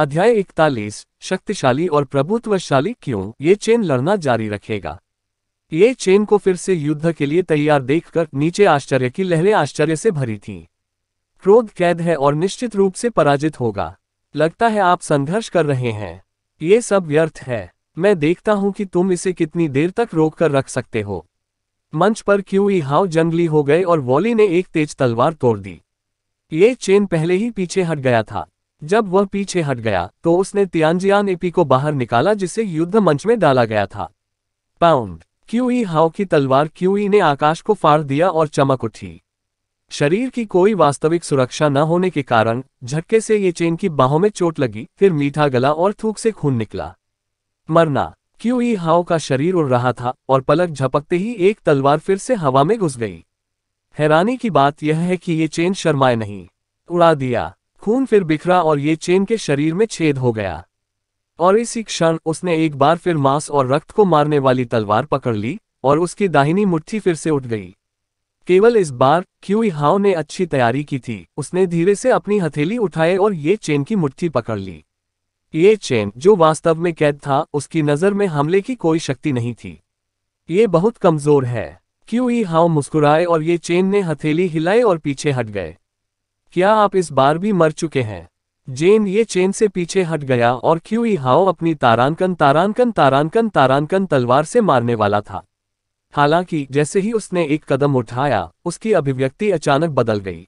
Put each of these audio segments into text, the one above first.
अध्याय इकतालीस शक्तिशाली और प्रभुत्वशाली क्यों ये चेन लड़ना जारी रखेगा ये चेन को फिर से युद्ध के लिए तैयार देखकर नीचे आश्चर्य की लहरें आश्चर्य से भरी थीं। क्रोध कैद है और निश्चित रूप से पराजित होगा लगता है आप संघर्ष कर रहे हैं ये सब व्यर्थ है मैं देखता हूं कि तुम इसे कितनी देर तक रोक कर रख सकते हो मंच पर क्यों ई हाव जंगली हो गए और वॉली ने एक तेज तलवार तोड़ दी ये चेन पहले ही पीछे हट गया था जब वह पीछे हट गया तो उसने तियानजियान एपी को बाहर निकाला जिसे युद्ध मंच में डाला गया था पाउंड क्यूई हाव की तलवार क्यूई ने आकाश को फाड़ दिया और चमक उठी शरीर की कोई वास्तविक सुरक्षा न होने के कारण झटके से ये चेन की बाहों में चोट लगी फिर मीठा गला और थूक से खून निकला मरना क्यूई हाव का शरीर उड़ रहा था और पलक झपकते ही एक तलवार फिर से हवा में घुस गई हैरानी की बात यह है कि ये चेन शर्माए नहीं उड़ा दिया खून फिर बिखरा और ये चेन के शरीर में छेद हो गया और इसी क्षण उसने एक बार फिर मांस और रक्त को मारने वाली तलवार पकड़ ली और उसकी दाहिनी मुट्ठी फिर से उठ गई केवल इस बार क्यूई हाव ने अच्छी तैयारी की थी उसने धीरे से अपनी हथेली उठाए और ये चेन की मुट्ठी पकड़ ली ये चेन जो वास्तव में कैद था उसकी नज़र में हमले की कोई शक्ति नहीं थी ये बहुत कमज़ोर है क्यूई हाव मुस्कुराए और ये चेन ने हथेली हिलाए और पीछे हट गए क्या आप इस बार भी मर चुके हैं जेन ये चेन से पीछे हट गया और क्यू ई हाओ अपनी तारानकन तारानकन तारानकन तारानकन तलवार से मारने वाला था हालांकि जैसे ही उसने एक कदम उठाया उसकी अभिव्यक्ति अचानक बदल गई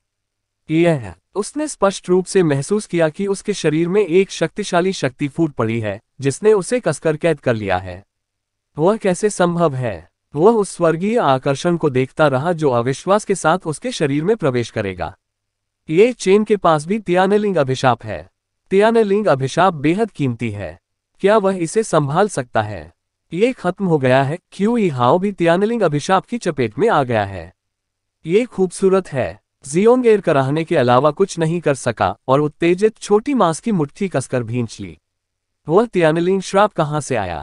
यह उसने स्पष्ट रूप से महसूस किया कि उसके शरीर में एक शक्तिशाली शक्ति फूट पड़ी है जिसने उसे कसकर कैद कर लिया है वह कैसे संभव है वह उस स्वर्गीय आकर्षण को देखता रहा जो अविश्वास के साथ उसके शरीर में प्रवेश करेगा ये चेन के पास भी तियानलिंग अभिशाप है तियानलिंग अभिशाप बेहद कीमती है क्या वह इसे संभाल सकता है ये खत्म हो गया है क्यों ये हाव भी तियानलिंग अभिशाप की चपेट में आ गया है ये खूबसूरत है जियोंग एयर कराहने के अलावा कुछ नहीं कर सका और उत्तेजित छोटी मांस की मुट्ठी कसकर भींच ली वह तियानलिंग श्राप कहाँ से आया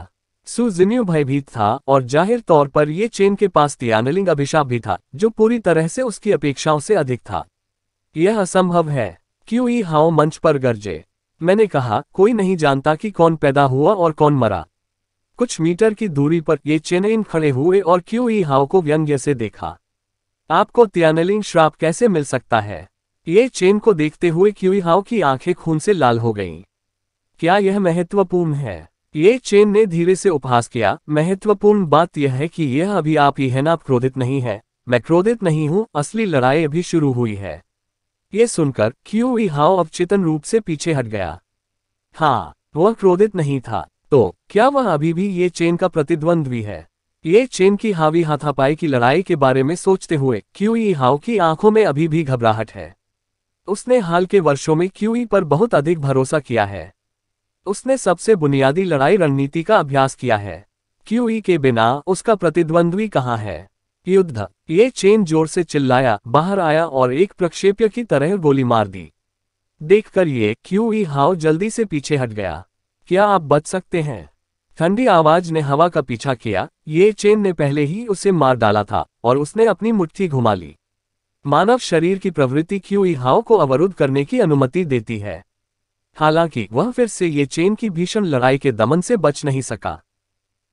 सुजिन्यू भयभीत था और जाहिर तौर पर ये चेन के पास तियानलिंग अभिशाप भी था जो पूरी तरह से उसकी अपेक्षाओं से अधिक था यह असंभव है क्यों ही हाव मंच पर गरजे मैंने कहा कोई नहीं जानता कि कौन पैदा हुआ और कौन मरा कुछ मीटर की दूरी पर ये चेनइन खड़े हुए और क्यों ही हाव को व्यंग्य से देखा आपको त्यानलिन श्राप कैसे मिल सकता है ये चेन को देखते हुए क्यूई हाव की आंखें खून से लाल हो गईं। क्या यह महत्वपूर्ण है ये चेन ने धीरे से उपहास किया महत्वपूर्ण बात यह है कि यह अभी आप ही है ना क्रोधित नहीं है मैं क्रोधित नहीं हूँ असली लड़ाई अभी शुरू हुई है ये सुनकर क्यों हाव अवचेतन रूप से पीछे हट गया हाँ वह क्रोधित नहीं था तो क्या वह अभी भी ये चेन का भी है ये चेन की हावी हाथापाई की लड़ाई के बारे में सोचते हुए क्यू ई हाव की आंखों में अभी भी घबराहट है उसने हाल के वर्षों में क्यूई पर बहुत अधिक भरोसा किया है उसने सबसे बुनियादी लड़ाई रणनीति का अभ्यास किया है क्यूई के बिना उसका प्रतिद्वंद्वी कहाँ है युद्ध ये चेन जोर से चिल्लाया बाहर आया और एक प्रक्षेप्य की तरह गोली मार दी देखकर ये क्यू ई हाव जल्दी से पीछे हट गया क्या आप बच सकते हैं ठंडी आवाज ने हवा का पीछा किया ये चेन ने पहले ही उसे मार डाला था और उसने अपनी मुट्ठी घुमा ली मानव शरीर की प्रवृत्ति क्यू ई हाव को अवरुद्ध करने की अनुमति देती है हालांकि वह फिर से ये चेन की भीषण लड़ाई के दमन से बच नहीं सका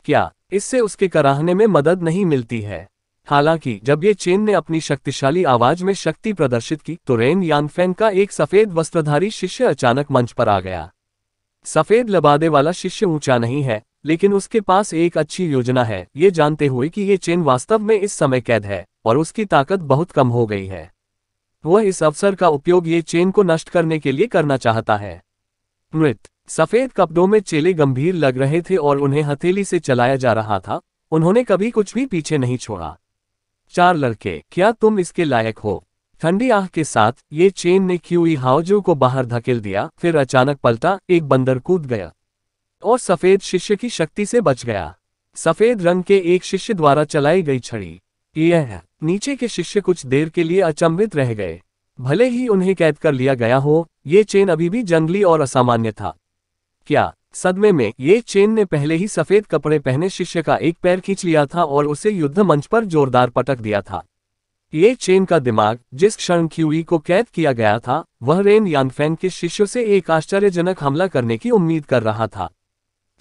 क्या इससे उसके कराहने में मदद नहीं मिलती है हालांकि जब ये चेन ने अपनी शक्तिशाली आवाज में शक्ति प्रदर्शित की तो रेन यानफेन का एक सफेद वस्त्रधारी शिष्य अचानक मंच पर आ गया सफेद लबादे वाला शिष्य ऊंचा नहीं है लेकिन उसके पास एक अच्छी योजना है ये जानते हुए कि ये चेन वास्तव में इस समय कैद है और उसकी ताकत बहुत कम हो गई है वह इस अवसर का उपयोग ये चेन को नष्ट करने के लिए करना चाहता है मृत सफेद कपड़ों में चेले गंभीर लग रहे थे और उन्हें हथेली से चलाया जा रहा था उन्होंने कभी कुछ भी पीछे नहीं छोड़ा चार लड़के क्या तुम इसके लायक हो ठंडी आह के साथ ये चेन ने क्यूई हाउजो को बाहर धकेल दिया फिर अचानक पलटा एक बंदर कूद गया और सफेद शिष्य की शक्ति से बच गया सफेद रंग के एक शिष्य द्वारा चलाई गई छड़ी यह नीचे के शिष्य कुछ देर के लिए अचंभित रह गए भले ही उन्हें कैद कर लिया गया हो ये चेन अभी भी जंगली और असामान्य था क्या सदमे में ये चेन ने पहले ही सफेद कपड़े पहने शिष्य का एक पैर खींच लिया था और उसे युद्ध मंच पर जोरदार पटक दिया था ये चेन का दिमाग जिस क्षण क्यूई को कैद किया गया था वह रेन यानफेन के शिष्य से एक आश्चर्यजनक हमला करने की उम्मीद कर रहा था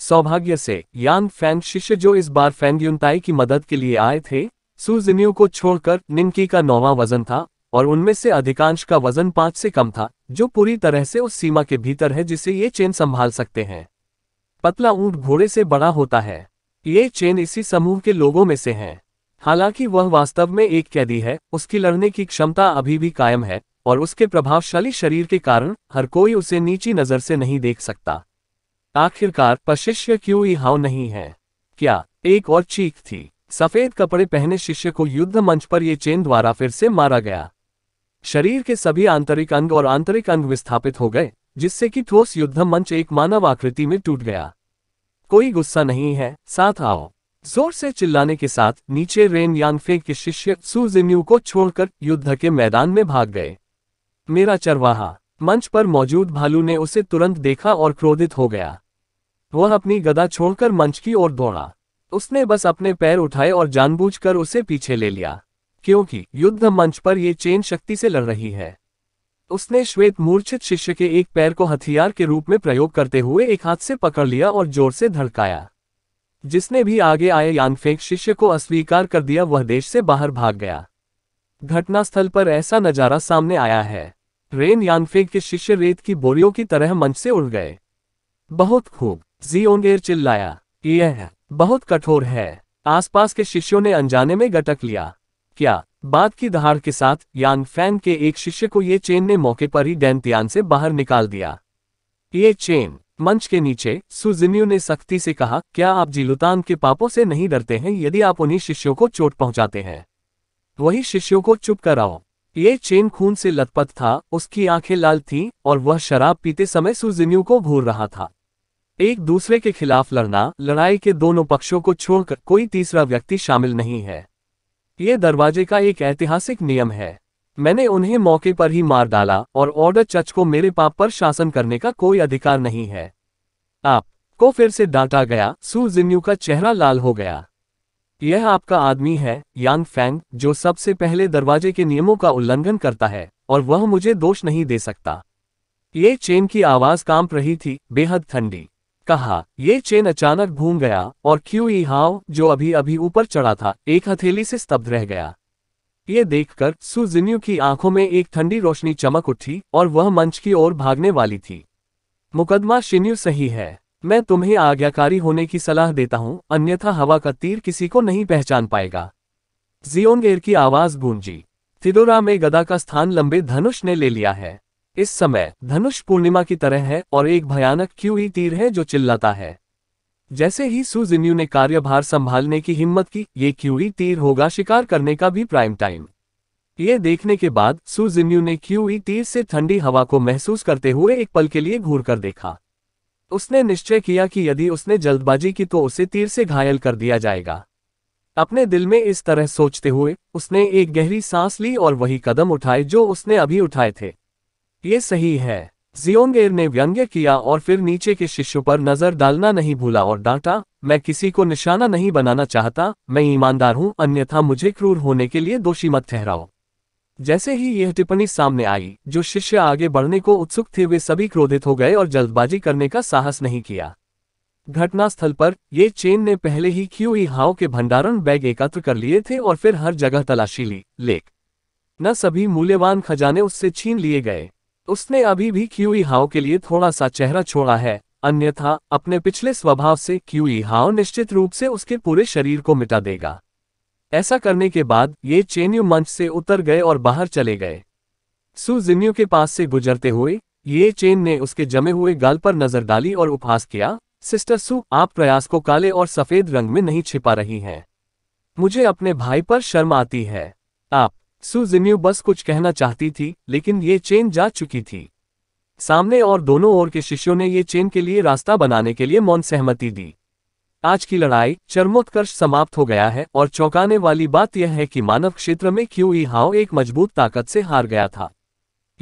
सौभाग्य से यान फैन शिष्य जो इस बार फैन की मदद के लिए आए थे सुजिन्यू को छोड़कर निन्की का नौवा वजन था और उनमें से अधिकांश का वजन पांच से कम था जो पूरी तरह से उस सीमा के भीतर है जिसे ये चेन संभाल सकते हैं पतला ऊंट घोड़े से बड़ा होता है ये चेन इसी समूह के लोगों में से हैं हालांकि वह वास्तव में एक कैदी है उसकी लड़ने की क्षमता अभी भी कायम है और उसके प्रभावशाली शरीर के कारण हर कोई उसे नीची नजर से नहीं देख सकता आखिरकार प्रशिष्य क्यों ही हाव नहीं है क्या एक और चीख थी सफेद कपड़े पहने शिष्य को युद्ध मंच पर ये चेन द्वारा फिर से मारा गया शरीर के सभी आंतरिक अंग और आंतरिक अंग विस्थापित हो गए जिससे कि ठोस युद्ध मंच एक मानव आकृति में टूट गया कोई गुस्सा नहीं है साथ आओ जोर से चिल्लाने के साथ नीचे रेन यांगफे के शिष्य सुजिन्यू को छोड़कर युद्ध के मैदान में भाग गए मेरा चरवाहा मंच पर मौजूद भालू ने उसे तुरंत देखा और क्रोधित हो गया वह अपनी गदा छोड़कर मंच की ओर दौड़ा उसने बस अपने पैर उठाए और जानबूझकर उसे पीछे ले लिया क्योंकि युद्ध मंच पर ये चेन शक्ति से लड़ रही है उसने श्वेत मूर्छित शिष्य के एक पैर को हथियार के रूप में प्रयोग करते हुए एक हाथ से पकड़ लिया और जोर से धड़काया जिसने भी आगे आए यांगफेंग शिष्य को अस्वीकार कर दिया वह देश से बाहर भाग गया घटनास्थल पर ऐसा नजारा सामने आया है रेन यांगफेंग के शिष्य रेत की बोरियों की तरह मंच से उड़ गए बहुत खूब जी ओंगेर चिल्लाया यह बहुत कठोर है आसपास के शिष्यों ने अनजाने में गटक लिया क्या बाद की दहाड़ के साथ यांग फैन के एक शिष्य को ये चेन ने मौके पर ही डैन तियान से बाहर निकाल दिया ये चेन मंच के नीचे सुजिन्यू ने सख्ती से कहा क्या आप जीलुतान के पापों से नहीं डरते हैं यदि आप उन्हीं शिष्यों को चोट पहुंचाते हैं वही शिष्यों को चुप कराओ ये चेन खून से लतपथ था उसकी आंखें लाल थीं और वह शराब पीते समय सुजिन्यू को घूर रहा था एक दूसरे के खिलाफ लड़ना लड़ाई के दोनों पक्षों को छोड़कर कोई तीसरा व्यक्ति शामिल नहीं है ये दरवाजे का एक ऐतिहासिक नियम है मैंने उन्हें मौके पर ही मार डाला और ऑर्डर चच को मेरे पाप पर शासन करने का कोई अधिकार नहीं है आप को फिर से डांटा गया सू का चेहरा लाल हो गया यह आपका आदमी है यांग फैंग जो सबसे पहले दरवाजे के नियमों का उल्लंघन करता है और वह मुझे दोष नहीं दे सकता ये चेन की आवाज कांप रही थी बेहद ठंडी कहा ये चेन अचानक घूम गया और क्यू ई हाव जो अभी अभी ऊपर चढ़ा था एक हथेली से स्तब्ध रह गया ये देखकर सुजिन्यू की आंखों में एक ठंडी रोशनी चमक उठी और वह मंच की ओर भागने वाली थी मुकदमा शिन्यू सही है मैं तुम्हें आज्ञाकारी होने की सलाह देता हूँ अन्यथा हवा का तीर किसी को नहीं पहचान पाएगा जियोंगेर की आवाज गूंजी थिदोरा में गदा का स्थान लंबे धनुष ने ले लिया है इस समय धनुष पूर्णिमा की तरह है और एक भयानक क्यू ही तीर है जो चिल्लाता है जैसे ही सुजिन्यू ने कार्यभार संभालने की हिम्मत की ये क्यूई तीर होगा शिकार करने का भी प्राइम टाइम ये देखने के बाद सुजिन्यू ने क्यूई तीर से ठंडी हवा को महसूस करते हुए एक पल के लिए घूर कर देखा उसने निश्चय किया कि यदि उसने जल्दबाजी की तो उसे तीर से घायल कर दिया जाएगा अपने दिल में इस तरह सोचते हुए उसने एक गहरी सांस ली और वही कदम उठाए जो उसने अभी उठाए थे ये सही है जियोंगेर ने व्यंग्य किया और फिर नीचे के शिष्यों पर नजर डालना नहीं भूला और डांटा मैं किसी को निशाना नहीं बनाना चाहता मैं ईमानदार हूं अन्यथा मुझे क्रूर होने के लिए दोषी मत ठहराओ जैसे ही यह टिप्पणी सामने आई जो शिष्य आगे बढ़ने को उत्सुक थे वे सभी क्रोधित हो गए और जल्दबाजी करने का साहस नहीं किया घटनास्थल पर ये चेन ने पहले ही क्यूई हाव के भंडारण बैग एकत्र कर लिए थे और फिर हर जगह तलाशी ली लेक न सभी मूल्यवान खजाने उससे छीन लिए गए उसने अभी भी क्यूई हाओ के लिए थोड़ा सा चेहरा छोड़ा है अन्यथा अपने पिछले स्वभाव से क्यूई हाओ निश्चित रूप से उसके पूरे शरीर को मिटा देगा ऐसा करने के बाद ये चेन्यू मंच से उतर गए और बाहर चले गए सुजिन्यू के पास से गुजरते हुए ये चेन ने उसके जमे हुए गाल पर नजर डाली और उपहास किया सिस्टर सु आप प्रयास को काले और सफेद रंग में नहीं छिपा रही हैं मुझे अपने भाई पर शर्म आती है आप सुजिम्यू बस कुछ कहना चाहती थी लेकिन ये चेन जा चुकी थी सामने और दोनों ओर के शिष्यों ने ये चेन के लिए रास्ता बनाने के लिए मौन सहमति दी आज की लड़ाई चरमोत्कर्ष समाप्त हो गया है और चौंकाने वाली बात यह है कि मानव क्षेत्र में क्यू ई हाओ एक मजबूत ताकत से हार गया था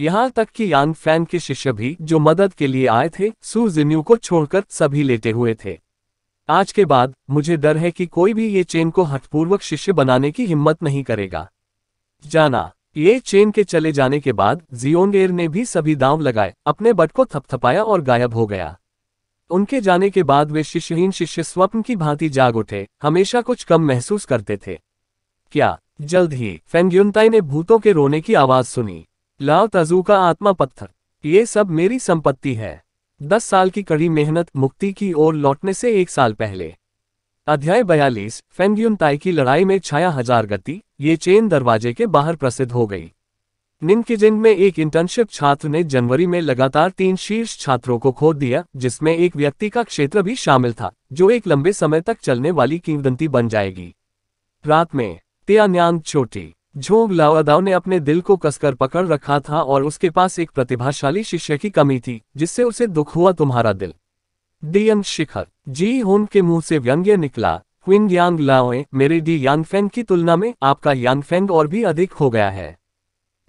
यहां तक कि यांग फैन के शिष्य भी जो मदद के लिए आए थे सुजिन्यू जिन्यू को छोड़कर सभी लेटे हुए थे आज के बाद मुझे डर है कि कोई भी ये चेन को हठपूर्वक शिष्य बनाने की हिम्मत नहीं करेगा जाना ये चेन के चले जाने के बाद जियोंगेर ने भी सभी दाव लगाए अपने बट को थपथपाया और गायब हो गया उनके जाने के बाद वे शिष्यहीन शिष्य स्वप्न की भांति जाग उठे हमेशा कुछ कम महसूस करते थे क्या जल्द ही फेंग्युनताई ने भूतों के रोने की आवाज सुनी लाव तजू का आत्मा पत्थर ये सब मेरी संपत्ति है दस साल की कड़ी मेहनत मुक्ति की ओर लौटने से एक साल पहले अध्याय बयालीस फेंग्यूम ताई की लड़ाई में छाया हजार गति ये चेन दरवाजे के बाहर प्रसिद्ध हो गई निन्किजिंग में एक इंटर्नशिप छात्र ने जनवरी में लगातार तीन शीर्ष छात्रों को खोद दिया जिसमें एक व्यक्ति का क्षेत्र भी शामिल था जो एक लंबे समय तक चलने वाली किंवदंती बन जाएगी रात में त्यान्यांग छोटी झोंग लावादाव ने अपने दिल को कसकर पकड़ रखा था और उसके पास एक प्रतिभाशाली शिष्य की कमी थी जिससे उसे दुख हुआ तुम्हारा दिल डीएन शिखर जी हुन के मुंह से व्यंग्य निकला क्विंग यांग लाओए मेरे डी यांग फैंग की तुलना में आपका यांग फैंग और भी अधिक हो गया है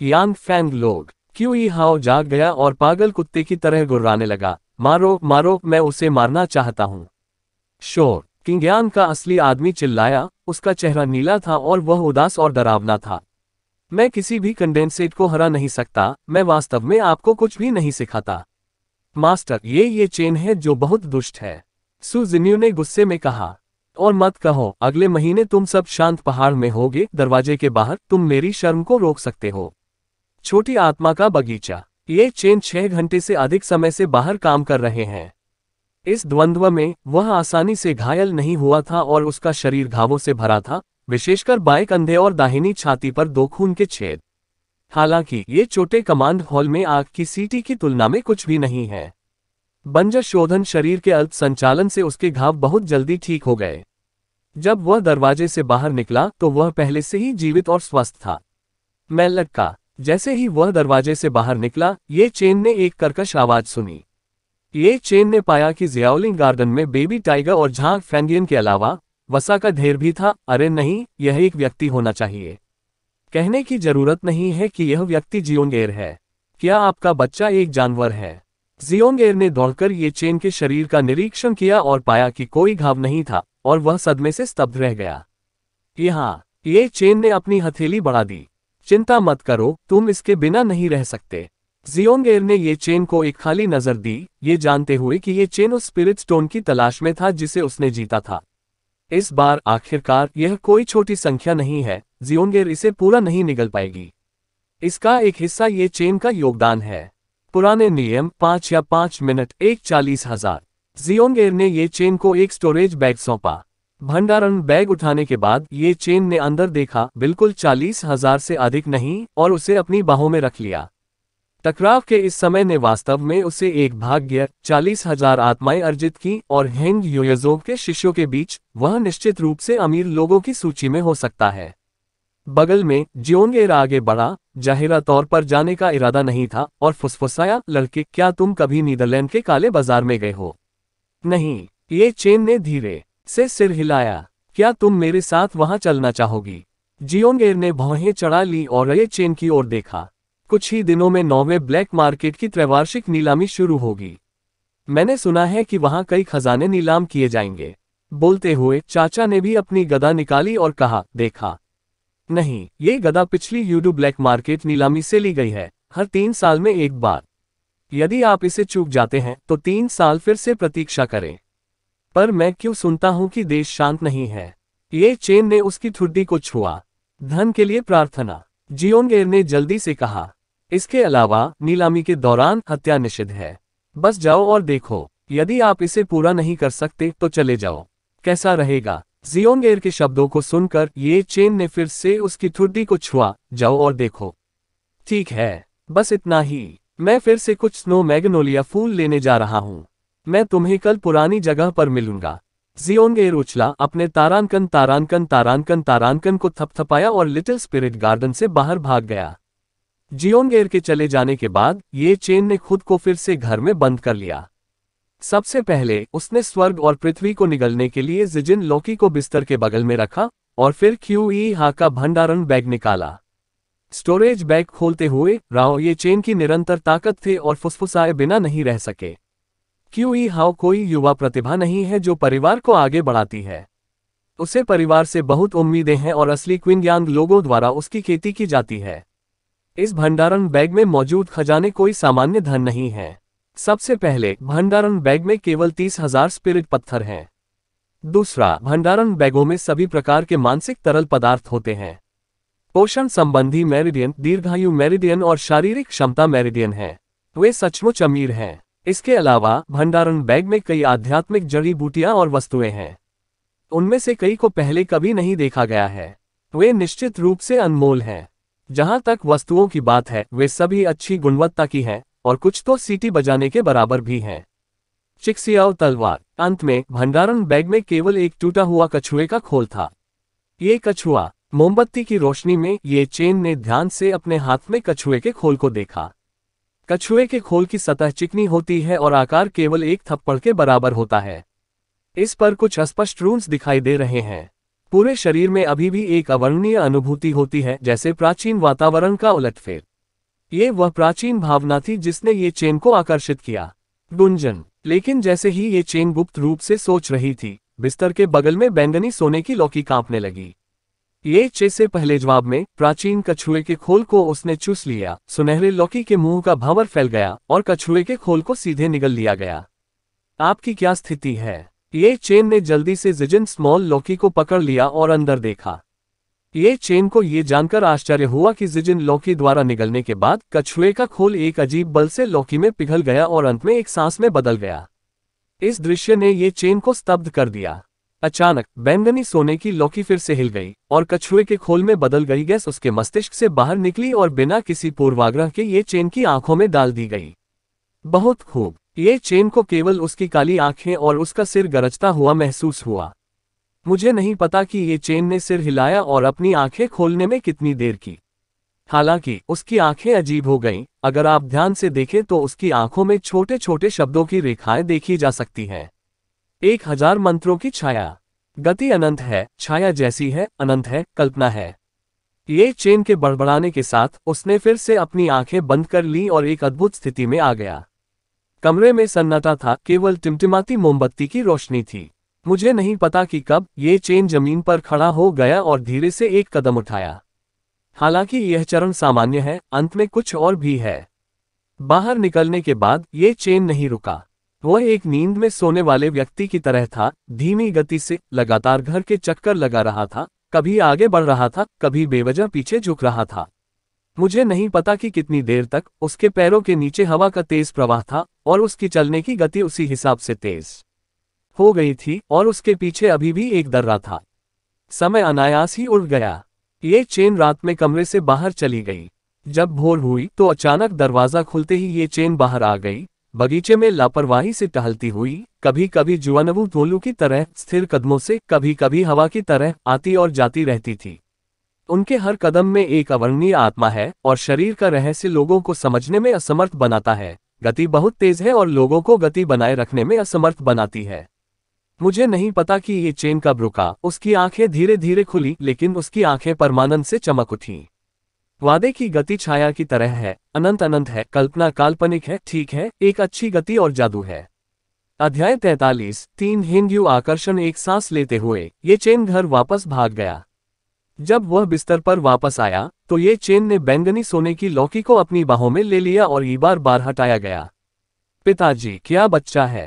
यांग फैंग लोग क्यों ही हाओ जाग गया और पागल कुत्ते की तरह गुर्राने लगा मारो मारो मैं उसे मारना चाहता हूँ शोर यांग का असली आदमी चिल्लाया उसका चेहरा नीला था और वह उदास और डरावना था मैं किसी भी कंडेंसेट को हरा नहीं सकता मैं वास्तव में आपको कुछ भी नहीं सिखाता मास्टर ये ये चेन है जो बहुत दुष्ट है सुजिन्यू ने गुस्से में कहा और मत कहो अगले महीने तुम सब शांत पहाड़ में होगे दरवाजे के बाहर तुम मेरी शर्म को रोक सकते हो छोटी आत्मा का बगीचा ये चेन छह घंटे से अधिक समय से बाहर काम कर रहे हैं इस द्वंद्व में वह आसानी से घायल नहीं हुआ था और उसका शरीर घावों से भरा था विशेषकर बाएं कंधे और दाहिनी छाती पर दो खून के छेद हालांकि ये छोटे कमांड हॉल में आग की सीटी की तुलना में कुछ भी नहीं है बंजर शोधन शरीर के अल्प संचालन से उसके घाव बहुत जल्दी ठीक हो गए जब वह दरवाजे से बाहर निकला तो वह पहले से ही जीवित और स्वस्थ था मैं लटका जैसे ही वह दरवाजे से बाहर निकला ये चेन ने एक करकश आवाज सुनी ये चेन ने पाया कि जियाउलिंग गार्डन में बेबी टाइगर और झांग फैंगियन के अलावा वसा का ढेर भी था अरे नहीं यह एक व्यक्ति होना चाहिए कहने की जरूरत नहीं है कि यह व्यक्ति जियोंगेर है क्या आपका बच्चा एक जानवर है जियोंगेर ने दौड़कर ये चेन के शरीर का निरीक्षण किया और पाया कि कोई घाव नहीं था और वह सदमे से स्तब्ध रह गया यहाँ ये चेन ने अपनी हथेली बढ़ा दी चिंता मत करो तुम इसके बिना नहीं रह सकते जियोंगेर ने ये चेन को एक खाली नजर दी ये जानते हुए कि ये चेन उस स्पिरिट स्टोन की तलाश में था जिसे उसने जीता था इस बार आखिरकार यह कोई छोटी संख्या नहीं है जियोनगेर इसे पूरा नहीं निगल पाएगी इसका एक हिस्सा ये चेन का योगदान है पुराने नियम पांच या पांच मिनट एक चालीस हजार जियोनगेर ने ये चेन को एक स्टोरेज बैग सौंपा भंडारण बैग उठाने के बाद ये चेन ने अंदर देखा बिल्कुल चालीस हजार से अधिक नहीं और उसे अपनी बाहों में रख लिया टकराव के इस समय ने वास्तव में उसे एक भाग्य चालीस हजार आत्माएं अर्जित की और हेंग योयजोव के शिष्यों के बीच वह निश्चित रूप से अमीर लोगों की सूची में हो सकता है बगल में जियोंगेर आगे बढ़ा जाहिरा तौर पर जाने का इरादा नहीं था और फुसफुसाया लड़के क्या तुम कभी नीदरलैंड के काले बाजार में गए हो नहीं ये चेन ने धीरे से सिर हिलाया क्या तुम मेरे साथ वहां चलना चाहोगी जियोंगेर ने भौहें चढ़ा ली और ये चेन की ओर देखा कुछ ही दिनों में नौवें ब्लैक मार्केट की त्रैवार्षिक नीलामी शुरू होगी मैंने सुना है कि वहां कई खजाने नीलाम किए जाएंगे बोलते हुए चाचा ने भी अपनी गदा निकाली और कहा देखा नहीं ये गदा पिछली यूडू ब्लैक मार्केट नीलामी से ली गई है हर तीन साल में एक बार यदि आप इसे चूक जाते हैं तो तीन साल फिर से प्रतीक्षा करें पर मैं क्यों सुनता हूं कि देश शांत नहीं है ये चेन ने उसकी ठुड्डी को छुआ धन के लिए प्रार्थना जियोंगेर ने जल्दी से कहा इसके अलावा नीलामी के दौरान हत्या निषिद्ध है बस जाओ और देखो यदि आप इसे पूरा नहीं कर सकते तो चले जाओ कैसा रहेगा जियोंग के शब्दों को सुनकर ये चेन ने फिर से उसकी ठुड्डी को छुआ जाओ और देखो ठीक है बस इतना ही मैं फिर से कुछ स्नो मैगनोलिया फूल लेने जा रहा हूँ मैं तुम्हें कल पुरानी जगह पर मिलूंगा जियोंग उछला अपने तारानकन तारानकन तारानकन तारानकन को थपथपाया और लिटिल स्पिरिट गार्डन से बाहर भाग गया जियोन के चले जाने के बाद ये चेन ने खुद को फिर से घर में बंद कर लिया सबसे पहले उसने स्वर्ग और पृथ्वी को निगलने के लिए जिजिन लौकी को बिस्तर के बगल में रखा और फिर क्यू ई हा का भंडारण बैग निकाला स्टोरेज बैग खोलते हुए राव ये चेन की निरंतर ताकत थे और फुसफुसाए बिना नहीं रह सके क्यू ई हाओ कोई युवा प्रतिभा नहीं है जो परिवार को आगे बढ़ाती है उसे परिवार से बहुत उम्मीदें हैं और असली क्विंग लोगों द्वारा उसकी खेती की जाती है इस भंडारण बैग में मौजूद खजाने कोई सामान्य धन नहीं है सबसे पहले भंडारण बैग में केवल तीस हजार स्पिरिट पत्थर हैं दूसरा भंडारण बैगों में सभी प्रकार के मानसिक तरल पदार्थ होते हैं पोषण संबंधी मेरिडियन दीर्घायु मेरिडियन और शारीरिक क्षमता मेरिडियन है वे सचमुच अमीर हैं इसके अलावा भंडारण बैग में कई आध्यात्मिक जड़ी बूटियां और वस्तुएं हैं उनमें से कई को पहले कभी नहीं देखा गया है वे निश्चित रूप से अनमोल हैं जहां तक वस्तुओं की बात है वे सभी अच्छी गुणवत्ता की हैं और कुछ तो सीटी बजाने के बराबर भी हैं चिक्सियाओ तलवार अंत में भंडारण बैग में केवल एक टूटा हुआ कछुए का खोल था ये कछुआ मोमबत्ती की रोशनी में ये चेन ने ध्यान से अपने हाथ में कछुए के खोल को देखा कछुए के खोल की सतह चिकनी होती है और आकार केवल एक थप्पड़ के बराबर होता है इस पर कुछ अस्पष्ट रूल्स दिखाई दे रहे हैं पूरे शरीर में अभी भी एक अवर्णीय अनुभूति होती है जैसे प्राचीन वातावरण का उलटफेर ये वह प्राचीन भावना थी जिसने ये चेन को आकर्षित किया गुंजन लेकिन जैसे ही ये चेन गुप्त रूप से सोच रही थी बिस्तर के बगल में बैंगनी सोने की लौकी कांपने लगी ये चे से पहले जवाब में प्राचीन कछुए के खोल को उसने चूस लिया सुनहरे लौकी के मुंह का भंवर फैल गया और कछुए के खोल को सीधे निगल लिया गया आपकी क्या स्थिति है ये चेन ने जल्दी से जिजिन स्मॉल लौकी को पकड़ लिया और अंदर देखा ये चेन को ये जानकर आश्चर्य हुआ कि जिजिन लौकी द्वारा निगलने के बाद कछुए का खोल एक अजीब बल से लौकी में पिघल गया और अंत में एक सांस में बदल गया इस दृश्य ने ये चेन को स्तब्ध कर दिया अचानक बैंगनी सोने की लौकी फिर से हिल गई और कछुए के खोल में बदल गई गैस उसके मस्तिष्क से बाहर निकली और बिना किसी पूर्वाग्रह के ये चेन की आंखों में डाल दी गई बहुत खूब ये चेन को केवल उसकी काली आंखें और उसका सिर गरजता हुआ महसूस हुआ मुझे नहीं पता कि ये चेन ने सिर हिलाया और अपनी आंखें खोलने में कितनी देर की हालांकि उसकी आंखें अजीब हो गईं, अगर आप ध्यान से देखें तो उसकी आंखों में छोटे छोटे शब्दों की रेखाएं देखी जा सकती हैं एक हजार मंत्रों की छाया गति अनंत है छाया जैसी है अनंत है कल्पना है ये चेन के बड़बड़ाने के साथ उसने फिर से अपनी आंखें बंद कर ली और एक अद्भुत स्थिति में आ गया कमरे में सन्नाटा था केवल टिमटिमाती मोमबत्ती की रोशनी थी मुझे नहीं पता कि कब ये चेन जमीन पर खड़ा हो गया और धीरे से एक कदम उठाया हालांकि यह चरण सामान्य है अंत में कुछ और भी है बाहर निकलने के बाद ये चेन नहीं रुका वह एक नींद में सोने वाले व्यक्ति की तरह था धीमी गति से लगातार घर के चक्कर लगा रहा था कभी आगे बढ़ रहा था कभी बेवजह पीछे झुक रहा था मुझे नहीं पता कि कितनी देर तक उसके पैरों के नीचे हवा का तेज प्रवाह था और उसकी चलने की गति उसी हिसाब से तेज हो गई थी और उसके पीछे अभी भी एक दर्रा था समय अनायास ही उड़ गया ये चेन रात में कमरे से बाहर चली गई जब भोर हुई तो अचानक दरवाजा खुलते ही ये चेन बाहर आ गई बगीचे में लापरवाही से टहलती हुई कभी कभी जुआनबू धोलू की तरह स्थिर कदमों से कभी कभी हवा की तरह आती और जाती रहती थी उनके हर कदम में एक अवर्णीय आत्मा है और शरीर का रहस्य लोगों को समझने में असमर्थ बनाता है गति बहुत तेज है और लोगों को गति बनाए रखने में असमर्थ बनाती है मुझे नहीं पता कि ये चेन कब रुका उसकी आंखें धीरे धीरे खुली लेकिन उसकी आंखें परमानंद से चमक उठी वादे की गति छाया की तरह है अनंत अनंत है कल्पना काल्पनिक है ठीक है एक अच्छी गति और जादू है अध्याय तैतालीस तीन हिंदू आकर्षण एक सांस लेते हुए ये चेन घर वापस भाग गया जब वह बिस्तर पर वापस आया तो ये चेन ने बैंगनी सोने की लौकी को अपनी बाहों में ले लिया और ई बार बार हटाया गया पिताजी क्या बच्चा है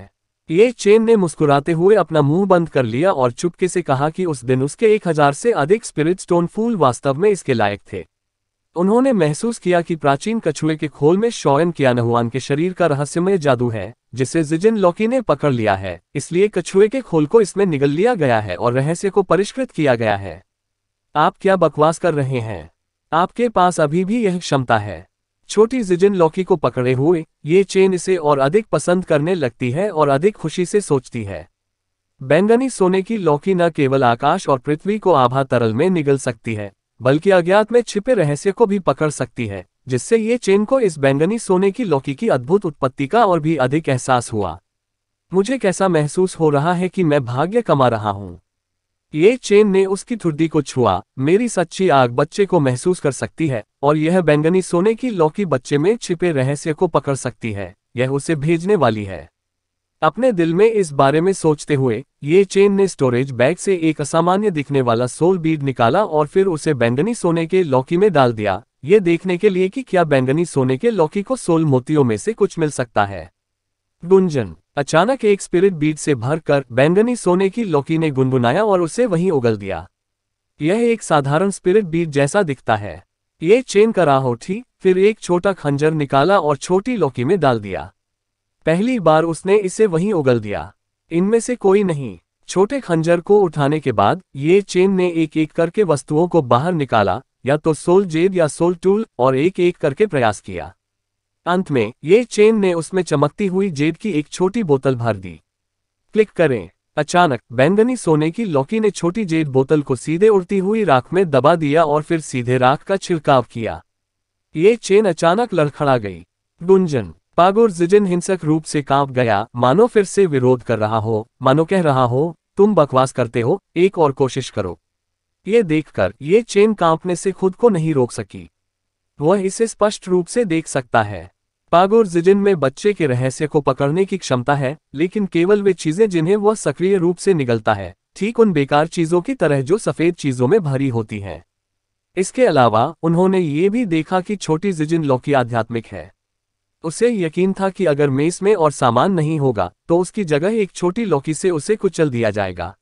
ये चेन ने मुस्कुराते हुए अपना मुंह बंद कर लिया और चुपके से कहा कि उस दिन उसके एक हजार से अधिक स्पिरिट स्टोन फूल वास्तव में इसके लायक थे उन्होंने महसूस किया कि प्राचीन कछुए के खोल में शौयन नहुआन के शरीर का रहस्यमय जादू है जिसे जिजिन लौकी ने पकड़ लिया है इसलिए कछुए के खोल को इसमें निगल लिया गया है और रहस्य को परिष्कृत किया गया है आप क्या बकवास कर रहे हैं आपके पास अभी भी यह क्षमता है छोटी जिजिन लौकी को पकड़े हुए ये चेन इसे और अधिक पसंद करने लगती है और अधिक खुशी से सोचती है बैंगनी सोने की लौकी न केवल आकाश और पृथ्वी को आभा तरल में निगल सकती है बल्कि अज्ञात में छिपे रहस्य को भी पकड़ सकती है जिससे ये चेन को इस बैंगनी सोने की लौकी की अद्भुत उत्पत्ति का और भी अधिक एहसास हुआ मुझे कैसा महसूस हो रहा है कि मैं भाग्य कमा रहा हूं ये चेन ने उसकी थुर्दी को छुआ मेरी सच्ची आग बच्चे को महसूस कर सकती है और यह बैंगनी सोने की लौकी बच्चे में छिपे रहस्य को पकड़ सकती है यह उसे भेजने वाली है अपने दिल में इस बारे में सोचते हुए ये चेन ने स्टोरेज बैग से एक असामान्य दिखने वाला सोल बीड निकाला और फिर उसे बैंगनी सोने के लौकी में डाल दिया ये देखने के लिए कि क्या बैंगनी सोने के लौकी को सोल मोतियों में से कुछ मिल सकता है गुंजन अचानक एक स्पिरिट बीट से भर कर बैंगनी सोने की लौकी ने गुनगुनाया और उसे वहीं उगल दिया यह एक साधारण स्पिरिट बीट जैसा दिखता है ये चेन करा होठी फिर एक छोटा खंजर निकाला और छोटी लौकी में डाल दिया पहली बार उसने इसे वहीं उगल दिया इनमें से कोई नहीं छोटे खंजर को उठाने के बाद ये चेन ने एक एक करके वस्तुओं को बाहर निकाला या तो सोल जेब या सोल टूल और एक एक करके प्रयास किया अंत में ये चेन ने उसमें चमकती हुई जेब की एक छोटी बोतल भर दी क्लिक करें अचानक बैंगनी सोने की लौकी ने छोटी जेब बोतल को सीधे उड़ती हुई राख में दबा दिया और फिर सीधे राख का छिड़काव किया ये चेन अचानक लड़खड़ा गई गुंजन पागोर जिजिन हिंसक रूप से कांप गया मानो फिर से विरोध कर रहा हो मानो कह रहा हो तुम बकवास करते हो एक और कोशिश करो ये देखकर ये चेन कांपने से खुद को नहीं रोक सकी वह इसे स्पष्ट रूप से देख सकता है पागोर जिजिन में बच्चे के रहस्य को पकड़ने की क्षमता है लेकिन केवल वे चीजें जिन्हें वह सक्रिय रूप से निगलता है ठीक उन बेकार चीजों की तरह जो सफेद चीजों में भरी होती हैं इसके अलावा उन्होंने ये भी देखा कि छोटी जिजिन लौकी आध्यात्मिक है उसे यकीन था कि अगर मेस में और सामान नहीं होगा तो उसकी जगह एक छोटी लौकी से उसे कुचल दिया जाएगा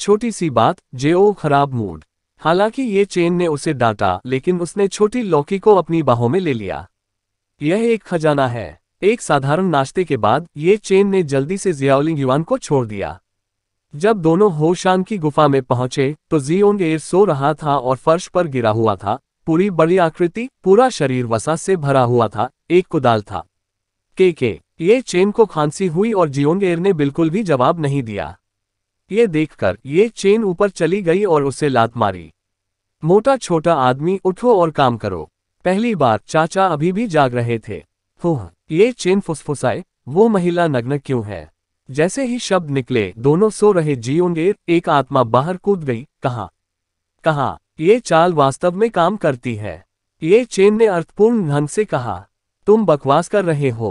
छोटी सी बात जेओ खराब मूड हालांकि ये चेन ने उसे डांटा लेकिन उसने छोटी लौकी को अपनी बाहों में ले लिया यह एक खजाना है एक साधारण नाश्ते के बाद ये चेन ने जल्दी से जियाओलिंग युवान को छोड़ दिया जब दोनों होशान की गुफा में पहुंचे तो जियोंग एयर सो रहा था और फर्श पर गिरा हुआ था पूरी बड़ी आकृति पूरा शरीर वसा से भरा हुआ था एक कुदाल था के के ये चेन को खांसी हुई और जियोंग एयर ने बिल्कुल भी जवाब नहीं दिया ये देखकर ये चेन ऊपर चली गई और उसे लात मारी मोटा छोटा आदमी उठो और काम करो पहली बार चाचा अभी भी जाग रहे थे हुह ये चेन फुसफुसाए वो महिला नग्न क्यों है जैसे ही शब्द निकले दोनों सो रहे जियोंगे एक आत्मा बाहर कूद गई कहा कहा ये चाल वास्तव में काम करती है ये चेन ने अर्थपूर्ण ढंग से कहा तुम बकवास कर रहे हो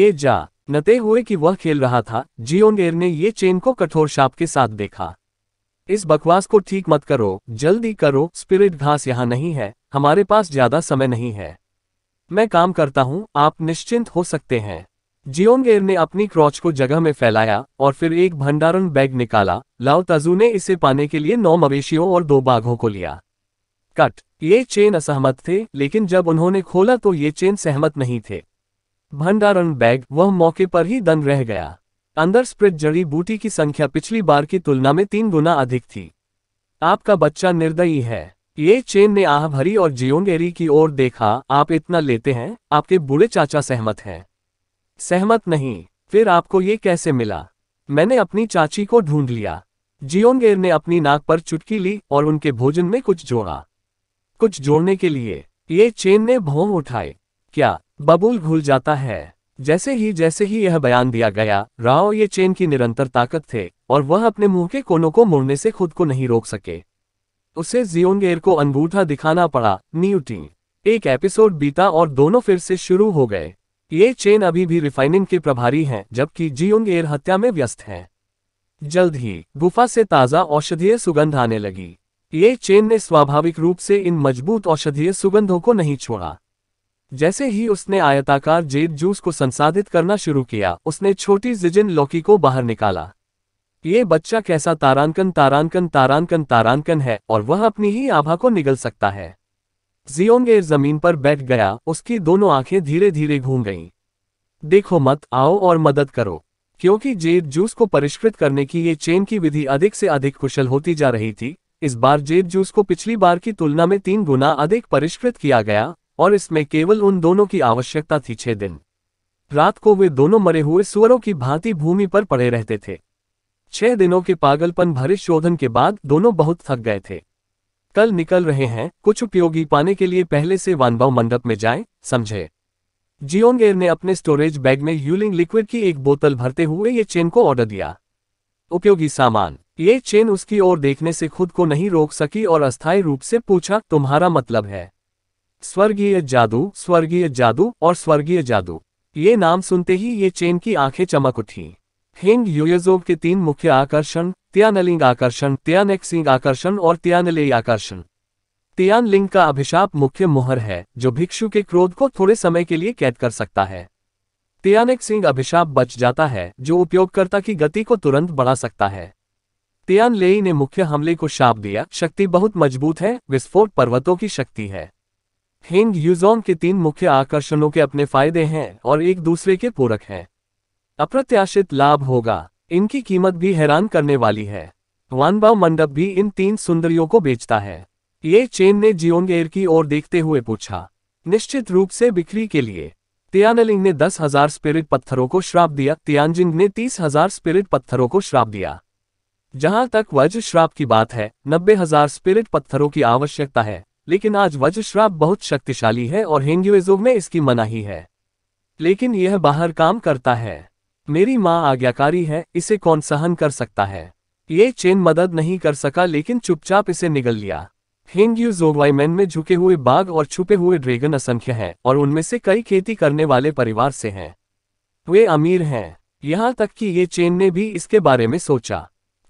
ये जा नते हुए कि वह खेल रहा था जियोनेर ने ये चेन को कठोर शाप के साथ देखा इस बकवास को ठीक मत करो जल्दी करो स्पिरिट घास यहाँ नहीं है हमारे पास ज्यादा समय नहीं है मैं काम करता हूं आप निश्चिंत हो सकते हैं जियोंगेर ने अपनी क्रॉच को जगह में फैलाया और फिर एक भंडारण बैग निकाला लाओ तजू ने इसे पाने के लिए नौ मवेशियों और दो बाघों को लिया कट ये चेन असहमत थे लेकिन जब उन्होंने खोला तो ये चेन सहमत नहीं थे भंडारण बैग वह मौके पर ही दन रह गया अंदर स्प्रिट जड़ी बूटी की संख्या पिछली बार की तुलना में तीन गुना अधिक थी आपका बच्चा निर्दयी है ये चेन ने आह भरी और जियोंगेरी की ओर देखा आप इतना लेते हैं आपके बूढ़े चाचा सहमत हैं सहमत नहीं फिर आपको ये कैसे मिला मैंने अपनी चाची को ढूंढ लिया जियोंगेर ने अपनी नाक पर चुटकी ली और उनके भोजन में कुछ जोड़ा कुछ जोड़ने के लिए ये चेन ने भोंग उठाए क्या बबूल घुल जाता है जैसे ही जैसे ही यह बयान दिया गया राव ये चेन की निरंतर ताकत थे और वह अपने मुंह के कोनों को मुड़ने से खुद को नहीं रोक सके उसे जियोंगेर को अंगूठा दिखाना पड़ा न्यूटी एक एपिसोड बीता और दोनों फिर से शुरू हो गए ये चेन अभी भी रिफाइनिंग के प्रभारी हैं जबकि जियोंग एयर हत्या में व्यस्त हैं जल्द ही गुफा से ताज़ा औषधीय सुगंध आने लगी ये चेन ने स्वाभाविक रूप से इन मजबूत औषधीय सुगंधों को नहीं छोड़ा जैसे ही उसने आयताकार जेड जूस को संसाधित करना शुरू किया उसने छोटी जिजिन लौकी को बाहर निकाला ये बच्चा कैसा तारांकन तारांकन तारांकन तारांकन है और वह अपनी ही आभा को निगल सकता है जियोंग एयर जमीन पर बैठ गया उसकी दोनों आंखें धीरे धीरे घूम गईं। देखो मत आओ और मदद करो क्योंकि जेब जूस को परिष्कृत करने की ये चेन की विधि अधिक से अधिक कुशल होती जा रही थी इस बार जेब जूस को पिछली बार की तुलना में तीन गुना अधिक परिष्कृत किया गया और इसमें केवल उन दोनों की आवश्यकता थी छह दिन रात को वे दोनों मरे हुए सुअरों की भांति भूमि पर पड़े रहते थे छह दिनों के पागलपन भरे शोधन के बाद दोनों बहुत थक गए थे कल निकल रहे हैं कुछ उपयोगी पाने के लिए पहले से वानभाव मंडप में जाएं, समझे जियोंगेर ने अपने स्टोरेज बैग में यूलिंग लिक्विड की एक बोतल भरते हुए ये चेन को ऑर्डर दिया उपयोगी सामान ये चेन उसकी ओर देखने से खुद को नहीं रोक सकी और अस्थायी रूप से पूछा तुम्हारा मतलब है स्वर्गीय जादू स्वर्गीय जादू और स्वर्गीय जादू ये नाम सुनते ही ये चेन की आंखें चमक उठी हिंग यूयजोव के तीन मुख्य आकर्षण त्यानलिंग आकर्षण त्यानेक्सिंग आकर्षण और त्यानलेई आकर्षण त्यानलिंग का अभिशाप मुख्य मोहर है जो भिक्षु के क्रोध को थोड़े समय के लिए कैद कर सकता है त्यानेक सिंह अभिशाप बच जाता है जो उपयोगकर्ता की गति को तुरंत बढ़ा सकता है त्यान लेई ने मुख्य हमले को शाप दिया शक्ति बहुत मजबूत है विस्फोट पर्वतों की शक्ति है हिंग यूजोन के तीन मुख्य आकर्षणों के अपने फायदे हैं और एक दूसरे के पूरक हैं अप्रत्याशित लाभ होगा इनकी कीमत भी हैरान करने वाली है वानबाव मंडप भी इन तीन सुंदरियों को बेचता है ये चेन ने जियोंगेर की ओर देखते हुए पूछा निश्चित रूप से बिक्री के लिए तियानलिंग ने दस हजार स्पिरिट पत्थरों को श्राप दिया तियानजिंग ने तीस हजार स्पिरिट पत्थरों को श्राप दिया जहां तक वज श्राप की बात है नब्बे हजार स्पिरिट पत्थरों की आवश्यकता है लेकिन आज वज श्राप बहुत शक्तिशाली है और हिंदुइज्म में इसकी मनाही है लेकिन यह बाहर काम करता है मेरी माँ आज्ञाकारी है इसे कौन सहन कर सकता है ये चेन मदद नहीं कर सका लेकिन चुपचाप इसे निगल लिया यू जोगवाइमैन में झुके हुए बाघ और छुपे हुए ड्रैगन असंख्य हैं और उनमें से कई खेती करने वाले परिवार से हैं वे अमीर हैं यहाँ तक कि ये चेन ने भी इसके बारे में सोचा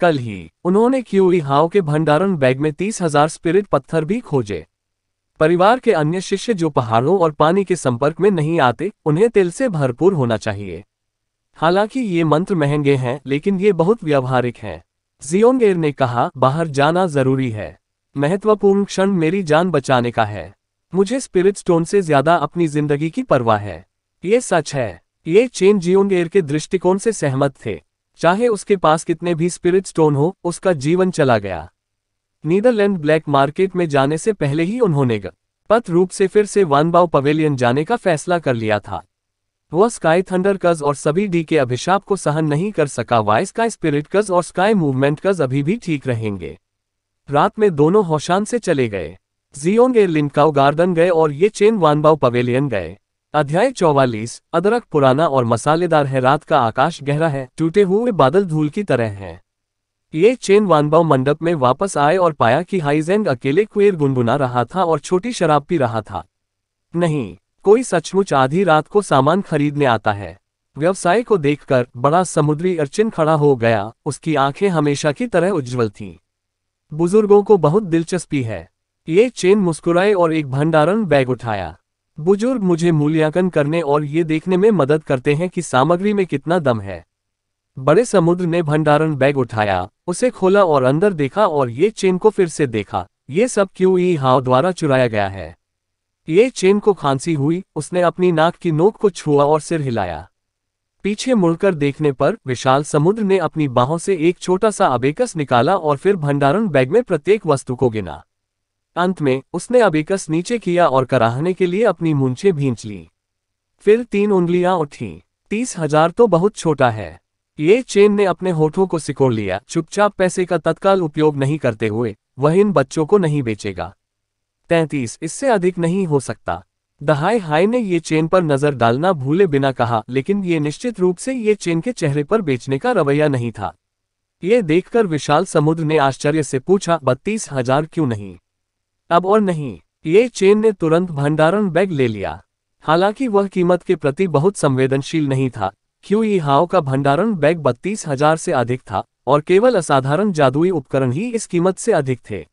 कल ही उन्होंने क्यूई हाव के भंडारण बैग में तीस हजार स्पिरिट पत्थर भी खोजे परिवार के अन्य शिष्य जो पहाड़ों और पानी के संपर्क में नहीं आते उन्हें तेल से भरपूर होना चाहिए हालांकि ये मंत्र महंगे हैं लेकिन ये बहुत व्यावहारिक हैं जियोंगेर ने कहा बाहर जाना जरूरी है महत्वपूर्ण क्षण मेरी जान बचाने का है मुझे स्पिरिट स्टोन से ज्यादा अपनी जिंदगी की परवाह है ये सच है ये चेन जियोंगेर के दृष्टिकोण से सहमत थे चाहे उसके पास कितने भी स्पिरिट स्टोन हो उसका जीवन चला गया नीदरलैंड ब्लैक मार्केट में जाने से पहले ही उन्होंने पथ रूप से फिर से वानबाव पवेलियन जाने का फैसला कर लिया था वह स्काई थंडर कज और सभी डी के अभिशाप को सहन नहीं कर सका वाई स्काई स्पिरिट कज और स्काई मूवमेंट कज अभी भी ठीक रहेंगे रात में दोनों होशान से चले गए जियोंग एयर लिनकाउ गार्डन गए और ये चेन वानबाउ पवेलियन गए अध्याय चौवालीस अदरक पुराना और मसालेदार है रात का आकाश गहरा है टूटे हुए बादल धूल की तरह हैं ये चेन वानबाउ मंडप में वापस आए और पाया कि हाइजेंग अकेले क्वेर गुनगुना रहा था और छोटी शराब पी रहा था नहीं कोई सचमुच आधी रात को सामान खरीदने आता है व्यवसाय को देखकर बड़ा समुद्री अर्चिन खड़ा हो गया उसकी आंखें हमेशा की तरह उज्जवल थीं बुजुर्गों को बहुत दिलचस्पी है ये चेन मुस्कुराए और एक भंडारण बैग उठाया बुजुर्ग मुझे मूल्यांकन करने और ये देखने में मदद करते हैं कि सामग्री में कितना दम है बड़े समुद्र ने भंडारण बैग उठाया उसे खोला और अंदर देखा और ये चेन को फिर से देखा ये सब क्यों ई हाव द्वारा चुराया गया है ये चेन को खांसी हुई उसने अपनी नाक की नोक को छुआ और सिर हिलाया पीछे मुड़कर देखने पर विशाल समुद्र ने अपनी बाहों से एक छोटा सा अबेकस निकाला और फिर भंडारण बैग में प्रत्येक वस्तु को गिना अंत में उसने अबेकस नीचे किया और कराहने के लिए अपनी मुंछे भींच ली फिर तीन उंगलियां उठी तीस हजार तो बहुत छोटा है ये चेन ने अपने होठों को सिकोड़ लिया चुपचाप पैसे का तत्काल उपयोग नहीं करते हुए वह इन बच्चों को नहीं बेचेगा तैतीस इससे अधिक नहीं हो सकता दहाय हाय ने ये चेन पर नजर डालना भूले बिना कहा लेकिन ये निश्चित रूप से ये चेन के चेहरे पर बेचने का रवैया नहीं था ये देखकर विशाल समुद्र ने आश्चर्य से पूछा बत्तीस हजार क्यों नहीं अब और नहीं ये चेन ने तुरंत भंडारण बैग ले लिया हालांकि वह कीमत के प्रति बहुत संवेदनशील नहीं था क्यों ये हाव का भंडारण बैग बत्तीस हजार से अधिक था और केवल असाधारण जादुई उपकरण ही इस कीमत से अधिक थे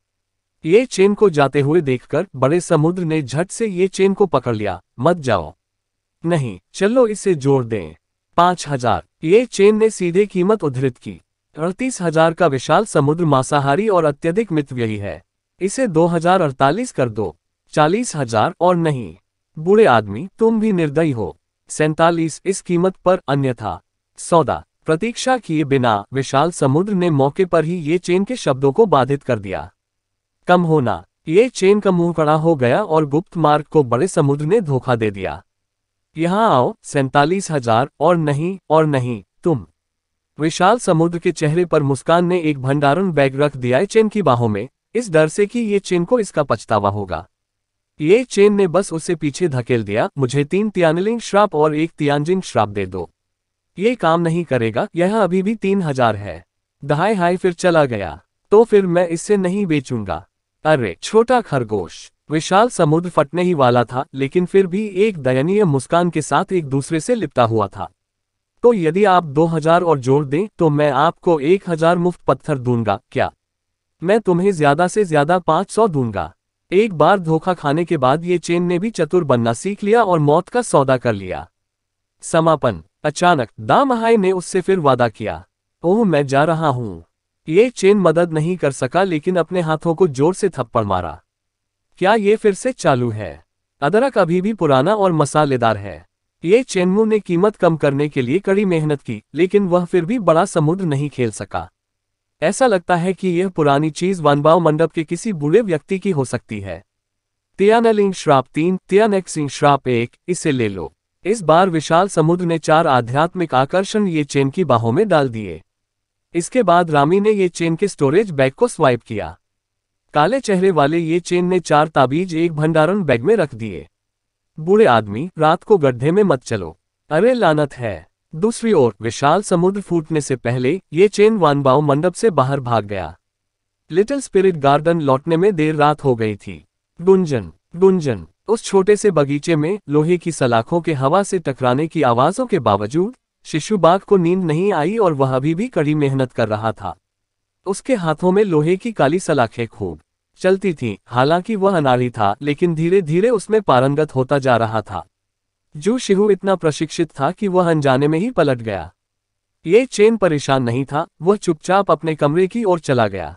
ये चेन को जाते हुए देखकर बड़े समुद्र ने झट से ये चेन को पकड़ लिया मत जाओ नहीं चलो इसे जोड़ दें पांच हजार ये चेन ने सीधे कीमत उद्धृत की अड़तीस हजार का विशाल समुद्र मांसाहारी और अत्यधिक मितव्ययी है इसे दो हजार अड़तालीस कर दो चालीस हजार और नहीं बूढ़े आदमी तुम भी निर्दयी हो सैतालीस इस कीमत पर अन्यथा सौदा प्रतीक्षा किए बिना विशाल समुद्र ने मौके पर ही ये चेन के शब्दों को बाधित कर दिया कम होना ये चेन का मुंह कड़ा हो गया और गुप्त मार्ग को बड़े समुद्र ने धोखा दे दिया यहाँ आओ सैतालीस हजार और नहीं और नहीं तुम विशाल समुद्र के चेहरे पर मुस्कान ने एक भंडारण बैग रख दिया चेन की बाहों में इस डर से कि ये चेन को इसका पछतावा होगा ये चेन ने बस उसे पीछे धकेल दिया मुझे तीन तियानलिंग श्राप और एक तियानजिंग श्राप दे दो ये काम नहीं करेगा यह अभी भी तीन हजार है दहाई हाई फिर चला गया तो फिर मैं इससे नहीं बेचूंगा अरे छोटा खरगोश विशाल समुद्र फटने ही वाला था लेकिन फिर भी एक दयनीय मुस्कान के साथ एक दूसरे से लिपटा हुआ था तो यदि आप 2000 और जोड़ दें तो मैं आपको 1000 मुफ्त पत्थर दूंगा क्या मैं तुम्हें ज्यादा से ज्यादा 500 दूंगा एक बार धोखा खाने के बाद ये चेन ने भी चतुर बनना सीख लिया और मौत का सौदा कर लिया समापन अचानक दामहाय ने उससे फिर वादा किया ओह मैं जा रहा हूं ये चेन मदद नहीं कर सका लेकिन अपने हाथों को जोर से थप्पड़ मारा क्या ये फिर से चालू है अदरक अभी भी पुराना और मसालेदार है ये चेनमू ने कीमत कम करने के लिए कड़ी मेहनत की लेकिन वह फिर भी बड़ा समुद्र नहीं खेल सका ऐसा लगता है कि यह पुरानी चीज वनबाव मंडप के किसी बुढ़े व्यक्ति की हो सकती है तियानलिंग श्राप तीन तियानेक्सिंग श्राप एक इसे ले लो इस बार विशाल समुद्र ने चार आध्यात्मिक आकर्षण ये चेन की बाहों में डाल दिए इसके बाद रामी ने ये चेन के स्टोरेज बैग को स्वाइप किया काले चेहरे वाले ये चेन ने चार ताबीज एक भंडारण बैग में रख दिए बूढ़े आदमी रात को गड्ढे में मत चलो अरे लानत है दूसरी ओर विशाल समुद्र फूटने से पहले ये चेन वानबाव मंडप से बाहर भाग गया लिटिल स्पिरिट गार्डन लौटने में देर रात हो गई थी गुंजन गुंजन उस छोटे से बगीचे में लोहे की सलाखों के हवा से टकराने की आवाज़ों के बावजूद शिशु बाघ को नींद नहीं आई और वह अभी भी कड़ी मेहनत कर रहा था उसके हाथों में लोहे की काली सलाखें खूब चलती थी हालांकि वह अनाड़ी था लेकिन धीरे धीरे उसमें पारंगत होता जा रहा था जो शिहु इतना प्रशिक्षित था कि वह अनजाने में ही पलट गया ये चेन परेशान नहीं था वह चुपचाप अपने कमरे की ओर चला गया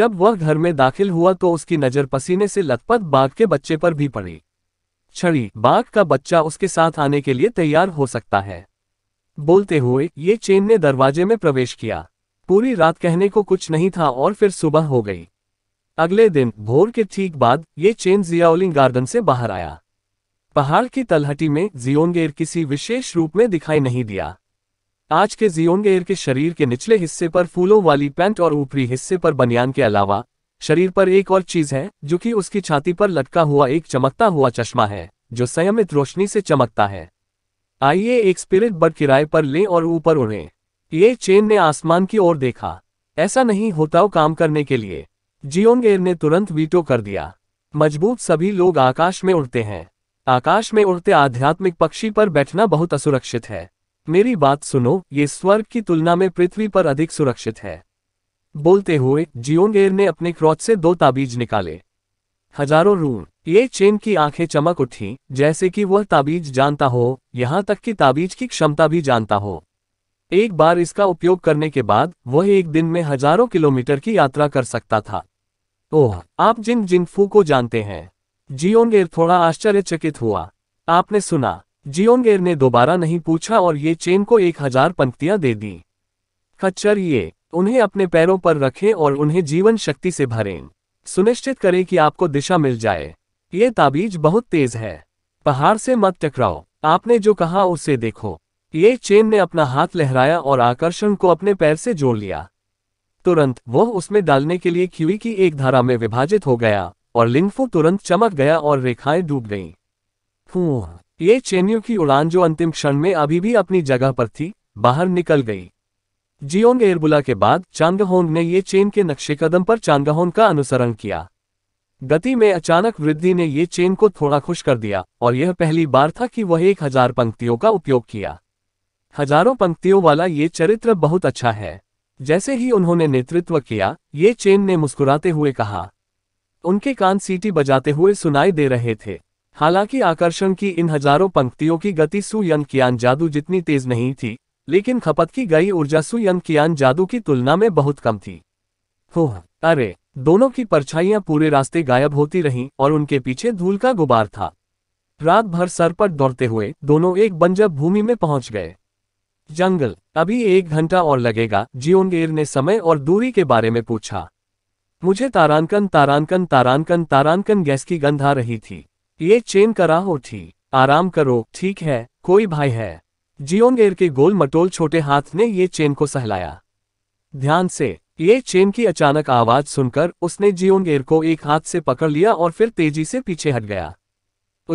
जब वह घर में दाखिल हुआ तो उसकी नज़र पसीने से लथपथ बाघ के बच्चे पर भी पड़ी छड़ी बाघ का बच्चा उसके साथ आने के लिए तैयार हो सकता है बोलते हुए ये चेन ने दरवाजे में प्रवेश किया पूरी रात कहने को कुछ नहीं था और फिर सुबह हो गई अगले दिन भोर के ठीक बाद ये चेन जियाओलिंग गार्डन से बाहर आया पहाड़ की तलहटी में जियोंगेर किसी विशेष रूप में दिखाई नहीं दिया आज के जियोंगेर के शरीर के निचले हिस्से पर फूलों वाली पैंट और ऊपरी हिस्से पर बनियान के अलावा शरीर पर एक और चीज है जो कि उसकी छाती पर लटका हुआ एक चमकता हुआ चश्मा है जो संयमित रोशनी से चमकता है आइए एक स्पिरिट बर्ड किराए पर लें और ऊपर उड़ें ये चेन ने आसमान की ओर देखा ऐसा नहीं होता काम करने के लिए जियोंगेर ने तुरंत वीटो कर दिया मजबूत सभी लोग आकाश में उड़ते हैं आकाश में उड़ते आध्यात्मिक पक्षी पर बैठना बहुत असुरक्षित है मेरी बात सुनो ये स्वर्ग की तुलना में पृथ्वी पर अधिक सुरक्षित है बोलते हुए जियोंगेर ने अपने क्रॉच से दो ताबीज निकाले हजारों रूम ये चेन की आंखें चमक उठी जैसे कि वह ताबीज जानता हो यहाँ तक कि ताबीज की क्षमता भी जानता हो एक बार इसका उपयोग करने के बाद वह एक दिन में हजारों किलोमीटर की यात्रा कर सकता था ओह आप जिन फू को जानते हैं जियोन थोड़ा आश्चर्यचकित हुआ आपने सुना जियोन ने दोबारा नहीं पूछा और ये चेन को एक हजार पंक्तियां दे दी खच्चर ये उन्हें अपने पैरों पर रखें और उन्हें जीवन शक्ति से भरें सुनिश्चित करें कि आपको दिशा मिल जाए ये ताबीज बहुत तेज है पहाड़ से मत टकराओ आपने जो कहा उसे देखो ये चेन ने अपना हाथ लहराया और आकर्षण को अपने पैर से जोड़ लिया तुरंत वह उसमें डालने के लिए क्यूई की एक धारा में विभाजित हो गया और लिंगफू तुरंत चमक गया और रेखाएं डूब गईं। ये चेनियों की उड़ान जो अंतिम क्षण में अभी भी अपनी जगह पर थी बाहर निकल गई जियोंग एयरबुला के बाद चांगहोंग ने ये चेन के नक्शे कदम पर चांगहोंग का अनुसरण किया गति में अचानक वृद्धि ने ये चेन को थोड़ा खुश कर दिया और यह पहली बार था कि वह एक हजार पंक्तियों का उपयोग किया हजारों पंक्तियों वाला ये चरित्र बहुत अच्छा है जैसे ही उन्होंने नेतृत्व किया ये चेन ने मुस्कुराते हुए कहा उनके कान सीटी बजाते हुए सुनाई दे रहे थे हालांकि आकर्षण की इन हजारों पंक्तियों की गति सुयन कियान जादू जितनी तेज नहीं थी लेकिन खपत की गई ऊर्जा सुयन कियान जादू की तुलना में बहुत कम थी हो अरे दोनों की परछाइयां पूरे रास्ते गायब होती रहीं और उनके पीछे धूल का गुबार था रात भर सर पर दौड़ते हुए दोनों एक बंजर भूमि में पहुंच गए जंगल अभी एक घंटा और लगेगा जियोनगेर ने समय और दूरी के बारे में पूछा मुझे तारानकन तारानकन तारानकन तारानकन गैस की गंध आ रही थी ये चेन कराहो थी आराम करो ठीक है कोई भाई है जियोंग एयर के गोल मटोल छोटे हाथ ने ये चेन को सहलाया ध्यान से ये चेन की अचानक आवाज सुनकर उसने जियोंग एयर को एक हाथ से पकड़ लिया और फिर तेजी से पीछे हट गया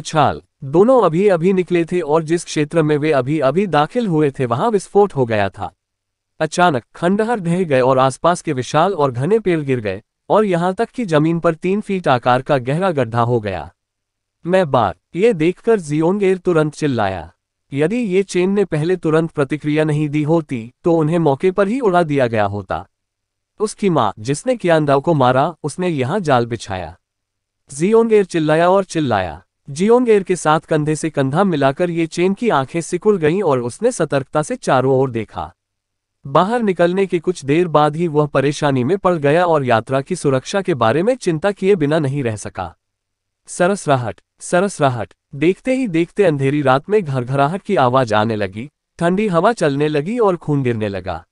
उछाल दोनों अभी अभी निकले थे और जिस क्षेत्र में वे अभी अभी दाखिल हुए थे वहां विस्फोट हो गया था अचानक खंडहर ढह गए और आसपास के विशाल और घने पेड़ गिर गए और यहां तक कि जमीन पर तीन फीट आकार का गहरा गड्ढा हो गया मैं बार ये देखकर जियोंगेर तुरंत चिल्लाया यदि ये चेन ने पहले तुरंत प्रतिक्रिया नहीं दी होती तो उन्हें मौके पर ही उड़ा दिया गया होता उसकी माँ जिसने कियानदाव को मारा उसने यहाँ जाल बिछाया जियोंगेर चिल्लाया और चिल्लाया जियोंगेर के साथ कंधे से कंधा मिलाकर ये चेन की आंखें सिकुड़ गईं और उसने सतर्कता से चारों ओर देखा बाहर निकलने के कुछ देर बाद ही वह परेशानी में पड़ गया और यात्रा की सुरक्षा के बारे में चिंता किए बिना नहीं रह सका सरसराहट सरसराहट देखते ही देखते अंधेरी रात में घरघराहट की आवाज आने लगी ठंडी हवा चलने लगी और खून गिरने लगा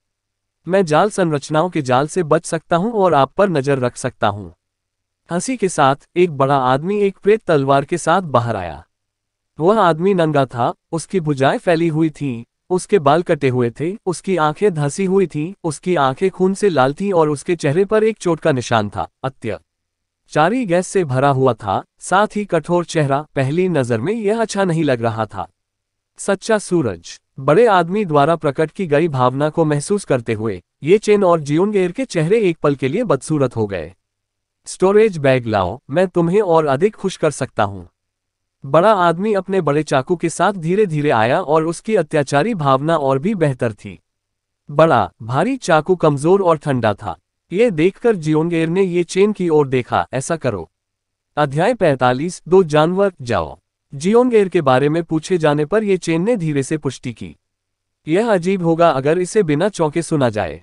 मैं जाल संरचनाओं के जाल से बच सकता हूं और आप पर नजर रख सकता हूं हंसी के साथ एक बड़ा आदमी एक प्रेत तलवार के साथ बाहर आया वह आदमी नंगा था उसकी भुजाएं फैली हुई थीं, उसके बाल कटे हुए थे उसकी आंखें धंसी हुई थीं, उसकी आंखें खून से लाल थीं और उसके चेहरे पर एक चोट का निशान था अत्य चारी गैस से भरा हुआ था साथ ही कठोर चेहरा पहली नजर में यह अच्छा नहीं लग रहा था सच्चा सूरज बड़े आदमी द्वारा प्रकट की गई भावना को महसूस करते हुए ये चेन और जियोनगेर के चेहरे एक पल के लिए बदसूरत हो गए स्टोरेज बैग लाओ मैं तुम्हें और अधिक खुश कर सकता हूँ बड़ा आदमी अपने बड़े चाकू के साथ धीरे धीरे आया और उसकी अत्याचारी भावना और भी बेहतर थी बड़ा भारी चाकू कमजोर और ठंडा था ये देखकर जियोंगेर ने ये चेन की ओर देखा ऐसा करो अध्याय 45 दो जानवर जाओ जियोंगेर के बारे में पूछे जाने पर यह चेन ने धीरे से पुष्टि की यह अजीब होगा अगर इसे बिना चौके सुना जाए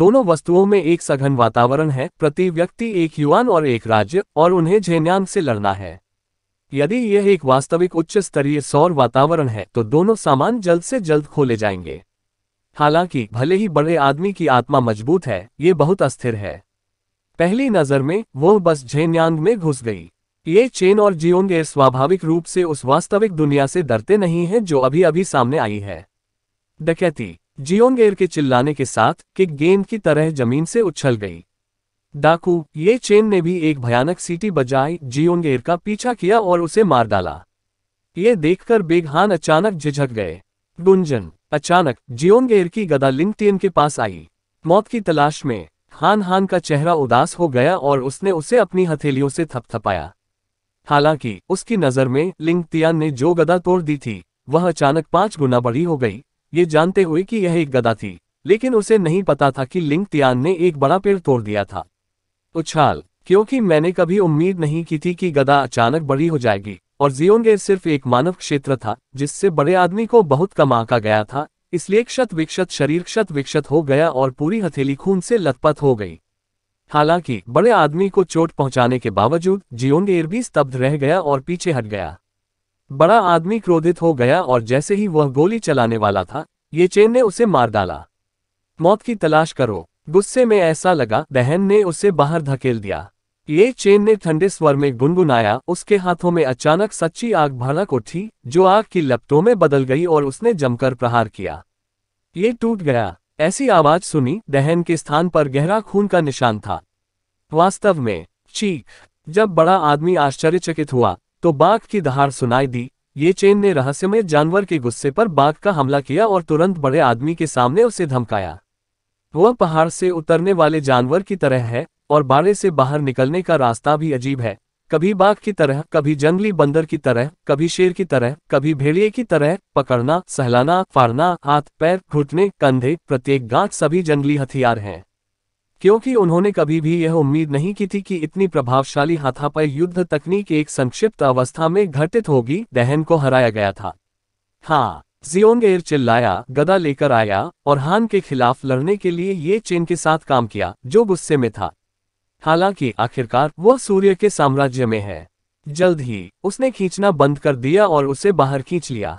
दोनों वस्तुओं में एक सघन वातावरण है प्रति व्यक्ति एक युवान और एक राज्य और उन्हें झेन्यांग से लड़ना है यदि यह एक वास्तविक उच्च स्तरीय सौर वातावरण है तो दोनों सामान जल्द से जल्द खोले जाएंगे हालांकि भले ही बड़े आदमी की आत्मा मजबूत है ये बहुत अस्थिर है पहली नजर में वो बस झेन्यांग में घुस गई ये चेन और जियोंग स्वाभाविक रूप से उस वास्तविक दुनिया से डरते नहीं हैं जो अभी अभी सामने आई है डकैती जियोंग के चिल्लाने के साथ किक गेंद की तरह जमीन से उछल गई डाकू ये चेन ने भी एक भयानक सीटी बजाई जियोंग का पीछा किया और उसे मार डाला ये देखकर बेगहान अचानक झिझक गए गुंजन अचानक जियोंग एयर की गदा लिंगटियन के पास आई मौत की तलाश में हान हान का चेहरा उदास हो गया और उसने उसे अपनी हथेलियों से थपथपाया हालांकि उसकी नज़र में लिंगतियान ने जो गदा तोड़ दी थी वह अचानक पांच गुना बड़ी हो गई ये जानते हुए कि यह एक गदा थी लेकिन उसे नहीं पता था कि लिंग तियान ने एक बड़ा पेड़ तोड़ दिया था उछाल क्योंकि मैंने कभी उम्मीद नहीं की थी कि गदा अचानक बड़ी हो जाएगी और जियोनगेर सिर्फ एक मानव क्षेत्र था जिससे बड़े आदमी को बहुत कम आका गया था इसलिए क्षत विक्षत शरीर क्षत विक्षत हो गया और पूरी हथेली खून से लथपथ हो गई हालांकि बड़े आदमी को चोट पहुंचाने के बावजूद जियोंगेर भी स्तब्ध रह गया और पीछे हट गया बड़ा आदमी क्रोधित हो गया और जैसे ही वह गोली चलाने वाला था ये चेन ने उसे मार डाला मौत की तलाश करो गुस्से में ऐसा लगा बहन ने उसे बाहर धकेल दिया ये चेन ने ठंडे स्वर में गुनगुनाया उसके हाथों में अचानक सच्ची आग भड़क उठी जो आग की लपटों में बदल गई और उसने जमकर प्रहार किया ये टूट गया ऐसी आवाज सुनी दहन के स्थान पर गहरा खून का निशान था वास्तव में चीख जब बड़ा आदमी आश्चर्यचकित हुआ तो बाघ की दहाड़ सुनाई दी ये चेन ने रहस्यमय जानवर के गुस्से पर बाघ का हमला किया और तुरंत बड़े आदमी के सामने उसे धमकाया वह पहाड़ से उतरने वाले जानवर की तरह है और बाड़े से बाहर निकलने का रास्ता भी अजीब है कभी बाघ की तरह कभी जंगली बंदर की तरह कभी शेर की तरह कभी भेड़िए की तरह पकड़ना सहलाना फाड़ना हाथ पैर घुटने कंधे प्रत्येक गांठ सभी जंगली हथियार हैं क्योंकि उन्होंने कभी भी यह उम्मीद नहीं की थी कि इतनी प्रभावशाली हाथापय युद्ध तकनीक एक संक्षिप्त अवस्था में घटित होगी दहन को हराया गया था हाँ जियोंग एयर चिल्लाया गदा लेकर आया और हान के खिलाफ लड़ने के लिए ये चेन के साथ काम किया जो गुस्से में था हालांकि आखिरकार वह सूर्य के साम्राज्य में है जल्द ही उसने खींचना बंद कर दिया और उसे बाहर खींच लिया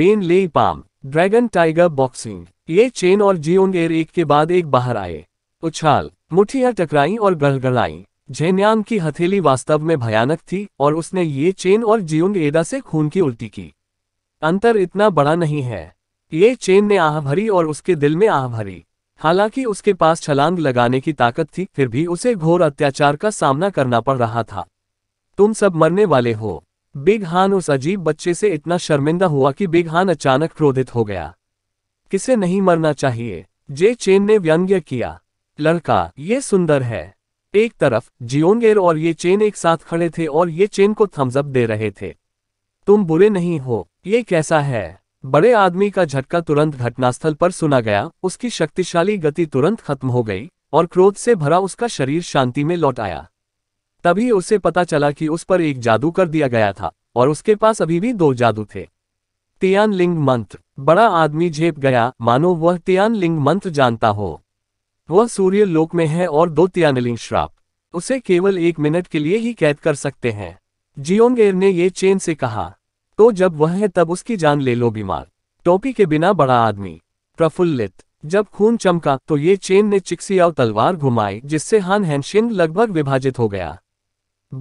बेन ले पाम ड्रैगन टाइगर बॉक्सिंग ये चेन और जियोंग एयर एक के बाद एक बाहर आए उछाल मुठियां टकराई और गड़गड़ाई झेन्यांग की हथेली वास्तव में भयानक थी और उसने ये चेन और जियोंग एडा से खून की उल्टी की अंतर इतना बड़ा नहीं है ये चेन ने आह भरी और उसके दिल में आह भरी हालांकि उसके पास छलांग लगाने की ताकत थी फिर भी उसे घोर अत्याचार का सामना करना पड़ रहा था तुम सब मरने वाले हो बिग हान उस अजीब बच्चे से इतना शर्मिंदा हुआ कि बिग हान अचानक क्रोधित हो गया किसे नहीं मरना चाहिए जे चेन ने व्यंग्य किया लड़का ये सुंदर है एक तरफ जियोंगेर और ये चेन एक साथ खड़े थे और ये चेन को थम्सअप दे रहे थे तुम बुरे नहीं हो ये कैसा है बड़े आदमी का झटका तुरंत घटनास्थल पर सुना गया उसकी शक्तिशाली गति तुरंत खत्म हो गई और क्रोध से भरा उसका शरीर शांति में लौट आया तभी उसे पता चला कि उस पर एक जादू कर दिया गया था और उसके पास अभी भी दो जादू थे तियान लिंग मंत्र बड़ा आदमी झेप गया मानो वह तियान लिंग मंत्र जानता हो वह सूर्य लोक में है और दो तियानलिंग श्राप उसे केवल एक मिनट के लिए ही कैद कर सकते हैं जियोंगेर ने ये चेन से कहा तो जब वह है तब उसकी जान ले लो बीमार टोपी के बिना बड़ा आदमी प्रफुल्लित जब खून चमका तो ये चेन ने चिकसी और तलवार घुमाई जिससे हान हैनशिन लगभग विभाजित हो गया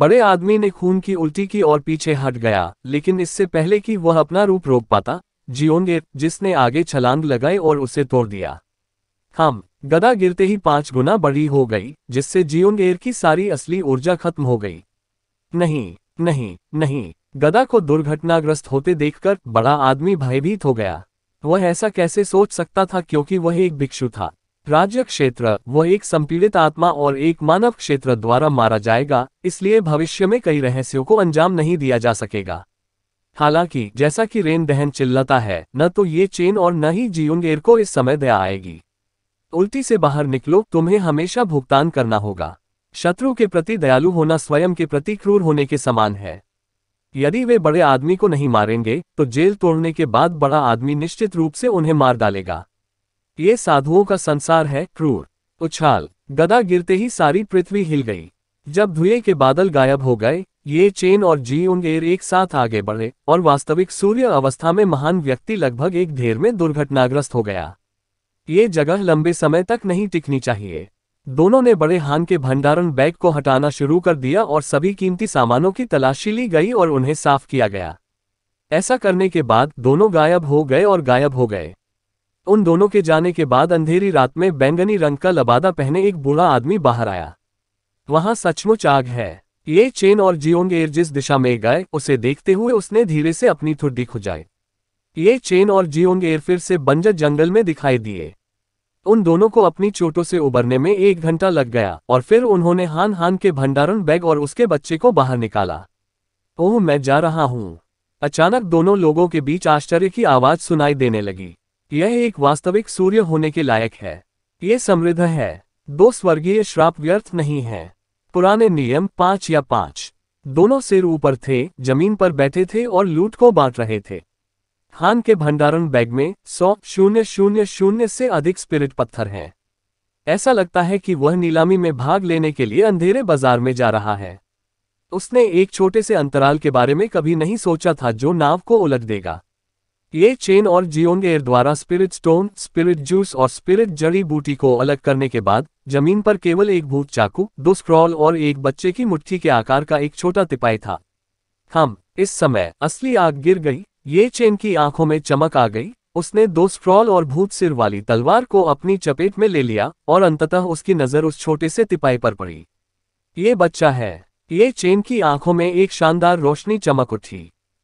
बड़े आदमी ने खून की उल्टी की और पीछे हट गया लेकिन इससे पहले कि वह अपना रूप रोक पाता जियोंगे जिसने आगे छलांग लगाई और उसे तोड़ दिया हम गदा गिरते ही पांच गुना बड़ी हो गई जिससे जियोंगेर की सारी असली ऊर्जा खत्म हो गई नहीं नहीं नहीं गदा को दुर्घटनाग्रस्त होते देखकर बड़ा आदमी भयभीत हो गया वह ऐसा कैसे सोच सकता था क्योंकि वह एक भिक्षु था राज्य क्षेत्र वह एक संपीड़ित आत्मा और एक मानव क्षेत्र द्वारा मारा जाएगा इसलिए भविष्य में कई रहस्यों को अंजाम नहीं दिया जा सकेगा हालांकि जैसा कि रेन दहन चिल्लाता है न तो ये चेन और न ही जियोंग को इस समय दया आएगी उल्टी से बाहर निकलो तुम्हें हमेशा भुगतान करना होगा शत्रु के प्रति दयालु होना स्वयं के प्रति क्रूर होने के समान है यदि वे बड़े आदमी को नहीं मारेंगे तो जेल तोड़ने के बाद बड़ा आदमी निश्चित रूप से उन्हें मार डालेगा ये साधुओं का संसार है क्रूर उछाल गदा गिरते ही सारी पृथ्वी हिल गई जब धुएं के बादल गायब हो गए ये चेन और जी उंग एक साथ आगे बढ़े और वास्तविक सूर्य अवस्था में महान व्यक्ति लगभग एक ढेर में दुर्घटनाग्रस्त हो गया ये जगह लंबे समय तक नहीं टिकनी चाहिए दोनों ने बड़े हान के भंडारण बैग को हटाना शुरू कर दिया और सभी कीमती सामानों की तलाशी ली गई और उन्हें साफ किया गया ऐसा करने के बाद दोनों गायब हो गए और गायब हो गए उन दोनों के जाने के बाद अंधेरी रात में बैंगनी रंग का लबादा पहने एक बूढ़ा आदमी बाहर आया वहां सचमुच आग है ये चेन और जियोंग एयर जिस दिशा में गए उसे देखते हुए उसने धीरे से अपनी थुड्डी खुजाई ये चेन और जियोंग एयर फिर से बंजर जंगल में दिखाई दिए उन दोनों को अपनी चोटों से उबरने में एक घंटा लग गया और फिर उन्होंने हान हान के भंडारण बैग और उसके बच्चे को बाहर निकाला ओह मैं जा रहा हूँ अचानक दोनों लोगों के बीच आश्चर्य की आवाज सुनाई देने लगी यह एक वास्तविक सूर्य होने के लायक है ये समृद्ध है दो स्वर्गीय श्राप व्यर्थ नहीं है पुराने नियम पांच या पांच दोनों सिर ऊपर थे जमीन पर बैठे थे और लूट को बांट रहे थे खान के भंडारण बैग में सौ शून्य शून्य शून्य से अधिक स्पिरिट पत्थर हैं ऐसा लगता है कि वह नीलामी में भाग लेने के लिए अंधेरे बाजार में जा रहा है उसने एक छोटे से अंतराल के बारे में कभी नहीं सोचा था जो नाव को उलट देगा ये चेन और जियोंग एयर द्वारा स्पिरिट स्टोन स्पिरिट जूस और स्पिरिट जड़ी बूटी को अलग करने के बाद जमीन पर केवल एक भूत चाकू दो स्क्रॉल और एक बच्चे की मुट्ठी के आकार का एक छोटा तिपाही था हम इस समय असली आग गिर गई ये चेन की आंखों में चमक आ गई उसने दो स्क्रॉल और भूत सिर वाली तलवार को अपनी चपेट में ले लिया और अंततः उसकी नजर उस छोटे से तिपाही पर पड़ी ये बच्चा है ये चेन की आंखों में एक शानदार रोशनी चमक उठी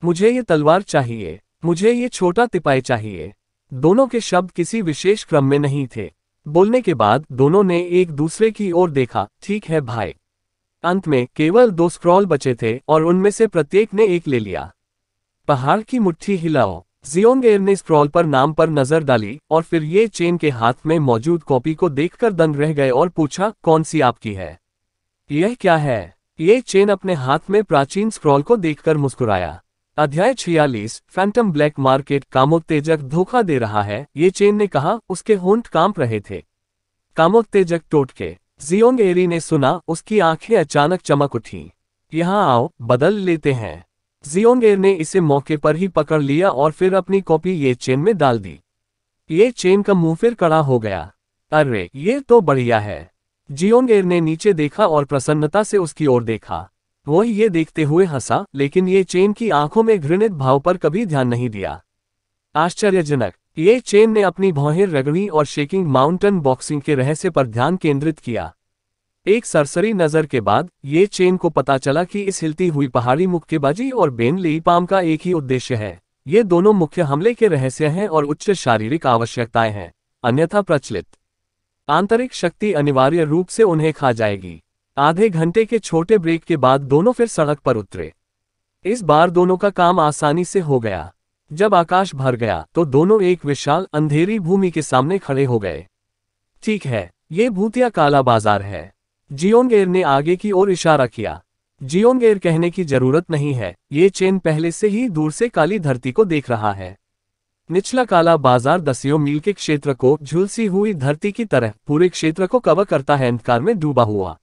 मुझे ये तलवार चाहिए मुझे ये छोटा तिपाही चाहिए दोनों के शब्द किसी विशेष क्रम में नहीं थे बोलने के बाद दोनों ने एक दूसरे की ओर देखा ठीक है भाई अंत में केवल दो स्क्रॉल बचे थे और उनमें से प्रत्येक ने एक ले लिया पहाड़ की मुट्ठी हिलाओ जियोंग ने स्क्रॉल पर नाम पर नजर डाली और फिर ये चेन के हाथ में मौजूद कॉपी को देखकर दंग रह गए और पूछा कौन सी आपकी है यह क्या है ये चेन अपने हाथ में प्राचीन स्क्रॉल को देखकर मुस्कुराया अध्याय छियालीस फैंटम ब्लैक मार्केट कामोत्तेजक धोखा दे रहा है ये चेन ने कहा उसके होंट कांप रहे थे कामोत्तेजक टोटके जियोंग ने सुना उसकी आंखें अचानक चमक उठी यहाँ आओ बदल लेते हैं जियोंगेर ने इसे मौके पर ही पकड़ लिया और फिर अपनी कॉपी ये चेन में डाल दी ये चेन का मुंह फिर कड़ा हो गया अरे ये तो बढ़िया है जियोंगेर ने नीचे देखा और प्रसन्नता से उसकी ओर देखा वह ये देखते हुए हंसा लेकिन ये चेन की आंखों में घृणित भाव पर कभी ध्यान नहीं दिया आश्चर्यजनक ये चेन ने अपनी भौहें रगड़ी और शेकिंग माउंटेन बॉक्सिंग के रहस्य पर ध्यान केंद्रित किया एक सरसरी नजर के बाद ये चेन को पता चला कि इस हिलती हुई पहाड़ी मुक्केबाजी और बेन ली पाम का एक ही उद्देश्य है ये दोनों मुख्य हमले के रहस्य हैं और उच्च शारीरिक आवश्यकताएं हैं अन्यथा प्रचलित आंतरिक शक्ति अनिवार्य रूप से उन्हें खा जाएगी आधे घंटे के छोटे ब्रेक के बाद दोनों फिर सड़क पर उतरे इस बार दोनों का काम आसानी से हो गया जब आकाश भर गया तो दोनों एक विशाल अंधेरी भूमि के सामने खड़े हो गए ठीक है ये भूतिया काला बाजार है जियोनगेर ने आगे की ओर इशारा किया जियोनगेर कहने की जरूरत नहीं है ये चेन पहले से ही दूर से काली धरती को देख रहा है निचला काला बाजार दसियों मील के क्षेत्र को झुलसी हुई धरती की तरह पूरे क्षेत्र को कवर करता है अंधकार में डूबा हुआ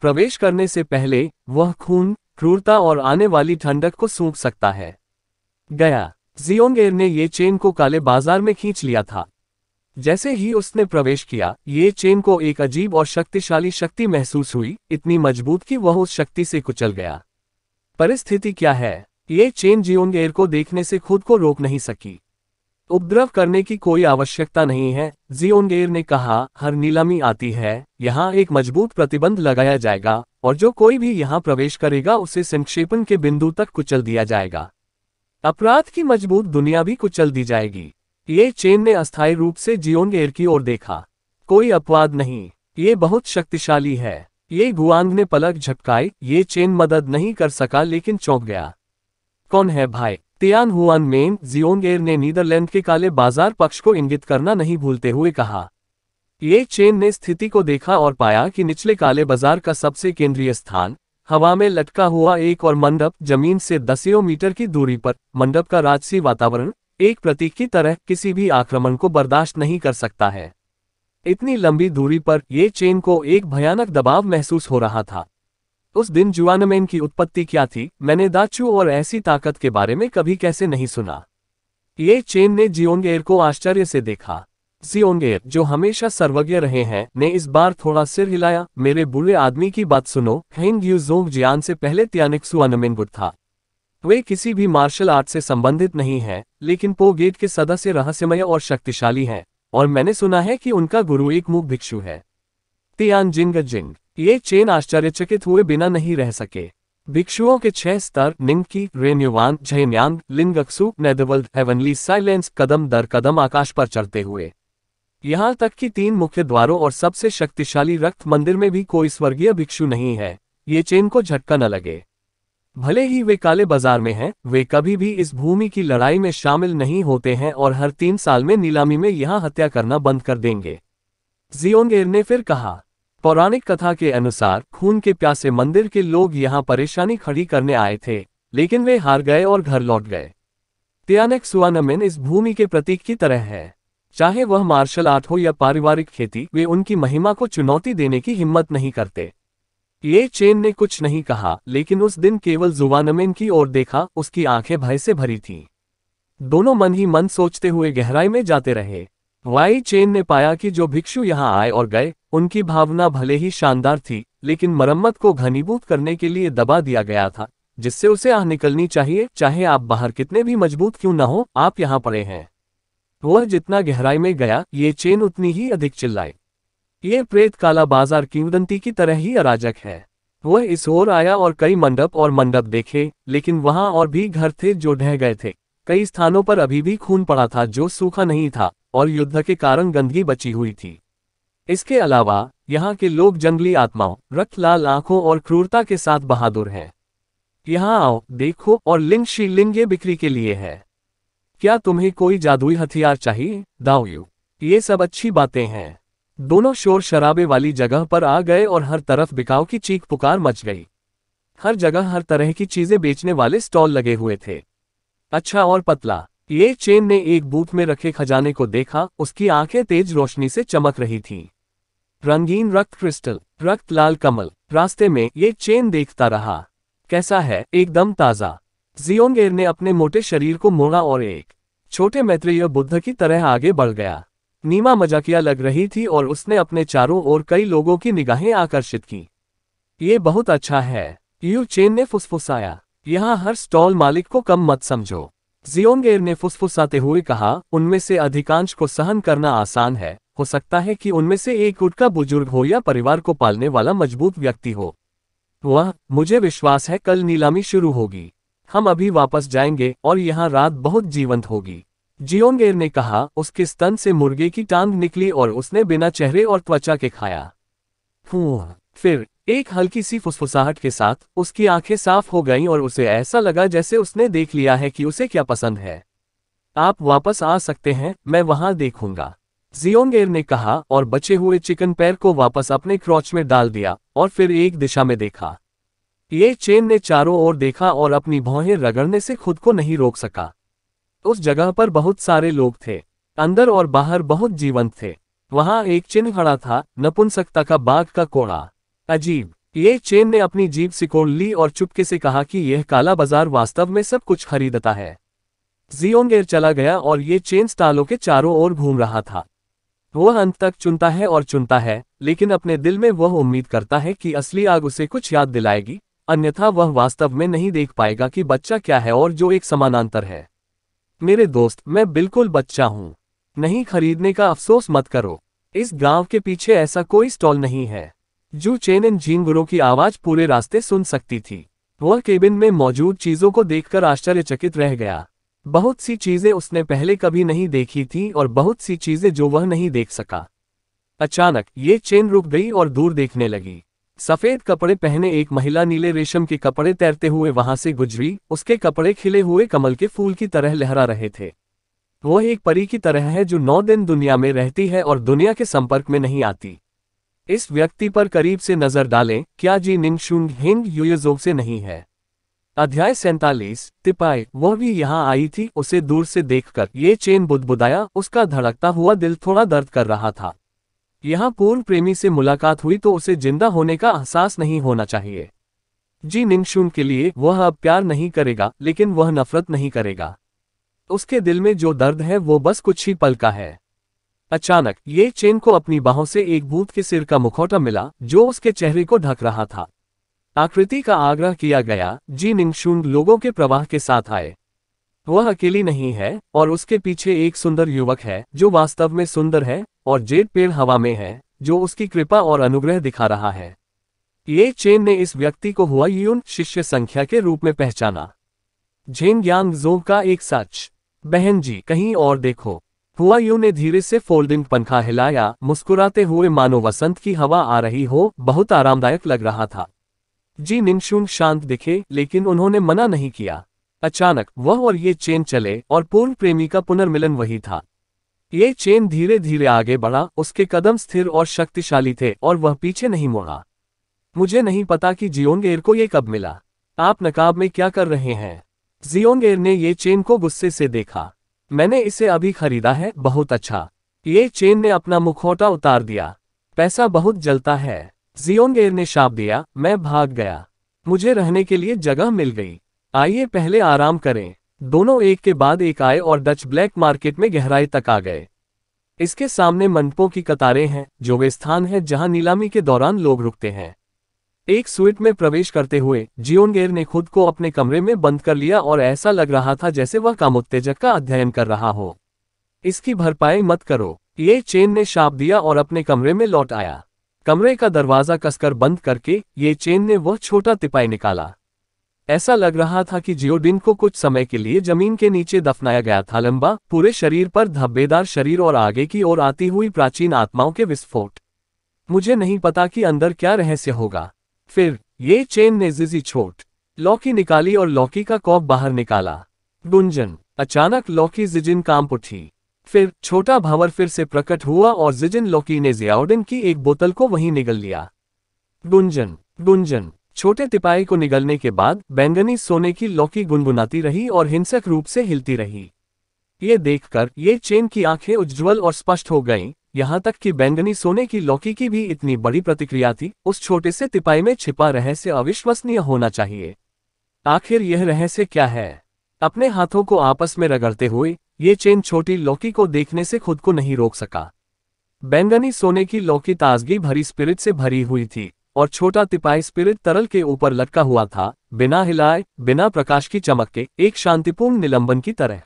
प्रवेश करने से पहले वह खून क्रूरता और आने वाली ठंडक को सूंघ सकता है गया जियोनगेर ने ये चेन को काले बाजार में खींच लिया था जैसे ही उसने प्रवेश किया ये चेन को एक अजीब और शक्तिशाली शक्ति महसूस हुई इतनी मजबूत कि वह उस शक्ति से कुचल गया परिस्थिति क्या है ये चेन जीवन एयर को देखने से खुद को रोक नहीं सकी उपद्रव करने की कोई आवश्यकता नहीं है जियोंगेर ने कहा हर नीलामी आती है यहाँ एक मजबूत प्रतिबंध लगाया जाएगा और जो कोई भी यहाँ प्रवेश करेगा उसे संक्षेपण के बिंदु तक कुचल दिया जाएगा अपराध की मजबूत दुनिया भी कुचल दी जाएगी ये चेन ने अस्थायी रूप से जियोंग एयर की ओर देखा कोई अपवाद नहीं ये बहुत शक्तिशाली है ये गुआंग ने पलक झपकाई ये चेन मदद नहीं कर सका लेकिन चौंक गया कौन है भाई तियान हुआन मेन जियोंग एयर ने नीदरलैंड के काले बाजार पक्ष को इंगित करना नहीं भूलते हुए कहा ये चेन ने स्थिति को देखा और पाया कि निचले काले बाजार का सबसे केंद्रीय स्थान हवा में लटका हुआ एक और मंडप जमीन से दसियों मीटर की दूरी पर मंडप का राजसी वातावरण एक प्रतीक की तरह किसी भी आक्रमण को बर्दाश्त नहीं कर सकता है इतनी लंबी दूरी पर ये चेन को एक भयानक दबाव महसूस हो रहा था उस दिन जुआनमेन की उत्पत्ति क्या थी मैंने दाचू और ऐसी ताकत के बारे में कभी कैसे नहीं सुना ये चेन ने जियोंगेर को आश्चर्य से देखा जियोंगेर जो हमेशा सर्वज्ञ रहे हैं ने इस बार थोड़ा सिर हिलाया मेरे बुरे आदमी की बात सुनो हेंग जोंग जियान से पहले त्यानिक सुअनमेन गुट था वे किसी भी मार्शल आर्ट से संबंधित नहीं हैं, लेकिन पोगेट के सदस्य रहस्यमय और शक्तिशाली हैं और मैंने सुना है कि उनका गुरु एक मुख भिक्षु है तियान जिंग जिंग ये चेन आश्चर्यचकित हुए बिना नहीं रह सके भिक्षुओं के छह स्तर निंगकी रेन्युवान झेन्यांग लिंगक्सु नेदवल्ड हेवनली साइलेंस कदम दर कदम आकाश पर चढ़ते हुए यहाँ तक कि तीन मुख्य द्वारों और सबसे शक्तिशाली रक्त मंदिर में भी कोई स्वर्गीय भिक्षु नहीं है ये चेन को झटका न लगे भले ही वे काले बाजार में हैं वे कभी भी इस भूमि की लड़ाई में शामिल नहीं होते हैं और हर तीन साल में नीलामी में यहाँ हत्या करना बंद कर देंगे जियोंगेर ने फिर कहा पौराणिक कथा के अनुसार खून के प्यासे मंदिर के लोग यहाँ परेशानी खड़ी करने आए थे लेकिन वे हार गए और घर लौट गए त्यानक सुआनमिन इस भूमि के प्रतीक की तरह है चाहे वह मार्शल आर्ट हो या पारिवारिक खेती वे उनकी महिमा को चुनौती देने की हिम्मत नहीं करते ये चेन ने कुछ नहीं कहा लेकिन उस दिन केवल जुवानमेन की ओर देखा उसकी आंखें भय से भरी थीं। दोनों मन ही मन सोचते हुए गहराई में जाते रहे वाई चेन ने पाया कि जो भिक्षु यहाँ आए और गए उनकी भावना भले ही शानदार थी लेकिन मरम्मत को घनीभूत करने के लिए दबा दिया गया था जिससे उसे आह निकलनी चाहिए चाहे आप बाहर कितने भी मजबूत क्यों न हो आप यहाँ पड़े हैं वह जितना गहराई में गया ये चेन उतनी ही अधिक चिल्लाई ये प्रेत काला बाजार किंवदंती की तरह ही अराजक है वह इस ओर आया और कई मंडप और मंडप देखे लेकिन वहां और भी घर थे जो ढह गए थे कई स्थानों पर अभी भी खून पड़ा था जो सूखा नहीं था और युद्ध के कारण गंदगी बची हुई थी इसके अलावा यहाँ के लोग जंगली आत्माओं रक्त लाल आंखों और क्रूरता के साथ बहादुर हैं यहाँ आओ देखो और लिंग शी ये बिक्री के लिए है क्या तुम्हें कोई जादुई हथियार चाहिए दाऊ ये सब अच्छी बातें हैं दोनों शोर शराबे वाली जगह पर आ गए और हर तरफ बिकाव की चीख पुकार मच गई हर जगह हर तरह की चीजें बेचने वाले स्टॉल लगे हुए थे अच्छा और पतला ये चेन ने एक बूथ में रखे खजाने को देखा उसकी आंखें तेज रोशनी से चमक रही थीं। रंगीन रक्त क्रिस्टल रक्त लाल कमल रास्ते में ये चेन देखता रहा कैसा है एकदम ताज़ा जियोंगेर ने अपने मोटे शरीर को मोड़ा और एक छोटे मैत्रेय बुद्ध की तरह आगे बढ़ गया नीमा मजाकिया लग रही थी और उसने अपने चारों ओर कई लोगों की निगाहें आकर्षित की ये बहुत अच्छा है यू चेन ने फुसफुसाया यहाँ हर स्टॉल मालिक को कम मत समझो जियोंगेर ने फुसफुसाते हुए कहा उनमें से अधिकांश को सहन करना आसान है हो सकता है कि उनमें से एक उठ का बुजुर्ग हो या परिवार को पालने वाला मजबूत व्यक्ति हो वह मुझे विश्वास है कल नीलामी शुरू होगी हम अभी वापस जाएंगे और यहाँ रात बहुत जीवंत होगी जियोंगेर ने कहा उसके स्तन से मुर्गे की टांग निकली और उसने बिना चेहरे और त्वचा के खाया फिर एक हल्की सी फुसफुसाहट के साथ उसकी आंखें साफ हो गईं और उसे ऐसा लगा जैसे उसने देख लिया है कि उसे क्या पसंद है आप वापस आ सकते हैं मैं वहां देखूंगा जियोंगेर ने कहा और बचे हुए चिकन पैर को वापस अपने क्रॉच में डाल दिया और फिर एक दिशा में देखा ये चेन ने चारों ओर देखा और अपनी भौहें रगड़ने से खुद को नहीं रोक सका उस जगह पर बहुत सारे लोग थे अंदर और बाहर बहुत जीवंत थे वहां एक चिन्ह खड़ा था नपुंसकता का बाघ का कोड़ा अजीब ये चेन ने अपनी जीप सिकोड़ ली और चुपके से कहा कि यह काला बाजार वास्तव में सब कुछ खरीदता है जियोंगेर चला गया और ये चेन स्टालों के चारों ओर घूम रहा था वह अंत तक चुनता है और चुनता है लेकिन अपने दिल में वह उम्मीद करता है कि असली आग उसे कुछ याद दिलाएगी अन्यथा वह वास्तव में नहीं देख पाएगा कि बच्चा क्या है और जो एक समानांतर है मेरे दोस्त मैं बिल्कुल बच्चा हूँ नहीं खरीदने का अफसोस मत करो इस गांव के पीछे ऐसा कोई स्टॉल नहीं है जू चेन इन झींगुरों की आवाज पूरे रास्ते सुन सकती थी वह केबिन में मौजूद चीजों को देखकर आश्चर्यचकित रह गया बहुत सी चीजें उसने पहले कभी नहीं देखी थी और बहुत सी चीजें जो वह नहीं देख सका अचानक ये चेन रुक गई और दूर देखने लगी सफेद कपड़े पहने एक महिला नीले रेशम के कपड़े तैरते हुए वहां से गुजरी उसके कपड़े खिले हुए कमल के फूल की तरह लहरा रहे थे वह एक परी की तरह है जो नौ दिन दुनिया में रहती है और दुनिया के संपर्क में नहीं आती इस व्यक्ति पर करीब से नजर डालें क्या जी निंगशुंग हिंग यूयजो से नहीं है अध्याय सैंतालीस तिपाई वह भी यहाँ आई थी उसे दूर से देखकर ये चेन बुदबुदाया उसका धड़कता हुआ दिल थोड़ा दर्द कर रहा था यहाँ पूर्ण प्रेमी से मुलाकात हुई तो उसे जिंदा होने का एहसास नहीं होना चाहिए जी निंगशुन के लिए वह अब प्यार नहीं करेगा लेकिन वह नफरत नहीं करेगा उसके दिल में जो दर्द है वो बस कुछ ही पल का है अचानक ये चेन को अपनी बाहों से एक भूत के सिर का मुखौटा मिला जो उसके चेहरे को ढक रहा था आकृति का आग्रह किया गया जी निंगशुन लोगों के प्रवाह के साथ आए वह अकेली नहीं है और उसके पीछे एक सुंदर युवक है जो वास्तव में सुंदर है और जेट पेड़ हवा में है जो उसकी कृपा और अनुग्रह दिखा रहा है ये चेन ने इस व्यक्ति को हुआ यून शिष्य संख्या के रूप में पहचाना झेन यांग जो का एक सच बहन जी कहीं और देखो हुआ यू ने धीरे से फोल्डिंग पंखा हिलाया मुस्कुराते हुए मानो वसंत की हवा आ रही हो बहुत आरामदायक लग रहा था जी निशुन शांत दिखे लेकिन उन्होंने मना नहीं किया अचानक वह और ये चेन चले और पूर्व प्रेमी का पुनर्मिलन वही था ये चेन धीरे धीरे आगे बढ़ा उसके कदम स्थिर और शक्तिशाली थे और वह पीछे नहीं मुड़ा मुझे नहीं पता कि जियोंगेर को ये कब मिला आप नकाब में क्या कर रहे हैं जियोंगेर ने ये चेन को गुस्से से देखा मैंने इसे अभी खरीदा है बहुत अच्छा ये चेन ने अपना मुखौटा उतार दिया पैसा बहुत जलता है जियोंगेर ने शाप दिया मैं भाग गया मुझे रहने के लिए जगह मिल गई आइए पहले आराम करें दोनों एक के बाद एक आए और डच ब्लैक मार्केट में गहराई तक आ गए इसके सामने मंडपों की कतारें हैं जो वे स्थान हैं जहां नीलामी के दौरान लोग रुकते हैं एक स्वीट में प्रवेश करते हुए जियोनगेर ने खुद को अपने कमरे में बंद कर लिया और ऐसा लग रहा था जैसे वह कामोत्तेजक का अध्ययन कर रहा हो इसकी भरपाई मत करो ये चेन ने शाप दिया और अपने कमरे में लौट आया कमरे का दरवाजा कसकर बंद करके ये चेन ने वह छोटा तिपाई निकाला ऐसा लग रहा था कि जियोडिन को कुछ समय के लिए जमीन के नीचे दफनाया गया था लंबा पूरे शरीर पर धब्बेदार शरीर और आगे की ओर आती हुई प्राचीन आत्माओं के विस्फोट मुझे नहीं पता कि अंदर क्या रहस्य होगा फिर ये चेन ने जिजी छोट लौकी निकाली और लौकी का कॉप बाहर निकाला गुंजन अचानक लौकी जिजिन काम उठी फिर छोटा भंवर फिर से प्रकट हुआ और जिजिन लौकी ने जियाउडिन की एक बोतल को वहीं निगल लिया गुंजन गुंजन छोटे तिपाही को निगलने के बाद बैंगनी सोने की लौकी गुनगुनाती रही और हिंसक रूप से हिलती रही ये देखकर ये चेन की आंखें उज्ज्वल और स्पष्ट हो गईं, यहाँ तक कि बैंगनी सोने की लौकी की भी इतनी बड़ी प्रतिक्रिया थी उस छोटे से तिपाही में छिपा रहस्य अविश्वसनीय होना चाहिए आखिर यह रहस्य क्या है अपने हाथों को आपस में रगड़ते हुए ये चेन छोटी लौकी को देखने से खुद को नहीं रोक सका बैंगनी सोने की लौकी ताजगी भरी स्पिरिट से भरी हुई थी और छोटा तिपाही स्पिरिट तरल के ऊपर लटका हुआ था बिना हिलाए बिना प्रकाश की चमक के एक शांतिपूर्ण निलंबन की तरह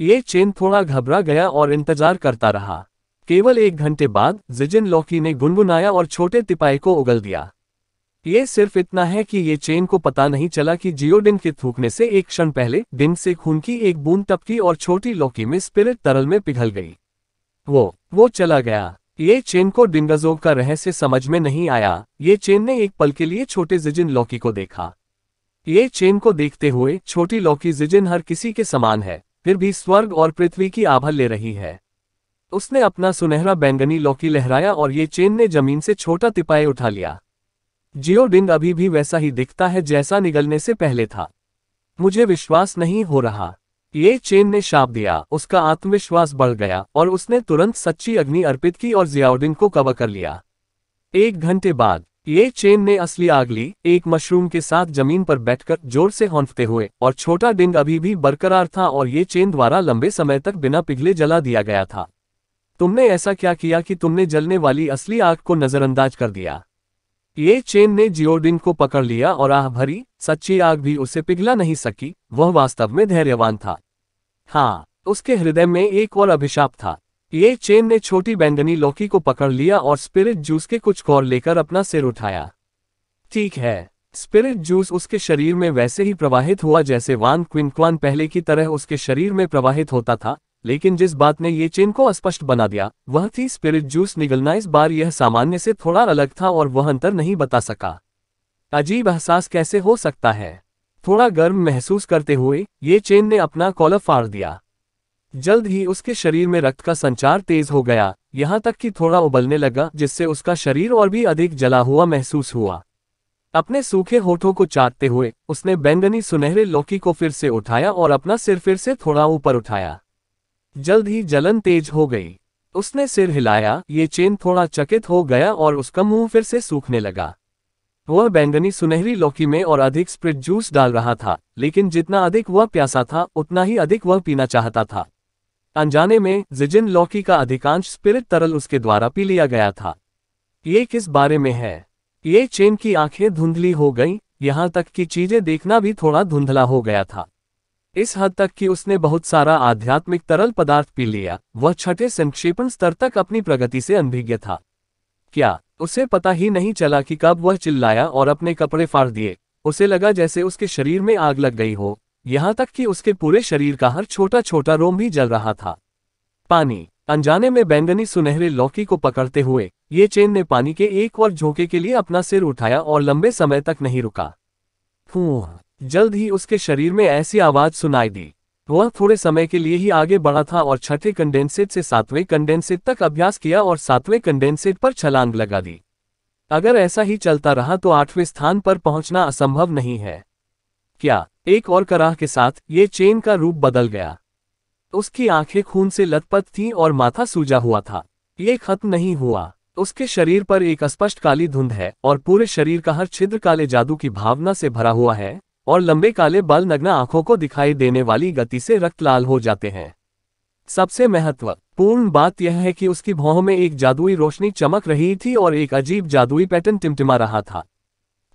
ये चेन थोड़ा घबरा गया और इंतजार करता रहा केवल एक घंटे बाद जिजिन लौकी ने गुनगुनाया और छोटे तिपाही को उगल दिया ये सिर्फ इतना है कि ये चेन को पता नहीं चला कि जियोडिन के थूकने से एक क्षण पहले दिन से खून की एक बूंद टपकी और छोटी लौकी में स्पिरिट तरल में पिघल गई वो वो चला गया ये चेन को डिंगजोव का रहस्य समझ में नहीं आया ये चेन ने एक पल के लिए छोटे जिजिन लौकी को देखा ये चेन को देखते हुए छोटी लौकी जिजिन हर किसी के समान है फिर भी स्वर्ग और पृथ्वी की आभा ले रही है उसने अपना सुनहरा बैंगनी लौकी लहराया और ये चेन ने जमीन से छोटा तिपाई उठा लिया डिंग अभी भी वैसा ही दिखता है जैसा निगलने से पहले था मुझे विश्वास नहीं हो रहा ये चेन ने शाप दिया उसका आत्मविश्वास बढ़ गया और उसने तुरंत सच्ची अग्नि अर्पित की और जियाउद्दीन को कवर कर लिया एक घंटे बाद ये चेन ने असली आग ली एक मशरूम के साथ जमीन पर बैठकर जोर से हौंफते हुए और छोटा डिंग अभी भी बरकरार था और ये चेन द्वारा लंबे समय तक बिना पिघले जला दिया गया था तुमने ऐसा क्या किया कि तुमने जलने वाली असली आग को नजरअंदाज कर दिया ये चेन ने जियोडिन को पकड़ लिया और आह भरी सच्ची आग भी उसे पिघला नहीं सकी वह वास्तव में धैर्यवान था हाँ उसके हृदय में एक और अभिशाप था ये चेन ने छोटी बैंगनी लौकी को पकड़ लिया और स्पिरिट जूस के कुछ कौर लेकर अपना सिर उठाया ठीक है स्पिरिट जूस उसके शरीर में वैसे ही प्रवाहित हुआ जैसे वान क्विंक्वान पहले की तरह उसके शरीर में प्रवाहित होता था लेकिन जिस बात ने ये चेन को अस्पष्ट बना दिया वह थी स्पिरिट जूस निगलना इस बार यह सामान्य से थोड़ा अलग था और वह अंतर नहीं बता सका अजीब एहसास कैसे हो सकता है थोड़ा गर्म महसूस करते हुए ये चेन ने अपना कॉलर फाड़ दिया जल्द ही उसके शरीर में रक्त का संचार तेज हो गया यहाँ तक कि थोड़ा उबलने लगा जिससे उसका शरीर और भी अधिक जला हुआ महसूस हुआ अपने सूखे होठों को चाटते हुए उसने बैंगनी सुनहरे लौकी को फिर से उठाया और अपना सिर फिर से थोड़ा ऊपर उठाया जल्द ही जलन तेज हो गई उसने सिर हिलाया ये चेन थोड़ा चकित हो गया और उसका मुंह फिर से सूखने लगा वह बैंगनी सुनहरी लौकी में और अधिक स्प्रिट जूस डाल रहा था लेकिन जितना अधिक वह प्यासा था उतना ही अधिक वह पीना चाहता था अनजाने में जिजिन लौकी का अधिकांश स्पिरिट तरल उसके द्वारा पी लिया गया था ये किस बारे में है ये चेन की आंखें धुंधली हो गई यहाँ तक कि चीजें देखना भी थोड़ा धुंधला हो गया था इस हद तक कि उसने बहुत सारा आध्यात्मिक तरल पदार्थ पी लिया वह छठे संक्षेपण स्तर तक अपनी प्रगति से अनभिज्ञ था क्या उसे पता ही नहीं चला कि कब वह चिल्लाया और अपने कपड़े फाड़ दिए उसे लगा जैसे उसके शरीर में आग लग गई हो यहां तक कि उसके पूरे शरीर का हर छोटा छोटा रोम भी जल रहा था पानी अनजाने में बैंगनी सुनहरे लौकी को पकड़ते हुए ये चेन ने पानी के एक और झोंके के लिए अपना सिर उठाया और लंबे समय तक नहीं रुका हूँ जल्द ही उसके शरीर में ऐसी आवाज सुनाई दी वह थोड़े समय के लिए ही आगे बढ़ा था और छठे कंडेंसेट से सातवें कंडेंसेट तक अभ्यास किया और सातवें कंडेंसेट पर छलांग लगा दी अगर ऐसा ही चलता रहा तो आठवें स्थान पर पहुंचना असंभव नहीं है क्या एक और कराह के साथ ये चेन का रूप बदल गया उसकी आंखें खून से लतपत थीं और माथा सूजा हुआ था ये खत्म नहीं हुआ उसके शरीर पर एक अस्पष्ट काली धुंध है और पूरे शरीर का हर छिद्र काले जादू की भावना से भरा हुआ है और लंबे काले बल नग्न आंखों को दिखाई देने वाली गति से रक्त लाल हो जाते हैं सबसे महत्वपूर्ण बात यह है कि उसकी भौह में एक जादुई रोशनी चमक रही थी और एक अजीब जादुई पैटर्न टिमटिमा रहा था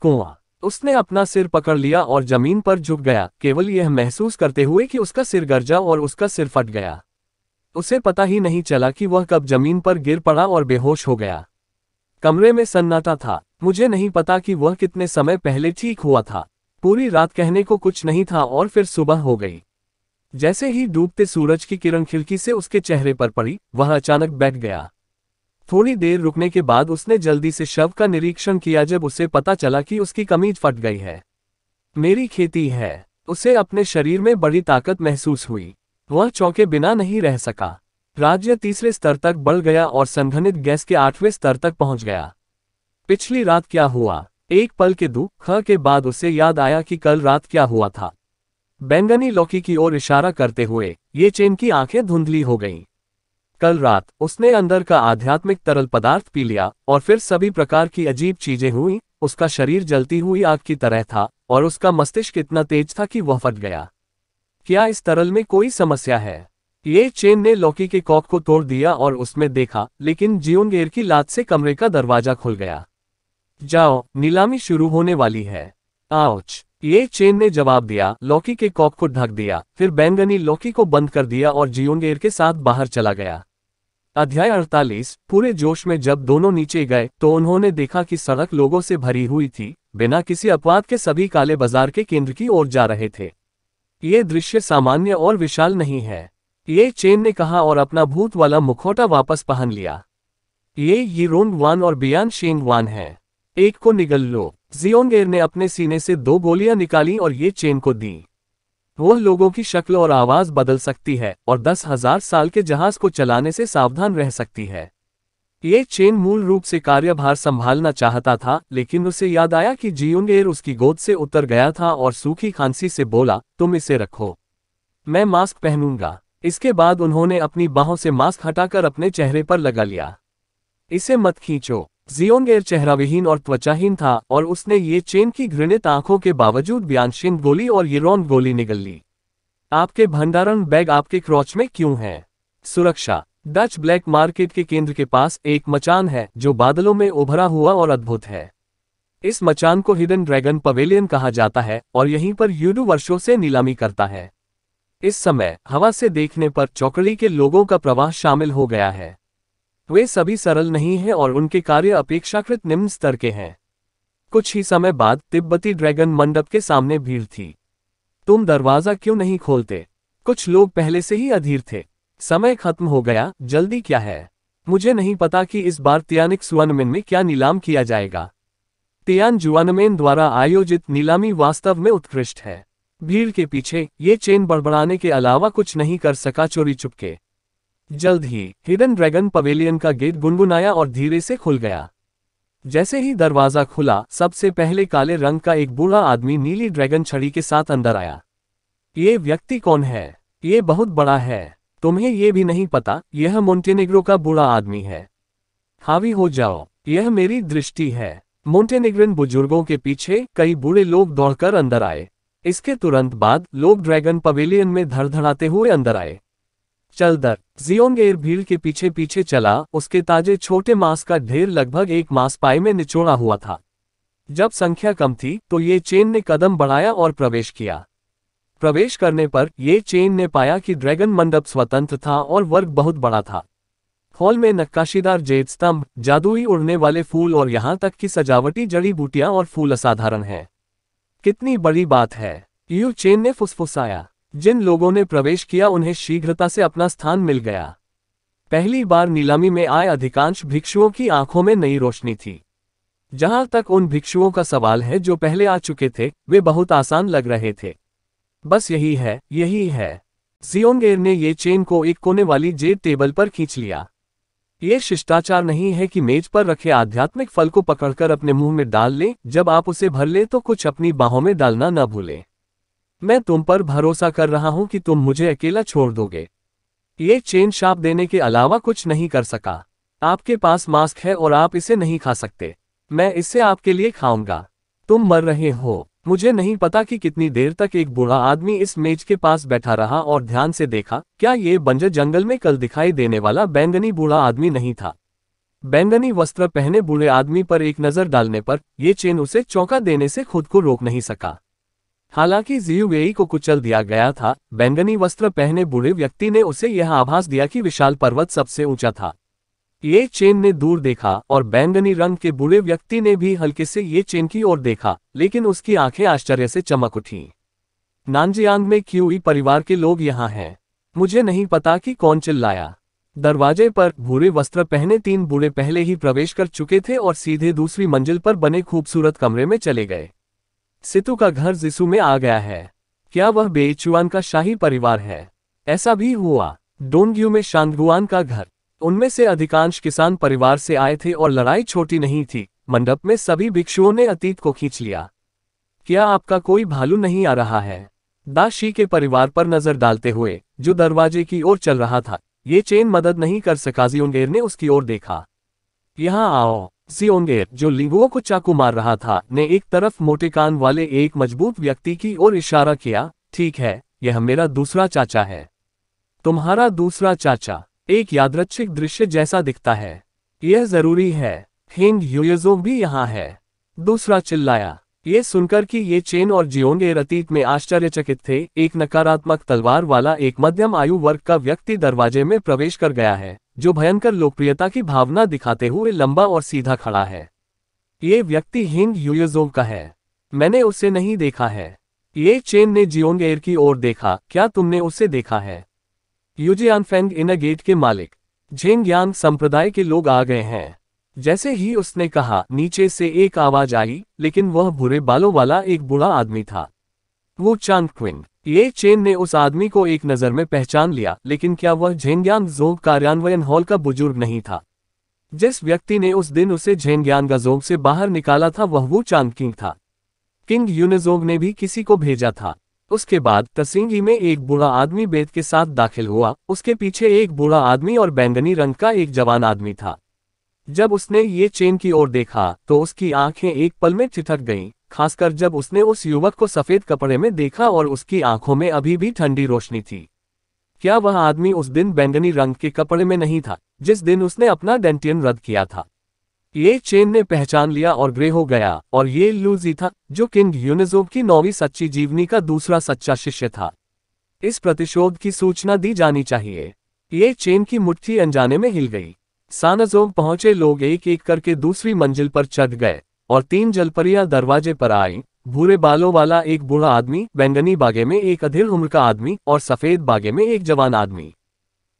कुआ उसने अपना सिर पकड़ लिया और जमीन पर झुक गया केवल यह महसूस करते हुए कि उसका सिर गर्जा और उसका सिर फट गया उसे पता ही नहीं चला कि वह कब जमीन पर गिर पड़ा और बेहोश हो गया कमरे में सन्नाटा था मुझे नहीं पता कि वह कितने समय पहले ठीक हुआ था पूरी रात कहने को कुछ नहीं था और फिर सुबह हो गई जैसे ही डूबते सूरज की किरण खिड़की से उसके चेहरे पर पड़ी वह अचानक बैठ गया थोड़ी देर रुकने के बाद उसने जल्दी से शव का निरीक्षण किया जब उसे पता चला कि उसकी कमीज फट गई है मेरी खेती है उसे अपने शरीर में बड़ी ताकत महसूस हुई वह चौके बिना नहीं रह सका राज्य तीसरे स्तर तक बढ़ गया और संघनित गैस के आठवें स्तर तक पहुंच गया पिछली रात क्या हुआ एक पल के दुख के बाद उसे याद आया कि कल रात क्या हुआ था बैंगनी लौकी की ओर इशारा करते हुए ये चेन की आंखें धुंधली हो गईं। कल रात उसने अंदर का आध्यात्मिक तरल पदार्थ पी लिया और फिर सभी प्रकार की अजीब चीजें हुई उसका शरीर जलती हुई आग की तरह था और उसका मस्तिष्क इतना तेज था कि वह फट गया क्या इस तरल में कोई समस्या है ये चेन ने लौकी के कॉक को तोड़ दिया और उसमें देखा लेकिन जीवनगेर की लात से कमरे का दरवाजा खुल गया जाओ नीलामी शुरू होने वाली है आउच ये चेन ने जवाब दिया लौकी के कॉक को ढक दिया फिर बैंगनी लौकी को बंद कर दिया और जियोंगेर के साथ बाहर चला गया अध्याय 48 पूरे जोश में जब दोनों नीचे गए तो उन्होंने देखा कि सड़क लोगों से भरी हुई थी बिना किसी अपवाद के सभी काले बाजार के केंद्र की ओर जा रहे थे ये दृश्य सामान्य और विशाल नहीं है ये चेन ने कहा और अपना भूत वाला मुखौटा वापस पहन लिया ये यिरोंग वान और बियान शेंग वान है एक को निगल लो जियोंग ने अपने सीने से दो गोलियां निकाली और ये चेन को दी वह लोगों की शक्ल और आवाज बदल सकती है और दस हजार साल के जहाज को चलाने से सावधान रह सकती है ये चेन मूल रूप से कार्यभार संभालना चाहता था लेकिन उसे याद आया कि जियोंग उसकी गोद से उतर गया था और सूखी खांसी से बोला तुम इसे रखो मैं मास्क पहनूंगा इसके बाद उन्होंने अपनी बाहों से मास्क हटाकर अपने चेहरे पर लगा लिया इसे मत खींचो जियोनगेर चेहराविहीन और त्वचाहीन था और उसने ये चेन की घृणित आंखों के बावजूद ब्यानशीन गोली और यौन गोली निगल ली आपके भंडारण बैग आपके क्रॉच में क्यों है सुरक्षा डच ब्लैक मार्केट के केंद्र के पास एक मचान है जो बादलों में उभरा हुआ और अद्भुत है इस मचान को हिडन ड्रैगन पवेलियन कहा जाता है और यहीं पर यूडू वर्षों से नीलामी करता है इस समय हवा से देखने पर चौकड़ी के लोगों का प्रवाह शामिल हो गया है वे सभी सरल नहीं हैं और उनके कार्य अपेक्षाकृत निम्न स्तर के हैं कुछ ही समय बाद तिब्बती ड्रैगन मंडप के सामने भीड़ थी तुम दरवाजा क्यों नहीं खोलते कुछ लोग पहले से ही अधीर थे समय खत्म हो गया जल्दी क्या है मुझे नहीं पता कि इस बार तियानिक सुअनमेन में क्या नीलाम किया जाएगा तियान जुआनमेन द्वारा आयोजित नीलामी वास्तव में उत्कृष्ट है भीड़ के पीछे ये चेन बड़बड़ाने के अलावा कुछ नहीं कर सका चोरी चुपके जल्द ही हिडन ड्रैगन पवेलियन का गेट गुनगुनाया और धीरे से खुल गया जैसे ही दरवाजा खुला सबसे पहले काले रंग का एक बूढ़ा आदमी नीली ड्रैगन छड़ी के साथ अंदर आया ये व्यक्ति कौन है ये बहुत बड़ा है तुम्हें ये भी नहीं पता यह मोन्टेनेग्रो का बूढ़ा आदमी है हावी हो जाओ यह मेरी दृष्टि है मोन्टेनेग्रन बुजुर्गों के पीछे कई बूढ़े लोग दौड़कर अंदर आए इसके तुरंत बाद लोग ड्रैगन पवेलियन में धड़धड़ाते हुए अंदर आए चल दर जियोंगेर भीड़ के पीछे पीछे चला उसके ताजे छोटे मांस का ढेर लगभग एक मास पाए में निचोड़ा हुआ था जब संख्या कम थी तो ये चेन ने कदम बढ़ाया और प्रवेश किया प्रवेश करने पर ये चेन ने पाया कि ड्रैगन मंडप स्वतंत्र था और वर्ग बहुत बड़ा था हॉल में नक्काशीदार जेट स्तंभ जादुई उड़ने वाले फूल और यहाँ तक कि सजावटी जड़ी बूटियां और फूल असाधारण हैं कितनी बड़ी बात है यू चेन ने फुसफुसाया जिन लोगों ने प्रवेश किया उन्हें शीघ्रता से अपना स्थान मिल गया पहली बार नीलामी में आए अधिकांश भिक्षुओं की आंखों में नई रोशनी थी जहां तक उन भिक्षुओं का सवाल है जो पहले आ चुके थे वे बहुत आसान लग रहे थे बस यही है यही है जियोंगेर ने ये चेन को एक कोने वाली जेब टेबल पर खींच लिया ये शिष्टाचार नहीं है कि मेज पर रखे आध्यात्मिक फल को पकड़कर अपने मुंह में डाल लें जब आप उसे भर लें तो कुछ अपनी बाहों में डालना न भूलें मैं तुम पर भरोसा कर रहा हूं कि तुम मुझे अकेला छोड़ दोगे ये चेन शाप देने के अलावा कुछ नहीं कर सका आपके पास मास्क है और आप इसे नहीं खा सकते मैं इसे आपके लिए खाऊंगा तुम मर रहे हो मुझे नहीं पता कि कितनी देर तक एक बूढ़ा आदमी इस मेज के पास बैठा रहा और ध्यान से देखा क्या ये बंजर जंगल में कल दिखाई देने वाला बैंगनी बूढ़ा आदमी नहीं था बैंगनी वस्त्र पहने बूढ़े आदमी पर एक नजर डालने पर यह चेन उसे चौंका देने से खुद को रोक नहीं सका हालांकि जियुगेई को कुचल दिया गया था बैंगनी वस्त्र पहने बूढ़े व्यक्ति ने उसे यह आभास दिया कि विशाल पर्वत सबसे ऊंचा था ये चेन ने दूर देखा और बैंगनी रंग के बूढ़े व्यक्ति ने भी हल्के से ये चेन की ओर देखा लेकिन उसकी आंखें आश्चर्य से चमक उठी नानजियांग में क्यूई परिवार के लोग यहाँ हैं मुझे नहीं पता कि कौन चिल्लाया दरवाजे पर भूरे वस्त्र पहने तीन बूढ़े पहले ही प्रवेश कर चुके थे और सीधे दूसरी मंजिल पर बने खूबसूरत कमरे में चले गए सितु का घर जिसु में आ गया है क्या वह बेचुआन का शाही परिवार है ऐसा भी हुआ डोंगयू में शांगुआन का घर उनमें से अधिकांश किसान परिवार से आए थे और लड़ाई छोटी नहीं थी मंडप में सभी भिक्षुओं ने अतीत को खींच लिया क्या आपका कोई भालू नहीं आ रहा है दाशी के परिवार पर नजर डालते हुए जो दरवाजे की ओर चल रहा था ये चेन मदद नहीं कर सका उंगेर ने उसकी ओर देखा यहाँ आओ सियोनगेर जो लिंगुओं को चाकू मार रहा था ने एक तरफ मोटे कान वाले एक मजबूत व्यक्ति की ओर इशारा किया ठीक है यह मेरा दूसरा चाचा है तुम्हारा दूसरा चाचा एक यादृच्छिक दृश्य जैसा दिखता है यह जरूरी है हिंग यूयजो भी यहाँ है दूसरा चिल्लाया ये सुनकर कि ये चेन और जियोंग अतीत में आश्चर्यचकित थे एक नकारात्मक तलवार वाला एक मध्यम आयु वर्ग का व्यक्ति दरवाजे में प्रवेश कर गया है जो भयंकर लोकप्रियता की भावना दिखाते हुए लंबा और सीधा खड़ा है ये व्यक्ति हिंग यूयोजोव का है मैंने उसे नहीं देखा है ये चेन ने जियोंग एयर की ओर देखा क्या तुमने उसे देखा है यूजियान फेंग इन गेट के मालिक झेंग यांग संप्रदाय के लोग आ गए हैं जैसे ही उसने कहा नीचे से एक आवाज आई लेकिन वह भूरे बालों वाला एक बुरा आदमी था वो चांग क्विंग ये चेन ने उस आदमी को एक नज़र में पहचान लिया लेकिन क्या वह झेंग्यान जोग कार्यान्वयन हॉल का बुजुर्ग नहीं था जिस व्यक्ति ने उस दिन उसे झेंग्यांगाजोंग से बाहर निकाला था वह वो चांद किंग था किंग यूनेजोंग ने भी किसी को भेजा था उसके बाद तसिंगी में एक बूढ़ा आदमी बेद के साथ दाखिल हुआ उसके पीछे एक बूढ़ा आदमी और बैंगनी रंग का एक जवान आदमी था जब उसने ये चेन की ओर देखा तो उसकी आंखें एक पल में चिथक गईं खासकर जब उसने उस युवक को सफेद कपड़े में देखा और उसकी आंखों में अभी भी ठंडी रोशनी थी क्या वह आदमी उस दिन बैंगनी रंग के कपड़े में नहीं था जिस दिन उसने अपना डेंटियन रद्द किया था ये चेन ने पहचान लिया और ग्रे हो गया और ये लूजी था जो किंग यूनिजोब की नौवीं सच्ची जीवनी का दूसरा सच्चा शिष्य था इस प्रतिशोध की सूचना दी जानी चाहिए ये चेन की मुट्ठी अनजाने में हिल गई सानाजोब पहुंचे लोग एक एक करके दूसरी मंजिल पर चढ़ गए और तीन जलपरिया दरवाजे पर आई भूरे बालों वाला एक बूढ़ा आदमी बैंगनी बागे में एक अधीर उम्र का आदमी और सफेद बागे में एक जवान आदमी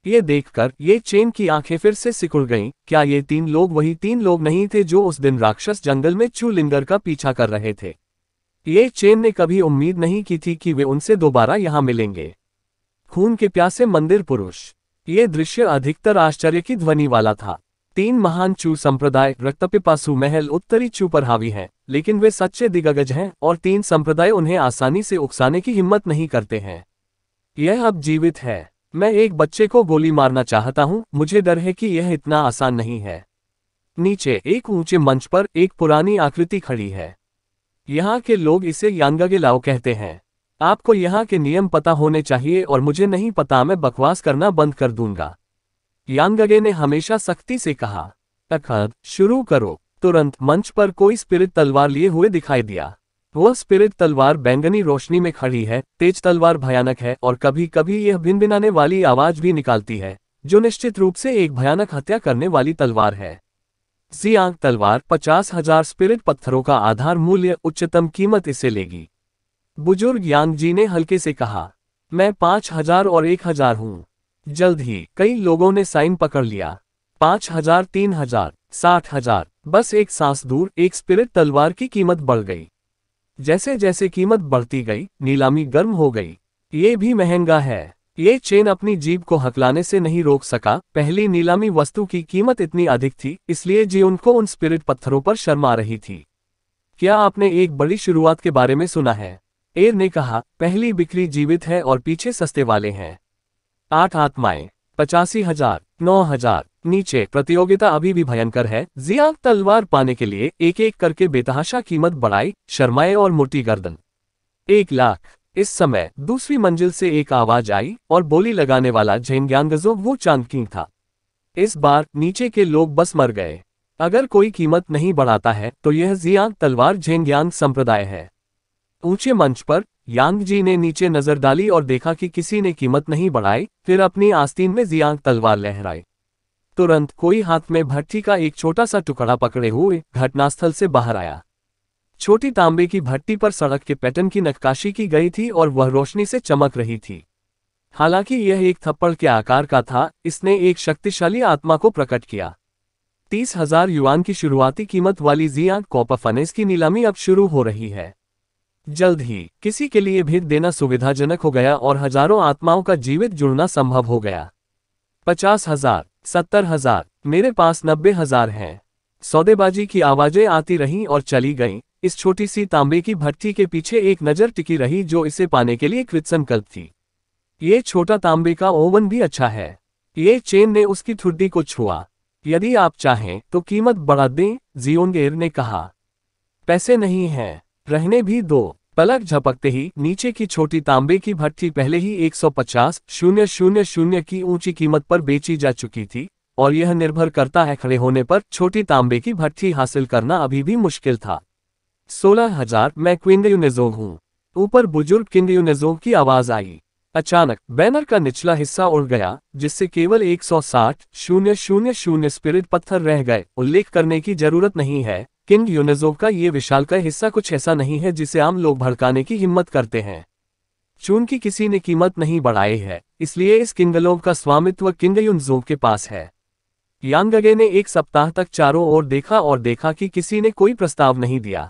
ये देखकर ये चेन की आंखें फिर से सिकुड़ गईं क्या ये तीन लोग वही तीन लोग नहीं थे जो उस दिन राक्षस जंगल में चूलिंगर का पीछा कर रहे थे ये चेन ने कभी उम्मीद नहीं की थी कि वे उनसे दोबारा यहाँ मिलेंगे खून के प्यासे मंदिर पुरुष ये दृश्य अधिकतर आश्चर्य की ध्वनि वाला था तीन महान चू संप्रदाय रक्तपिपासु महल उत्तरी चू पर हावी हैं लेकिन वे सच्चे दिग्गज हैं और तीन संप्रदाय उन्हें आसानी से उकसाने की हिम्मत नहीं करते हैं यह अब जीवित है मैं एक बच्चे को गोली मारना चाहता हूँ मुझे डर है कि यह इतना आसान नहीं है नीचे एक ऊंचे मंच पर एक पुरानी आकृति खड़ी है यहाँ के लोग इसे यांगागिलाओ कहते हैं आपको यहाँ के नियम पता होने चाहिए और मुझे नहीं पता मैं बकवास करना बंद कर दूंगा यांगगे ने हमेशा सख्ती से कहा अखर शुरू करो तुरंत मंच पर कोई स्पिरिट तलवार लिए हुए दिखाई दिया वह स्पिरिट तलवार बैंगनी रोशनी में खड़ी है तेज तलवार भयानक है और कभी कभी यह भिनभिनाने वाली आवाज भी निकालती है जो निश्चित रूप से एक भयानक हत्या करने वाली तलवार है जियांग तलवार पचास हजार स्पिरिट पत्थरों का आधार मूल्य उच्चतम कीमत इसे लेगी बुजुर्ग यांग जी ने हल्के से कहा मैं पांच हजार और एक हजार हूं जल्द ही कई लोगों ने साइन पकड़ लिया पाँच हजार तीन हजार साठ हजार बस एक सांस दूर एक स्पिरिट तलवार की कीमत बढ़ गई जैसे जैसे कीमत बढ़ती गई नीलामी गर्म हो गई ये भी महंगा है ये चेन अपनी जीप को हकलाने से नहीं रोक सका पहली नीलामी वस्तु की कीमत इतनी अधिक थी इसलिए जी उनको उन स्पिरिट पत्थरों पर शर्मा रही थी क्या आपने एक बड़ी शुरुआत के बारे में सुना है एर ने कहा पहली बिक्री जीवित है और पीछे सस्ते वाले हैं आठ आत्माएं पचासी हजार नौ हजार नीचे प्रतियोगिता अभी भी भयंकर है जिया तलवार पाने के लिए एक एक करके बेतहाशा कीमत बढ़ाई शर्माए और मोटी गर्दन एक लाख इस समय दूसरी मंजिल से एक आवाज आई और बोली लगाने वाला झेंग्यांगजो वो चांदकिंग था इस बार नीचे के लोग बस मर गए अगर कोई कीमत नहीं बढ़ाता है तो यह जियांग तलवार झेंग्यांग संप्रदाय है ऊंचे मंच पर यांग जी ने नीचे नजर डाली और देखा कि किसी ने कीमत नहीं बढ़ाई फिर अपनी आस्तीन में जियांग तलवार लहराई तुरंत कोई हाथ में भट्टी का एक छोटा सा टुकड़ा पकड़े हुए घटनास्थल से बाहर आया छोटी तांबे की भट्टी पर सड़क के पैटर्न की नक्काशी की गई थी और वह रोशनी से चमक रही थी हालांकि यह एक थप्पड़ के आकार का था इसने एक शक्तिशाली आत्मा को प्रकट किया तीस हजार युवान की शुरुआती कीमत वाली जिया कॉपाफनेस फनेस की नीलामी अब शुरू हो रही है जल्द ही किसी के लिए भेद देना सुविधाजनक हो गया और हजारों आत्माओं का जीवित जुड़ना संभव हो गया पचास हजार सत्तर हजार मेरे पास नब्बे हजार हैं सौदेबाजी की आवाजें आती रहीं और चली गईं इस छोटी सी तांबे की भट्टी के पीछे एक नज़र टिकी रही जो इसे पाने के लिए कृत संकल्प थी ये छोटा तांबे का ओवन भी अच्छा है ये चेन ने उसकी ठुड्डी को छुआ यदि आप चाहें तो कीमत बढ़ा दें जियोनगेर ने कहा पैसे नहीं हैं रहने भी दो पलक झपकते ही नीचे की छोटी तांबे की भट्टी पहले ही एक सौ पचास शून्य शून्य शून्य की ऊंची कीमत पर बेची जा चुकी थी और यह निर्भर करता है खड़े होने पर छोटी तांबे की भट्टी हासिल करना अभी भी मुश्किल था सोलह हजार मैं क्विंडयूनेजोंग हूँ ऊपर बुजुर्ग किंडयूनेजोंग की आवाज आई अचानक बैनर का निचला हिस्सा उड़ गया जिससे केवल साठ शून्य शून्य शून्य स्पिरिट पत्थर रह गए उल्लेख करने की जरूरत नहीं है किंग यूनेजोव का ये विशाल का हिस्सा कुछ ऐसा नहीं है जिसे आम लोग भड़काने की हिम्मत करते हैं चूंकि किसी ने कीमत नहीं बढ़ाई है इसलिए इस किंगलोव का स्वामित्व किंग यूनजोव के पास है यांगगे ने एक सप्ताह तक चारों ओर देखा और देखा कि किसी ने कोई प्रस्ताव नहीं दिया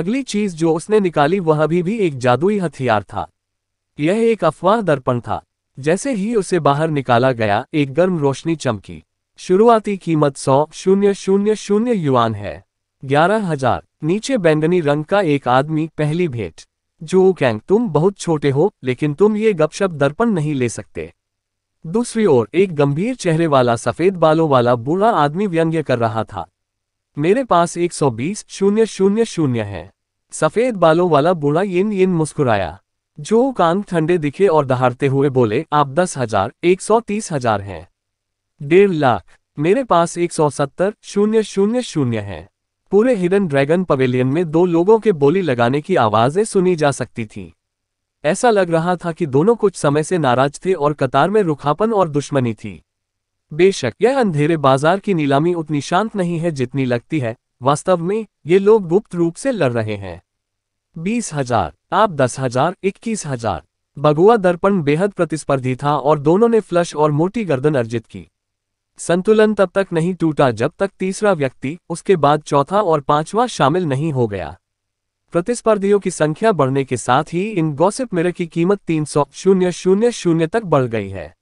अगली चीज जो उसने निकाली वह अभी भी एक जादुई हथियार था यह एक अफवाह दर्पण था जैसे ही उसे बाहर निकाला गया एक गर्म रोशनी चमकी शुरुआती कीमत सौ शून्य शून्य शून्य युआन है ग्यारह हजार नीचे बैंगनी रंग का एक आदमी पहली भेंट जो कैंग तुम बहुत छोटे हो लेकिन तुम ये गपशप दर्पण नहीं ले सकते दूसरी ओर एक गंभीर चेहरे वाला सफेद बालों वाला बूढ़ा आदमी व्यंग्य कर रहा था मेरे पास एक सौ बीस शून्य शून्य शून्य है सफेद बालों वाला बूढ़ा यिन यिन मुस्कुराया जो कान ठंडे दिखे और दहाड़ते हुए बोले आप दस हजार एक सौ तीस हजार हैं डेढ़ लाख मेरे पास एक सौ सत्तर शून्य शून्य शून्य है पूरे हिडन ड्रैगन पवेलियन में दो लोगों के बोली लगाने की आवाज़ें सुनी जा सकती थीं ऐसा लग रहा था कि दोनों कुछ समय से नाराज थे और कतार में रुखापन और दुश्मनी थी बेशक यह अंधेरे बाजार की नीलामी उतनी शांत नहीं है जितनी लगती है वास्तव में ये लोग गुप्त रूप से लड़ रहे हैं बीस हजार आप दस हजार इक्कीस हजार बगुआ दर्पण बेहद प्रतिस्पर्धी था और दोनों ने फ्लश और मोटी गर्दन अर्जित की संतुलन तब तक नहीं टूटा जब तक तीसरा व्यक्ति उसके बाद चौथा और पांचवा शामिल नहीं हो गया प्रतिस्पर्धियों की संख्या बढ़ने के साथ ही इन गॉसिप मिरर की कीमत तीन सौ शून्य शून्य शून्य तक बढ़ गई है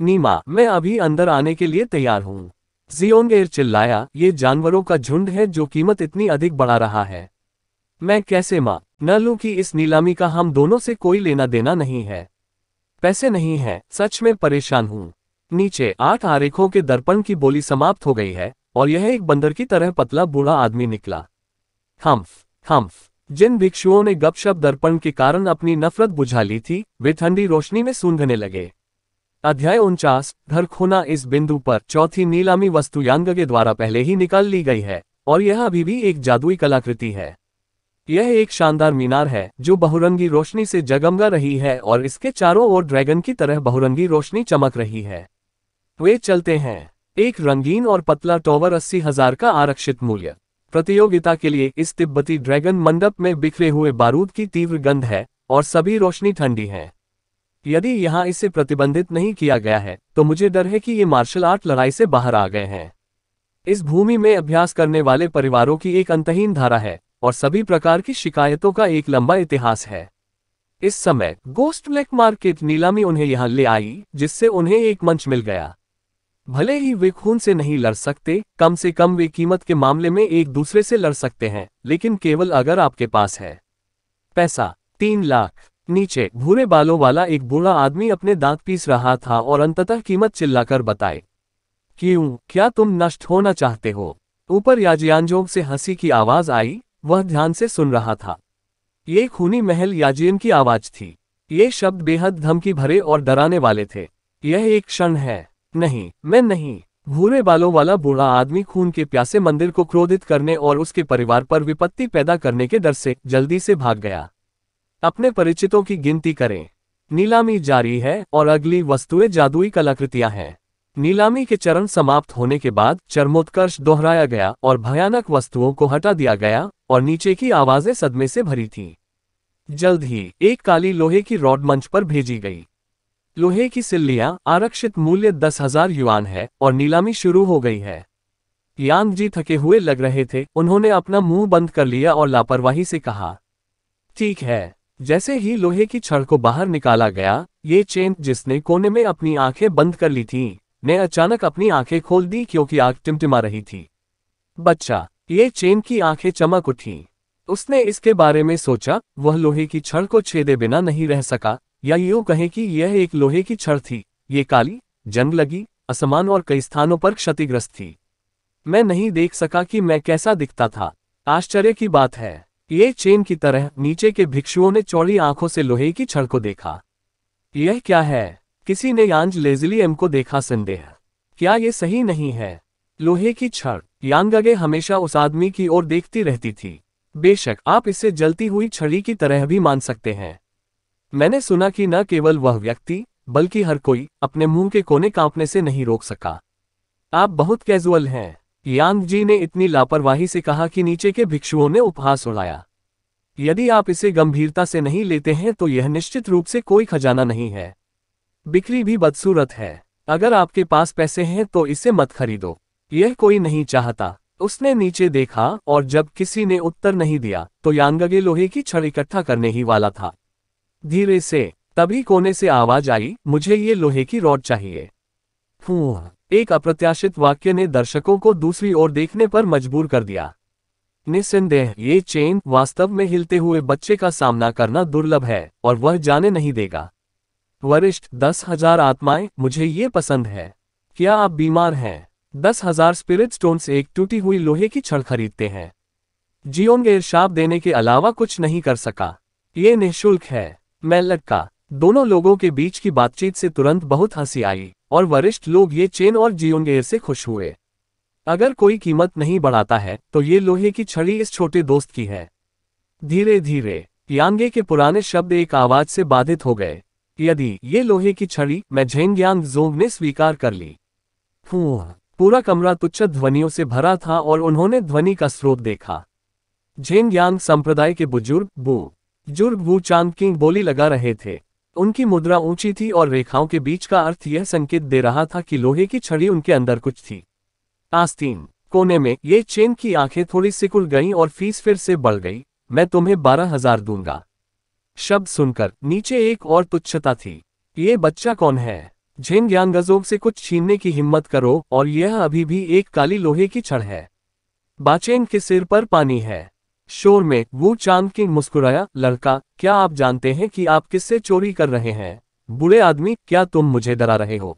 नीमा मैं अभी अंदर आने के लिए तैयार हूँ जियोंग चिल्लाया ये जानवरों का झुंड है जो कीमत इतनी अधिक बढ़ा रहा है मैं कैसे माँ न लू की इस नीलामी का हम दोनों से कोई लेना देना नहीं है पैसे नहीं है सच में परेशान हूँ नीचे आठ आरेखों के दर्पण की बोली समाप्त हो गई है और यह एक बंदर की तरह पतला बूढ़ा आदमी निकला हम्फ हम्फ जिन भिक्षुओं ने गपशप दर्पण के कारण अपनी नफरत बुझा ली थी वे ठंडी रोशनी में सूंघने लगे अध्याय उनचास घर खोना इस बिंदु पर चौथी नीलामी वस्तु यांग के द्वारा पहले ही निकाल ली गई है और यह अभी भी एक जादुई कलाकृति है यह एक शानदार मीनार है जो बहुरंगी रोशनी से जगमगा रही है और इसके चारों ओर ड्रैगन की तरह बहुरंगी रोशनी चमक रही है वे चलते हैं एक रंगीन और पतला टॉवर अस्सी हजार का आरक्षित मूल्य प्रतियोगिता के लिए इस तिब्बती ड्रैगन मंडप में बिखरे हुए बारूद की तीव्र गंध है और सभी रोशनी ठंडी है यदि यहाँ इसे प्रतिबंधित नहीं किया गया है तो मुझे डर है कि ये मार्शल आर्ट लड़ाई से बाहर आ गए हैं इस भूमि में अभ्यास करने वाले परिवारों की एक अंतहीन धारा है और सभी प्रकार की शिकायतों का एक लंबा इतिहास है इस समय गोस्ट ब्लैक मार्केट नीलामी उन्हें यहाँ ले आई जिससे उन्हें एक मंच मिल गया भले ही वे खून से नहीं लड़ सकते कम से कम वे कीमत के मामले में एक दूसरे से लड़ सकते हैं लेकिन केवल अगर आपके पास है पैसा तीन लाख नीचे भूरे बालों वाला एक बूढ़ा आदमी अपने दांत पीस रहा था और अंततः कीमत चिल्लाकर बताए क्यों क्या तुम नष्ट होना चाहते हो ऊपर याजियांजोंग से हंसी की आवाज आई वह ध्यान से सुन रहा था ये खूनी महल याजियन की आवाज थी ये शब्द बेहद धमकी भरे और डराने वाले थे यह एक क्षण है नहीं मैं नहीं भूरे बालों वाला बूढ़ा आदमी खून के प्यासे मंदिर को क्रोधित करने और उसके परिवार पर विपत्ति पैदा करने के डर से जल्दी से भाग गया अपने परिचितों की गिनती करें नीलामी जारी है और अगली वस्तुएं जादुई कलाकृतियां हैं नीलामी के चरण समाप्त होने के बाद चरमोत्कर्ष दोहराया गया और भयानक वस्तुओं को हटा दिया गया और नीचे की आवाजें सदमे से भरी थीं। जल्द ही एक काली लोहे की रॉड मंच पर भेजी गई लोहे की सिल्लियां आरक्षित मूल्य दस हजार युवान है और नीलामी शुरू हो गई है यांग जी थके हुए लग रहे थे उन्होंने अपना मुंह बंद कर लिया और लापरवाही से कहा ठीक है जैसे ही लोहे की छड़ को बाहर निकाला गया ये चेन जिसने कोने में अपनी आंखें बंद कर ली थी ने अचानक अपनी आंखें खोल दी क्योंकि आग टिमटिमा रही थी बच्चा ये चेन की आंखें चमक उठी उसने इसके बारे में सोचा वह लोहे की छड़ को छेदे बिना नहीं रह सका या यो कहें कि यह एक लोहे की छड़ थी ये काली जंग लगी असमान और कई स्थानों पर क्षतिग्रस्त थी मैं नहीं देख सका कि मैं कैसा दिखता था आश्चर्य की बात है ये चेन की तरह नीचे के भिक्षुओं ने चौड़ी आंखों से लोहे की छड़ को देखा यह क्या है किसी ने यांज लेजिली एम को देखा संदेह क्या ये सही नहीं है लोहे की छड़ यांगगे हमेशा उस आदमी की ओर देखती रहती थी बेशक आप इसे जलती हुई छड़ी की तरह भी मान सकते हैं मैंने सुना कि न केवल वह व्यक्ति बल्कि हर कोई अपने मुंह के कोने कांपने से नहीं रोक सका आप बहुत कैजुअल हैं यांग जी ने इतनी लापरवाही से कहा कि नीचे के भिक्षुओं ने उपहास उड़ाया यदि आप इसे गंभीरता से नहीं लेते हैं तो यह निश्चित रूप से कोई खजाना नहीं है बिक्री भी बदसूरत है अगर आपके पास पैसे हैं तो इसे मत खरीदो यह कोई नहीं चाहता उसने नीचे देखा और जब किसी ने उत्तर नहीं दिया तो यांगगे लोहे की छड़ इकट्ठा करने ही वाला था धीरे से तभी कोने से आवाज आई मुझे ये लोहे की रॉड चाहिए एक अप्रत्याशित वाक्य ने दर्शकों को दूसरी ओर देखने पर मजबूर कर दिया निस्संदेह ये चेन वास्तव में हिलते हुए बच्चे का सामना करना दुर्लभ है और वह जाने नहीं देगा वरिष्ठ दस हजार आत्माएं मुझे ये पसंद है क्या आप बीमार हैं दस हजार स्पिरिट स्टोन्स एक टूटी हुई लोहे की छड़ खरीदते हैं के शाप देने के अलावा कुछ नहीं कर सका ये निःशुल्क है मैं लटका दोनों लोगों के बीच की बातचीत से तुरंत बहुत हंसी आई और वरिष्ठ लोग ये चेन और जियोंगेर से खुश हुए अगर कोई कीमत नहीं बढ़ाता है तो ये लोहे की छड़ी इस छोटे दोस्त की है धीरे धीरे यांगे के पुराने शब्द एक आवाज से बाधित हो गए यदि ये लोहे की छड़ी मैं झेंग्यांग जोंग ने स्वीकार कर ली पूरा कमरा तुच्छ ध्वनियों से भरा था और उन्होंने ध्वनि का स्रोत देखा झेंगयांग संप्रदाय के बुजुर्ग बू जुर्ग वू चांद किंग बोली लगा रहे थे उनकी मुद्रा ऊंची थी और रेखाओं के बीच का अर्थ यह संकेत दे रहा था कि लोहे की छड़ी उनके अंदर कुछ थी आस्तीन कोने में ये चेन की आंखें थोड़ी सिकुल गईं और फीस फिर से बढ़ गई मैं तुम्हें बारह हजार दूंगा शब्द सुनकर नीचे एक और तुच्छता थी ये बच्चा कौन है झेन यांगजोग से कुछ छीनने की हिम्मत करो और यह अभी भी एक काली लोहे की छड़ है बाचेन के सिर पर पानी है शोर में वो चांद की मुस्कुराया लड़का क्या आप जानते हैं कि आप किससे चोरी कर रहे हैं बुरे आदमी क्या तुम मुझे डरा रहे हो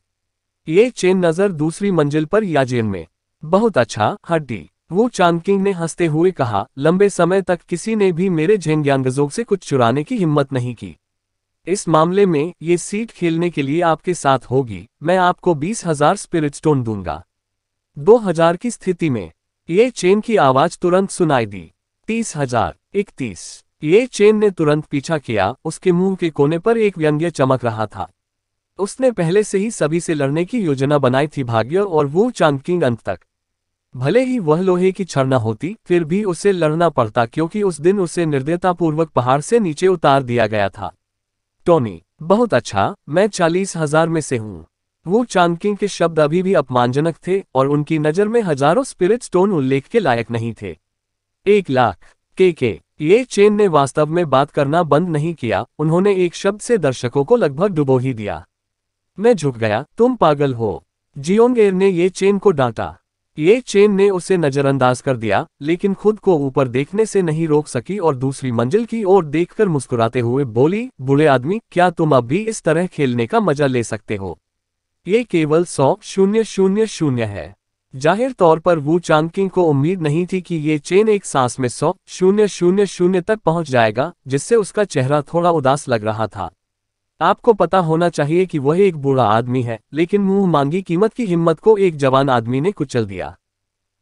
ये चेन नजर दूसरी मंजिल पर या जेल में बहुत अच्छा हड्डी वो चांदकिंग ने हंसते हुए कहा लंबे समय तक किसी ने भी मेरे झेंग्यांगजों से कुछ चुराने की हिम्मत नहीं की इस मामले में ये सीट खेलने के लिए आपके साथ होगी मैं आपको बीस हजार स्पिरिट स्टोन दूंगा दो हजार की स्थिति में ये चेन की आवाज तुरंत सुनाई दी तीस हजार इकतीस ये चेन ने तुरंत पीछा किया उसके मुंह के कोने पर एक व्यंग्य चमक रहा था उसने पहले से ही सभी से लड़ने की योजना बनाई थी भाग्य और वो चांदकिंग अंत तक भले ही वह लोहे की छरना होती फिर भी उसे लड़ना पड़ता क्योंकि उस दिन उसे निर्दयतापूर्वक पहाड़ से नीचे उतार दिया गया था टोनी बहुत अच्छा मैं चालीस हजार में से हूँ वो चांदकिंग के शब्द अभी भी अपमानजनक थे और उनकी नज़र में हजारों स्पिरिट स्टोन उल्लेख के लायक नहीं थे एक लाख के के ये चेन ने वास्तव में बात करना बंद नहीं किया उन्होंने एक शब्द से दर्शकों को लगभग डुबो ही दिया मैं झुक गया तुम पागल हो जियोंगेर ने ये चेन को डांटा ये चेन ने उसे नजरअंदाज कर दिया लेकिन खुद को ऊपर देखने से नहीं रोक सकी और दूसरी मंजिल की ओर देखकर मुस्कुराते हुए बोली बुढ़े आदमी क्या तुम अब भी इस तरह खेलने का मजा ले सकते हो ये केवल सौ शून्य शून्य शून्य है जाहिर तौर पर वू चांदकिंग को उम्मीद नहीं थी कि ये चेन एक सांस में सौ शून्य शून्य शून्य तक पहुंच जाएगा जिससे उसका चेहरा थोड़ा उदास लग रहा था आपको पता होना चाहिए कि वह एक बूढ़ा आदमी है लेकिन मुंह मांगी कीमत की हिम्मत को एक जवान आदमी ने कुचल दिया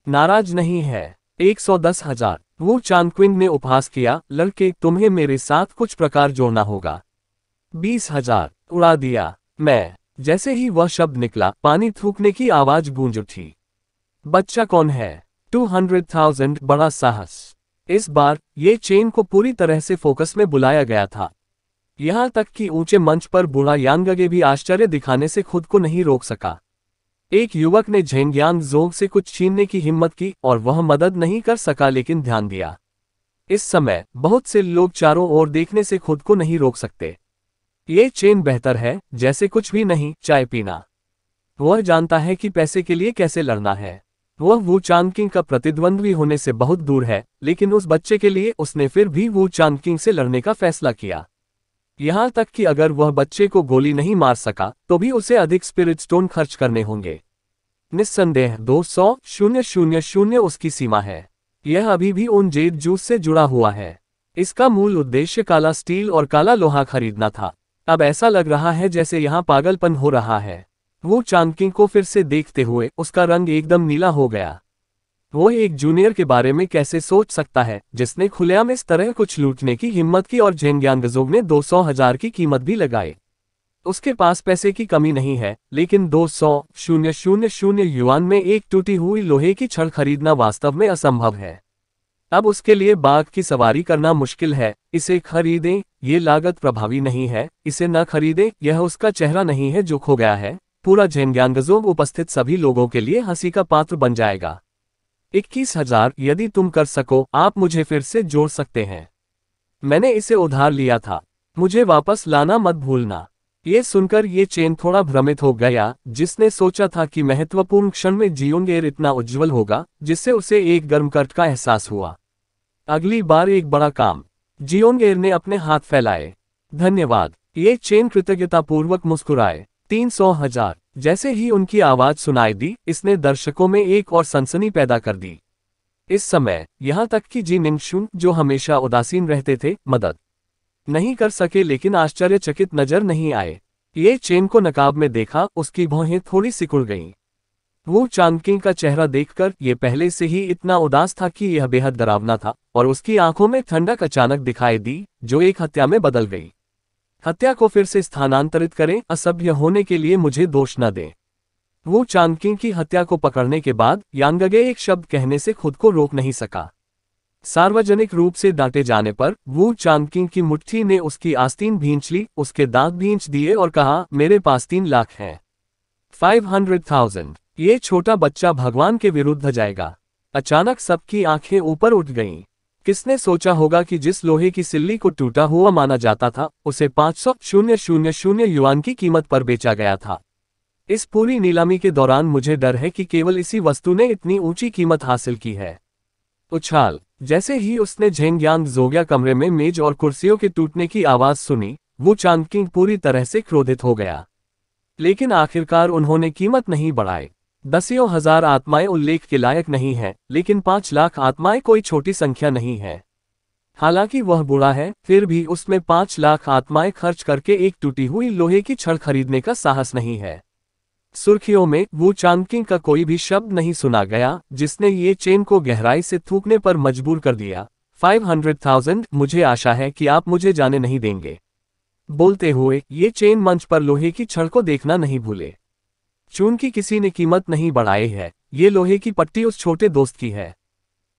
नाराज नहीं है एक सौ दस हजार वो चांदक्विंग ने उपहास किया लड़के तुम्हें मेरे साथ कुछ प्रकार जोड़ना होगा बीस हजार उड़ा दिया मैं जैसे ही वह शब्द निकला पानी थूकने की आवाज गूंज उठी बच्चा कौन है 200,000 बड़ा साहस इस बार ये चेन को पूरी तरह से फोकस में बुलाया गया था यहां तक कि ऊंचे मंच पर बूढ़ा यांगगे भी आश्चर्य दिखाने से खुद को नहीं रोक सका एक युवक ने झेंग्यांग जोंग से कुछ छीनने की हिम्मत की और वह मदद नहीं कर सका लेकिन ध्यान दिया इस समय बहुत से लोग चारों ओर देखने से खुद को नहीं रोक सकते ये चेन बेहतर है जैसे कुछ भी नहीं चाय पीना वह जानता है कि पैसे के लिए कैसे लड़ना है वह वू चांदकिंग का प्रतिद्वंद्वी होने से बहुत दूर है लेकिन उस बच्चे के लिए उसने फिर भी वू चांदकिंग से लड़ने का फैसला किया यहाँ तक कि अगर वह बच्चे को गोली नहीं मार सका तो भी उसे अधिक स्पिरिट स्टोन खर्च करने होंगे निस्संदेह दो सौ शून्य शून्य शून्य उसकी सीमा है यह अभी भी उन जेद जूस से जुड़ा हुआ है इसका मूल उद्देश्य काला स्टील और काला लोहा खरीदना था अब ऐसा लग रहा है जैसे यहाँ पागलपन हो रहा है वो चांदकिंग को फिर से देखते हुए उसका रंग एकदम नीला हो गया वो एक जूनियर के बारे में कैसे सोच सकता है जिसने खुलेआम इस तरह कुछ लूटने की हिम्मत की और गजोग ने दो सौ हजार की कीमत भी लगाई उसके पास पैसे की कमी नहीं है लेकिन दो सौ शून्य शून्य शून्य युवान में एक टूटी हुई लोहे की छड़ खरीदना वास्तव में असंभव है अब उसके लिए बाघ की सवारी करना मुश्किल है इसे खरीदें ये लागत प्रभावी नहीं है इसे न खरीदें यह उसका चेहरा नहीं है जो खो गया है पूरा झेनग्यांगजोब उपस्थित सभी लोगों के लिए हंसी का पात्र बन जाएगा इक्कीस हजार यदि तुम कर सको आप मुझे फिर से जोड़ सकते हैं मैंने इसे उधार लिया था मुझे वापस लाना मत भूलना ये सुनकर ये चेन थोड़ा भ्रमित हो गया जिसने सोचा था कि महत्वपूर्ण क्षण में जियोंगेर इतना उज्जवल होगा जिससे उसे एक गर्म का एहसास हुआ अगली बार एक बड़ा काम जियोंगेर ने अपने हाथ फैलाए धन्यवाद ये चेन कृतज्ञतापूर्वक मुस्कुराए तीन सौ हजार जैसे ही उनकी आवाज सुनाई दी इसने दर्शकों में एक और सनसनी पैदा कर दी इस समय यहाँ तक कि जी निंगशुन जो हमेशा उदासीन रहते थे मदद नहीं कर सके लेकिन आश्चर्यचकित नजर नहीं आए ये चेन को नकाब में देखा उसकी भौहें थोड़ी सिकुड़ गईं वो चांदकिंग का चेहरा देखकर ये पहले से ही इतना उदास था कि यह बेहद डरावना था और उसकी आंखों में ठंडक अचानक दिखाई दी जो एक हत्या में बदल गई हत्या को फिर से स्थानांतरित करें असभ्य होने के लिए मुझे दोष न दें वो चांदकिंग की हत्या को पकड़ने के बाद यांगगे एक शब्द कहने से खुद को रोक नहीं सका सार्वजनिक रूप से डांटे जाने पर वो चांदकिंग की मुट्ठी ने उसकी आस्तीन भींच ली उसके दांत भींच दिए और कहा मेरे पास तीन लाख हैं फाइव हंड्रेड थाउजेंड ये छोटा बच्चा भगवान के विरुद्ध जाएगा अचानक सबकी आंखें ऊपर उठ गईं किसने सोचा होगा कि जिस लोहे की सिल्ली को टूटा हुआ माना जाता था उसे पांच सौ शून्य शून्य शून्य युवान की कीमत पर बेचा गया था इस पूरी नीलामी के दौरान मुझे डर है कि केवल इसी वस्तु ने इतनी ऊंची कीमत हासिल की है उछाल जैसे ही उसने झेंगयांग जोगिया कमरे में मेज और कुर्सियों के टूटने की आवाज़ सुनी वो चांदकिंग पूरी तरह से क्रोधित हो गया लेकिन आखिरकार उन्होंने कीमत नहीं बढ़ाई दसियों हजार आत्माएं उल्लेख के लायक नहीं हैं, लेकिन पांच लाख आत्माएं कोई छोटी संख्या नहीं है हालांकि वह बूढ़ा है फिर भी उसमें पांच लाख आत्माएं खर्च करके एक टूटी हुई लोहे की छड़ खरीदने का साहस नहीं है सुर्खियों में वो चांदकिंग का कोई भी शब्द नहीं सुना गया जिसने ये चेन को गहराई से थूकने पर मजबूर कर दिया 500,000 मुझे आशा है कि आप मुझे जाने नहीं देंगे बोलते हुए ये चेन मंच पर लोहे की छड़ को देखना नहीं भूले चूंकि किसी ने कीमत नहीं बढ़ाई है ये लोहे की पट्टी उस छोटे दोस्त की है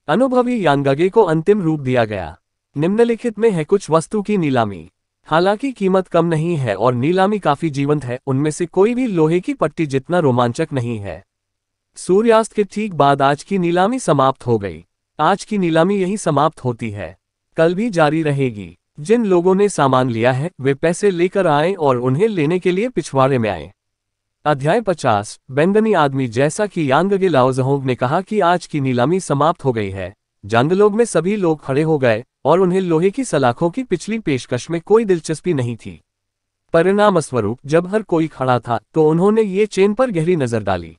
अनुभवी यानगगे को अंतिम रूप दिया गया निम्नलिखित में है कुछ वस्तु की नीलामी हालांकि कीमत कम नहीं है और नीलामी काफी जीवंत है उनमें से कोई भी लोहे की पट्टी जितना रोमांचक नहीं है सूर्यास्त के ठीक बाद आज की नीलामी समाप्त हो गई आज की नीलामी यही समाप्त होती है कल भी जारी रहेगी जिन लोगों ने सामान लिया है वे पैसे लेकर आए और उन्हें लेने के लिए पिछवाड़े में आए अध्याय 50 बेंदनी आदमी जैसा कि यांगगे लाओजहोंग ने कहा कि आज की नीलामी समाप्त हो गई है जंगलोग में सभी लोग खड़े हो गए और उन्हें लोहे की सलाखों की पिछली पेशकश में कोई दिलचस्पी नहीं थी परिणामस्वरूप जब हर कोई खड़ा था तो उन्होंने ये चेन पर गहरी नजर डाली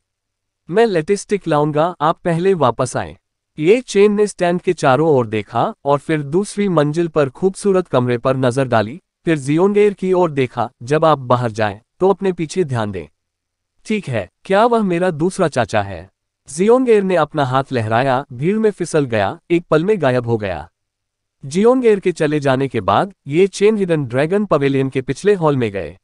मैं लेटिस्टिक लाऊंगा आप पहले वापस आए ये चेन ने स्टैंड के चारों ओर देखा और फिर दूसरी मंजिल पर खूबसूरत कमरे पर नजर डाली फिर जियोनगेर की ओर देखा जब आप बाहर जाएं तो अपने पीछे ध्यान दें ठीक है क्या वह मेरा दूसरा चाचा है जियोंगेर ने अपना हाथ लहराया भीड़ में फिसल गया एक पल में गायब हो गया जियोंगेर के चले जाने के बाद ये चेन हिडन ड्रैगन पवेलियन के पिछले हॉल में गए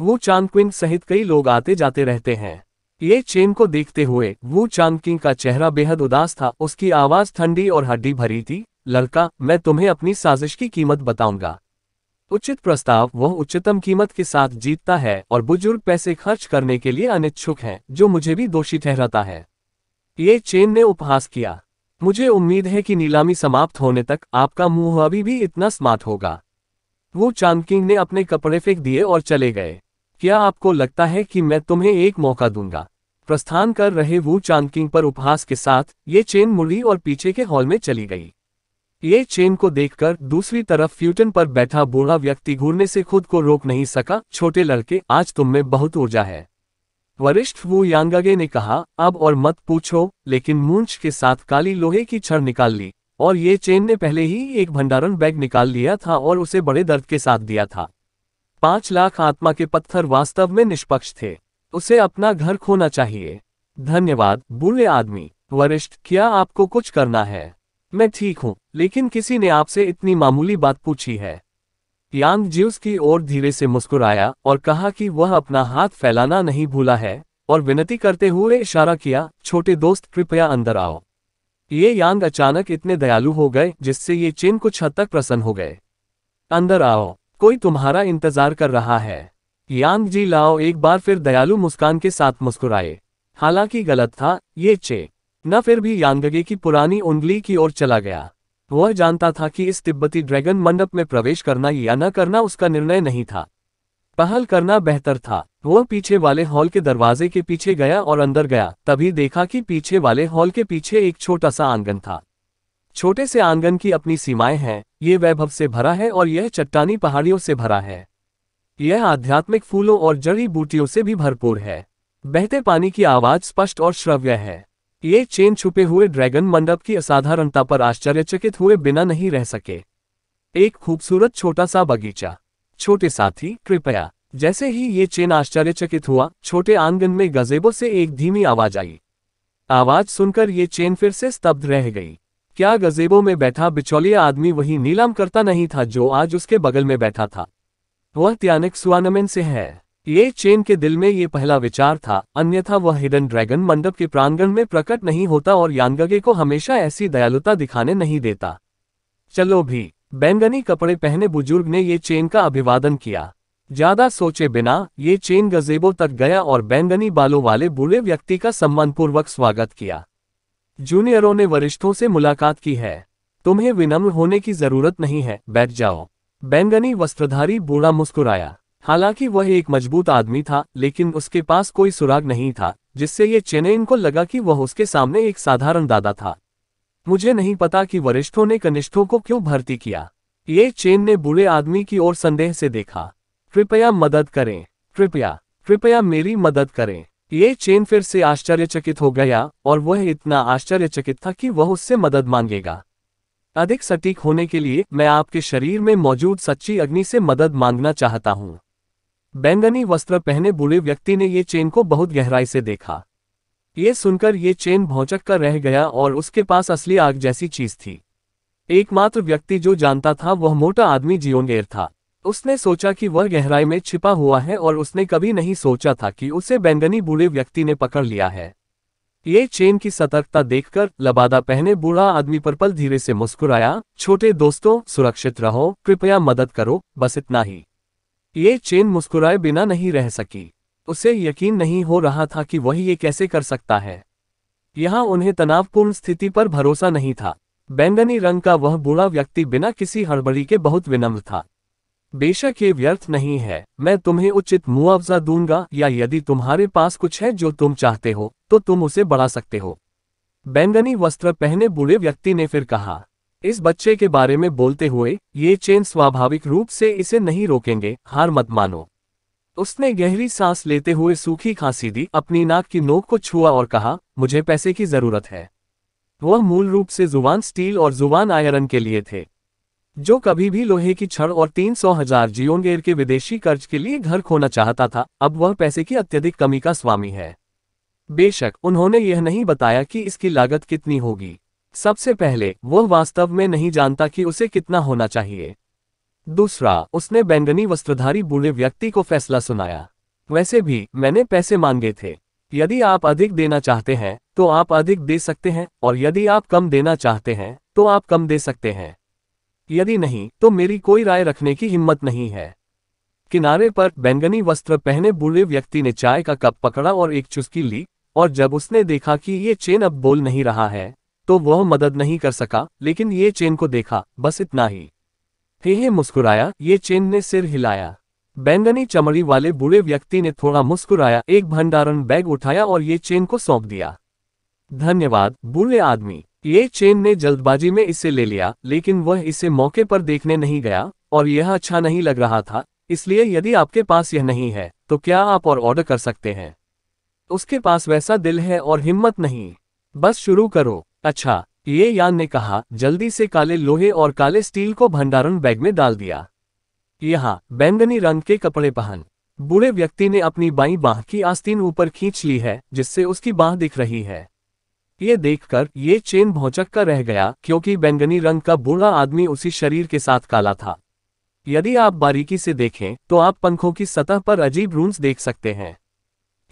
वो चांदक्विन सहित कई लोग आते जाते रहते हैं ये चेन को देखते हुए वो चांदकिन का चेहरा बेहद उदास था उसकी आवाज ठंडी और हड्डी भरी थी लड़का मैं तुम्हें अपनी साजिश की कीमत बताऊंगा उचित प्रस्ताव वह उच्चतम कीमत के साथ जीतता है और बुजुर्ग पैसे खर्च करने के लिए अनिच्छुक हैं जो मुझे भी दोषी ठहराता है ये चेन ने उपहास किया मुझे उम्मीद है कि नीलामी समाप्त होने तक आपका मुंह अभी भी इतना स्मार्ट होगा वो चांदकिंग ने अपने कपड़े फेंक दिए और चले गए क्या आपको लगता है कि मैं तुम्हें एक मौका दूंगा प्रस्थान कर रहे वो चांदकिंग पर उपहास के साथ ये चेन मुड़ी और पीछे के हॉल में चली गई ये चेन को देखकर दूसरी तरफ फ्यूटन पर बैठा बूढ़ा व्यक्ति घूरने से खुद को रोक नहीं सका छोटे लड़के आज तुम में बहुत ऊर्जा है वरिष्ठ वू यांगगे ने कहा अब और मत पूछो लेकिन मूंछ के साथ काली लोहे की छड़ निकाल ली और ये चेन ने पहले ही एक भंडारण बैग निकाल लिया था और उसे बड़े दर्द के साथ दिया था पांच लाख आत्मा के पत्थर वास्तव में निष्पक्ष थे उसे अपना घर खोना चाहिए धन्यवाद बूढ़े आदमी वरिष्ठ क्या आपको कुछ करना है मैं ठीक हूँ लेकिन किसी ने आपसे इतनी मामूली बात पूछी है यांग ज्यूस की ओर धीरे से मुस्कुराया और कहा कि वह अपना हाथ फैलाना नहीं भूला है और विनती करते हुए इशारा किया छोटे दोस्त कृपया अंदर आओ ये यांग अचानक इतने दयालु हो गए जिससे ये चेन कुछ हद तक प्रसन्न हो गए अंदर आओ कोई तुम्हारा इंतजार कर रहा है यांग जी लाओ एक बार फिर दयालु मुस्कान के साथ मुस्कुराए हालांकि गलत था ये चे न फिर भी यांगगे की पुरानी उंगली की ओर चला गया वह जानता था कि इस तिब्बती ड्रैगन मंडप में प्रवेश करना या न करना उसका निर्णय नहीं था पहल करना बेहतर था वह पीछे वाले हॉल के दरवाजे के पीछे गया और अंदर गया तभी देखा कि पीछे वाले हॉल के पीछे एक छोटा सा आंगन था छोटे से आंगन की अपनी सीमाएं हैं ये वैभव से भरा है और यह चट्टानी पहाड़ियों से भरा है यह आध्यात्मिक फूलों और जड़ी बूटियों से भी भरपूर है बहते पानी की आवाज स्पष्ट और श्रव्य है ये चेन छुपे हुए ड्रैगन मंडप की असाधारणता पर आश्चर्यचकित हुए बिना नहीं रह सके एक खूबसूरत छोटा सा बगीचा छोटे साथी कृपया जैसे ही ये चेन आश्चर्यचकित हुआ छोटे आंगन में गजेबो से एक धीमी आवाज आई आवाज सुनकर ये चेन फिर से स्तब्ध रह गई क्या गजेबो में बैठा बिचौलिया आदमी वही नीलाम करता नहीं था जो आज उसके बगल में बैठा था वह त्यानिक सुआनमेन से है ये चेन के दिल में ये पहला विचार था अन्यथा वह हिडन ड्रैगन मंडप के प्रांगण में प्रकट नहीं होता और यानगगे को हमेशा ऐसी दयालुता दिखाने नहीं देता चलो भी बैंगनी कपड़े पहने बुजुर्ग ने ये चेन का अभिवादन किया ज्यादा सोचे बिना ये चेन गजेबो तक गया और बैंगनी बालों वाले बूढ़े व्यक्ति का सम्मानपूर्वक स्वागत किया जूनियरों ने वरिष्ठों से मुलाकात की है तुम्हें विनम्र होने की जरूरत नहीं है बैठ जाओ बैंगनी वस्त्रधारी बूढ़ा मुस्कुराया हालांकि वह एक मजबूत आदमी था लेकिन उसके पास कोई सुराग नहीं था जिससे ये चेनेन को लगा कि वह उसके सामने एक साधारण दादा था मुझे नहीं पता कि वरिष्ठों ने कनिष्ठों को क्यों भर्ती किया ये चेन ने बुरे आदमी की ओर संदेह से देखा कृपया मदद करें कृपया कृपया मेरी मदद करें ये चेन फिर से आश्चर्यचकित हो गया और वह इतना आश्चर्यचकित था कि वह उससे मदद मांगेगा अधिक सटीक होने के लिए मैं आपके शरीर में मौजूद सच्ची अग्नि से मदद मांगना चाहता हूँ बैंगनी वस्त्र पहने बूढ़े व्यक्ति ने ये चेन को बहुत गहराई से देखा ये सुनकर ये चेन भौचक कर रह गया और उसके पास असली आग जैसी चीज थी एकमात्र व्यक्ति जो जानता था वह मोटा आदमी जियोंगेर था उसने सोचा कि वह गहराई में छिपा हुआ है और उसने कभी नहीं सोचा था कि उसे बैंगनी बूढ़े व्यक्ति ने पकड़ लिया है ये चेन की सतर्कता देखकर लबादा पहने बूढ़ा आदमी पर पल धीरे से मुस्कुराया छोटे दोस्तों सुरक्षित रहो कृपया मदद करो बस इतना ही ये चेन मुस्कुराए बिना नहीं रह सकी उसे यकीन नहीं हो रहा था कि वही ये कैसे कर सकता है यहाँ उन्हें तनावपूर्ण स्थिति पर भरोसा नहीं था बैंगनी रंग का वह बूढ़ा व्यक्ति बिना किसी हड़बड़ी के बहुत विनम्र था बेशक ये व्यर्थ नहीं है मैं तुम्हें उचित मुआवजा दूंगा या यदि तुम्हारे पास कुछ है जो तुम चाहते हो तो तुम उसे बढ़ा सकते हो बैंगनी वस्त्र पहने बूढ़े व्यक्ति ने फिर कहा इस बच्चे के बारे में बोलते हुए ये चेन स्वाभाविक रूप से इसे नहीं रोकेंगे हार मत मानो उसने गहरी सांस लेते हुए सूखी खांसी दी अपनी नाक की नोक को छुआ और कहा मुझे पैसे की जरूरत है वह मूल रूप से जुबान स्टील और जुबान आयरन के लिए थे जो कभी भी लोहे की छड़ और तीन सौ हजार जियोंगेर के विदेशी कर्ज के लिए घर खोना चाहता था अब वह पैसे की अत्यधिक कमी का स्वामी है बेशक उन्होंने यह नहीं बताया कि इसकी लागत कितनी होगी सबसे पहले वह वास्तव में नहीं जानता कि उसे कितना होना चाहिए दूसरा उसने बैंगनी वस्त्रधारी बूढ़े व्यक्ति को फैसला सुनाया वैसे भी मैंने पैसे मांगे थे यदि आप अधिक देना चाहते हैं तो आप अधिक दे सकते हैं और यदि आप कम देना चाहते हैं तो आप कम दे सकते हैं यदि नहीं तो मेरी कोई राय रखने की हिम्मत नहीं है किनारे पर बैंगनी वस्त्र पहने बूढ़े व्यक्ति ने चाय का कप पकड़ा और एक चुस्की ली और जब उसने देखा कि ये चेन अब बोल नहीं रहा है तो वह मदद नहीं कर सका लेकिन ये चेन को देखा बस इतना ही हे हे मुस्कुराया ये चेन ने सिर हिलाया बैंगनी चमड़ी वाले बूढ़े व्यक्ति ने थोड़ा मुस्कुराया एक भंडारण बैग उठाया और ये चेन को सौंप दिया धन्यवाद बूढ़े आदमी ये चेन ने जल्दबाजी में इसे ले लिया लेकिन वह इसे मौके पर देखने नहीं गया और यह अच्छा नहीं लग रहा था इसलिए यदि आपके पास यह नहीं है तो क्या आप और ऑर्डर कर सकते हैं उसके पास वैसा दिल है और हिम्मत नहीं बस शुरू करो अच्छा ये यान ने कहा जल्दी से काले लोहे और काले स्टील को भंडारण बैग में डाल दिया यहाँ बैंगनी रंग के कपड़े पहन बूढ़े व्यक्ति ने अपनी बाई बाह की आस्तीन ऊपर खींच ली है जिससे उसकी बाह दिख रही है ये देखकर ये चेन भौचक का रह गया क्योंकि बैंगनी रंग का बूढ़ा आदमी उसी शरीर के साथ काला था यदि आप बारीकी से देखें तो आप पंखों की सतह पर अजीब रूंस देख सकते हैं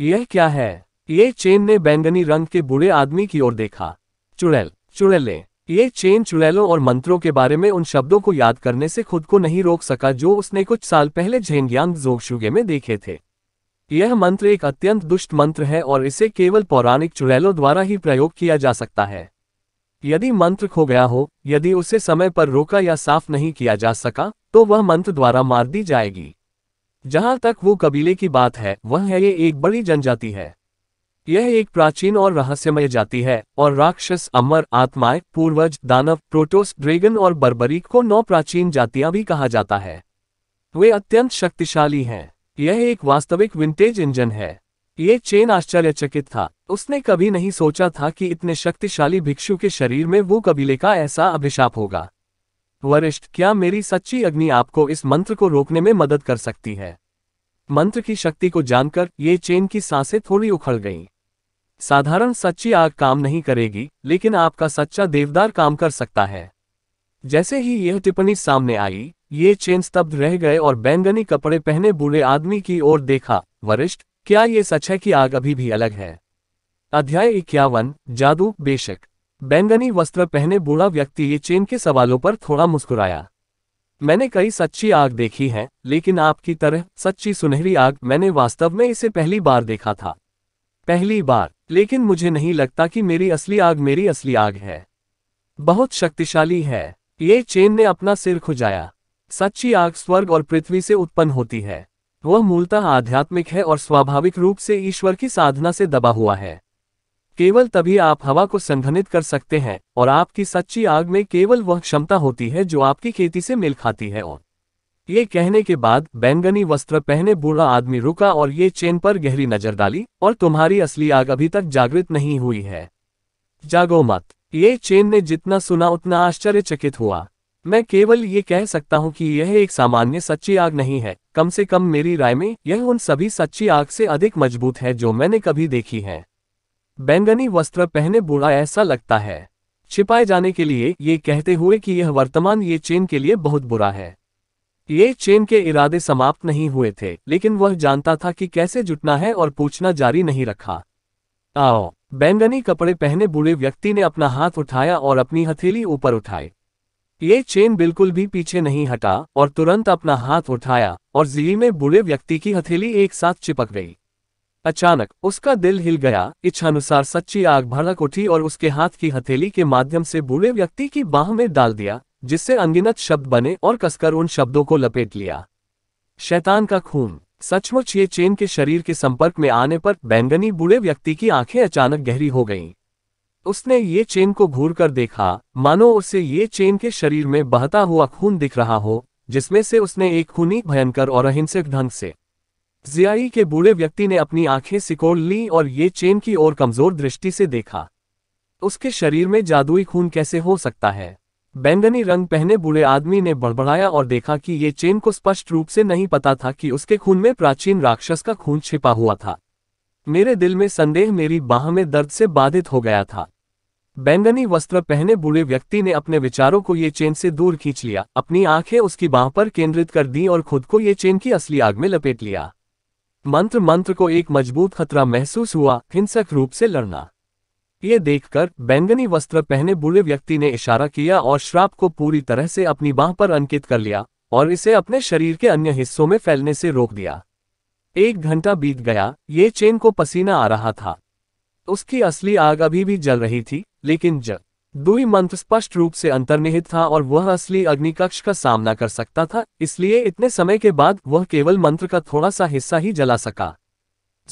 यह क्या है ये चेन ने बैंगनी रंग के बूढ़े आदमी की ओर देखा चुड़ैल चुड़ैले ये चेन चुड़ैलों और मंत्रों के बारे में उन शब्दों को याद करने से खुद को नहीं रोक सका जो उसने कुछ साल पहले झेंगयांग जोगशुगे में देखे थे यह मंत्र एक अत्यंत दुष्ट मंत्र है और इसे केवल पौराणिक चुड़ैलों द्वारा ही प्रयोग किया जा सकता है यदि मंत्र खो गया हो यदि उसे समय पर रोका या साफ नहीं किया जा सका तो वह मंत्र द्वारा मार दी जाएगी जहां तक वो कबीले की बात है वह है ये एक बड़ी जनजाति है यह एक प्राचीन और रहस्यमय जाति है और राक्षस अमर आत्माएं पूर्वज दानव प्रोटोस ड्रैगन और बर्बरी को नौ प्राचीन जातियां भी कहा जाता है वे अत्यंत शक्तिशाली हैं यह एक वास्तविक विंटेज इंजन है ये चेन आश्चर्यचकित था उसने कभी नहीं सोचा था कि इतने शक्तिशाली भिक्षु के शरीर में वो कबीले का ऐसा अभिशाप होगा वरिष्ठ क्या मेरी सच्ची अग्नि आपको इस मंत्र को रोकने में मदद कर सकती है मंत्र की शक्ति को जानकर ये चेन की सांसें थोड़ी उखड़ गईं। साधारण सच्ची आग काम नहीं करेगी लेकिन आपका सच्चा देवदार काम कर सकता है जैसे ही यह टिप्पणी सामने आई ये चेन स्तब्ध रह गए और बैंगनी कपड़े पहने बूढ़े आदमी की ओर देखा वरिष्ठ क्या ये सच है कि आग अभी भी अलग है अध्याय इक्यावन जादू बेशक बैंगनी वस्त्र पहने बूढ़ा व्यक्ति ये चेन के सवालों पर थोड़ा मुस्कुराया मैंने कई सच्ची आग देखी है लेकिन आपकी तरह सच्ची सुनहरी आग मैंने वास्तव में इसे पहली बार देखा था पहली बार लेकिन मुझे नहीं लगता कि मेरी असली आग मेरी असली आग है बहुत शक्तिशाली है ये चेन ने अपना सिर खुजाया सच्ची आग स्वर्ग और पृथ्वी से उत्पन्न होती है वह मूलतः आध्यात्मिक है और स्वाभाविक रूप से ईश्वर की साधना से दबा हुआ है केवल तभी आप हवा को संघनित कर सकते हैं और आपकी सच्ची आग में केवल वह क्षमता होती है जो आपकी खेती से मिल खाती है और ये कहने के बाद बैंगनी वस्त्र पहने बूढ़ा आदमी रुका और ये चेन पर गहरी नजर डाली और तुम्हारी असली आग अभी तक जागृत नहीं हुई है जागो मत ये चेन ने जितना सुना उतना आश्चर्यचकित हुआ मैं केवल ये कह सकता हूँ कि यह एक सामान्य सच्ची आग नहीं है कम से कम मेरी राय में यह उन सभी सच्ची आग से अधिक मजबूत है जो मैंने कभी देखी है बैंगनी वस्त्र पहने बूढ़ा ऐसा लगता है छिपाए जाने के लिए ये कहते हुए कि यह वर्तमान ये चेन के लिए बहुत बुरा है ये चेन के इरादे समाप्त नहीं हुए थे लेकिन वह जानता था कि कैसे जुटना है और पूछना जारी नहीं रखा आओ बैंगनी कपड़े पहने बूढ़े व्यक्ति ने अपना हाथ उठाया और अपनी हथेली ऊपर उठाई ये चेन बिल्कुल भी पीछे नहीं हटा और तुरंत अपना हाथ उठाया और जिली में बूढ़े व्यक्ति की हथेली एक साथ चिपक गई अचानक उसका दिल हिल गया इच्छानुसार सच्ची आग भड़क उठी और उसके हाथ की हथेली के माध्यम से बूढ़े व्यक्ति की बाह में डाल दिया जिससे अनगिनत शब्द बने और कसकर उन शब्दों को लपेट लिया शैतान का खून सचमुच ये चेन के शरीर के संपर्क में आने पर बैंगनी बूढ़े व्यक्ति की आंखें अचानक गहरी हो गईं। उसने ये चेन को घूर कर देखा मानो उसे ये चेन के शरीर में बहता हुआ खून दिख रहा हो जिसमें से उसने एक खूनी भयंकर और अहिंसक ढंग से जियाई के बूढ़े व्यक्ति ने अपनी आंखें सिकोड़ ली और ये चेन की ओर कमजोर दृष्टि से देखा उसके शरीर में जादुई खून कैसे हो सकता है बैंगनी रंग पहने बूढ़े आदमी ने बड़बड़ाया और देखा कि ये चेन को स्पष्ट रूप से नहीं पता था कि उसके खून में प्राचीन राक्षस का खून छिपा हुआ था मेरे दिल में संदेह मेरी बाह में दर्द से बाधित हो गया था बैंगनी वस्त्र पहने बूढ़े व्यक्ति ने अपने विचारों को ये चेन से दूर खींच लिया अपनी आंखें उसकी बाह पर केंद्रित कर दी और खुद को ये चेन की असली आग में लपेट लिया मंत्र मंत्र को एक मजबूत खतरा महसूस हुआ हिंसक रूप से लड़ना ये देखकर बैंगनी वस्त्र पहने बूढ़े व्यक्ति ने इशारा किया और श्राप को पूरी तरह से अपनी बाह पर अंकित कर लिया और इसे अपने शरीर के अन्य हिस्सों में फैलने से रोक दिया एक घंटा बीत गया ये चेन को पसीना आ रहा था उसकी असली आग अभी भी जल रही थी लेकिन जब दुई मंत्र स्पष्ट रूप से अंतर्निहित था और वह असली अग्निकक्ष का सामना कर सकता था इसलिए इतने समय के बाद वह केवल मंत्र का थोड़ा सा हिस्सा ही जला सका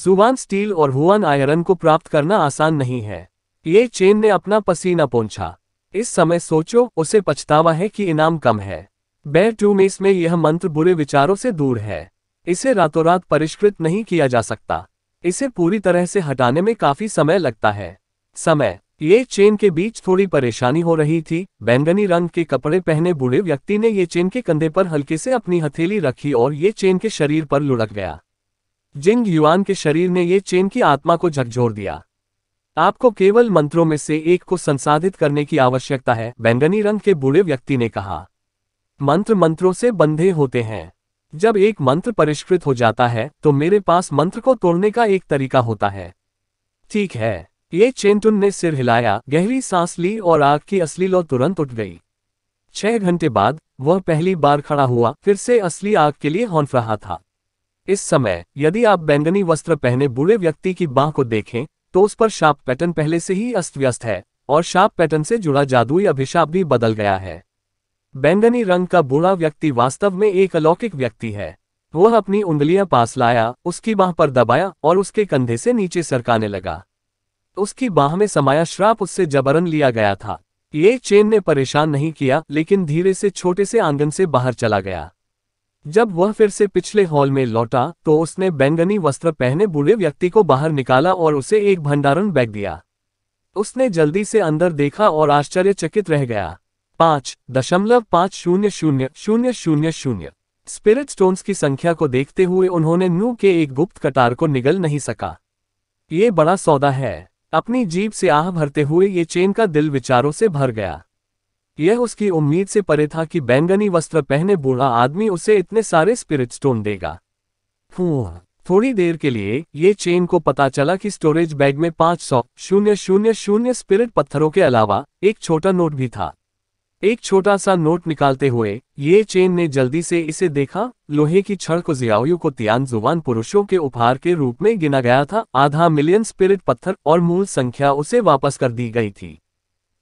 सुवान स्टील और हुआन आयरन को प्राप्त करना आसान नहीं है ये चेन ने अपना पसीना पहुंचा इस समय सोचो उसे पछतावा है कि इनाम कम है बैर टू में इसमें यह मंत्र बुरे विचारों से दूर है इसे रातों रात परिष्कृत नहीं किया जा सकता इसे पूरी तरह से हटाने में काफी समय लगता है समय ये चेन के बीच थोड़ी परेशानी हो रही थी बैंगनी रंग के कपड़े पहने बूढ़े व्यक्ति ने ये चेन के कंधे पर हल्के से अपनी हथेली रखी और ये चेन के शरीर पर लुढ़क गया जिंग युआन के शरीर ने ये चेन की आत्मा को झकझोर दिया आपको केवल मंत्रों में से एक को संसाधित करने की आवश्यकता है बैंगनी रंग के बूढ़े व्यक्ति ने कहा मंत्र मंत्रों से बंधे होते हैं जब एक मंत्र परिष्कृत हो जाता है तो मेरे पास मंत्र को तोड़ने का एक तरीका होता है ठीक है ये चेंटुन ने सिर हिलाया गहरी सांस ली और आग की असली लो तुरंत उठ गई छह घंटे बाद वह पहली बार खड़ा हुआ फिर से असली आग के लिए हौंफ रहा था इस समय यदि आप बैंगनी वस्त्र पहने बूढ़े व्यक्ति की बाह को देखें तो उस पर शार्प पैटर्न पहले से ही अस्त व्यस्त है और शार्प पैटर्न से जुड़ा जादुई अभिशाप भी बदल गया है बैंगनी रंग का बूढ़ा व्यक्ति वास्तव में एक अलौकिक व्यक्ति है वह अपनी उंगलियां पास लाया उसकी बाह पर दबाया और उसके कंधे से नीचे सरकाने लगा उसकी बाह में समाया श्राप उससे जबरन लिया गया था ये चेन ने परेशान नहीं किया लेकिन धीरे से छोटे से आंगन से बाहर चला गया जब वह फिर से पिछले हॉल में लौटा तो उसने बैंगनी वस्त्र पहने बूढ़े व्यक्ति को बाहर निकाला और उसे एक भंडारण बैग दिया उसने जल्दी से अंदर देखा और आश्चर्यचकित रह गया पांच दशमलव पांच शून्य शून्य शून्य शून्य शून्य स्पिरिट स्टोन्स की संख्या को देखते हुए उन्होंने नू के एक गुप्त कटार को निगल नहीं सका ये बड़ा सौदा है अपनी जीप से आह भरते हुए ये चेन का दिल विचारों से भर गया यह उसकी उम्मीद से परे था कि बैंगनी वस्त्र पहने बूढ़ा आदमी उसे इतने सारे स्पिरिट स्टोन देगा थोड़ी देर के लिए ये चेन को पता चला कि स्टोरेज बैग में पांच सौ शून्य शून्य शून्य स्पिरिट पत्थरों के अलावा एक छोटा नोट भी था एक छोटा सा नोट निकालते हुए ये चेन ने जल्दी से इसे देखा लोहे की छड़ को जियाओयू को तियान जुबान पुरुषों के उपहार के रूप में गिना गया था आधा मिलियन स्पिरिट पत्थर और मूल संख्या उसे वापस कर दी गई थी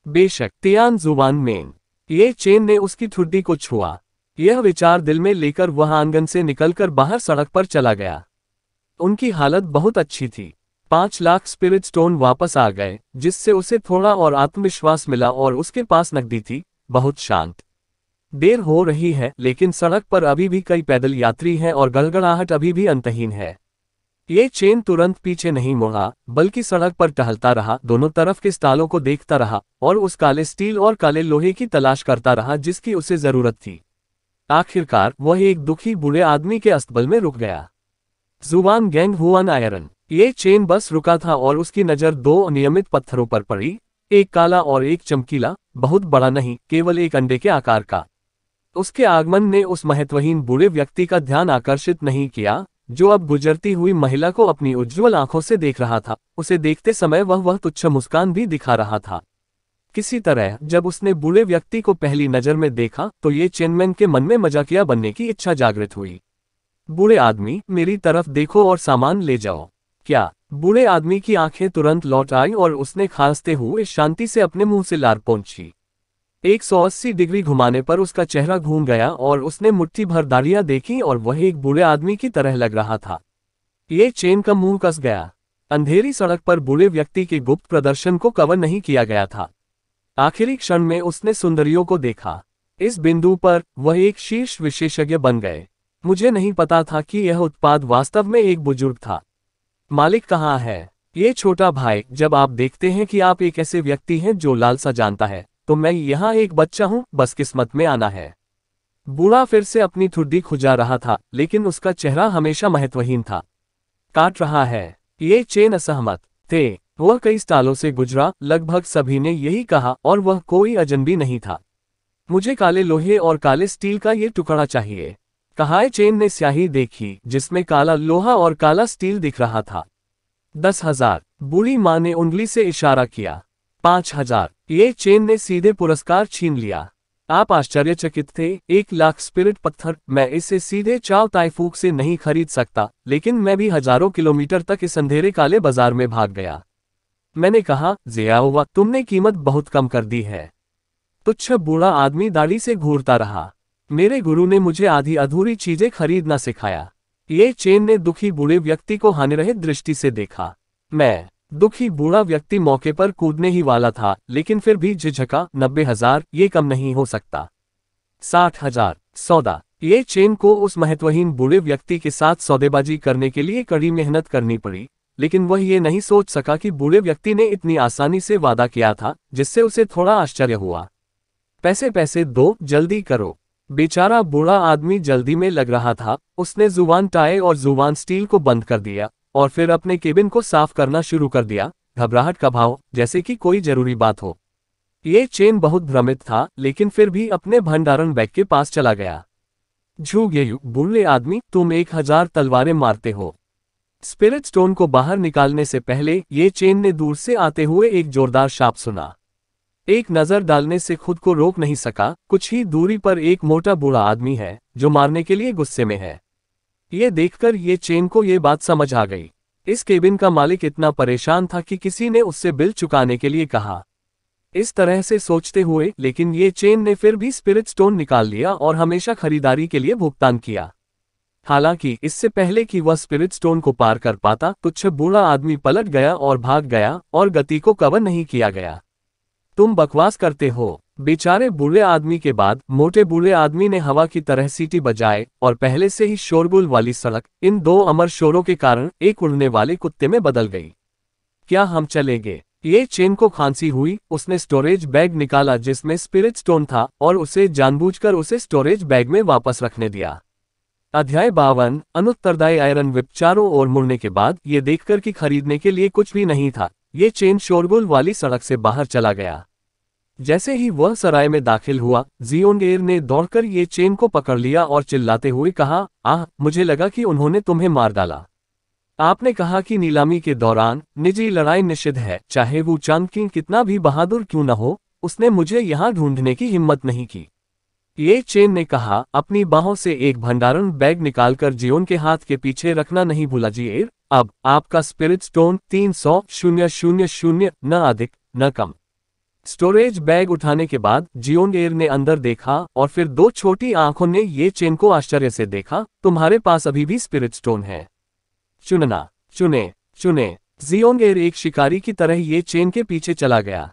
बेशक तियान जुबान में ये चेन ने उसकी ठुड्डी को छुआ यह विचार दिल में लेकर वह आंगन से निकलकर बाहर सड़क पर चला गया उनकी हालत बहुत अच्छी थी पांच लाख स्पिरिट स्टोन वापस आ गए जिससे उसे थोड़ा और आत्मविश्वास मिला और उसके पास नकदी थी बहुत शांत देर हो रही है लेकिन सड़क पर अभी भी कई पैदल यात्री हैं और गड़गड़ाहट अभी भी अंतहीन है ये चेन तुरंत पीछे नहीं मुड़ा बल्कि सड़क पर टहलता रहा दोनों तरफ के स्टालों को देखता रहा और उस काले स्टील और काले लोहे की तलाश करता रहा जिसकी उसे जरूरत थी आखिरकार वह एक दुखी बुढ़े आदमी के अस्तबल में रुक गया जुबान गैंग हुआन आयरन ये चेन बस रुका था और उसकी नजर दो अनियमित पत्थरों पर पड़ी एक काला और एक चमकीला बहुत बड़ा नहीं केवल एक अंडे के आकार का उसके आगमन ने उस महत्वहीन बूढ़े व्यक्ति का ध्यान आकर्षित नहीं किया जो अब गुजरती हुई महिला को अपनी उज्ज्वल आंखों से देख रहा था उसे देखते समय वह वह तुच्छ मुस्कान भी दिखा रहा था किसी तरह जब उसने बूढ़े व्यक्ति को पहली नजर में देखा तो ये चेनमैन के मन में मजाकिया बनने की इच्छा जागृत हुई बूढ़े आदमी मेरी तरफ देखो और सामान ले जाओ क्या बूढ़े आदमी की आंखें तुरंत लौट आई और उसने खांसते हुए शांति से अपने मुंह से लार पहुंची 180 डिग्री घुमाने पर उसका चेहरा घूम गया और उसने मुट्ठी भर दाड़ियां देखी और वह एक बूढ़े आदमी की तरह लग रहा था ये चेन का मुंह कस गया अंधेरी सड़क पर बूढ़े व्यक्ति के गुप्त प्रदर्शन को कवर नहीं किया गया था आखिरी क्षण में उसने सुंदरियों को देखा इस बिंदु पर वह एक शीर्ष विशेषज्ञ बन गए मुझे नहीं पता था कि यह उत्पाद वास्तव में एक बुजुर्ग था मालिक कहाँ है ये छोटा भाई जब आप देखते हैं कि आप एक ऐसे व्यक्ति हैं जो लालसा जानता है तो मैं यहाँ एक बच्चा हूँ बस किस्मत में आना है बूढ़ा फिर से अपनी थुर्दी खुजा रहा था लेकिन उसका चेहरा हमेशा महत्वहीन था काट रहा है ये चेन असहमत थे वह कई सालों से गुजरा लगभग सभी ने यही कहा और वह कोई अजनबी नहीं था मुझे काले लोहे और काले स्टील का ये टुकड़ा चाहिए कहा चेन ने स्याही देखी जिसमें काला लोहा और काला स्टील दिख रहा था दस हजार बूढ़ी माँ ने उंगली से इशारा किया पांच हजार ये चेन ने सीधे पुरस्कार छीन लिया आप आश्चर्यचकित थे एक लाख स्पिरिट पत्थर मैं इसे सीधे चाव ताइफूक से नहीं खरीद सकता लेकिन मैं भी हजारों किलोमीटर तक इस अंधेरे काले बाजार में भाग गया मैंने कहा जिया हुआ तुमने कीमत बहुत कम कर दी है तुच्छ बूढ़ा आदमी दाढ़ी से घूरता रहा मेरे गुरु ने मुझे आधी अधूरी चीजें खरीदना सिखाया ये चेन ने दुखी बूढ़े व्यक्ति को हानिरहित दृष्टि से देखा मैं दुखी बूढ़ा व्यक्ति मौके पर कूदने ही वाला था लेकिन फिर भी झिझका नब्बे हजार ये कम नहीं हो सकता साठ हजार सौदा ये चेन को उस महत्वहीन बूढ़े व्यक्ति के साथ सौदेबाजी करने के लिए कड़ी मेहनत करनी पड़ी लेकिन वह ये नहीं सोच सका कि बूढ़े व्यक्ति ने इतनी आसानी से वादा किया था जिससे उसे थोड़ा आश्चर्य हुआ पैसे पैसे दो जल्दी करो बेचारा बूढ़ा आदमी जल्दी में लग रहा था उसने जुबान टाए और जुबान स्टील को बंद कर दिया और फिर अपने केबिन को साफ करना शुरू कर दिया घबराहट का भाव जैसे कि कोई जरूरी बात हो ये चेन बहुत भ्रमित था लेकिन फिर भी अपने भंडारण बैग के पास चला गया झू यू बूढ़े आदमी तुम एक हजार तलवारें मारते हो स्पिरिट स्टोन को बाहर निकालने से पहले ये चेन ने दूर से आते हुए एक जोरदार शाप सुना एक नजर डालने से खुद को रोक नहीं सका कुछ ही दूरी पर एक मोटा बूढ़ा आदमी है जो मारने के लिए गुस्से में है ये देखकर ये चेन को ये बात समझ आ गई इस केबिन का मालिक इतना परेशान था कि किसी ने उससे बिल चुकाने के लिए कहा इस तरह से सोचते हुए लेकिन ये चेन ने फिर भी स्पिरिट स्टोन निकाल लिया और हमेशा खरीदारी के लिए भुगतान किया हालांकि इससे पहले कि वह स्पिरिट स्टोन को पार कर पाता तुच्छ बूढ़ा आदमी पलट गया और भाग गया और गति को कवर नहीं किया गया तुम बकवास करते हो बेचारे बूढ़े आदमी के बाद मोटे बूढ़े आदमी ने हवा की तरह सीटी बजाए और पहले से ही शोरगुल वाली सड़क इन दो अमर शोरों के कारण एक उड़ने वाले कुत्ते में बदल गई क्या हम चले गए ये चेन को खांसी हुई उसने स्टोरेज बैग निकाला जिसमें स्पिरिट स्टोन था और उसे जानबूझकर उसे स्टोरेज बैग में वापस रखने दिया अध्याय बावन अनुत्तरदायी आयरन विपचारों और ओर मुड़ने के बाद ये देखकर कि खरीदने के लिए कुछ भी नहीं था ये चेन शोरगुल वाली सड़क से बाहर चला गया जैसे ही वह सराय में दाखिल हुआ जियोनगेर ने दौड़कर ये चेन को पकड़ लिया और चिल्लाते हुए कहा आह मुझे लगा कि उन्होंने तुम्हें मार डाला आपने कहा कि नीलामी के दौरान निजी लड़ाई निषिद्ध है चाहे वो चांदकिन कितना भी बहादुर क्यों न हो उसने मुझे यहाँ ढूंढने की हिम्मत नहीं की ये चेन ने कहा अपनी बाहों से एक भंडारण बैग निकालकर जियोन के हाथ के पीछे रखना नहीं भूला जी एर अब आपका स्पिरिट स्टोन तीन सौ शून्य शून्य शून्य न अधिक न कम स्टोरेज बैग उठाने के बाद जियोन एयर ने अंदर देखा और फिर दो छोटी आंखों ने ये चेन को आश्चर्य से देखा तुम्हारे पास अभी भी स्पिरिट स्टोन है चुनना चुने चुने जियोन एयर एक शिकारी की तरह ये चेन के पीछे चला गया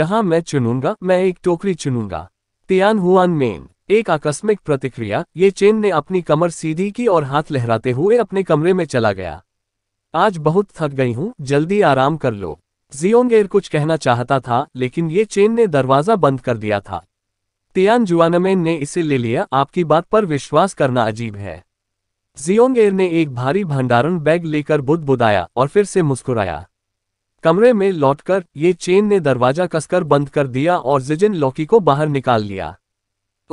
जहां मैं चुनूंगा मैं एक टोकरी चुनूंगा तियान हुआन मेन एक आकस्मिक प्रतिक्रिया ये चेन ने अपनी कमर सीधी की और हाथ लहराते हुए अपने कमरे में चला गया आज बहुत थक गई हूँ जल्दी आराम कर लो जियोंगेर कुछ कहना चाहता था लेकिन ये चेन ने दरवाजा बंद कर दिया था तियान जुआनमेन ने इसे ले लिया आपकी बात पर विश्वास करना अजीब है जियोंगेर ने एक भारी भंडारण बैग लेकर बुदबुदाया और फिर से मुस्कुराया कमरे में लौटकर ये चेन ने दरवाजा कसकर बंद कर दिया और जिजिन लौकी को बाहर निकाल लिया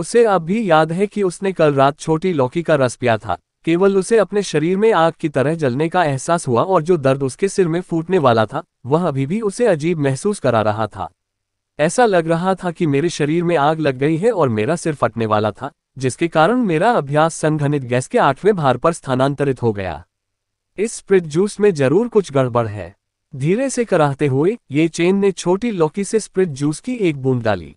उसे अब भी याद है कि उसने कल रात छोटी लौकी का रस पिया था केवल उसे अपने शरीर में आग की तरह जलने का एहसास हुआ और जो दर्द उसके सिर में फूटने वाला था वह अभी भी उसे अजीब महसूस करा रहा था ऐसा लग रहा था कि मेरे शरीर में आग लग गई है और मेरा सिर फटने वाला था जिसके कारण मेरा अभ्यास संघनित गैस के आठवें भार पर स्थानांतरित हो गया इस स्प्रिट जूस में जरूर कुछ गड़बड़ है धीरे से कराहते हुए ये चेन ने छोटी लौकी से स्प्रिट जूस की एक बूंद डाली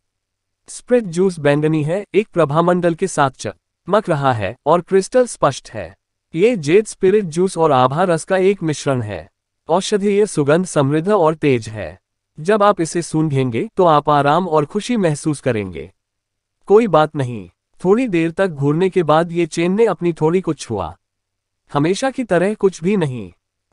स्प्रिट जूस बैंगनी है एक प्रभामंडल के साथ चक चमक रहा है और क्रिस्टल स्पष्ट है ये जेड स्पिरिट जूस और आभा रस का एक मिश्रण है औषधीय सुगंध समृद्ध और तेज है जब आप इसे सूंघेंगे तो आप आराम और खुशी महसूस करेंगे कोई बात नहीं थोड़ी देर तक घूरने के बाद ये चेन ने अपनी थोड़ी को छुआ हमेशा की तरह कुछ भी नहीं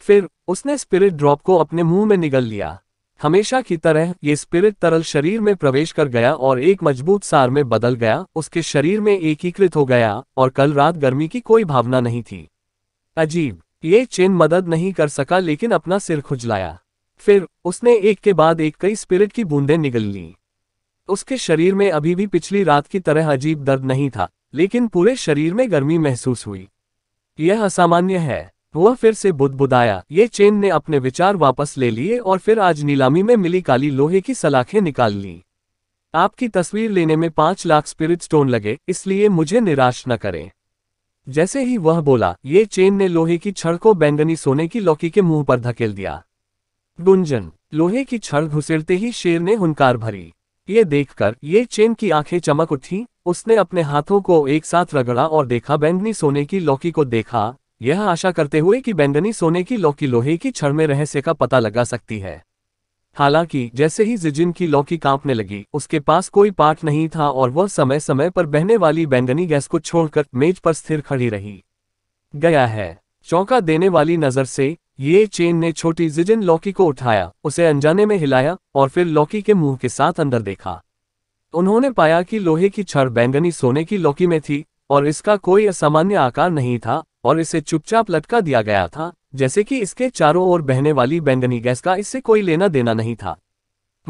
फिर उसने स्पिरिट ड्रॉप को अपने मुंह में निगल लिया हमेशा की तरह ये स्पिरिट तरल शरीर में प्रवेश कर गया और एक मजबूत सार में बदल गया उसके शरीर में एकीकृत हो गया और कल रात गर्मी की कोई भावना नहीं थी अजीब ये चेन मदद नहीं कर सका लेकिन अपना सिर खुजलाया फिर उसने एक के बाद एक कई स्पिरिट की बूंदें निगल ली उसके शरीर में अभी भी पिछली रात की तरह अजीब दर्द नहीं था लेकिन पूरे शरीर में गर्मी महसूस हुई यह असामान्य है वह फिर से बुदबुदाया ये चेन ने अपने विचार वापस ले लिए और फिर आज नीलामी में मिली काली लोहे की सलाखें निकाल ली आपकी तस्वीर लेने में पांच लाख स्पिरिट स्टोन लगे इसलिए मुझे निराश न करें जैसे ही वह बोला ये चेन ने लोहे की छड़ को बैंगनी सोने की लौकी के मुंह पर धकेल दिया गुंजन लोहे की छड़ घुसेड़ते ही शेर ने हुनकार भरी ये देखकर ये चेन की आंखें चमक उठी उसने अपने हाथों को एक साथ रगड़ा और देखा बैंगनी सोने की लौकी को देखा यह आशा करते हुए कि बैंगनी सोने की लौकी लोहे की छड़ में रहस्य का पता लगा सकती है हालांकि जैसे ही जिजिन की लौकी कांपने लगी उसके पास कोई पार्ट नहीं था और वह समय समय पर बहने वाली बैंगनी गैस को छोड़कर मेज पर स्थिर खड़ी रही गया है चौंका देने वाली नजर से ये चेन ने छोटी जिजिन लौकी को उठाया उसे अनजाने में हिलाया और फिर लौकी के मुंह के साथ अंदर देखा उन्होंने पाया कि लोहे की छड़ बैंगनी सोने की लौकी में थी और इसका कोई असामान्य आकार नहीं था और इसे चुपचाप लटका दिया गया था जैसे कि इसके चारों ओर बहने वाली बैंगनी गैस का इससे कोई लेना देना नहीं था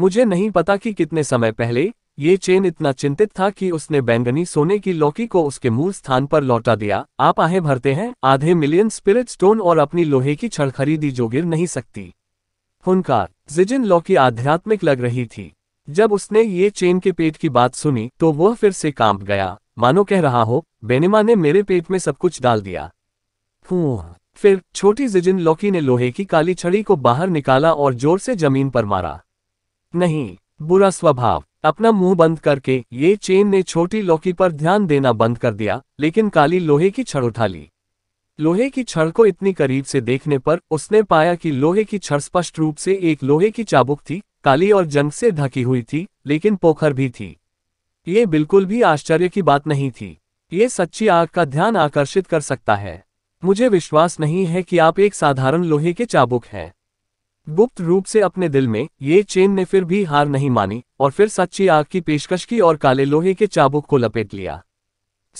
मुझे नहीं पता कि कितने समय पहले ये चेन इतना चिंतित था कि उसने बैंगनी सोने की लौकी को उसके मूल स्थान पर लौटा दिया आप आहें भरते हैं आधे मिलियन स्पिरिट स्टोन और अपनी लोहे की छड़ खरीदी जो गिर नहीं सकती हुनकार जिजिन लौकी आध्यात्मिक लग रही थी जब उसने ये चेन के पेट की बात सुनी तो वह फिर से कांप गया मानो कह रहा हो बेनिमा ने मेरे पेट में सब कुछ डाल दिया फिर छोटी जिजिन लौकी ने लोहे की काली छड़ी को बाहर निकाला और जोर से जमीन पर मारा नहीं बुरा स्वभाव अपना मुंह बंद करके ये चेन ने छोटी लौकी पर ध्यान देना बंद कर दिया लेकिन काली लोहे की छड़ उठा ली लोहे की छड़ को इतनी करीब से देखने पर उसने पाया कि लोहे की छड़ स्पष्ट रूप से एक लोहे की चाबुक थी काली और जंग से ढकी हुई थी लेकिन पोखर भी थी ये बिल्कुल भी आश्चर्य की बात नहीं थी ये सच्ची आग का ध्यान आकर्षित कर सकता है मुझे विश्वास नहीं है कि आप एक साधारण लोहे के चाबुक हैं गुप्त रूप से अपने दिल में ये चेन ने फिर भी हार नहीं मानी और फिर सच्ची आग की पेशकश की और काले लोहे के चाबुक को लपेट लिया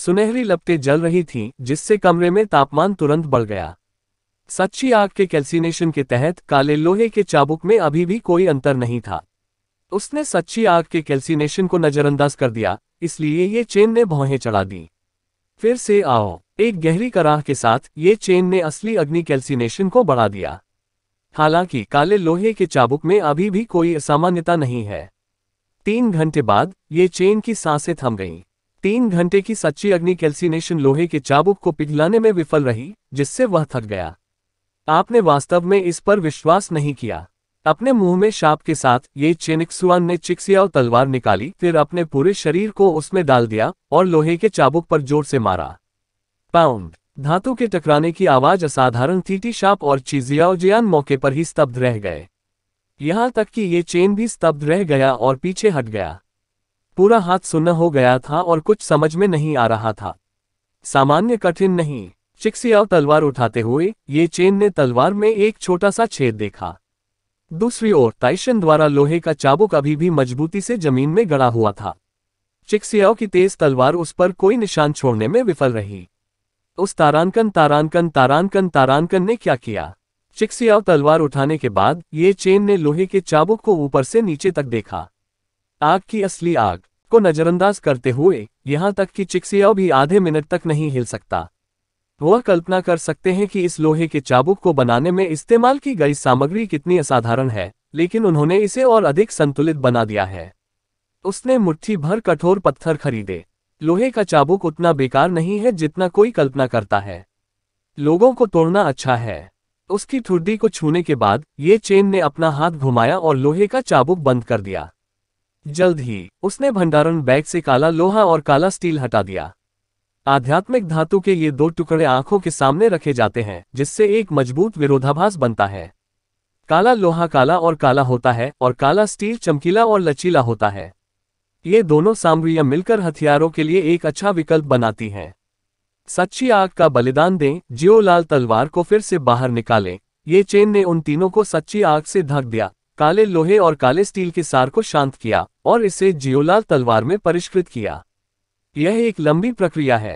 सुनहरी लपटें जल रही थीं जिससे कमरे में तापमान तुरंत बढ़ गया सच्ची आग के कैल्सिनेशन के तहत काले लोहे के चाबुक में अभी भी कोई अंतर नहीं था उसने सच्ची आग के कैल्सिनेशन को नज़रअंदाज कर दिया इसलिए ये चेन ने भौहें चढ़ा दी फिर से आओ एक गहरी कराह के साथ ये चेन ने असली अग्नि कैल्सिनेशन को बढ़ा दिया हालांकि काले लोहे के चाबुक में अभी भी कोई असामान्यता नहीं है तीन घंटे बाद ये चेन की सांसें थम गईं तीन घंटे की सच्ची अग्नि कैल्सिनेशन लोहे के चाबुक को पिघलाने में विफल रही जिससे वह थक गया आपने वास्तव में इस पर विश्वास नहीं किया अपने मुंह में शाप के साथ ये चेनिक्सुआन ने चिक्सियाओ तलवार निकाली फिर अपने पूरे शरीर को उसमें डाल दिया और लोहे के चाबुक पर जोर से मारा पाउंड धातु के टकराने की आवाज असाधारण थीटी शाप और चीजियाओजियान मौके पर ही स्तब्ध रह गए यहां तक कि ये चेन भी स्तब्ध रह गया और पीछे हट गया पूरा हाथ सुन्न हो गया था और कुछ समझ में नहीं आ रहा था सामान्य कठिन नहीं चिक्सियाओ तलवार उठाते हुए ये चेन ने तलवार में एक छोटा सा छेद देखा दूसरी ओर ताइशन द्वारा लोहे का चाबुक अभी भी मजबूती से जमीन में गड़ा हुआ था चिक्सियाओ की तेज तलवार उस पर कोई निशान छोड़ने में विफल रही उस तारानकन तारानकन तारानकन तारानकन ने क्या किया चिक्सियाओ तलवार उठाने के बाद ये चेन ने लोहे के चाबुक को ऊपर से नीचे तक देखा आग की असली आग को नजरअंदाज करते हुए यहां तक कि चिक्सियाओ भी आधे मिनट तक नहीं हिल सकता वह कल्पना कर सकते हैं कि इस लोहे के चाबुक को बनाने में इस्तेमाल की गई सामग्री कितनी असाधारण है लेकिन उन्होंने इसे और अधिक संतुलित बना दिया है उसने मुट्ठी भर कठोर पत्थर खरीदे लोहे का चाबुक उतना बेकार नहीं है जितना कोई कल्पना करता है लोगों को तोड़ना अच्छा है उसकी ठुड्डी को छूने के बाद ये चेन ने अपना हाथ घुमाया और लोहे का चाबुक बंद कर दिया जल्द ही उसने भंडारण बैग से काला लोहा और काला स्टील हटा दिया आध्यात्मिक धातु के ये दो टुकड़े आंखों के सामने रखे जाते हैं जिससे एक मजबूत विरोधाभास बनता है काला लोहा काला और काला होता है और काला स्टील चमकीला और लचीला होता है ये दोनों सामग्रियां मिलकर हथियारों के लिए एक अच्छा विकल्प बनाती हैं सच्ची आग का बलिदान दें जियोलाल तलवार को फिर से बाहर निकालें ये चेन ने उन तीनों को सच्ची आग से ढक दिया काले लोहे और काले स्टील के सार को शांत किया और इसे जियोलाल तलवार में परिष्कृत किया यह एक लंबी प्रक्रिया है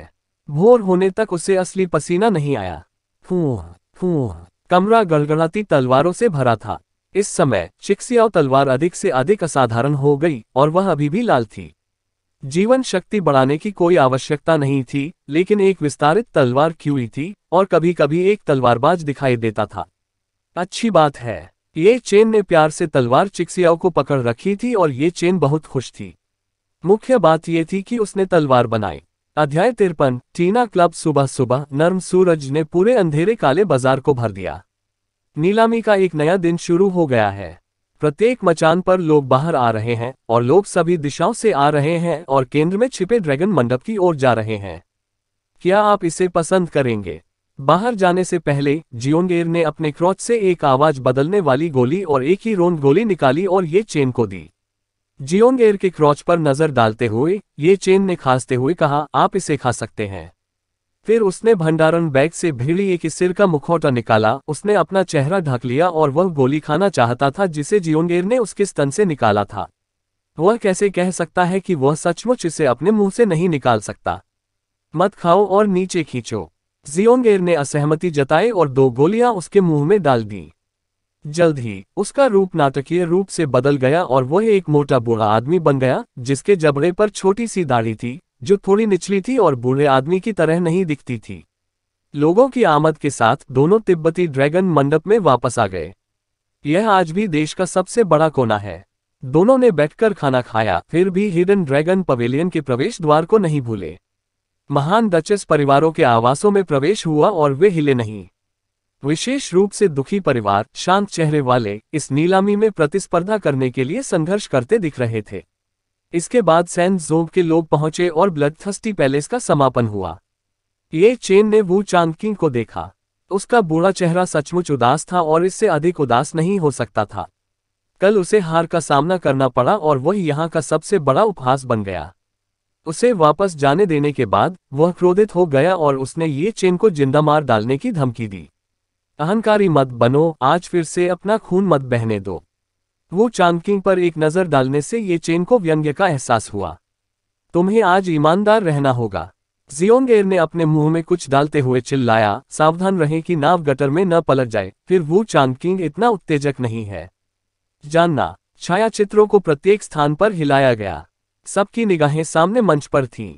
भोर होने तक उसे असली पसीना नहीं आया फूह फूह कमरा गड़गड़ाती तलवारों से भरा था इस समय चिक्सियाओ तलवार अधिक से अधिक असाधारण हो गई और वह अभी भी लाल थी जीवन शक्ति बढ़ाने की कोई आवश्यकता नहीं थी लेकिन एक विस्तारित तलवार क्यूई थी और कभी कभी एक तलवारबाज दिखाई देता था अच्छी बात है ये चेन ने प्यार से तलवार चिक्सियाओ को पकड़ रखी थी और ये चेन बहुत खुश थी मुख्य बात ये थी कि उसने तलवार बनाई अध्याय तिरपन टीना क्लब सुबह सुबह नर्म सूरज ने पूरे अंधेरे काले बाजार को भर दिया नीलामी का एक नया दिन शुरू हो गया है प्रत्येक मचान पर लोग बाहर आ रहे हैं और लोग सभी दिशाओं से आ रहे हैं और केंद्र में छिपे ड्रैगन मंडप की ओर जा रहे हैं क्या आप इसे पसंद करेंगे बाहर जाने से पहले जियोंगेर ने अपने क्रॉच से एक आवाज बदलने वाली गोली और एक ही रोंद गोली निकाली और ये चेन को दी जियोंग एयर के क्रॉच पर नजर डालते हुए ये चेन ने खासते हुए कहा आप इसे खा सकते हैं फिर उसने भंडारण बैग से भीड़ी एक सिर का मुखौटा निकाला उसने अपना चेहरा ढक लिया और वह गोली खाना चाहता था जिसे जियोंगेर ने उसके स्तन से निकाला था वह कैसे कह सकता है कि वह सचमुच इसे अपने मुंह से नहीं निकाल सकता मत खाओ और नीचे खींचो जियोंगेर ने असहमति जताई और दो गोलियां उसके मुंह में डाल दी जल्द ही उसका रूप नाटकीय रूप से बदल गया और वह एक मोटा बूढ़ा आदमी बन गया जिसके जबड़े पर छोटी सी दाढ़ी थी जो थोड़ी निचली थी और बूढ़े आदमी की तरह नहीं दिखती थी लोगों की आमद के साथ दोनों तिब्बती ड्रैगन मंडप में वापस आ गए यह आज भी देश का सबसे बड़ा कोना है दोनों ने बैठकर खाना खाया फिर भी हिडन ड्रैगन पवेलियन के प्रवेश द्वार को नहीं भूले महान डचेस परिवारों के आवासों में प्रवेश हुआ और वे हिले नहीं विशेष रूप से दुखी परिवार शांत चेहरे वाले इस नीलामी में प्रतिस्पर्धा करने के लिए संघर्ष करते दिख रहे थे इसके बाद सैन जोब के लोग पहुंचे और ब्लडथस्टी पैलेस का समापन हुआ ये चेन ने वू चांदकिंग को देखा उसका बूढ़ा चेहरा सचमुच उदास था और इससे अधिक उदास नहीं हो सकता था कल उसे हार का सामना करना पड़ा और वह यहाँ का सबसे बड़ा उपहास बन गया उसे वापस जाने देने के बाद वह क्रोधित हो गया और उसने ये चेन को जिंदा मार डालने की धमकी दी अहंकारी मत बनो आज फिर से अपना खून मत बहने दो वो चांदकिंग पर एक नजर डालने से ये चेन को व्यंग्य का एहसास हुआ तुम्हें आज ईमानदार रहना होगा जियोंगेर ने अपने मुंह में कुछ डालते हुए चिल्लाया सावधान रहें कि नाव गटर में न पलट जाए फिर वो चांदकिंग इतना उत्तेजक नहीं है जानना छायाचित्रों को प्रत्येक स्थान पर हिलाया गया सबकी निगाहें सामने मंच पर थीं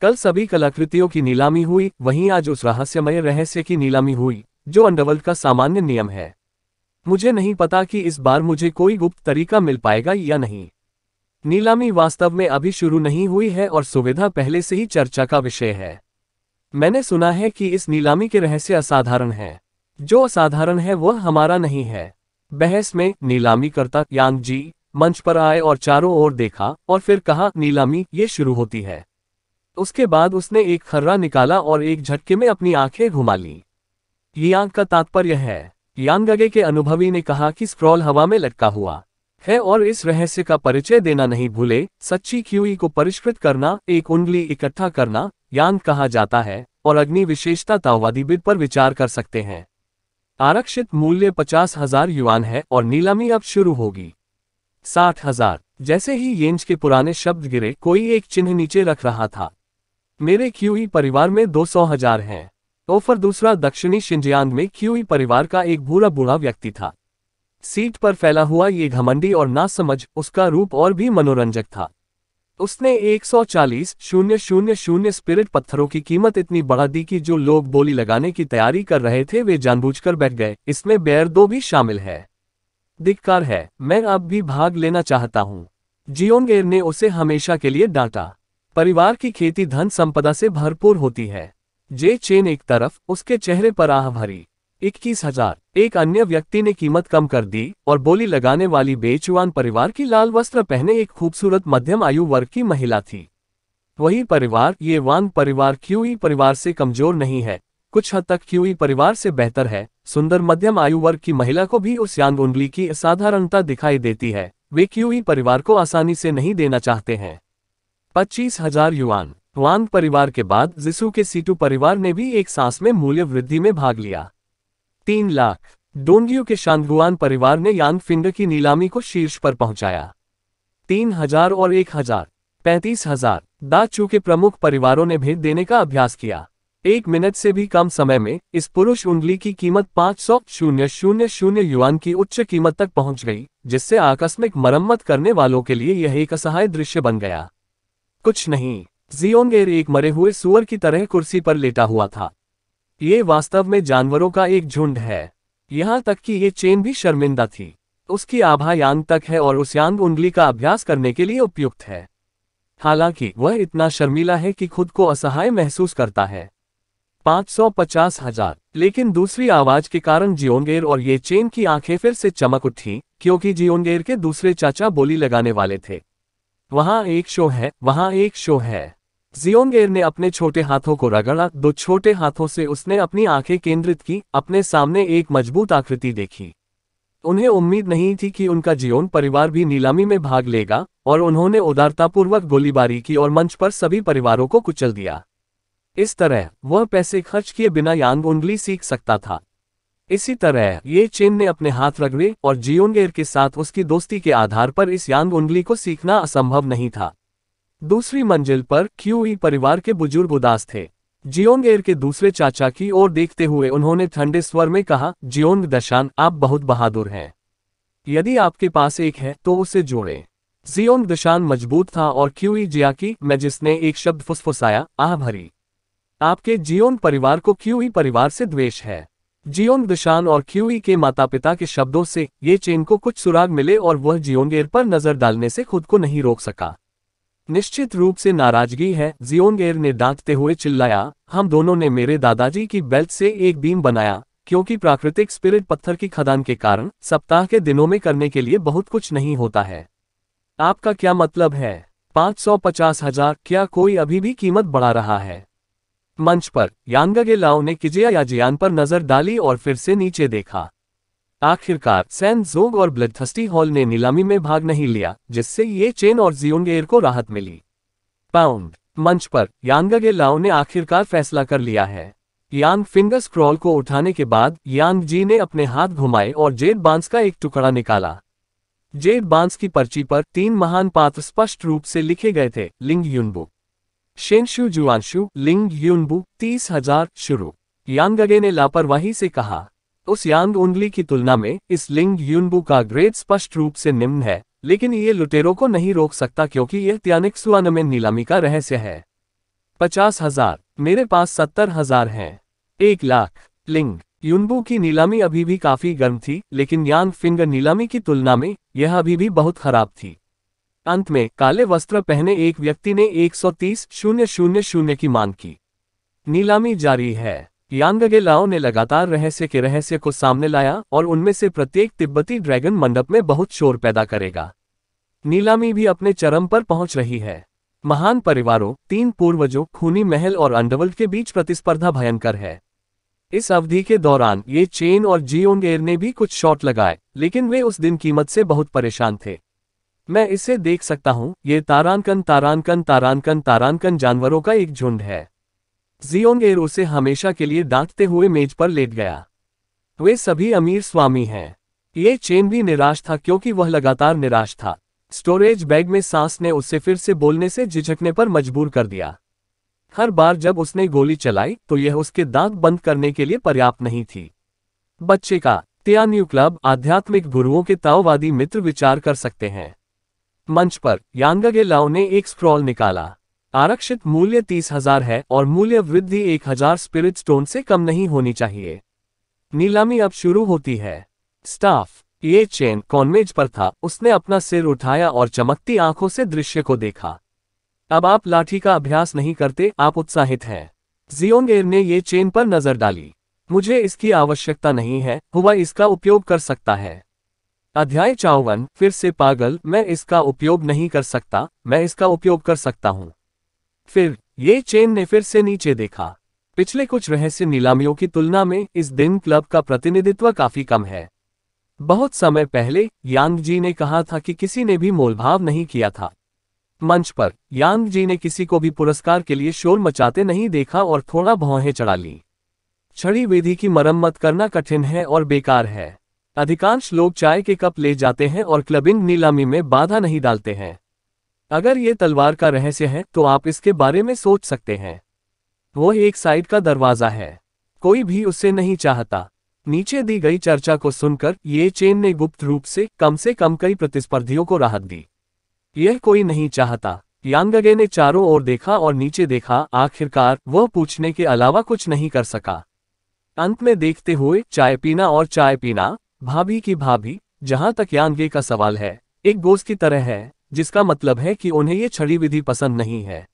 कल सभी कलाकृतियों की नीलामी हुई वहीं आज उस रहस्यमय रहस्य की नीलामी हुई जो अंडरवर्ल्ड का सामान्य नियम है मुझे नहीं पता कि इस बार मुझे कोई गुप्त तरीका मिल पाएगा या नहीं नीलामी वास्तव में अभी शुरू नहीं हुई है और सुविधा पहले से ही चर्चा का विषय है मैंने सुना है कि इस नीलामी के रहस्य असाधारण है जो असाधारण है वह हमारा नहीं है बहस में नीलामीकर्ता यांग जी मंच पर आए और चारों ओर देखा और फिर कहा नीलामी ये शुरू होती है उसके बाद उसने एक खर्रा निकाला और एक झटके में अपनी आंखें घुमा ली यांग का तात्पर्य है यांगगे के अनुभवी ने कहा कि स्क्रॉल हवा में लटका हुआ है और इस रहस्य का परिचय देना नहीं भूले सच्ची क्यूई को परिष्कृत करना एक उंगली इकट्ठा करना यांग कहा जाता है और अग्नि विशेषता बिद पर विचार कर सकते हैं आरक्षित मूल्य पचास हजार युवान है और नीलामी अब शुरू होगी साठ हजार जैसे ही येंज के पुराने शब्द गिरे कोई एक चिन्ह नीचे रख रहा था मेरे क्यूई परिवार में दो सौ हजार हैं ओफर तो दूसरा दक्षिणी शिंजियांग में क्यूई परिवार का एक भूरा बूढ़ा व्यक्ति था सीट पर फैला हुआ ये घमंडी और नासमझ उसका रूप और भी मनोरंजक था उसने 140 शून्य शून्य शून्य स्पिरिट पत्थरों की कीमत इतनी बढ़ा दी कि जो लोग बोली लगाने की तैयारी कर रहे थे वे जानबूझकर बैठ गए इसमें बैर दो भी शामिल है दिक्कत है मैं अब भी भाग लेना चाहता हूँ जियोंगेर ने उसे हमेशा के लिए डांटा परिवार की खेती धन संपदा से भरपूर होती है जे चेन एक तरफ उसके चेहरे पर आह भरी इक्कीस हजार एक अन्य व्यक्ति ने कीमत कम कर दी और बोली लगाने वाली बेचुआन परिवार की लाल वस्त्र पहने एक खूबसूरत मध्यम आयु वर्ग की महिला थी वही परिवार ये वान परिवार क्यूई परिवार से कमजोर नहीं है कुछ हद तक क्यूई परिवार से बेहतर है सुंदर मध्यम आयु वर्ग की महिला को भी उस यांग उंगली की असाधारणता दिखाई देती है वे क्यूई परिवार को आसानी से नहीं देना चाहते हैं पच्चीस हजार युवान वांग परिवार के बाद जिसू के सीटू परिवार ने भी एक सांस में मूल्य वृद्धि में भाग लिया तीन लाख डोंगियो के शांगुआन परिवार ने यांग फिंड की नीलामी को शीर्ष पर पहुंचाया तीन हजार और एक हजार पैंतीस हजार दाचू के प्रमुख परिवारों ने भेद देने का अभ्यास किया एक मिनट से भी कम समय में इस पुरुष उंगली की कीमत पाँच सौ शून्य शून्य शून्य युआन की उच्च कीमत तक पहुंच गई जिससे आकस्मिक मरम्मत करने वालों के लिए यह एक असहाय दृश्य बन गया कुछ नहीं जियोंगेर एक मरे हुए सुअर की तरह कुर्सी पर लेटा हुआ था ये वास्तव में जानवरों का एक झुंड है यहाँ तक कि ये चेन भी शर्मिंदा थी उसकी आभा यांग तक है और उस यांग उंगली का अभ्यास करने के लिए उपयुक्त है हालांकि वह इतना शर्मीला है कि खुद को असहाय महसूस करता है पांच सौ पचास हजार लेकिन दूसरी आवाज के कारण जियोंगेर और ये चेन की आंखें फिर से चमक उठी क्योंकि जियोंगेर के दूसरे चाचा बोली लगाने वाले थे वहां एक शो है वहां एक शो है जियोंगेर ने अपने छोटे हाथों को रगड़ा दो छोटे हाथों से उसने अपनी आंखें केंद्रित की अपने सामने एक मजबूत आकृति देखी उन्हें उम्मीद नहीं थी कि उनका जियोन परिवार भी नीलामी में भाग लेगा और उन्होंने उदारतापूर्वक गोलीबारी की और मंच पर सभी परिवारों को कुचल दिया इस तरह वह पैसे खर्च किए बिना यांग उंगली सीख सकता था इसी तरह ये चेन ने अपने हाथ रगड़े और जियोंगेर के साथ उसकी दोस्ती के आधार पर इस यांग उंगली को सीखना असंभव नहीं था दूसरी मंजिल पर क्यूई परिवार के बुजुर्ग उदास थे जियोंग एयर के दूसरे चाचा की ओर देखते हुए उन्होंने ठंडे स्वर में कहा जियोंग दशान आप बहुत बहादुर हैं यदि आपके पास एक है तो उसे जोड़ें जियोंग दशान मजबूत था और क्यूई जिया की मैं जिसने एक शब्द फुसफुसाया आह भरी आपके जियोंग परिवार को क्यूई परिवार से द्वेष है जियोंग दशान और क्यूई के माता पिता के शब्दों से ये चेन को कुछ सुराग मिले और वह जियोंग एयर पर नजर डालने से खुद को नहीं रोक सका निश्चित रूप से नाराजगी है जियोनगेर ने डांटते हुए चिल्लाया हम दोनों ने मेरे दादाजी की बेल्ट से एक बीम बनाया क्योंकि प्राकृतिक स्पिरिट पत्थर की खदान के कारण सप्ताह के दिनों में करने के लिए बहुत कुछ नहीं होता है आपका क्या मतलब है पाँच सौ पचास हजार क्या कोई अभी भी कीमत बढ़ा रहा है मंच पर यांगगे लाओ ने किजिया याजियान पर नजर डाली और फिर से नीचे देखा आखिरकार सैन जोग और ब्लडथस्टी हॉल ने नीलामी में भाग नहीं लिया जिससे ये चेन और जियोंगेर को राहत मिली पाउंड मंच पर यांगगे लाओ ने आखिरकार फैसला कर लिया है यांग फिंगर स्क्रॉल को उठाने के बाद यांग जी ने अपने हाथ घुमाए और जेड बांस का एक टुकड़ा निकाला जेड बांस की पर्ची पर तीन महान पात्र स्पष्ट रूप से लिखे गए थे लिंग युनबु शेनशु जुआंशु लिंग युनबु तीस हजार शुरू यांगगे ने लापरवाही से कहा उस यांग उंगली की तुलना में इस लिंग यूनबू का ग्रेड स्पष्ट रूप से निम्न है लेकिन ये लुटेरों को नहीं रोक सकता क्योंकि यह त्यानिक त्यानिक्सुआन में नीलामी का रहस्य है पचास हजार मेरे पास सत्तर हजार हैं एक लाख लिंग यूनबू की नीलामी अभी भी काफी गर्म थी लेकिन यांग फिंगर नीलामी की तुलना में यह अभी भी बहुत खराब थी अंत में काले वस्त्र पहने एक व्यक्ति ने एक शून्य शून्य शून्य की मांग की नीलामी जारी है यांगगे लाओ ने लगातार रहस्य के रहस्य को सामने लाया और उनमें से प्रत्येक तिब्बती ड्रैगन मंडप में बहुत शोर पैदा करेगा नीलामी भी अपने चरम पर पहुंच रही है महान परिवारों तीन पूर्वजों खूनी महल और अंडरवर्ल्ड के बीच प्रतिस्पर्धा भयंकर है इस अवधि के दौरान ये चेन और जियोंगेर ने भी कुछ शॉट लगाए लेकिन वे उस दिन कीमत से बहुत परेशान थे मैं इसे देख सकता हूँ ये तारानकन तारानकन तारानकन तारानकन जानवरों का एक झुंड है जियोंग एर उसे हमेशा के लिए डांटते हुए मेज पर लेट गया वे सभी अमीर स्वामी हैं ये चेन भी निराश था क्योंकि वह लगातार निराश था स्टोरेज बैग में सांस ने उसे फिर से बोलने से झिझकने पर मजबूर कर दिया हर बार जब उसने गोली चलाई तो यह उसके दांत बंद करने के लिए पर्याप्त नहीं थी बच्चे का त्यान्यू क्लब आध्यात्मिक गुरुओं के ताओवादी मित्र विचार कर सकते हैं मंच पर यांगगे लाओ ने एक स्क्रॉल निकाला आरक्षित मूल्य तीस हजार है और मूल्य वृद्धि एक हजार स्पिरिट स्टोन से कम नहीं होनी चाहिए नीलामी अब शुरू होती है स्टाफ ये चेन कॉन्वेज पर था उसने अपना सिर उठाया और चमकती आंखों से दृश्य को देखा अब आप लाठी का अभ्यास नहीं करते आप उत्साहित हैं जियोंगेर ने ये चेन पर नजर डाली मुझे इसकी आवश्यकता नहीं है हुआ इसका उपयोग कर सकता है अध्याय चावन फिर से पागल मैं इसका उपयोग नहीं कर सकता मैं इसका उपयोग कर सकता हूँ फिर ये चेन ने फिर से नीचे देखा पिछले कुछ रहस्य नीलामियों की तुलना में इस दिन क्लब का प्रतिनिधित्व काफी कम है बहुत समय पहले यांग जी ने कहा था कि किसी ने भी मोलभाव नहीं किया था मंच पर यांग जी ने किसी को भी पुरस्कार के लिए शोर मचाते नहीं देखा और थोड़ा भौहें चढ़ा ली छड़ी विधि की मरम्मत करना कठिन है और बेकार है अधिकांश लोग चाय के कप ले जाते हैं और क्लबिंग नीलामी में बाधा नहीं डालते हैं अगर ये तलवार का रहस्य है तो आप इसके बारे में सोच सकते हैं वो एक साइड का दरवाजा है कोई भी उसे नहीं चाहता नीचे दी गई चर्चा को सुनकर ये चेन ने गुप्त रूप से कम से कम कई प्रतिस्पर्धियों को राहत दी यह कोई नहीं चाहता यांगगे ने चारों ओर देखा और नीचे देखा आखिरकार वह पूछने के अलावा कुछ नहीं कर सका अंत में देखते हुए चाय पीना और चाय पीना भाभी की भाभी जहां तक यांगे का सवाल है एक गोस की तरह है जिसका मतलब है कि उन्हें ये छड़ी विधि पसंद नहीं है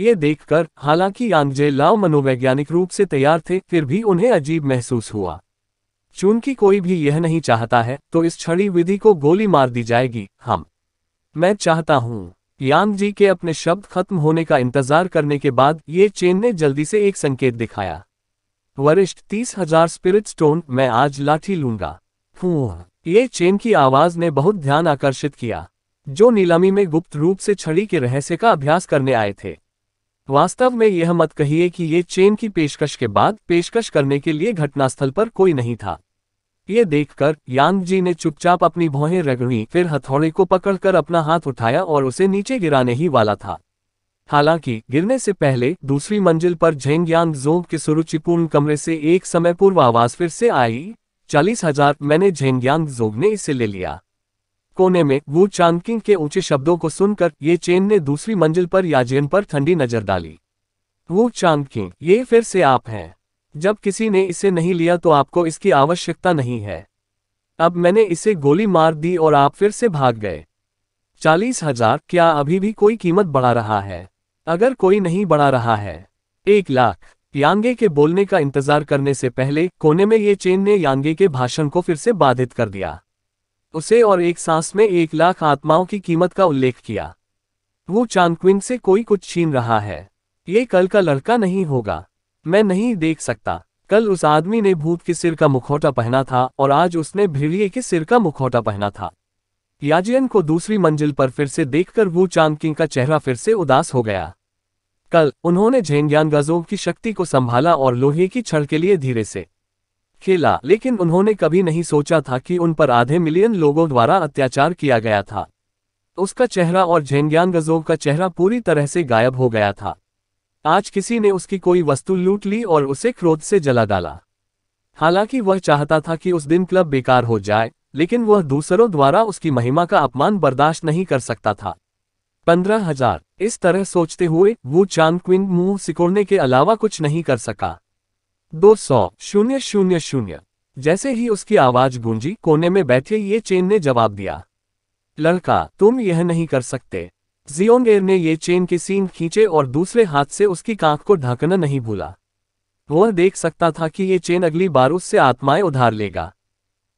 ये देखकर हालांकि यांगजे लाव मनोवैज्ञानिक रूप से तैयार थे फिर भी उन्हें अजीब महसूस हुआ चूंकि कोई भी यह नहीं चाहता है तो इस छड़ी विधि को गोली मार दी जाएगी हम मैं चाहता हूँ यांग जी के अपने शब्द खत्म होने का इंतजार करने के बाद ये चेन ने जल्दी से एक संकेत दिखाया वरिष्ठ तीस हजार स्पिरिट स्टोन मैं आज लाठी लूंगा ये चेन की आवाज ने बहुत ध्यान आकर्षित किया जो नीलामी में गुप्त रूप से छड़ी के रहस्य का अभ्यास करने आए थे वास्तव में यह मत कहिए कि ये चेन की पेशकश के बाद पेशकश करने के लिए घटनास्थल पर कोई नहीं था ये देखकर यांग जी ने चुपचाप अपनी भौहें रगड़ी फिर हथौड़े को पकड़कर अपना हाथ उठाया और उसे नीचे गिराने ही वाला था हालांकि गिरने से पहले दूसरी मंजिल पर झेंग यांग जोंग के सुरुचिपूर्ण कमरे से एक समय पूर्व आवाज फिर से आई चालीस हजार मैंने झेंग यांग जोंग ने इसे ले लिया कोने में वो चांगकिंग के ऊंचे शब्दों को सुनकर ये चेन ने दूसरी मंजिल पर याजेन पर ठंडी नजर डाली वो चांगकिंग ये फिर से आप हैं जब किसी ने इसे नहीं लिया तो आपको इसकी आवश्यकता नहीं है अब मैंने इसे गोली मार दी और आप फिर से भाग गए चालीस हजार क्या अभी भी कोई कीमत बढ़ा रहा है अगर कोई नहीं बढ़ा रहा है एक लाख यांगे के बोलने का इंतजार करने से पहले कोने में ये चेन ने यांगे के भाषण को फिर से बाधित कर दिया उसे और एक सांस में एक लाख आत्माओं की कीमत का उल्लेख किया वो चांदक्विन से कोई कुछ छीन रहा है ये कल का लड़का नहीं होगा मैं नहीं देख सकता कल उस आदमी ने भूत के सिर का मुखौटा पहना था और आज उसने भिड़िए के सिर का मुखौटा पहना था याजियन को दूसरी मंजिल पर फिर से देखकर वो चांद का चेहरा फिर से उदास हो गया कल उन्होंने झेंग्यान गजों की शक्ति को संभाला और लोहे की छड़ के लिए धीरे से खेला लेकिन उन्होंने कभी नहीं सोचा था कि उन पर आधे मिलियन लोगों द्वारा अत्याचार किया गया था उसका चेहरा और झेंग्यान गजोव का चेहरा पूरी तरह से गायब हो गया था आज किसी ने उसकी कोई वस्तु लूट ली और उसे क्रोध से जला डाला हालांकि वह चाहता था कि उस दिन क्लब बेकार हो जाए लेकिन वह दूसरों द्वारा उसकी महिमा का अपमान बर्दाश्त नहीं कर सकता था पंद्रह हजार इस तरह सोचते हुए वो चांद क्विंग मुंह सिकोड़ने के अलावा कुछ नहीं कर सका दो सौ शून्य शून्य शून्य जैसे ही उसकी आवाज गूंजी कोने में बैठे ये चेन ने जवाब दिया लड़का तुम यह नहीं कर सकते जियोंगेर ने ये चेन के सीन खींचे और दूसरे हाथ से उसकी कांख को ढकना नहीं भूला वह देख सकता था कि ये चेन अगली बार उससे आत्माएं उधार लेगा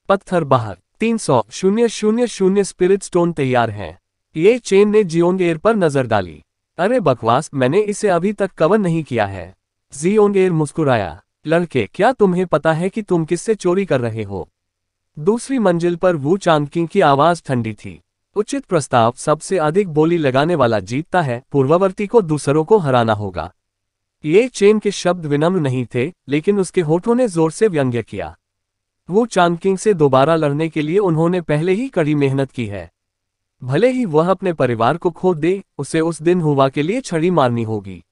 पत्थर बाहर तीन सौ शून्य शून्य शून्य स्पिरिट स्टोन तैयार हैं ये चेन ने जियोंगेर पर नजर डाली अरे बकवास मैंने इसे अभी तक कवर नहीं किया है जियोंगेर मुस्कुराया लड़के क्या तुम्हें पता है कि तुम किससे चोरी कर रहे हो दूसरी मंजिल पर वो चांदकिंग की आवाज ठंडी थी उचित प्रस्ताव सबसे अधिक बोली लगाने वाला जीतता है पूर्ववर्ती को दूसरों को हराना होगा ये चेन के शब्द विनम्र नहीं थे लेकिन उसके होठों ने जोर से व्यंग्य किया वो चांदकिंग से दोबारा लड़ने के लिए उन्होंने पहले ही कड़ी मेहनत की है भले ही वह अपने परिवार को खो दे उसे उस दिन हुआ के लिए छड़ी मारनी होगी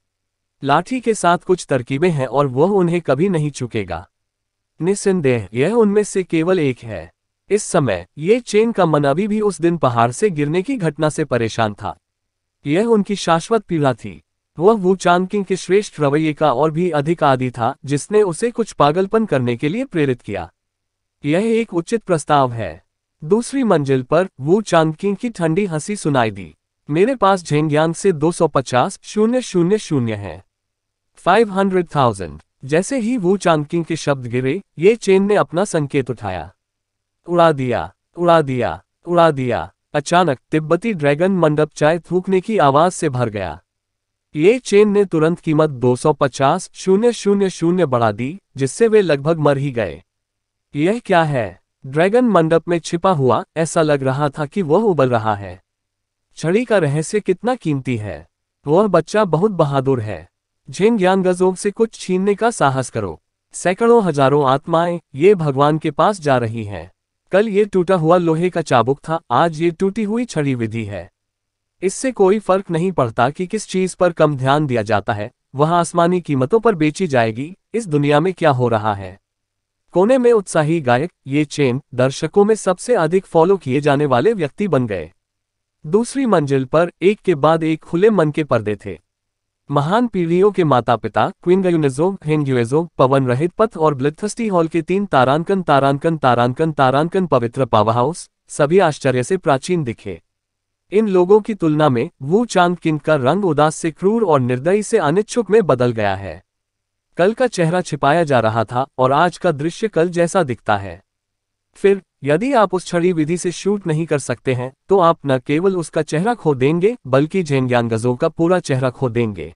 लाठी के साथ कुछ तरकीबें हैं और वह उन्हें कभी नहीं चुकेगा निसंदेह यह उनमें से केवल एक है इस समय ये चेन का मन अभी भी उस दिन पहाड़ से गिरने की घटना से परेशान था यह उनकी शाश्वत पीड़ा थी वह वू चांदकिंग के श्रेष्ठ रवैये का और भी अधिक आदि था जिसने उसे कुछ पागलपन करने के लिए प्रेरित किया यह एक उचित प्रस्ताव है दूसरी मंजिल पर वू चांदकिंग की ठंडी हंसी सुनाई दी मेरे पास झेंग्यांग से दो सौ पचास शून्य शून्य शून्य है फाइव हंड्रेड थाउजेंड जैसे ही वो चांदकिंग के शब्द गिरे ये चेन ने अपना संकेत उठाया उड़ा दिया उड़ा दिया उड़ा दिया अचानक तिब्बती ड्रैगन मंडप चाय थूकने की आवाज से भर गया ये चेन ने तुरंत कीमत दो सौ पचास शून्य शून्य शून्य बढ़ा दी जिससे वे लगभग मर ही गए यह क्या है ड्रैगन मंडप में छिपा हुआ ऐसा लग रहा था कि वह उबल रहा है छड़ी का रहस्य कितना कीमती है वह बच्चा बहुत बहादुर है जिन ज्ञान गजों से कुछ छीनने का साहस करो सैकड़ों हजारों आत्माएं ये भगवान के पास जा रही हैं कल ये टूटा हुआ लोहे का चाबुक था आज ये टूटी हुई छड़ी विधि है इससे कोई फर्क नहीं पड़ता कि किस चीज पर कम ध्यान दिया जाता है वह आसमानी कीमतों पर बेची जाएगी इस दुनिया में क्या हो रहा है कोने में उत्साही गायक ये चेन दर्शकों में सबसे अधिक फॉलो किए जाने वाले व्यक्ति बन गए दूसरी मंजिल पर एक के बाद एक खुले मन के पर्दे थे महान पीढ़ियों के माता पिता क्विन गयूनेजो पवन रहित पथ और ब्लिथस्टी हॉल के तीन तारांकन तारांकन तारांकन तारांकन पवित्र पावरहाउस सभी आश्चर्य से प्राचीन दिखे इन लोगों की तुलना में वू चांद किंग का रंग उदास से क्रूर और निर्दयी से अनिच्छुक में बदल गया है कल का चेहरा छिपाया जा रहा था और आज का दृश्य कल जैसा दिखता है फिर यदि आप उस छड़ी विधि से शूट नहीं कर सकते हैं तो आप न केवल उसका चेहरा खो देंगे बल्कि जैन ज्ञान गजों का पूरा चेहरा खो देंगे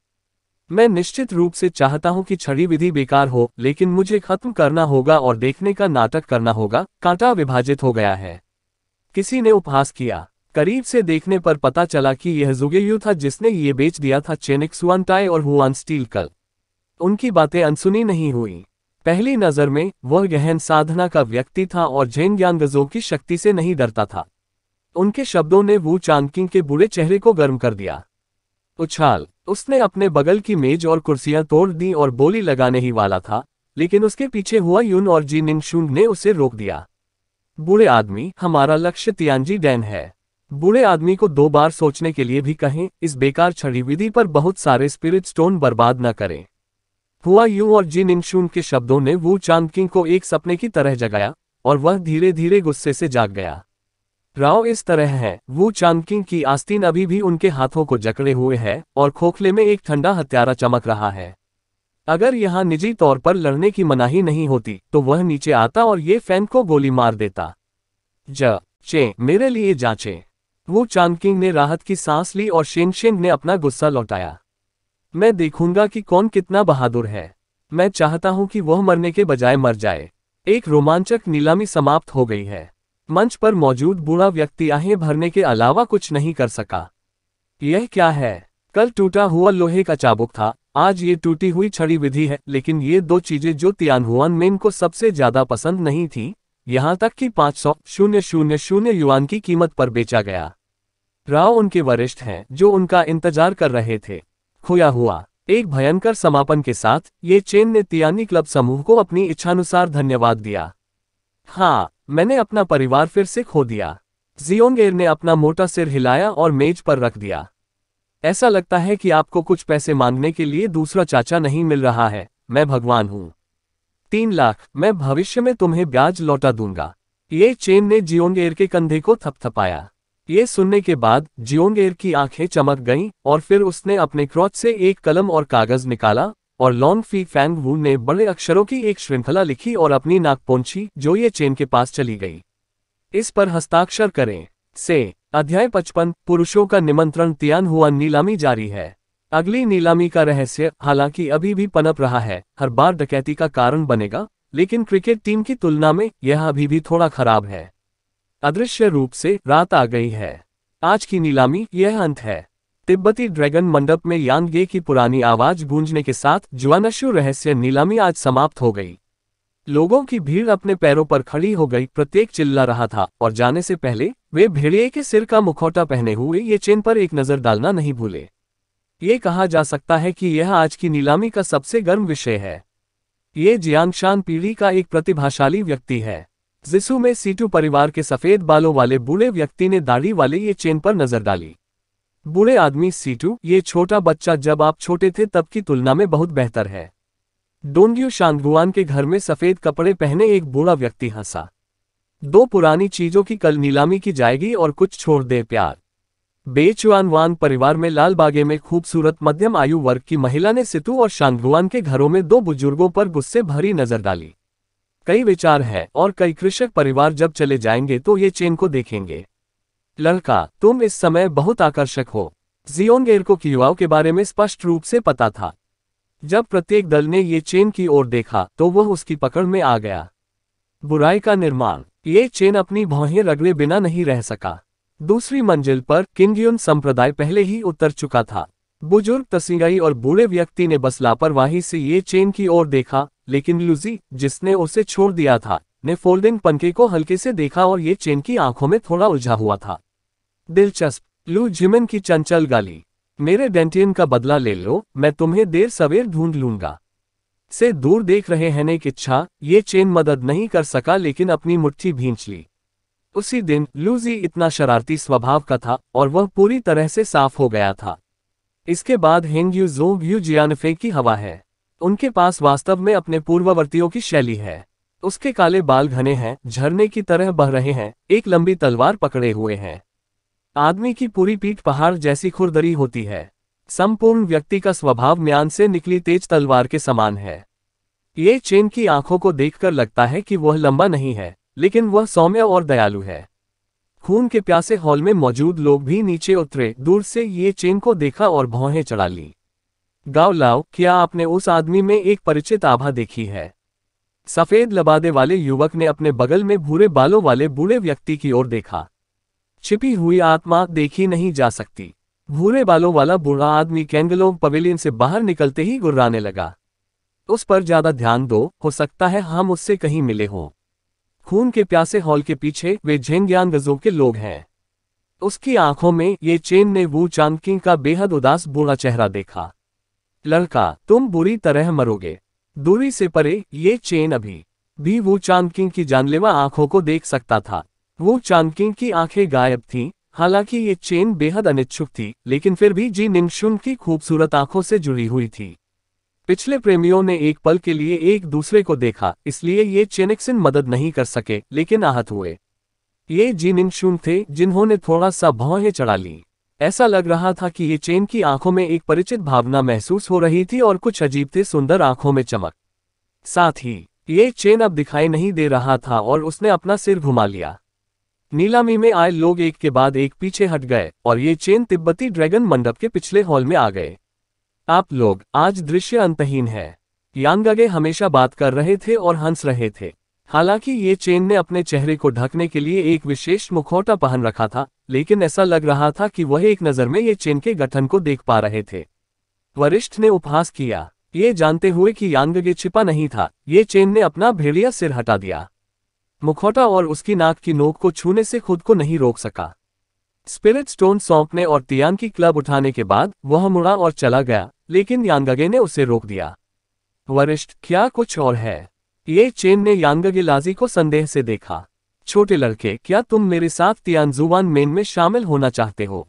मैं निश्चित रूप से चाहता हूं कि छड़ी विधि बेकार हो लेकिन मुझे खत्म करना होगा और देखने का नाटक करना होगा कांटा विभाजित हो गया है किसी ने उपहास किया करीब से देखने पर पता चला कि यह जुगेयू था जिसने ये बेच दिया था चेनिक सुअनटाई और हुआन स्टील कल उनकी बातें अनसुनी नहीं हुई पहली नज़र में वह गहन साधना का व्यक्ति था और जैन ज्ञानगजों की शक्ति से नहीं डरता था उनके शब्दों ने वू चांदकिंग के बुरे चेहरे को गर्म कर दिया उछाल उसने अपने बगल की मेज और कुर्सियां तोड़ दी और बोली लगाने ही वाला था लेकिन उसके पीछे हुआ यून और जी निंगशुंग ने उसे रोक दिया बूढ़े आदमी हमारा लक्ष्य तियांजी डैन है बूढ़े आदमी को दो बार सोचने के लिए भी कहें इस बेकार छड़ी विधि पर बहुत सारे स्पिरिट स्टोन बर्बाद न करें हुआ यू और जिन इनशून के शब्दों ने वो चांदकिंग को एक सपने की तरह जगाया और वह धीरे धीरे गुस्से से जाग गया राव इस तरह है वो चांदकिंग की आस्तीन अभी भी उनके हाथों को जकड़े हुए है और खोखले में एक ठंडा हत्यारा चमक रहा है अगर यहाँ निजी तौर पर लड़ने की मनाही नहीं होती तो वह नीचे आता और ये फैन को गोली मार देता ज चे मेरे लिए जांचें वो चांदकिंग ने राहत की सांस ली और शेनशेन ने अपना गुस्सा लौटाया मैं देखूंगा कि कौन कितना बहादुर है मैं चाहता हूं कि वह मरने के बजाय मर जाए एक रोमांचक नीलामी समाप्त हो गई है मंच पर मौजूद बूढ़ा व्यक्ति आहें भरने के अलावा कुछ नहीं कर सका यह क्या है कल टूटा हुआ लोहे का चाबुक था आज ये टूटी हुई छड़ी विधि है लेकिन ये दो चीजें जो तियानहुआन में इनको सबसे ज्यादा पसंद नहीं थी यहाँ तक कि पांच सौ शून्य शून्य शून्य युवान की कीमत पर बेचा गया राव उनके वरिष्ठ हैं जो उनका इंतजार कर रहे थे खोया हुआ एक भयंकर समापन के साथ ये चेन ने तियानी क्लब समूह को अपनी इच्छानुसार धन्यवाद दिया हाँ मैंने अपना परिवार फिर से खो दिया जियोंगेर ने अपना मोटा सिर हिलाया और मेज पर रख दिया ऐसा लगता है कि आपको कुछ पैसे मांगने के लिए दूसरा चाचा नहीं मिल रहा है मैं भगवान हूँ तीन लाख मैं भविष्य में तुम्हें ब्याज लौटा दूंगा ये चेन ने जियोंगेर के कंधे को थपथपाया ये सुनने के बाद जियोंगेर की आंखें चमक गईं और फिर उसने अपने क्रॉच से एक कलम और कागज निकाला और लॉन्ग फी फैंग वू ने बड़े अक्षरों की एक श्रृंखला लिखी और अपनी नाक पहुंची जो ये चेन के पास चली गई इस पर हस्ताक्षर करें से अध्याय पचपन पुरुषों का निमंत्रण तियान हुआ नीलामी जारी है अगली नीलामी का रहस्य हालांकि अभी भी पनप रहा है हर बार डकैती का कारण बनेगा लेकिन क्रिकेट टीम की तुलना में यह अभी भी थोड़ा खराब है अदृश्य रूप से रात आ गई है आज की नीलामी यह अंत है तिब्बती ड्रैगन मंडप में यांगे की पुरानी आवाज गूंजने के साथ ज्वानशु रहस्य नीलामी आज समाप्त हो गई लोगों की भीड़ अपने पैरों पर खड़ी हो गई प्रत्येक चिल्ला रहा था और जाने से पहले वे भेड़िए के सिर का मुखौटा पहने हुए ये चेन पर एक नजर डालना नहीं भूले ये कहा जा सकता है कि यह आज की नीलामी का सबसे गर्म विषय है ये जियांगशान पीढ़ी का एक प्रतिभाशाली व्यक्ति है जिसू में सीटू परिवार के सफेद बालों वाले बूढ़े व्यक्ति ने दाढ़ी वाले ये चेन पर नजर डाली बूढ़े आदमी सीटू ये छोटा बच्चा जब आप छोटे थे तब की तुलना में बहुत बेहतर है डोंगियो शांगुआन के घर में सफेद कपड़े पहने एक बूढ़ा व्यक्ति हंसा दो पुरानी चीजों की कल नीलामी की जाएगी और कुछ छोड़ दे प्यार बेचुआनवान परिवार में लाल बागे में खूबसूरत मध्यम आयु वर्ग की महिला ने सितु और शांगुआन के घरों में दो बुजुर्गों पर गुस्से भरी नजर डाली कई विचार हैं और कई कृषक परिवार जब चले जाएंगे तो ये चेन को देखेंगे लड़का तुम इस समय बहुत आकर्षक हो जियोंगेर को युवाओं के बारे में स्पष्ट रूप से पता था जब प्रत्येक दल ने ये चेन की ओर देखा तो वह उसकी पकड़ में आ गया बुराई का निर्माण ये चेन अपनी भौहें रगड़े बिना नहीं रह सका दूसरी मंजिल पर किंगयुन संप्रदाय पहले ही उतर चुका था बुजुर्ग तसिंगई और बूढ़े व्यक्ति ने बस लापरवाही से ये चेन की ओर देखा लेकिन लूजी जिसने उसे छोड़ दिया था ने फोल्डिंग पंखे को हल्के से देखा और ये चेन की आंखों में थोड़ा उलझा हुआ था दिलचस्प लू जिमिन की चंचल गाली मेरे डेंटियन का बदला ले लो मैं तुम्हें देर सवेर ढूंढ लूंगा से दूर देख रहे हैं ने इच्छा ये चेन मदद नहीं कर सका लेकिन अपनी मुट्ठी भींच ली उसी दिन लूजी इतना शरारती स्वभाव का था और वह पूरी तरह से साफ हो गया था इसके बाद हेंग यू जो यू जियानफे की हवा है उनके पास वास्तव में अपने पूर्ववर्तियों की शैली है उसके काले बाल घने हैं झरने की तरह बह रहे हैं एक लंबी तलवार पकड़े हुए हैं आदमी की पूरी पीठ पहाड़ जैसी खुरदरी होती है संपूर्ण व्यक्ति का स्वभाव म्यान से निकली तेज तलवार के समान है ये चेन की आंखों को देखकर लगता है कि वह लंबा नहीं है लेकिन वह सौम्य और दयालु है खून के प्यासे हॉल में मौजूद लोग भी नीचे उतरे दूर से ये चेन को देखा और भौहें चढ़ा ली गाँव लाओ क्या आपने उस आदमी में एक परिचित आभा देखी है सफेद लबादे वाले युवक ने अपने बगल में भूरे बालों वाले बूढ़े व्यक्ति की ओर देखा छिपी हुई आत्मा देखी नहीं जा सकती भूरे बालों वाला बूढ़ा आदमी कैंगलों पवेलियन से बाहर निकलते ही गुर्राने लगा उस पर ज्यादा ध्यान दो हो सकता है हम उससे कहीं मिले हों खून के प्यासे हॉल के पीछे वे झेंग्यान गजों के लोग हैं उसकी आंखों में ये चेन ने वू चांदकिंग का बेहद उदास बूढ़ा चेहरा देखा लड़का तुम बुरी तरह मरोगे दूरी से परे ये चेन अभी भी वो चांदकिंग की जानलेवा आंखों को देख सकता था वो चांदकिंग की आंखें गायब थीं हालांकि ये चेन बेहद अनिच्छुक थी लेकिन फिर भी जी निंगशुन की खूबसूरत आंखों से जुड़ी हुई थी पिछले प्रेमियों ने एक पल के लिए एक दूसरे को देखा इसलिए ये चेनिक्सिन मदद नहीं कर सके लेकिन आहत हुए ये जी निंगशुन थे जिन्होंने थोड़ा सा भौहें चढ़ा ली ऐसा लग रहा था कि ये चेन की आंखों में एक परिचित भावना महसूस हो रही थी और कुछ अजीब थे सुंदर आंखों में चमक साथ ही ये चेन अब दिखाई नहीं दे रहा था और उसने अपना सिर घुमा लिया नीलामी में आए लोग एक के बाद एक पीछे हट गए और ये चेन तिब्बती ड्रैगन मंडप के पिछले हॉल में आ गए आप लोग आज दृश्य अंतहीन है यांगगे हमेशा बात कर रहे थे और हंस रहे थे हालांकि ये चेन ने अपने चेहरे को ढकने के लिए एक विशेष मुखौटा पहन रखा था लेकिन ऐसा लग रहा था कि वह एक नज़र में ये चेन के गठन को देख पा रहे थे वरिष्ठ ने उपहास किया ये जानते हुए कि यांगगे छिपा नहीं था ये चेन ने अपना भेड़िया सिर हटा दिया मुखौटा और उसकी नाक की नोक को छूने से खुद को नहीं रोक सका स्पिरिट स्टोन सौंपने और तियान की क्लब उठाने के बाद वह मुड़ा और चला गया लेकिन यांगगे ने उसे रोक दिया वरिष्ठ क्या कुछ और है ये चेन ने लाज़ी को संदेह से देखा छोटे लड़के क्या तुम मेरे साथ तियानजुवान मेन में शामिल होना चाहते हो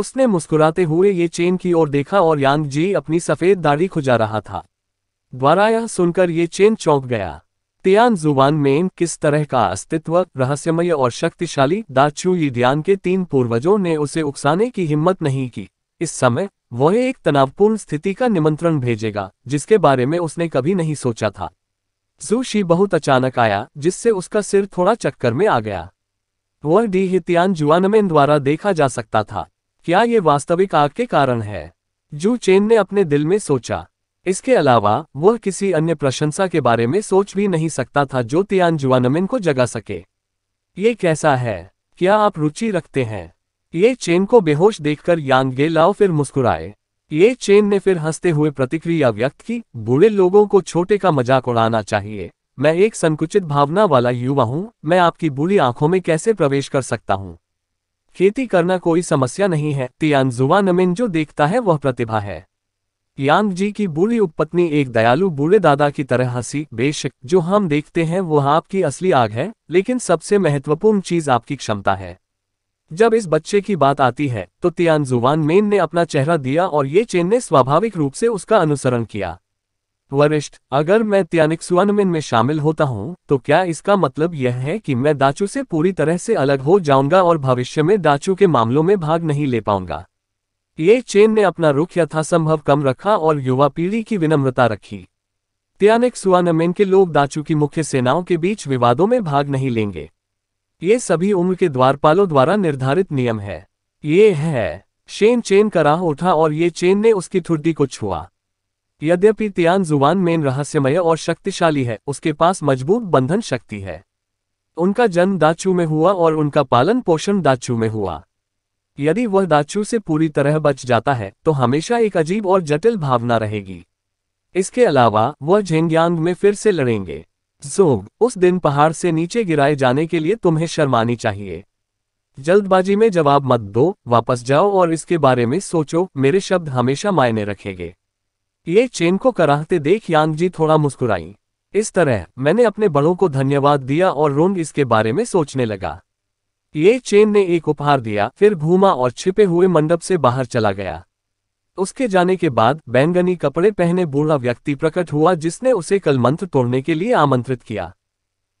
उसने मुस्कुराते हुए ये चेन की ओर देखा और यांग जी अपनी सफेद दाढ़ी खुजा रहा था द्वारा यह सुनकर ये चेन चौंक गया तियान जुबान मेन किस तरह का अस्तित्व रहस्यमय और शक्तिशाली दाचू यिडियान के तीन पूर्वजों ने उसे उकसाने की हिम्मत नहीं की इस समय वह एक तनावपूर्ण स्थिति का निमंत्रण भेजेगा जिसके बारे में उसने कभी नहीं सोचा था जूशी बहुत अचानक आया जिससे उसका सिर थोड़ा चक्कर में आ गया वह डी हितियान जुआनमेन द्वारा देखा जा सकता था क्या ये वास्तविक आग के कारण है जू चेन ने अपने दिल में सोचा इसके अलावा वह किसी अन्य प्रशंसा के बारे में सोच भी नहीं सकता था जो तियान जुआनमेन को जगा सके ये कैसा है क्या आप रुचि रखते हैं ये चेन को बेहोश देखकर यांग लाओ फिर मुस्कुराए ये चेन ने फिर हंसते हुए प्रतिक्रिया व्यक्त की बूढ़े लोगों को छोटे का मजाक उड़ाना चाहिए मैं एक संकुचित भावना वाला युवा हूँ मैं आपकी बूढ़ी आंखों में कैसे प्रवेश कर सकता हूँ खेती करना कोई समस्या नहीं है तियानजुआ नमिन जो देखता है वह प्रतिभा है यांग जी की बूढ़ी उपपत्नी एक दयालु बूढ़े दादा की तरह हंसी बेशक जो हम देखते हैं वह आपकी असली आग है लेकिन सबसे महत्वपूर्ण चीज आपकी क्षमता है जब इस बच्चे की बात आती है तो तियान जुवान मेन ने अपना चेहरा दिया और ये चेन ने स्वाभाविक रूप से उसका अनुसरण किया वरिष्ठ अगर मैं त्यानिक सुअनमिन में शामिल होता हूँ तो क्या इसका मतलब यह है कि मैं दाचू से पूरी तरह से अलग हो जाऊंगा और भविष्य में दाचू के मामलों में भाग नहीं ले पाऊंगा ये चेन ने अपना रुख यथासंभव कम रखा और युवा पीढ़ी की विनम्रता रखी त्यानिक सुअनमिन के लोग दाचू की मुख्य सेनाओं के बीच विवादों में भाग नहीं लेंगे ये सभी उम्र के द्वारपालों द्वारा निर्धारित नियम है ये है शेन चेन करा उठा और ये चेन ने उसकी ठुड्डी को छुआ यद्यपि तियान जुबान मेन रहस्यमय और शक्तिशाली है उसके पास मजबूत बंधन शक्ति है उनका जन्म दाचू में हुआ और उनका पालन पोषण दाचू में हुआ यदि वह दाचू से पूरी तरह बच जाता है तो हमेशा एक अजीब और जटिल भावना रहेगी इसके अलावा वह झेंग्यांग में फिर से लड़ेंगे जोग उस दिन पहाड़ से नीचे गिराए जाने के लिए तुम्हें शर्मानी चाहिए जल्दबाजी में जवाब मत दो वापस जाओ और इसके बारे में सोचो मेरे शब्द हमेशा मायने रखेंगे ये चेन को कराहते देख यांग जी थोड़ा मुस्कुराई इस तरह मैंने अपने बड़ों को धन्यवाद दिया और रोंग इसके बारे में सोचने लगा ये चेन ने एक उपहार दिया फिर घूमा और छिपे हुए मंडप से बाहर चला गया उसके जाने के बाद बैंगनी कपड़े पहने बूढ़ा व्यक्ति प्रकट हुआ जिसने उसे कल मंत्र तोड़ने के लिए आमंत्रित किया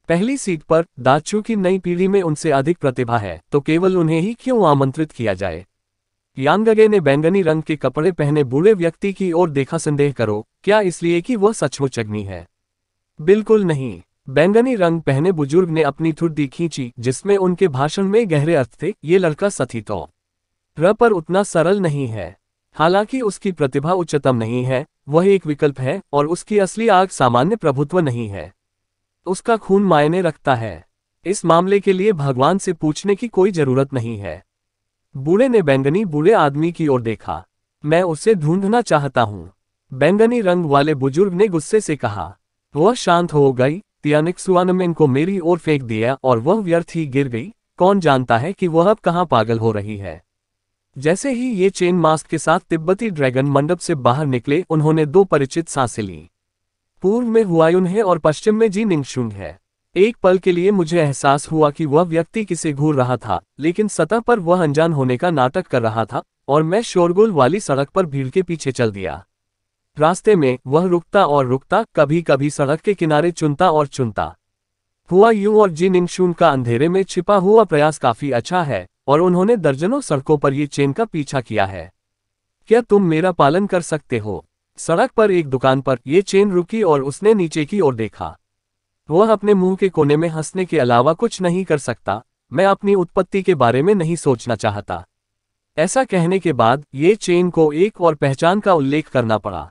पहली सीट पर दाचू की नई पीढ़ी में उनसे अधिक प्रतिभा है तो केवल उन्हें ही क्यों आमंत्रित किया जाए यांगगे ने बैंगनी रंग के कपड़े पहने बूढ़े व्यक्ति की ओर देखा संदेह करो क्या इसलिए कि वह सचमुच अग्नि है बिल्कुल नहीं बैंगनी रंग पहने बुजुर्ग ने अपनी थुर्दी खींची जिसमें उनके भाषण में गहरे अर्थ थे ये लड़का सथी तो र पर उतना सरल नहीं है हालांकि उसकी प्रतिभा उच्चतम नहीं है वह एक विकल्प है और उसकी असली आग सामान्य प्रभुत्व नहीं है उसका खून मायने रखता है इस मामले के लिए भगवान से पूछने की कोई जरूरत नहीं है बूढ़े ने बैंगनी बूढ़े आदमी की ओर देखा मैं उसे ढूंढना चाहता हूँ बैंगनी रंग वाले बुजुर्ग ने गुस्से से कहा वह शांत हो गई तियानिक्सुआनमेन को मेरी ओर फेंक दिया और वह व्यर्थ ही गिर गई कौन जानता है कि वह अब कहाँ पागल हो रही है जैसे ही ये चेन मास्क के साथ तिब्बती ड्रैगन मंडप से बाहर निकले उन्होंने दो परिचित सांसें लीं पूर्व में हुआयुन है और पश्चिम में जी निंगशुंग है एक पल के लिए मुझे एहसास हुआ कि वह व्यक्ति किसे घूर रहा था लेकिन सतह पर वह अनजान होने का नाटक कर रहा था और मैं शोरगुल वाली सड़क पर भीड़ के पीछे चल दिया रास्ते में वह रुकता और रुकता कभी कभी सड़क के किनारे चुनता और चुनता हुआ यू और जी निंगशुंग का अंधेरे में छिपा हुआ प्रयास काफी अच्छा है और उन्होंने दर्जनों सड़कों पर ये चेन का पीछा किया है क्या तुम मेरा पालन कर सकते हो सड़क पर एक दुकान पर यह चेन रुकी और उसने नीचे की ओर देखा वह अपने मुंह के कोने में हंसने के अलावा कुछ नहीं कर सकता मैं अपनी उत्पत्ति के बारे में नहीं सोचना चाहता ऐसा कहने के बाद ये चेन को एक और पहचान का उल्लेख करना पड़ा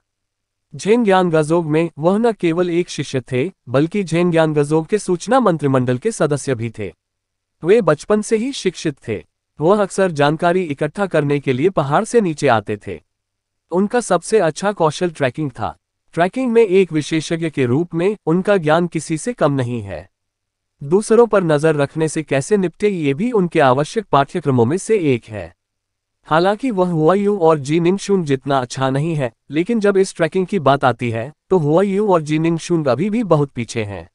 झेन ज्ञान गजोग में वह न केवल एक शिष्य थे बल्कि झेन ज्ञान गजोग के सूचना मंत्रिमंडल के सदस्य भी थे वे बचपन से ही शिक्षित थे वह अक्सर जानकारी इकट्ठा करने के लिए पहाड़ से नीचे आते थे उनका सबसे अच्छा कौशल ट्रैकिंग था ट्रैकिंग में एक विशेषज्ञ के रूप में उनका ज्ञान किसी से कम नहीं है दूसरों पर नजर रखने से कैसे निपटे ये भी उनके आवश्यक पाठ्यक्रमों में से एक है हालांकि वह हुआयू और जी निंगशून जितना अच्छा नहीं है लेकिन जब इस ट्रैकिंग की बात आती है तो हुआयू और जी निंगशून अभी भी बहुत पीछे हैं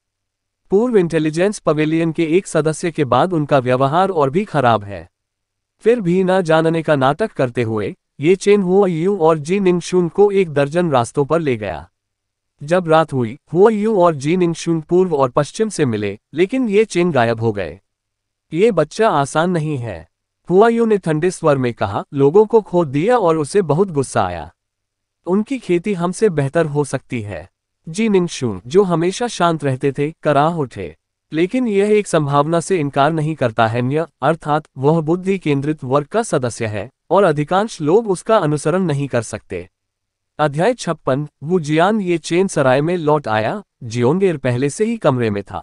पूर्व इंटेलिजेंस पवेलियन के एक सदस्य के बाद उनका व्यवहार और भी खराब है फिर भी न जानने का नाटक करते हुए ये चेन हुआ यू और जी निंगशून को एक दर्जन रास्तों पर ले गया जब रात हुई हुआ यू और जी निंगशून पूर्व और पश्चिम से मिले लेकिन ये चेन गायब हो गए ये बच्चा आसान नहीं है हुआयू ने ठंडे स्वर में कहा लोगों को खोद दिया और उसे बहुत गुस्सा आया उनकी खेती हमसे बेहतर हो सकती है जी निंगशून जो हमेशा शांत रहते थे कराह उठे लेकिन यह एक संभावना से इनकार नहीं करता है न्य अर्थात वह बुद्धि केंद्रित वर्ग का सदस्य है और अधिकांश लोग उसका अनुसरण नहीं कर सकते अध्याय छप्पन वो जियान ये चेन सराय में लौट आया जियोंगेर पहले से ही कमरे में था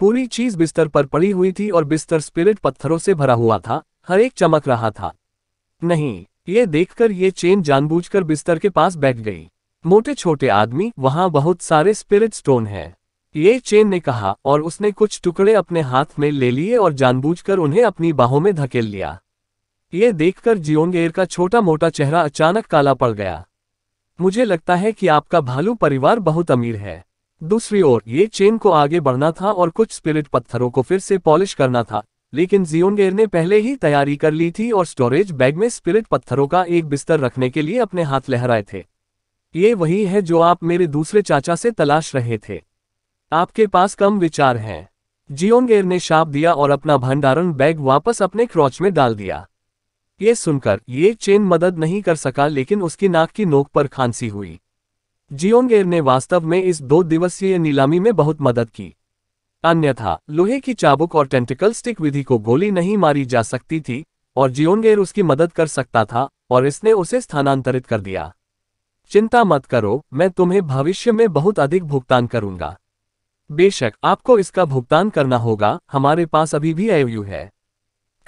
पूरी चीज बिस्तर पर पड़ी हुई थी और बिस्तर स्पिरिट पत्थरों से भरा हुआ था हर एक चमक रहा था नहीं ये देखकर ये चेन जानबूझकर बिस्तर के पास बैठ गई मोटे छोटे आदमी वहां बहुत सारे स्पिरिट स्टोन हैं ये चेन ने कहा और उसने कुछ टुकड़े अपने हाथ में ले लिए और जानबूझकर उन्हें अपनी बाहों में धकेल लिया ये देखकर जियोंगेर का छोटा मोटा चेहरा अचानक काला पड़ गया मुझे लगता है कि आपका भालू परिवार बहुत अमीर है दूसरी ओर ये चेन को आगे बढ़ना था और कुछ स्पिरिट पत्थरों को फिर से पॉलिश करना था लेकिन जियोंगेर ने पहले ही तैयारी कर ली थी और स्टोरेज बैग में स्पिरिट पत्थरों का एक बिस्तर रखने के लिए अपने हाथ लहराए थे ये वही है जो आप मेरे दूसरे चाचा से तलाश रहे थे आपके पास कम विचार हैं जियोनगेर ने शाप दिया और अपना भंडारण बैग वापस अपने क्रॉच में डाल दिया ये सुनकर ये चेन मदद नहीं कर सका लेकिन उसकी नाक की नोक पर खांसी हुई जियोनगेर ने वास्तव में इस दो दिवसीय नीलामी में बहुत मदद की अन्यथा लोहे की चाबुक और टेंटिकल स्टिक विधि को गोली नहीं मारी जा सकती थी और जियोनगेर उसकी मदद कर सकता था और इसने उसे स्थानांतरित कर दिया चिंता मत करो मैं तुम्हें भविष्य में बहुत अधिक भुगतान करूंगा बेशक आपको इसका भुगतान करना होगा हमारे पास अभी भी एयू है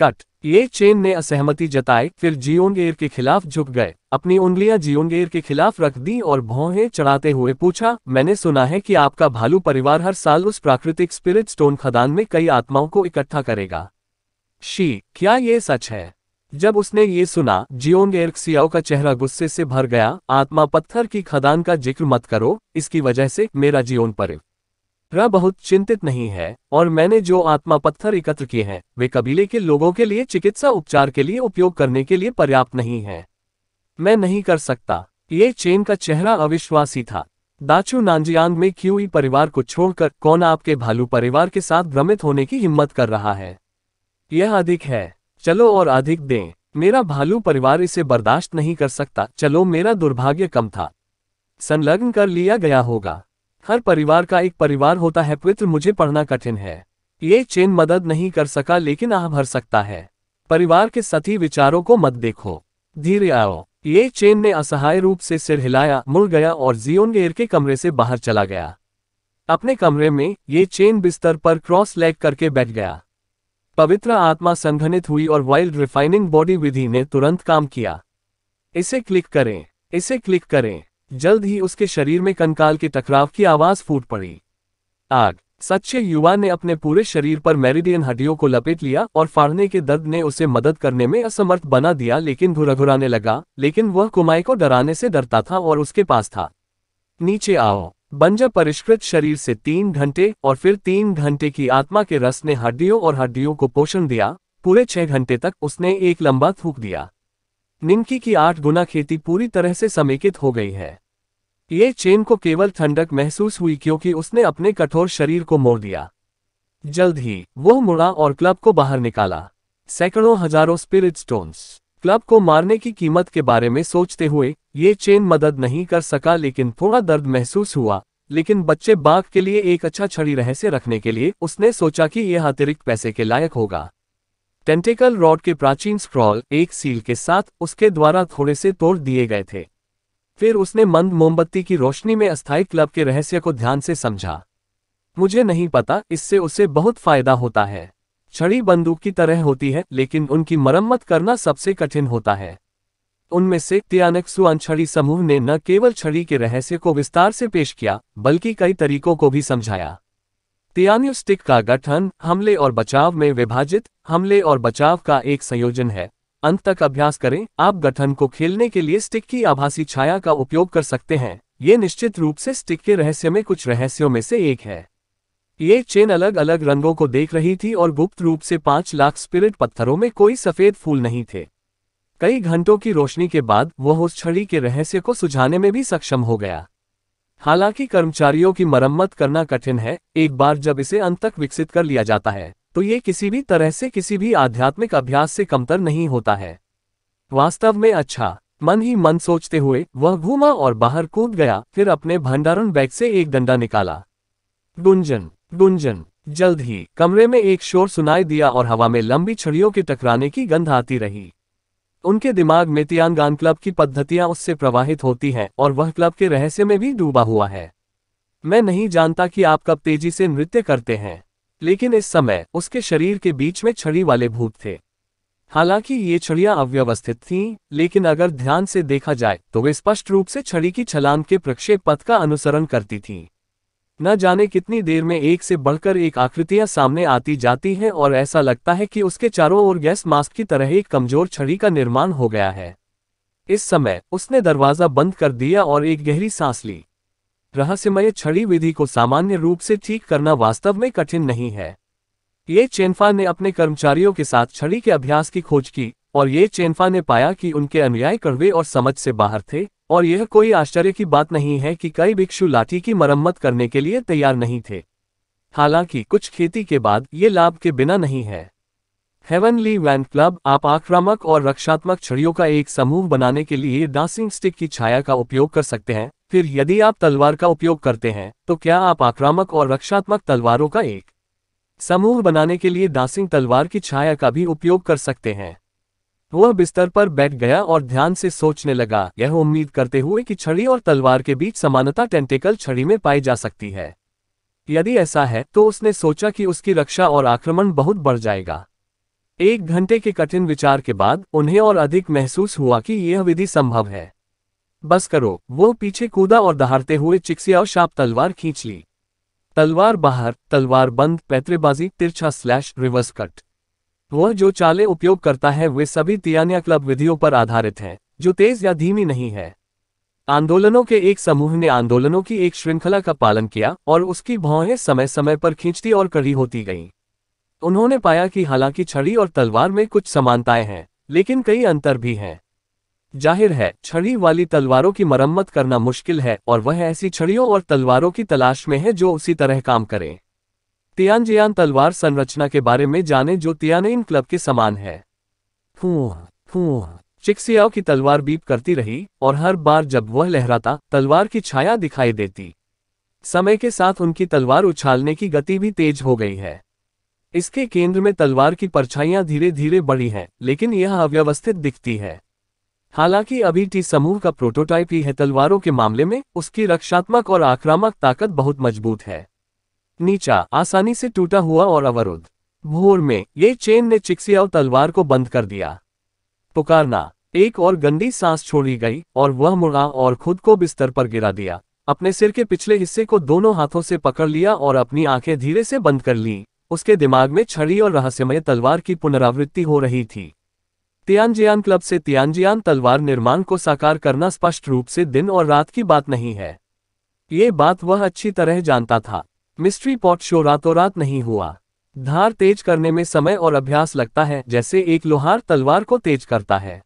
कट ये चेन ने असहमति जताई फिर जियोंगेर के खिलाफ झुक गए अपनी उंगलियां जियोंगेर के खिलाफ रख दी और भौहें चढ़ाते हुए पूछा मैंने सुना है कि आपका भालू परिवार हर साल उस प्राकृतिक स्पिरिट स्टोन खदान में कई आत्माओं को इकट्ठा करेगा शी क्या ये सच है जब उसने ये सुना जियोंगेर सियाओ का चेहरा गुस्से से भर गया आत्मा पत्थर की खदान का जिक्र मत करो इसकी वजह से मेरा जीवन परिव वह बहुत चिंतित नहीं है और मैंने जो आत्मा पत्थर एकत्र किए हैं वे कबीले के लोगों के लिए चिकित्सा उपचार के लिए उपयोग करने के लिए पर्याप्त नहीं है मैं नहीं कर सकता ये चेन का चेहरा अविश्वासी था दाचू नांजियांग में क्यों परिवार को छोड़कर कौन आपके भालू परिवार के साथ भ्रमित होने की हिम्मत कर रहा है यह अधिक है चलो और अधिक दें मेरा भालू परिवार इसे बर्दाश्त नहीं कर सकता चलो मेरा दुर्भाग्य कम था संलग्न कर लिया गया होगा हर परिवार का एक परिवार होता है पवित्र मुझे पढ़ना कठिन है ये चेन मदद नहीं कर सका लेकिन आह भर सकता है परिवार के सती विचारों को मत देखो धीरे आओ ये चेन ने असहाय रूप से सिर हिलाया मुड़ गया और जियोन गेर के कमरे से बाहर चला गया अपने कमरे में ये चेन बिस्तर पर क्रॉस लेग करके बैठ गया पवित्र आत्मा संघनित हुई और वाइल्ड रिफाइनिंग बॉडी विधि ने तुरंत काम किया इसे क्लिक करें इसे क्लिक करें जल्द ही उसके शरीर में कंकाल के टकराव की आवाज फूट पड़ी आग सच्चे युवा ने अपने पूरे शरीर पर मेरिडियन हड्डियों को लपेट लिया और फाड़ने के दर्द ने उसे मदद करने में असमर्थ बना दिया लेकिन घुराघुराने लगा लेकिन वह कुमाई को डराने से डरता था और उसके पास था नीचे आओ बंजर परिष्कृत शरीर से तीन घंटे और फिर तीन घंटे की आत्मा के रस ने हड्डियों और हड्डियों को पोषण दिया पूरे छह घंटे तक उसने एक लंबा थूक दिया निमकी की आठ गुना खेती पूरी तरह से समेकित हो गई है ये चेन को केवल ठंडक महसूस हुई क्योंकि उसने अपने कठोर शरीर को मोड़ दिया जल्द ही वह मुड़ा और क्लब को बाहर निकाला सैकड़ों हजारों स्पिरिट स्टोन्स क्लब को मारने की कीमत के बारे में सोचते हुए ये चेन मदद नहीं कर सका लेकिन थोड़ा दर्द महसूस हुआ लेकिन बच्चे बाघ के लिए एक अच्छा छड़ी रहस्य रखने के लिए उसने सोचा कि यह अतिरिक्त पैसे के लायक होगा टेंटेकल रॉड के प्राचीन स्क्रॉल एक सील के साथ उसके द्वारा थोड़े से तोड़ दिए गए थे फिर उसने मंद मोमबत्ती की रोशनी में अस्थायी क्लब के रहस्य को ध्यान से समझा मुझे नहीं पता इससे उसे बहुत फायदा होता है छड़ी बंदूक की तरह होती है लेकिन उनकी मरम्मत करना सबसे कठिन होता है उनमें से त्यानक्सुआन छड़ी समूह ने न केवल छड़ी के रहस्य को विस्तार से पेश किया बल्कि कई तरीकों को भी समझाया स्टिक का गठन हमले और बचाव में विभाजित हमले और बचाव का एक संयोजन है अंत तक अभ्यास करें आप गठन को खेलने के लिए स्टिक की आभासी छाया का उपयोग कर सकते हैं ये निश्चित रूप से स्टिक के रहस्य में कुछ रहस्यों में से एक है ये चेन अलग अलग रंगों को देख रही थी और गुप्त रूप से पांच लाख स्पिरिट पत्थरों में कोई सफेद फूल नहीं थे कई घंटों की रोशनी के बाद वह उस छड़ी के रहस्य को सुझाने में भी सक्षम हो गया हालांकि कर्मचारियों की मरम्मत करना कठिन है एक बार जब इसे अंत तक विकसित कर लिया जाता है तो ये किसी भी तरह से किसी भी आध्यात्मिक अभ्यास से कमतर नहीं होता है वास्तव में अच्छा मन ही मन सोचते हुए वह घूमा और बाहर कूद गया फिर अपने भंडारण बैग से एक डंडा निकाला गुंजन गुंजन जल्द ही कमरे में एक शोर सुनाई दिया और हवा में लंबी छड़ियों के टकराने की गंध आती रही उनके दिमाग में तियांगान क्लब की पद्धतियां उससे प्रवाहित होती हैं और वह क्लब के रहस्य में भी डूबा हुआ है मैं नहीं जानता कि आप कब तेजी से नृत्य करते हैं लेकिन इस समय उसके शरीर के बीच में छड़ी वाले भूत थे हालांकि ये छड़ियां अव्यवस्थित थीं, लेकिन अगर ध्यान से देखा जाए तो वे स्पष्ट रूप से छड़ी की छलांग के प्रक्षेप पथ का अनुसरण करती थीं। न जाने कितनी देर में एक से बढ़कर एक आकृतियां सामने आती जाती हैं और ऐसा लगता है कि उसके चारों ओर गैस मास्क की तरह एक कमजोर छड़ी का निर्माण हो गया है इस समय उसने दरवाजा बंद कर दिया और एक गहरी सांस ली रहस्यमय छड़ी विधि को सामान्य रूप से ठीक करना वास्तव में कठिन नहीं है ये चेनफा ने अपने कर्मचारियों के साथ छड़ी के अभ्यास की खोज की और ये चेनफा ने पाया कि उनके अनुयाय कड़वे और समझ से बाहर थे और यह कोई आश्चर्य की बात नहीं है कि कई भिक्षु लाठी की मरम्मत करने के लिए तैयार नहीं थे हालांकि कुछ खेती के बाद ये लाभ के बिना नहीं है हेवनली वैन क्लब आप आक्रामक और रक्षात्मक छड़ियों का एक समूह बनाने के लिए डांसिंग स्टिक की छाया का उपयोग कर सकते हैं फिर यदि आप तलवार का उपयोग करते हैं तो क्या आप आक्रामक और रक्षात्मक तलवारों का एक समूह बनाने के लिए दासिंग तलवार की छाया का भी उपयोग कर सकते हैं वह बिस्तर पर बैठ गया और ध्यान से सोचने लगा यह उम्मीद करते हुए कि छड़ी और तलवार के बीच समानता टेंटेकल छड़ी में पाई जा सकती है यदि ऐसा है तो उसने सोचा कि उसकी रक्षा और आक्रमण बहुत बढ़ जाएगा एक घंटे के कठिन विचार के बाद उन्हें और अधिक महसूस हुआ कि यह विधि संभव है बस करो वो पीछे कूदा और दहाड़ते हुए चिक्सिया और शाप तलवार खींच ली तलवार बाहर तलवार बंद पैतरेबाजी तिरछा स्लैश रिवर्स कट वह जो चाले उपयोग करता है वे सभी तियानिया क्लब विधियों पर आधारित हैं जो तेज या धीमी नहीं है आंदोलनों के एक समूह ने आंदोलनों की एक श्रृंखला का पालन किया और उसकी भौहें समय समय पर खींचती और कड़ी होती गईं उन्होंने पाया कि हालांकि छड़ी और तलवार में कुछ समानताएं हैं लेकिन कई अंतर भी हैं जाहिर है छड़ी वाली तलवारों की मरम्मत करना मुश्किल है और वह ऐसी छड़ियों और तलवारों की तलाश में है जो उसी तरह काम करें तियानजियान तलवार संरचना के बारे में जाने जो तियानइन क्लब के समान है चिक्सियाओ की तलवार बीप करती रही और हर बार जब वह लहराता तलवार की छाया दिखाई देती समय के साथ उनकी तलवार उछालने की गति भी तेज हो गई है इसके केंद्र में तलवार की परछाइयां धीरे धीरे बढ़ी हैं लेकिन यह अव्यवस्थित दिखती है हालांकि अभी टी समूह का प्रोटोटाइप ही है तलवारों के मामले में उसकी रक्षात्मक और आक्रामक ताकत बहुत मजबूत है नीचा आसानी से टूटा हुआ और अवरुद्ध भोर में ये चेन ने चिक्सियाव तलवार को बंद कर दिया पुकारना एक और गंदी सांस छोड़ी गई और वह मुड़ा और खुद को बिस्तर पर गिरा दिया अपने सिर के पिछले हिस्से को दोनों हाथों से पकड़ लिया और अपनी आंखें धीरे से बंद कर ली उसके दिमाग में छड़ी और रहस्यमय तलवार की पुनरावृत्ति हो रही थी तियानजियान क्लब से तियानजियान तलवार निर्माण को साकार करना स्पष्ट रूप से दिन और रात की बात नहीं है ये बात वह अच्छी तरह जानता था मिस्ट्री पॉट शो रातों रात नहीं हुआ धार तेज करने में समय और अभ्यास लगता है जैसे एक लोहार तलवार को तेज करता है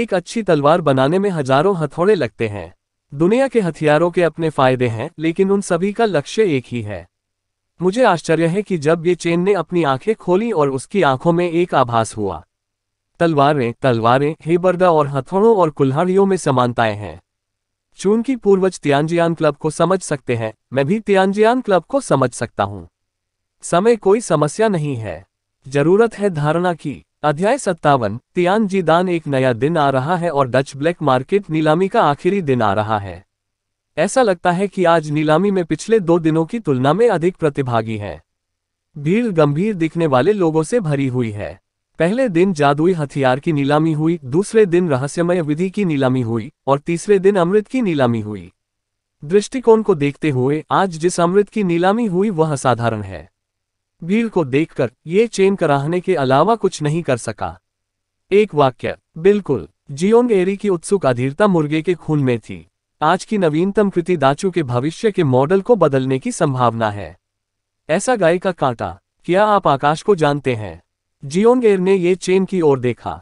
एक अच्छी तलवार बनाने में हजारों हथौड़े लगते हैं दुनिया के हथियारों के अपने फायदे हैं लेकिन उन सभी का लक्ष्य एक ही है मुझे आश्चर्य है कि जब ये चेन ने अपनी आंखें खोली और उसकी आंखों में एक आभास हुआ तलवारें तलवारें हेबरदा और हथौड़ों और कुल्हाड़ियों में समानताएं हैं चूंकि पूर्वज तियांजियान क्लब को समझ सकते हैं मैं भी तियांजियान क्लब को समझ सकता हूं समय कोई समस्या नहीं है जरूरत है धारणा की अध्याय सत्तावन तियान जी दान एक नया दिन आ रहा है और डच ब्लैक मार्केट नीलामी का आखिरी दिन आ रहा है ऐसा लगता है कि आज नीलामी में पिछले दो दिनों की तुलना में अधिक प्रतिभागी हैं भीड़ गंभीर दिखने वाले लोगों से भरी हुई है पहले दिन जादुई हथियार की नीलामी हुई दूसरे दिन रहस्यमय विधि की नीलामी हुई और तीसरे दिन अमृत की नीलामी हुई दृष्टिकोण को देखते हुए आज जिस अमृत की नीलामी हुई वह असाधारण है भीड़ को देखकर ये चेन कराहने के अलावा कुछ नहीं कर सका एक वाक्य बिल्कुल जियोंग एरी की उत्सुक अधीरता मुर्गे के खून में थी आज की नवीनतम कृति दाचू के भविष्य के मॉडल को बदलने की संभावना है ऐसा गाय का कांटा क्या आप आकाश को जानते हैं जियोंग ने ये चेन की ओर देखा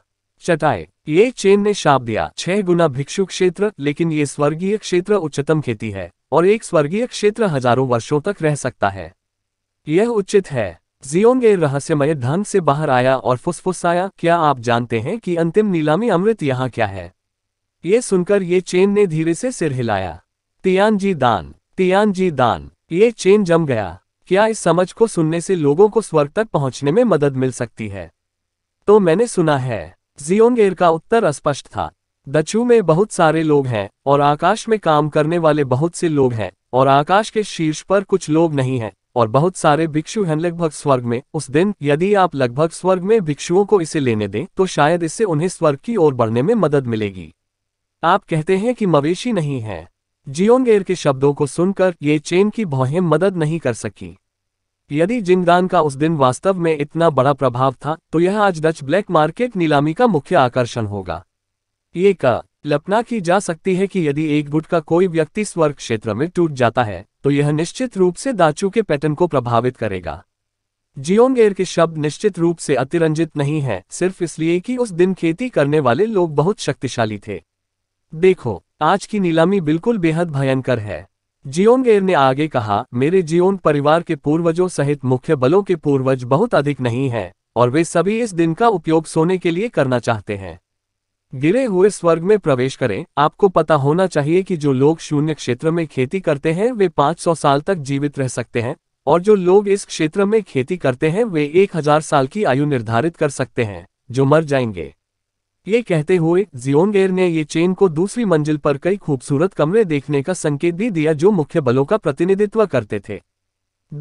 चटाए ये चेन ने शाप दिया छह गुना भिक्षु क्षेत्र लेकिन ये स्वर्गीय क्षेत्र उच्चतम खेती है और एक स्वर्गीय क्षेत्र हजारों वर्षों तक रह सकता है यह उचित है जियोंग रहस्यमय धन से बाहर आया और फुसफुसाया क्या आप जानते हैं कि अंतिम नीलामी अमृत यहाँ क्या है ये सुनकर ये चेन ने धीरे से सिर हिलाया तियान जी दान तियान जी दान ये चेन जम गया क्या इस समझ को सुनने से लोगों को स्वर्ग तक पहुंचने में मदद मिल सकती है तो मैंने सुना है जियोंगेर का उत्तर स्पष्ट था दचू में बहुत सारे लोग हैं और आकाश में काम करने वाले बहुत से लोग हैं और आकाश के शीर्ष पर कुछ लोग नहीं हैं और बहुत सारे भिक्षु हैं लगभग स्वर्ग में उस दिन यदि आप लगभग स्वर्ग में भिक्षुओं को इसे लेने दें तो शायद इससे उन्हें स्वर्ग की ओर बढ़ने में मदद मिलेगी आप कहते हैं कि मवेशी नहीं है जियोंगेर के शब्दों को सुनकर ये चेन की भौहें मदद नहीं कर सकी यदि जिंगदान का उस दिन वास्तव में इतना बड़ा प्रभाव था तो यह आज डच ब्लैक मार्केट नीलामी का मुख्य आकर्षण होगा ये का लपना की जा सकती है कि यदि एक गुट का कोई व्यक्ति स्वर्ग क्षेत्र में टूट जाता है तो यह निश्चित रूप से दाचू के पैटर्न को प्रभावित करेगा जियोंगेर के शब्द निश्चित रूप से अतिरंजित नहीं है सिर्फ इसलिए कि उस दिन खेती करने वाले लोग बहुत शक्तिशाली थे देखो आज की नीलामी बिल्कुल बेहद भयंकर है जियोन गेर ने आगे कहा मेरे जियोन परिवार के पूर्वजों सहित मुख्य बलों के पूर्वज बहुत अधिक नहीं हैं और वे सभी इस दिन का उपयोग सोने के लिए करना चाहते हैं गिरे हुए स्वर्ग में प्रवेश करें आपको पता होना चाहिए कि जो लोग शून्य क्षेत्र में खेती करते हैं वे 500 साल तक जीवित रह सकते हैं और जो लोग इस क्षेत्र में खेती करते हैं वे 1000 साल की आयु निर्धारित कर सकते हैं जो मर जाएंगे ये कहते हुए जियोनगेर ने ये चेन को दूसरी मंजिल पर कई खूबसूरत कमरे देखने का संकेत भी दिया जो मुख्य बलों का प्रतिनिधित्व करते थे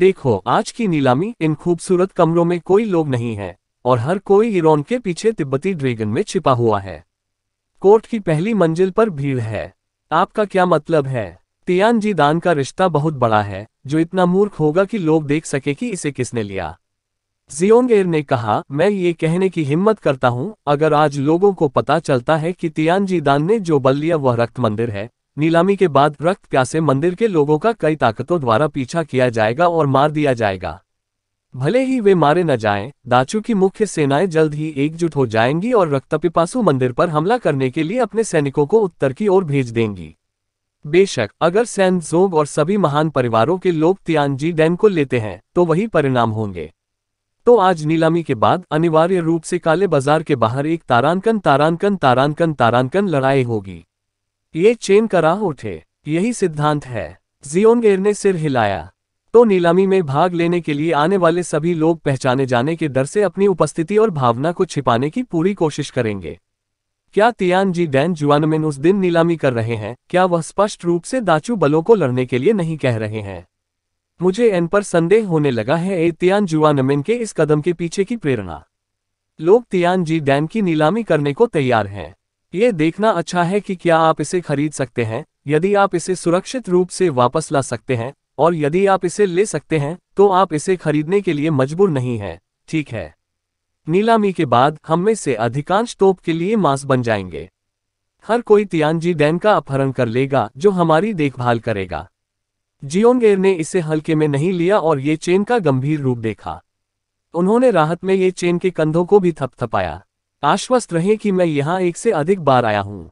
देखो आज की नीलामी इन खूबसूरत कमरों में कोई लोग नहीं है और हर कोई ईरोन के पीछे तिब्बती ड्रैगन में छिपा हुआ है कोर्ट की पहली मंजिल पर भीड़ है आपका क्या मतलब है तियान जी दान का रिश्ता बहुत बड़ा है जो इतना मूर्ख होगा कि लोग देख सके कि इसे किसने लिया जियोंगेर ने कहा मैं ये कहने की हिम्मत करता हूँ अगर आज लोगों को पता चलता है कि तियानजी दान ने जो बल लिया वह रक्त मंदिर है नीलामी के बाद रक्त प्यासे मंदिर के लोगों का कई ताकतों द्वारा पीछा किया जाएगा और मार दिया जाएगा भले ही वे मारे न जाएं, दाचू की मुख्य सेनाएं जल्द ही एकजुट हो जाएंगी और रक्तपिपासु मंदिर पर हमला करने के लिए अपने सैनिकों को उत्तर की ओर भेज देंगी बेशक अगर सैन जोग और सभी महान परिवारों के लोग तियानजी डैन को लेते हैं तो वही परिणाम होंगे तो आज नीलामी के बाद अनिवार्य रूप से काले बाजार के बाहर एक तारानकन तारानकन तारानकन तारानकन लड़ाई होगी ये चेन करा उठे यही सिद्धांत है जियोन ने सिर हिलाया तो नीलामी में भाग लेने के लिए आने वाले सभी लोग पहचाने जाने के डर से अपनी उपस्थिति और भावना को छिपाने की पूरी कोशिश करेंगे क्या तियान जी डैन जुआनमेन उस दिन नीलामी कर रहे हैं क्या वह स्पष्ट रूप से दाचू बलों को लड़ने के लिए नहीं कह रहे हैं मुझे एन पर संदेह होने लगा है ए तियान जुआ नमिन के इस कदम के पीछे की प्रेरणा लोग तियान जी डैम की नीलामी करने को तैयार हैं ये देखना अच्छा है कि क्या आप इसे खरीद सकते हैं यदि आप इसे सुरक्षित रूप से वापस ला सकते हैं और यदि आप इसे ले सकते हैं तो आप इसे खरीदने के लिए मजबूर नहीं हैं ठीक है नीलामी के बाद हम में से अधिकांश तोप के लिए मांस बन जाएंगे हर कोई तियानजी डैम का अपहरण कर लेगा जो हमारी देखभाल करेगा जियोनगेर ने इसे हल्के में नहीं लिया और ये चेन का गंभीर रूप देखा उन्होंने राहत में ये चेन के कंधों को भी थपथपाया आश्वस्त रहे कि मैं यहाँ एक से अधिक बार आया हूँ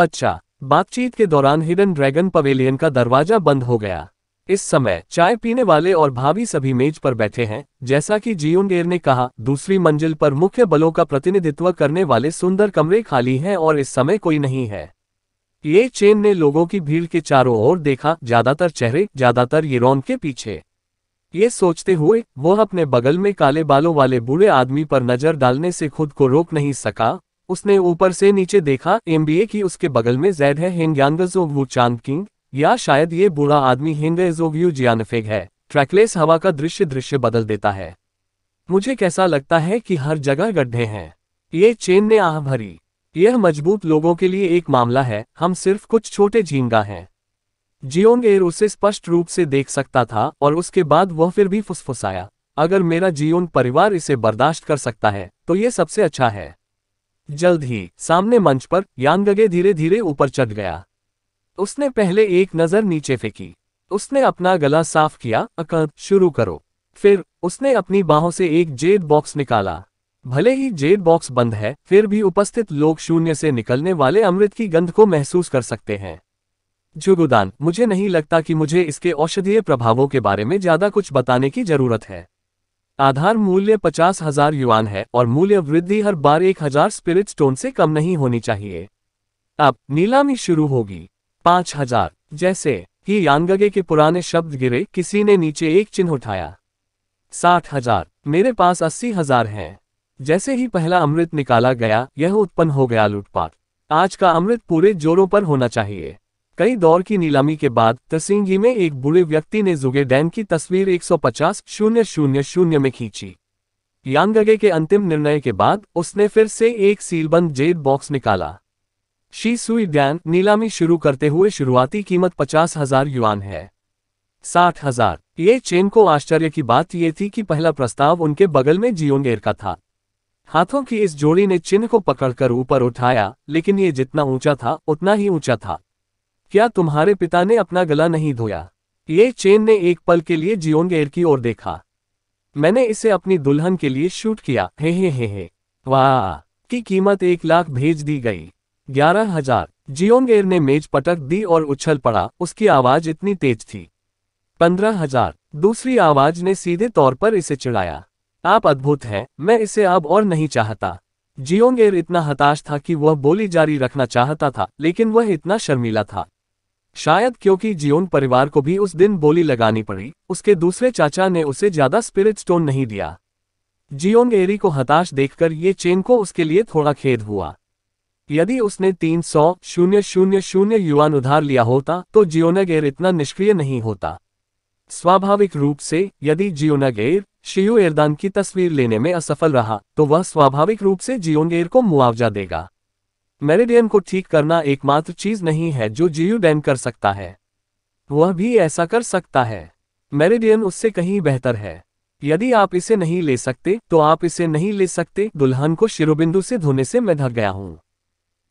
बच्चा बातचीत के दौरान हिडन ड्रैगन पवेलियन का दरवाजा बंद हो गया इस समय चाय पीने वाले और भाभी सभी मेज पर बैठे हैं जैसा कि जियोनगेर ने कहा दूसरी मंजिल पर मुख्य बलों का प्रतिनिधित्व करने वाले सुंदर कमरे खाली हैं और इस समय कोई नहीं है ये चेन ने लोगों की भीड़ के चारों ओर देखा ज्यादातर चेहरे ज्यादातर ये के पीछे ये सोचते हुए वह अपने बगल में काले बालों वाले बूढ़े आदमी पर नजर डालने से खुद को रोक नहीं सका उसने ऊपर से नीचे देखा एमबीए की उसके बगल में जैद है चांद किंग या शायद ये बूढ़ा आदमी हेंगेजोव्यू जियानफेग है ट्रैकलेस हवा का दृश्य दृश्य बदल देता है मुझे कैसा लगता है कि हर जगह गड्ढे हैं ये चेन ने आह भरी यह मजबूत लोगों के लिए एक मामला है हम सिर्फ कुछ छोटे झींगा हैं जियोंग एयर उसे स्पष्ट रूप से देख सकता था और उसके बाद वह फिर भी फुसफुसाया अगर मेरा जियोंग परिवार इसे बर्दाश्त कर सकता है तो ये सबसे अच्छा है जल्द ही सामने मंच पर यांगगे धीरे धीरे ऊपर चढ़ गया उसने पहले एक नज़र नीचे फेंकी उसने अपना गला साफ किया अकल शुरू करो फिर उसने अपनी बाहों से एक जेड बॉक्स निकाला भले ही जेड बॉक्स बंद है फिर भी उपस्थित लोग शून्य से निकलने वाले अमृत की गंध को महसूस कर सकते हैं जुगुदान मुझे नहीं लगता कि मुझे इसके औषधीय प्रभावों के बारे में ज्यादा कुछ बताने की जरूरत है आधार मूल्य पचास हजार युवान है और मूल्य वृद्धि हर बार एक हजार स्पिरिट स्टोन से कम नहीं होनी चाहिए अब नीलामी शुरू होगी पांच हजार जैसे ही यानगगे के पुराने शब्द गिरे किसी ने नीचे एक चिन्ह उठाया साठ हजार मेरे पास अस्सी हजार हैं जैसे ही पहला अमृत निकाला गया यह उत्पन्न हो गया लूटपाट आज का अमृत पूरे जोरों पर होना चाहिए कई दौर की नीलामी के बाद तसिंगी में एक बुरे व्यक्ति ने जुगे डैम की तस्वीर एक सौ पचास शून्य शून्य शून्य में खींची यांगगे के अंतिम निर्णय के बाद उसने फिर से एक सीलबंद जेड बॉक्स निकाला शी सुई डैन नीलामी शुरू करते हुए शुरुआती कीमत पचास हजार युआन है साठ हजार ये चेन को आश्चर्य की बात ये थी कि पहला प्रस्ताव उनके बगल में जियोंगेर का था हाथों की इस जोड़ी ने चिन्ह को पकड़कर ऊपर उठाया लेकिन ये जितना ऊंचा था उतना ही ऊंचा था क्या तुम्हारे पिता ने अपना गला नहीं धोया ये चेन ने एक पल के लिए जियोंगेर की ओर देखा मैंने इसे अपनी दुल्हन के लिए शूट किया हे हे हे हे वाह की कीमत एक लाख भेज दी गई ग्यारह हजार जियोंगेर ने मेज पटक दी और उछल पड़ा उसकी आवाज इतनी तेज थी पंद्रह हजार दूसरी आवाज ने सीधे तौर पर इसे चिड़ाया आप अद्भुत हैं मैं इसे अब और नहीं चाहता जियोंग इतना हताश था कि वह बोली जारी रखना चाहता था लेकिन वह इतना शर्मीला था शायद क्योंकि जियोन परिवार को भी उस दिन बोली लगानी पड़ी उसके दूसरे चाचा ने उसे ज्यादा स्पिरिट स्टोन नहीं दिया जियोंग एरी को हताश देखकर ये चेन को उसके लिए थोड़ा खेद हुआ यदि उसने तीन सौ शून्य शून्य शून्य युवान उधार लिया होता तो जियोनगेर इतना निष्क्रिय नहीं होता स्वाभाविक रूप से यदि जियोनगेर शियो एरदान की तस्वीर लेने में असफल रहा तो वह स्वाभाविक रूप से जियोंगेर को मुआवजा देगा मेरेडियन को ठीक करना एकमात्र चीज नहीं है जो जियो डैन कर सकता है वह भी ऐसा कर सकता है मेरेडियन उससे कहीं बेहतर है यदि आप इसे नहीं ले सकते तो आप इसे नहीं ले सकते दुल्हन को शिरोबिंदु से धोने से मैं धक गया हूं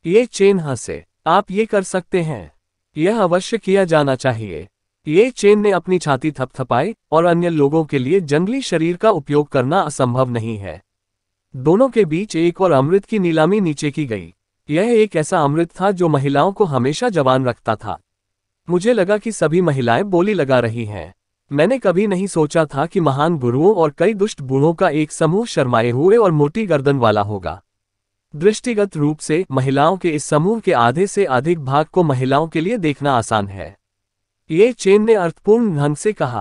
ये चेन हंसे आप ये कर सकते हैं यह अवश्य किया जाना चाहिए ये चेन ने अपनी छाती थपथपाई और अन्य लोगों के लिए जंगली शरीर का उपयोग करना असंभव नहीं है दोनों के बीच एक और अमृत की नीलामी नीचे की गई यह एक ऐसा अमृत था जो महिलाओं को हमेशा जवान रखता था मुझे लगा कि सभी महिलाएं बोली लगा रही हैं मैंने कभी नहीं सोचा था कि महान गुरुओं और कई दुष्ट बूढ़ों का एक समूह शर्माए हुए और मोटी गर्दन वाला होगा दृष्टिगत रूप से महिलाओं के इस समूह के आधे से अधिक भाग को महिलाओं के लिए देखना आसान है ये चेन ने अर्थपूर्ण ढंग से कहा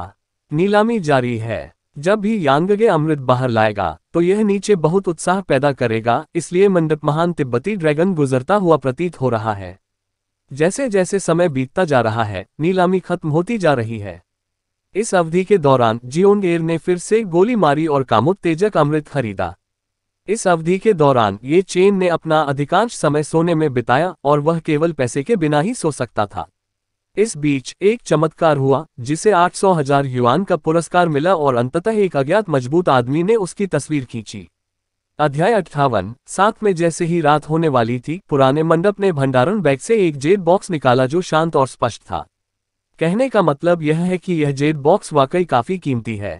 नीलामी जारी है जब भी यांगगे अमृत बाहर लाएगा तो यह नीचे बहुत उत्साह पैदा करेगा इसलिए मंडप महान तिब्बती ड्रैगन गुजरता हुआ प्रतीत हो रहा है जैसे जैसे समय बीतता जा रहा है नीलामी खत्म होती जा रही है इस अवधि के दौरान जियोंगेर एयर ने फिर से गोली मारी और कामोत्तेजक अमृत खरीदा इस अवधि के दौरान ये चेन ने अपना अधिकांश समय सोने में बिताया और वह केवल पैसे के बिना ही सो सकता था इस बीच एक चमत्कार हुआ जिसे आठ सौ हजार युवान का पुरस्कार मिला और अंततः एक अज्ञात मजबूत आदमी ने उसकी तस्वीर खींची अध्याय अट्ठावन साथ में जैसे ही रात होने वाली थी पुराने मंडप ने भंडारण बैग से एक जेड बॉक्स निकाला जो शांत और स्पष्ट था कहने का मतलब यह है कि यह जेड बॉक्स वाकई काफी कीमती है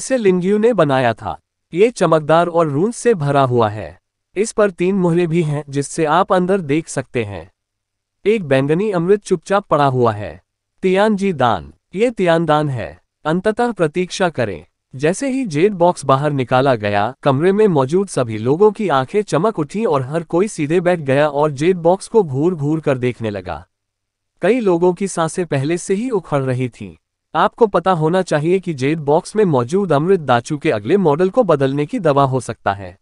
इसे लिंग्यू ने बनाया था ये चमकदार और रूंस से भरा हुआ है इस पर तीन मोहरे भी हैं जिससे आप अंदर देख सकते हैं एक बैंगनी अमृत चुपचाप पड़ा हुआ है तियान जी दान ये तियान दान है अंततः प्रतीक्षा करें जैसे ही जेड बॉक्स बाहर निकाला गया कमरे में मौजूद सभी लोगों की आंखें चमक उठी और हर कोई सीधे बैठ गया और जेड बॉक्स को घूर घूर कर देखने लगा कई लोगों की सांसें पहले से ही उखड़ रही थीं। आपको पता होना चाहिए कि जेड बॉक्स में मौजूद अमृत दाचू के अगले मॉडल को बदलने की दवा हो सकता है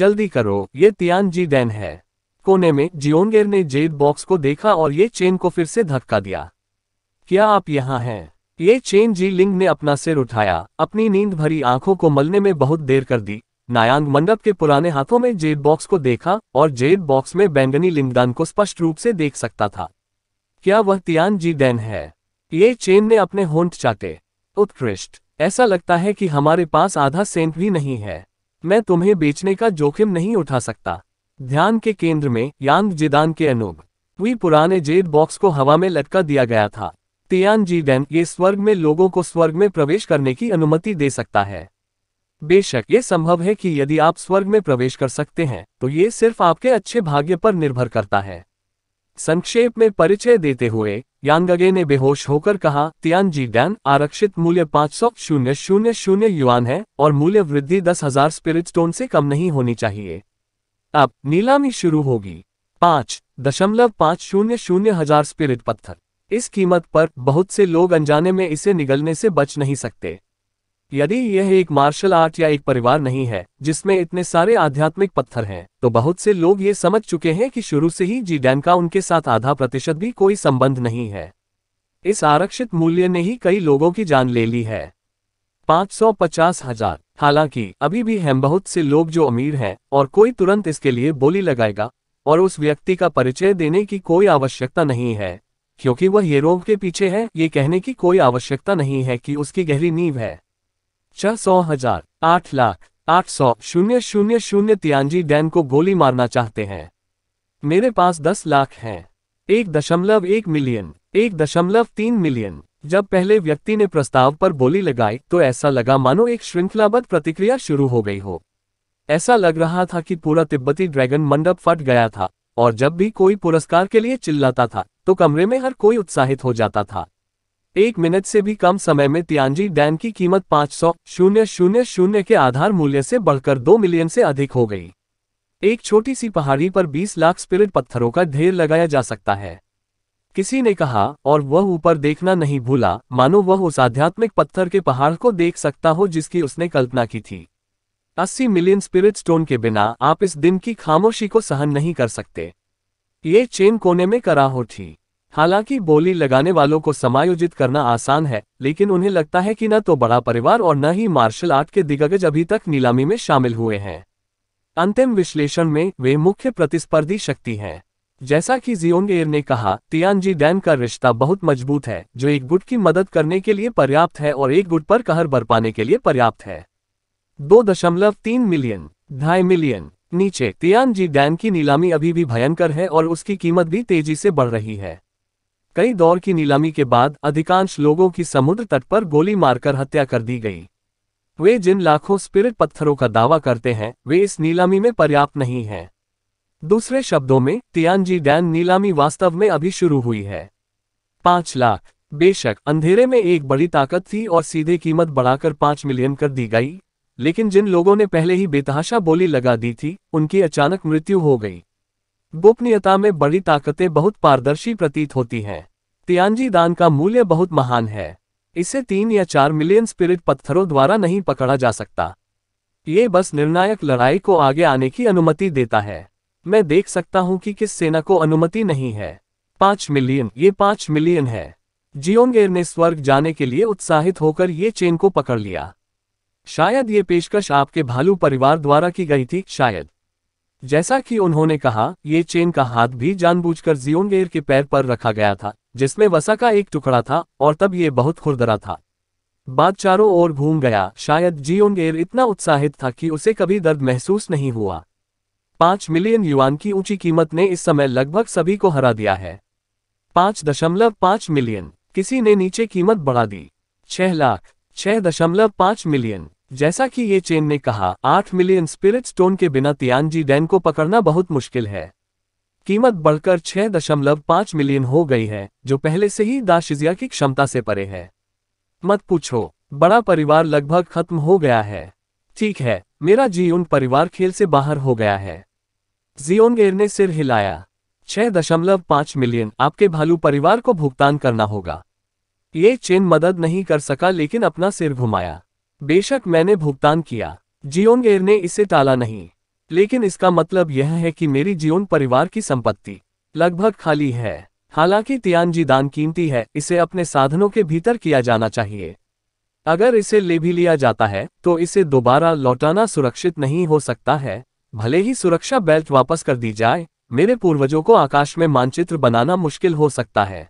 जल्दी करो ये तियान जी डैन है कोने में जियोनगेर ने जेद बॉक्स को देखा और ये चेन को फिर से धक्का दिया क्या आप यहाँ हैं ये चेन जी लिंग ने अपना सिर उठाया अपनी नींद भरी आंखों को मलने में बहुत देर कर दी नायांग मंडप के पुराने हाथों में जेड बॉक्स को देखा और जेड बॉक्स में बैंगनी लिंगदान को स्पष्ट रूप से देख सकता था क्या वह तियान जी डैन है ये चेन ने अपने होंठ चाटे उत्कृष्ट ऐसा लगता है कि हमारे पास आधा सेंट भी नहीं है मैं तुम्हें बेचने का जोखिम नहीं उठा सकता ध्यान के केंद्र में यांग जिदान के अनुभ हुई पुराने जेड बॉक्स को हवा में लटका दिया गया था तियान जी डैन ये स्वर्ग में लोगों को स्वर्ग में प्रवेश करने की अनुमति दे सकता है बेशक ये संभव है कि यदि आप स्वर्ग में प्रवेश कर सकते हैं तो ये सिर्फ आपके अच्छे भाग्य पर निर्भर करता है संक्षेप में परिचय देते हुए यांगगे ने बेहोश होकर कहा तियान जी डैन आरक्षित मूल्य पाँच सौ शून्य शून्य शून्य युआन है और मूल्य वृद्धि दस हजार स्पिरिट स्टोन से कम नहीं होनी चाहिए अब नीलामी शुरू होगी पाँच दशमलव पाँच शून्य शून्य हजार स्पिरिट पत्थर इस कीमत पर बहुत से लोग अनजाने में इसे निगलने से बच नहीं सकते यदि यह एक मार्शल आर्ट या एक परिवार नहीं है जिसमें इतने सारे आध्यात्मिक पत्थर हैं तो बहुत से लोग ये समझ चुके हैं कि शुरू से ही जी डैन का उनके साथ आधा प्रतिशत भी कोई संबंध नहीं है इस आरक्षित मूल्य ने ही कई लोगों की जान ले ली है पाँच सौ पचास हजार हालांकि अभी भी हम बहुत से लोग जो अमीर हैं और कोई तुरंत इसके लिए बोली लगाएगा और उस व्यक्ति का परिचय देने की कोई आवश्यकता नहीं है क्योंकि वह ये रोग के पीछे है ये कहने की कोई आवश्यकता नहीं है कि उसकी गहरी नींव है छह सौ हजार आठ लाख आठ सौ शून्य शून्य शून्य तियांजी डैन को गोली मारना चाहते हैं मेरे पास दस लाख हैं एक दशमलव एक मिलियन एक दशमलव तीन मिलियन जब पहले व्यक्ति ने प्रस्ताव पर बोली लगाई तो ऐसा लगा मानो एक श्रृंखलाबद्ध प्रतिक्रिया शुरू हो गई हो ऐसा लग रहा था कि पूरा तिब्बती ड्रैगन मंडप फट गया था और जब भी कोई पुरस्कार के लिए चिल्लाता था तो कमरे में हर कोई उत्साहित हो जाता था एक मिनट से भी कम समय में तियांजी डैम की कीमत पाँच सौ शून्य शून्य शून्य के आधार मूल्य से बढ़कर दो मिलियन से अधिक हो गई एक छोटी सी पहाड़ी पर 20 लाख स्पिरिट पत्थरों का ढेर लगाया जा सकता है किसी ने कहा और वह ऊपर देखना नहीं भूला मानो वह उस आध्यात्मिक पत्थर के पहाड़ को देख सकता हो जिसकी उसने कल्पना की थी 80 मिलियन स्पिरिट स्टोन के बिना आप इस दिन की खामोशी को सहन नहीं कर सकते ये चेन कोने में हो थी हालांकि बोली लगाने वालों को समायोजित करना आसान है लेकिन उन्हें लगता है कि न तो बड़ा परिवार और न ही मार्शल आर्ट के दिग्गज अभी तक नीलामी में शामिल हुए हैं अंतिम विश्लेषण में वे मुख्य प्रतिस्पर्धी शक्ति हैं जैसा कि जियोंग एयर ने कहा तियानजी डैम का रिश्ता बहुत मजबूत है जो एक गुट की मदद करने के लिए पर्याप्त है और एक गुट पर कहर बरपाने के लिए पर्याप्त है दो दशमलव तीन मिलियन ढाई मिलियन नीचे तियानजी डैम की नीलामी अभी भी भयंकर है और उसकी कीमत भी तेजी से बढ़ रही है कई दौर की नीलामी के बाद अधिकांश लोगों की समुद्र तट पर गोली मारकर हत्या कर दी गई वे जिन लाखों स्पिरिट पत्थरों का दावा करते हैं वे इस नीलामी में पर्याप्त नहीं हैं दूसरे शब्दों में तियानजी डैन नीलामी वास्तव में अभी शुरू हुई है पांच लाख बेशक अंधेरे में एक बड़ी ताकत थी और सीधे कीमत बढ़ाकर पांच मिलियन कर दी गई लेकिन जिन लोगों ने पहले ही बेतहाशा बोली लगा दी थी उनकी अचानक मृत्यु हो गई गोपनीयता में बड़ी ताकतें बहुत पारदर्शी प्रतीत होती हैं तियांजी दान का मूल्य बहुत महान है इसे तीन या चार मिलियन स्पिरिट पत्थरों द्वारा नहीं पकड़ा जा सकता ये बस निर्णायक लड़ाई को आगे आने की अनुमति देता है मैं देख सकता हूं कि किस सेना को अनुमति नहीं है पांच मिलियन ये पांच मिलियन है जियोंगेर ने स्वर्ग जाने के लिए उत्साहित होकर ये चेन को पकड़ लिया शायद ये पेशकश आपके भालू परिवार द्वारा की गई थी शायद जैसा कि उन्होंने कहा ये चेन का हाथ भी जानबूझकर जियोंगेर के पैर पर रखा गया था जिसमें वसा का एक टुकड़ा था और तब ये बहुत खुरदरा था बाद चारों ओर घूम गया शायद जियोंगेर इतना उत्साहित था कि उसे कभी दर्द महसूस नहीं हुआ पांच मिलियन युआन की ऊंची कीमत ने इस समय लगभग सभी को हरा दिया है पांच दशमलव पांच मिलियन किसी ने नीचे कीमत बढ़ा दी छह लाख छह दशमलव पांच मिलियन जैसा कि ये चेन ने कहा आठ मिलियन स्पिरिट स्टोन के बिना तियानजी डैन को पकड़ना बहुत मुश्किल है कीमत बढ़कर छह दशमलव पांच मिलियन हो गई है जो पहले से ही दाशिजिया की क्षमता से परे है मत पूछो बड़ा परिवार लगभग खत्म हो गया है ठीक है मेरा जी उन परिवार खेल से बाहर हो गया है जियोनगेर ने सिर हिलाया छह दशमलव पांच मिलियन आपके भालू परिवार को भुगतान करना होगा ये चेन मदद नहीं कर सका लेकिन अपना सिर घुमाया बेशक मैंने भुगतान किया जियोनगेर ने इसे टाला नहीं लेकिन इसका मतलब यह है कि मेरी जियोन परिवार की संपत्ति लगभग खाली है हालांकि तियानजी दान कीमती है इसे अपने साधनों के भीतर किया जाना चाहिए अगर इसे ले भी लिया जाता है तो इसे दोबारा लौटाना सुरक्षित नहीं हो सकता है भले ही सुरक्षा बेल्ट वापस कर दी जाए मेरे पूर्वजों को आकाश में मानचित्र बनाना मुश्किल हो सकता है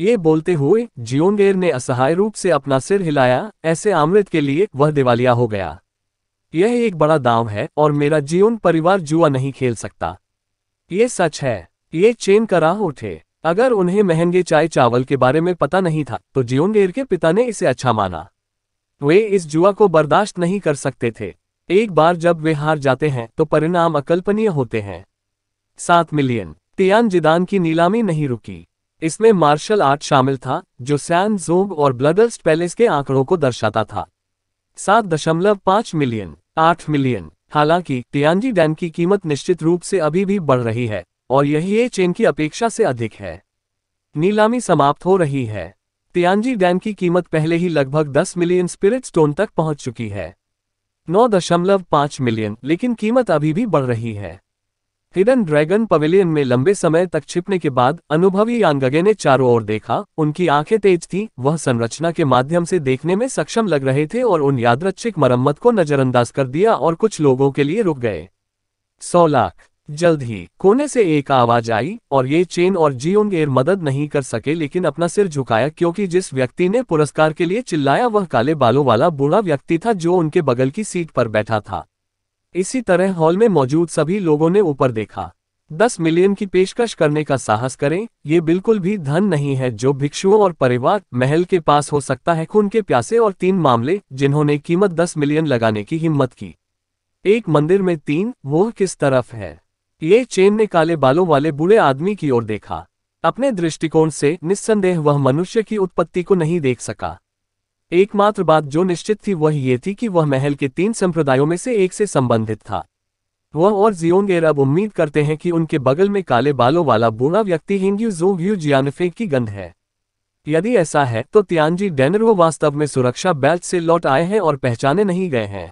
ये बोलते हुए जियोंगेर ने असहाय रूप से अपना सिर हिलाया ऐसे आमृत के लिए वह दिवालिया हो गया यह एक बड़ा दाव है और मेरा जीवन परिवार जुआ नहीं खेल सकता ये सच है ये चेन करा उठे अगर उन्हें महंगे चाय चावल के बारे में पता नहीं था तो जियोंगेर के पिता ने इसे अच्छा माना वे इस जुआ को बर्दाश्त नहीं कर सकते थे एक बार जब वे हार जाते हैं तो परिणाम अकल्पनीय होते हैं सात मिलियन तियान जिदान की नीलामी नहीं रुकी इसमें मार्शल आर्ट शामिल था जो सैन जोग और ब्लडर्स्ट पैलेस के आंकड़ों को दर्शाता था सात दशमलव पांच मिलियन आठ मिलियन हालांकि तियांजी डैम की कीमत निश्चित रूप से अभी भी बढ़ रही है और यही ये चेन की अपेक्षा से अधिक है नीलामी समाप्त हो रही है तियांजी डैम की कीमत पहले ही लगभग 10 मिलियन स्पिरिट स्टोन तक पहुंच चुकी है नौ दशमलव पाँच मिलियन लेकिन कीमत अभी भी बढ़ रही है हिडन ड्रैगन पवेलियन में लंबे समय तक छिपने के बाद अनुभवी यांगगे ने चारों ओर देखा उनकी आंखें तेज थी वह संरचना के माध्यम से देखने में सक्षम लग रहे थे और उन यादृच्छिक मरम्मत को नजरअंदाज कर दिया और कुछ लोगों के लिए रुक गए सौ लाख जल्द ही कोने से एक आवाज आई और ये चेन और जियोंग एयर मदद नहीं कर सके लेकिन अपना सिर झुकाया क्योंकि जिस व्यक्ति ने पुरस्कार के लिए चिल्लाया वह काले बालों वाला बूढ़ा व्यक्ति था जो उनके बगल की सीट पर बैठा था इसी तरह हॉल में मौजूद सभी लोगों ने ऊपर देखा दस मिलियन की पेशकश करने का साहस करें ये बिल्कुल भी धन नहीं है जो भिक्षुओं और परिवार महल के पास हो सकता है खून के प्यासे और तीन मामले जिन्होंने कीमत दस मिलियन लगाने की हिम्मत की एक मंदिर में तीन वो किस तरफ है ये चेन ने काले बालों वाले बूढ़े आदमी की ओर देखा अपने दृष्टिकोण से निस्संदेह वह मनुष्य की उत्पत्ति को नहीं देख सका एकमात्र बात जो निश्चित थी वह ये थी कि वह महल के तीन संप्रदायों में से एक से संबंधित था वह और जियोंगेर अब उम्मीद करते हैं कि उनके बगल में काले बालों वाला बूढ़ा व्यक्ति हिंग्यू जो व्यू जियानफे की गंध है यदि ऐसा है तो त्यानजी डेनरो वास्तव में सुरक्षा बेल्ट से लौट आए हैं और पहचाने नहीं गए हैं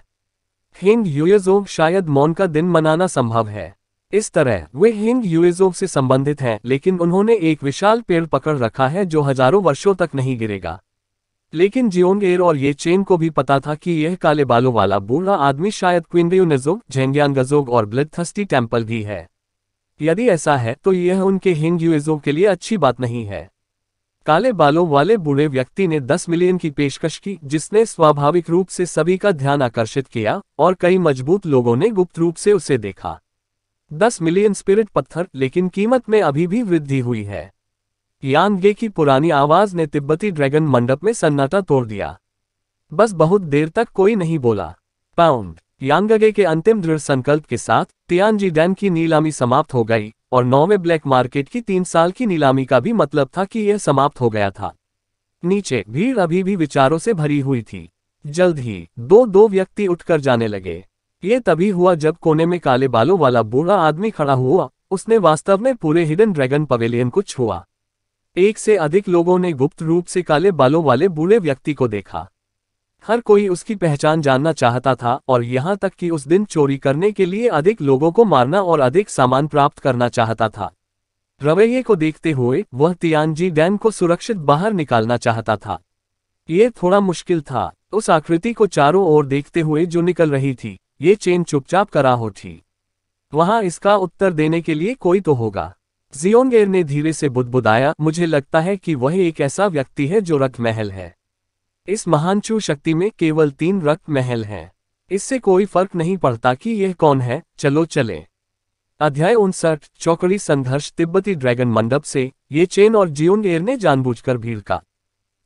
हिंग यूयजोंग शायद मौन का दिन मनाना संभव है इस तरह वे हिंग यूएसओ से संबंधित हैं लेकिन उन्होंने एक विशाल पेड़ पकड़ रखा है जो हजारों वर्षों तक नहीं गिरेगा लेकिन जियोंग और ये चेन को भी पता था कि यह काले बालों वाला बूढ़ा आदमी शायद क्विंडयूनजोग झेंग्यांगजोग और ब्लिथस्टी टेम्पल भी है यदि ऐसा है तो यह उनके हिंग यूएसओ के लिए अच्छी बात नहीं है काले बालों वाले बूढ़े व्यक्ति ने 10 मिलियन की पेशकश की जिसने स्वाभाविक रूप से सभी का ध्यान आकर्षित किया और कई मजबूत लोगों ने गुप्त रूप से उसे देखा दस मिलियन स्पिरिट पत्थर लेकिन कीमत में अभी भी वृद्धि हुई है यांगे की पुरानी आवाज ने तिब्बती ड्रैगन मंडप में सन्नाटा तोड़ दिया बस बहुत देर तक कोई नहीं बोला पाउंड यांगगे के अंतिम दृढ़ संकल्प के साथ तियानजी डैम की नीलामी समाप्त हो गई और नौवे ब्लैक मार्केट की तीन साल की नीलामी का भी मतलब था कि यह समाप्त हो गया था नीचे भीड़ अभी भी विचारों से भरी हुई थी जल्द ही दो दो व्यक्ति उठकर जाने लगे ये तभी हुआ जब कोने में काले बालों वाला बूढ़ा आदमी खड़ा हुआ उसने वास्तव में पूरे हिडन ड्रैगन पवेलियन को छुआ एक से अधिक लोगों ने गुप्त रूप से काले बालों वाले बूढ़े व्यक्ति को देखा हर कोई उसकी पहचान जानना चाहता था और यहां तक कि उस दिन चोरी करने के लिए अधिक लोगों को मारना और अधिक सामान प्राप्त करना चाहता था रवैये को देखते हुए वह तियानजी डैम को सुरक्षित बाहर निकालना चाहता था ये थोड़ा मुश्किल था उस आकृति को चारों ओर देखते हुए जो निकल रही थी ये चेन चुपचाप करा हो थी वहां इसका उत्तर देने के लिए कोई तो होगा जियोनगेर ने धीरे से बुदबुदाया मुझे लगता है कि वह एक ऐसा व्यक्ति है जो रक्त महल है इस महानचू शक्ति में केवल तीन रक्त महल हैं इससे कोई फर्क नहीं पड़ता कि यह कौन है चलो चले अध्याय उनसठ चौकड़ी संघर्ष तिब्बती ड्रैगन मंडप से ये चेन और जियोनगेर ने जानबूझकर भीड़ का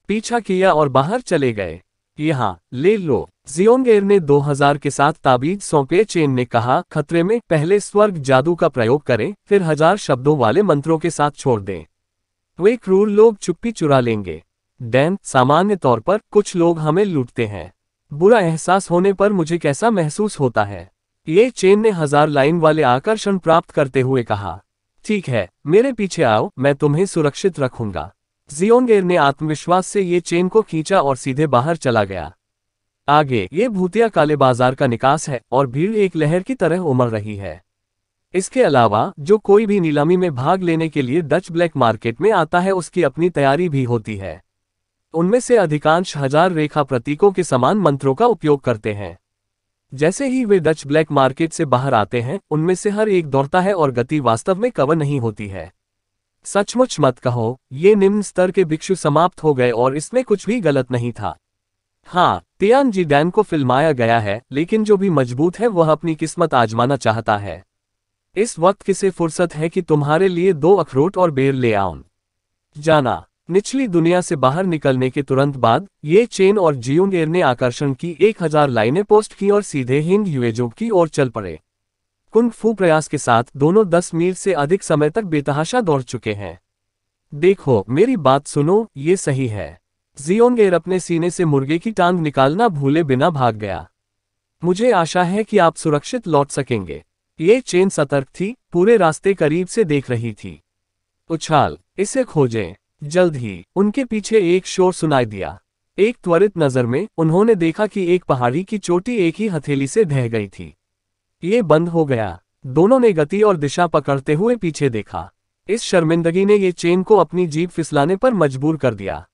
पीछा किया और बाहर चले गए यहाँ ले लो जियोन एयर ने 2000 के साथ ताबीज सौंपे चेन ने कहा खतरे में पहले स्वर्ग जादू का प्रयोग करें फिर हजार शब्दों वाले मंत्रों के साथ छोड़ दें वे क्रूर लोग चुप्पी चुरा लेंगे डैन सामान्य तौर पर कुछ लोग हमें लूटते हैं बुरा एहसास होने पर मुझे कैसा महसूस होता है ये चेन ने हजार लाइन वाले आकर्षण प्राप्त करते हुए कहा ठीक है मेरे पीछे आओ मैं तुम्हें सुरक्षित रखूंगा जियोंगेर ने आत्मविश्वास से ये चेन को खींचा और सीधे बाहर चला गया आगे ये भूतिया काले बाजार का निकास है और भीड़ एक लहर की तरह उमड़ रही है इसके अलावा जो कोई भी नीलामी में भाग लेने के लिए डच ब्लैक मार्केट में आता है उसकी अपनी तैयारी भी होती है उनमें से अधिकांश हजार रेखा प्रतीकों के समान मंत्रों का उपयोग करते हैं जैसे ही वे डच ब्लैक मार्केट से बाहर आते हैं उनमें से हर एक दौड़ता है और गति वास्तव में कवर नहीं होती है सचमुच मत कहो ये निम्न स्तर के भिक्षु समाप्त हो गए और इसमें कुछ भी गलत नहीं था हाँ तियान जी डैन को फिल्माया गया है लेकिन जो भी मजबूत है वह अपनी किस्मत आजमाना चाहता है इस वक्त किसे फुर्सत है कि तुम्हारे लिए दो अखरोट और बेर ले आऊं जाना निचली दुनिया से बाहर निकलने के तुरंत बाद ये चेन और जियोंग एयर ने आकर्षण की एक हजार लाइनें पोस्ट की और सीधे हिंद युएजो की ओर चल पड़े कुंग फू प्रयास के साथ दोनों दस मील से अधिक समय तक बेतहाशा दौड़ चुके हैं देखो मेरी बात सुनो ये सही है जियोनगेर अपने सीने से मुर्गे की टांग निकालना भूले बिना भाग गया मुझे आशा है कि आप सुरक्षित लौट सकेंगे ये चेन सतर्क थी पूरे रास्ते करीब से देख रही थी उछाल इसे खोजें जल्द ही उनके पीछे एक शोर सुनाई दिया एक त्वरित नजर में उन्होंने देखा कि एक पहाड़ी की चोटी एक ही हथेली से ढह गई थी ये बंद हो गया दोनों ने गति और दिशा पकड़ते हुए पीछे देखा इस शर्मिंदगी ने ये चेन को अपनी जीप फिसलाने पर मजबूर कर दिया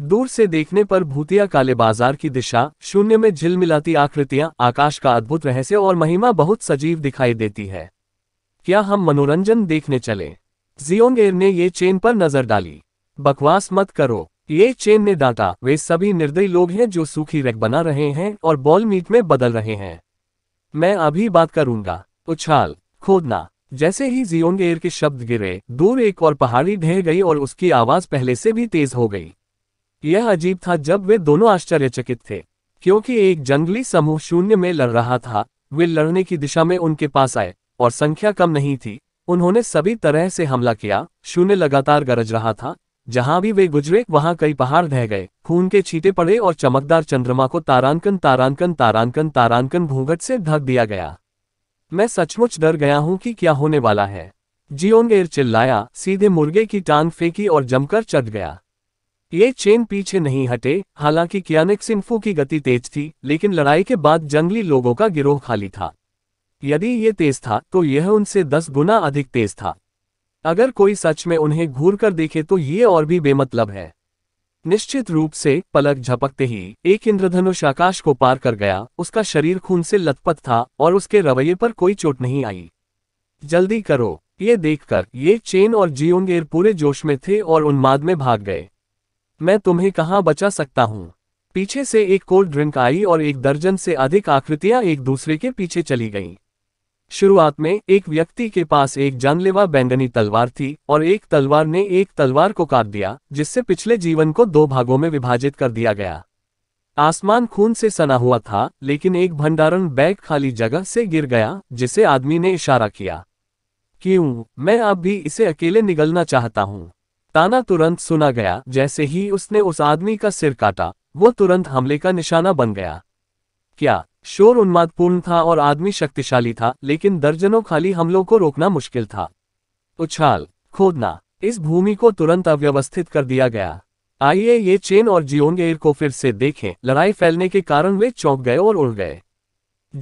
दूर से देखने पर भूतिया काले बाजार की दिशा शून्य में झिलमिलाती आकृतियां आकाश का अद्भुत रहस्य और महिमा बहुत सजीव दिखाई देती है क्या हम मनोरंजन देखने चले जियोंगेर ने ये चेन पर नजर डाली बकवास मत करो ये चेन ने डांटा वे सभी निर्दयी लोग हैं जो सूखी रेक बना रहे हैं और बॉल मीट में बदल रहे हैं मैं अभी बात करूंगा उछाल खोदना जैसे ही जियोंगेर के शब्द गिरे दूर एक और पहाड़ी ढह गई और उसकी आवाज पहले से भी तेज हो गई यह अजीब था जब वे दोनों आश्चर्यचकित थे क्योंकि एक जंगली समूह शून्य में लड़ रहा था वे लड़ने की दिशा में उनके पास आए और संख्या कम नहीं थी उन्होंने सभी तरह से हमला किया शून्य लगातार गरज रहा था जहां भी वे गुजरे वहां कई पहाड़ ढह गए खून के छीटे पड़े और चमकदार चंद्रमा को तारांकन तारांकन तारांकन तारांकन भूगट से ढक दिया गया मैं सचमुच डर गया हूं कि क्या होने वाला है जियोंगेर चिल्लाया सीधे मुर्गे की टांग फेंकी और जमकर चढ़ गया ये चेन पीछे नहीं हटे हालांकि क्यानिक्स इन्फो की गति तेज थी लेकिन लड़ाई के बाद जंगली लोगों का गिरोह खाली था यदि ये तेज था तो यह उनसे दस गुना अधिक तेज था अगर कोई सच में उन्हें घूर कर देखे तो ये और भी बेमतलब है निश्चित रूप से पलक झपकते ही एक इंद्रधनुष आकाश को पार कर गया उसका शरीर खून से लथपथ था और उसके रवैये पर कोई चोट नहीं आई जल्दी करो ये देखकर ये चेन और जियोंगेर पूरे जोश में थे और उन्माद में भाग गए मैं तुम्हें कहाँ बचा सकता हूँ पीछे से एक कोल्ड ड्रिंक आई और एक दर्जन से अधिक आकृतियां एक दूसरे के पीछे चली गईं। शुरुआत में एक व्यक्ति के पास एक जानलेवा बैंगनी तलवार थी और एक तलवार ने एक तलवार को काट दिया जिससे पिछले जीवन को दो भागों में विभाजित कर दिया गया आसमान खून से सना हुआ था लेकिन एक भंडारण बैग खाली जगह से गिर गया जिसे आदमी ने इशारा किया क्यों मैं अब भी इसे अकेले निगलना चाहता हूँ ताना तुरंत सुना गया जैसे ही उसने उस आदमी का सिर काटा वो तुरंत हमले का निशाना बन गया क्या शोर उन्मादपूर्ण था और आदमी शक्तिशाली था लेकिन दर्जनों खाली हमलों को रोकना मुश्किल था उछाल खोदना इस भूमि को तुरंत अव्यवस्थित कर दिया गया आइए ये चेन और जियोंगेर को फिर से देखें लड़ाई फैलने के कारण वे चौंक गए और उड़ गए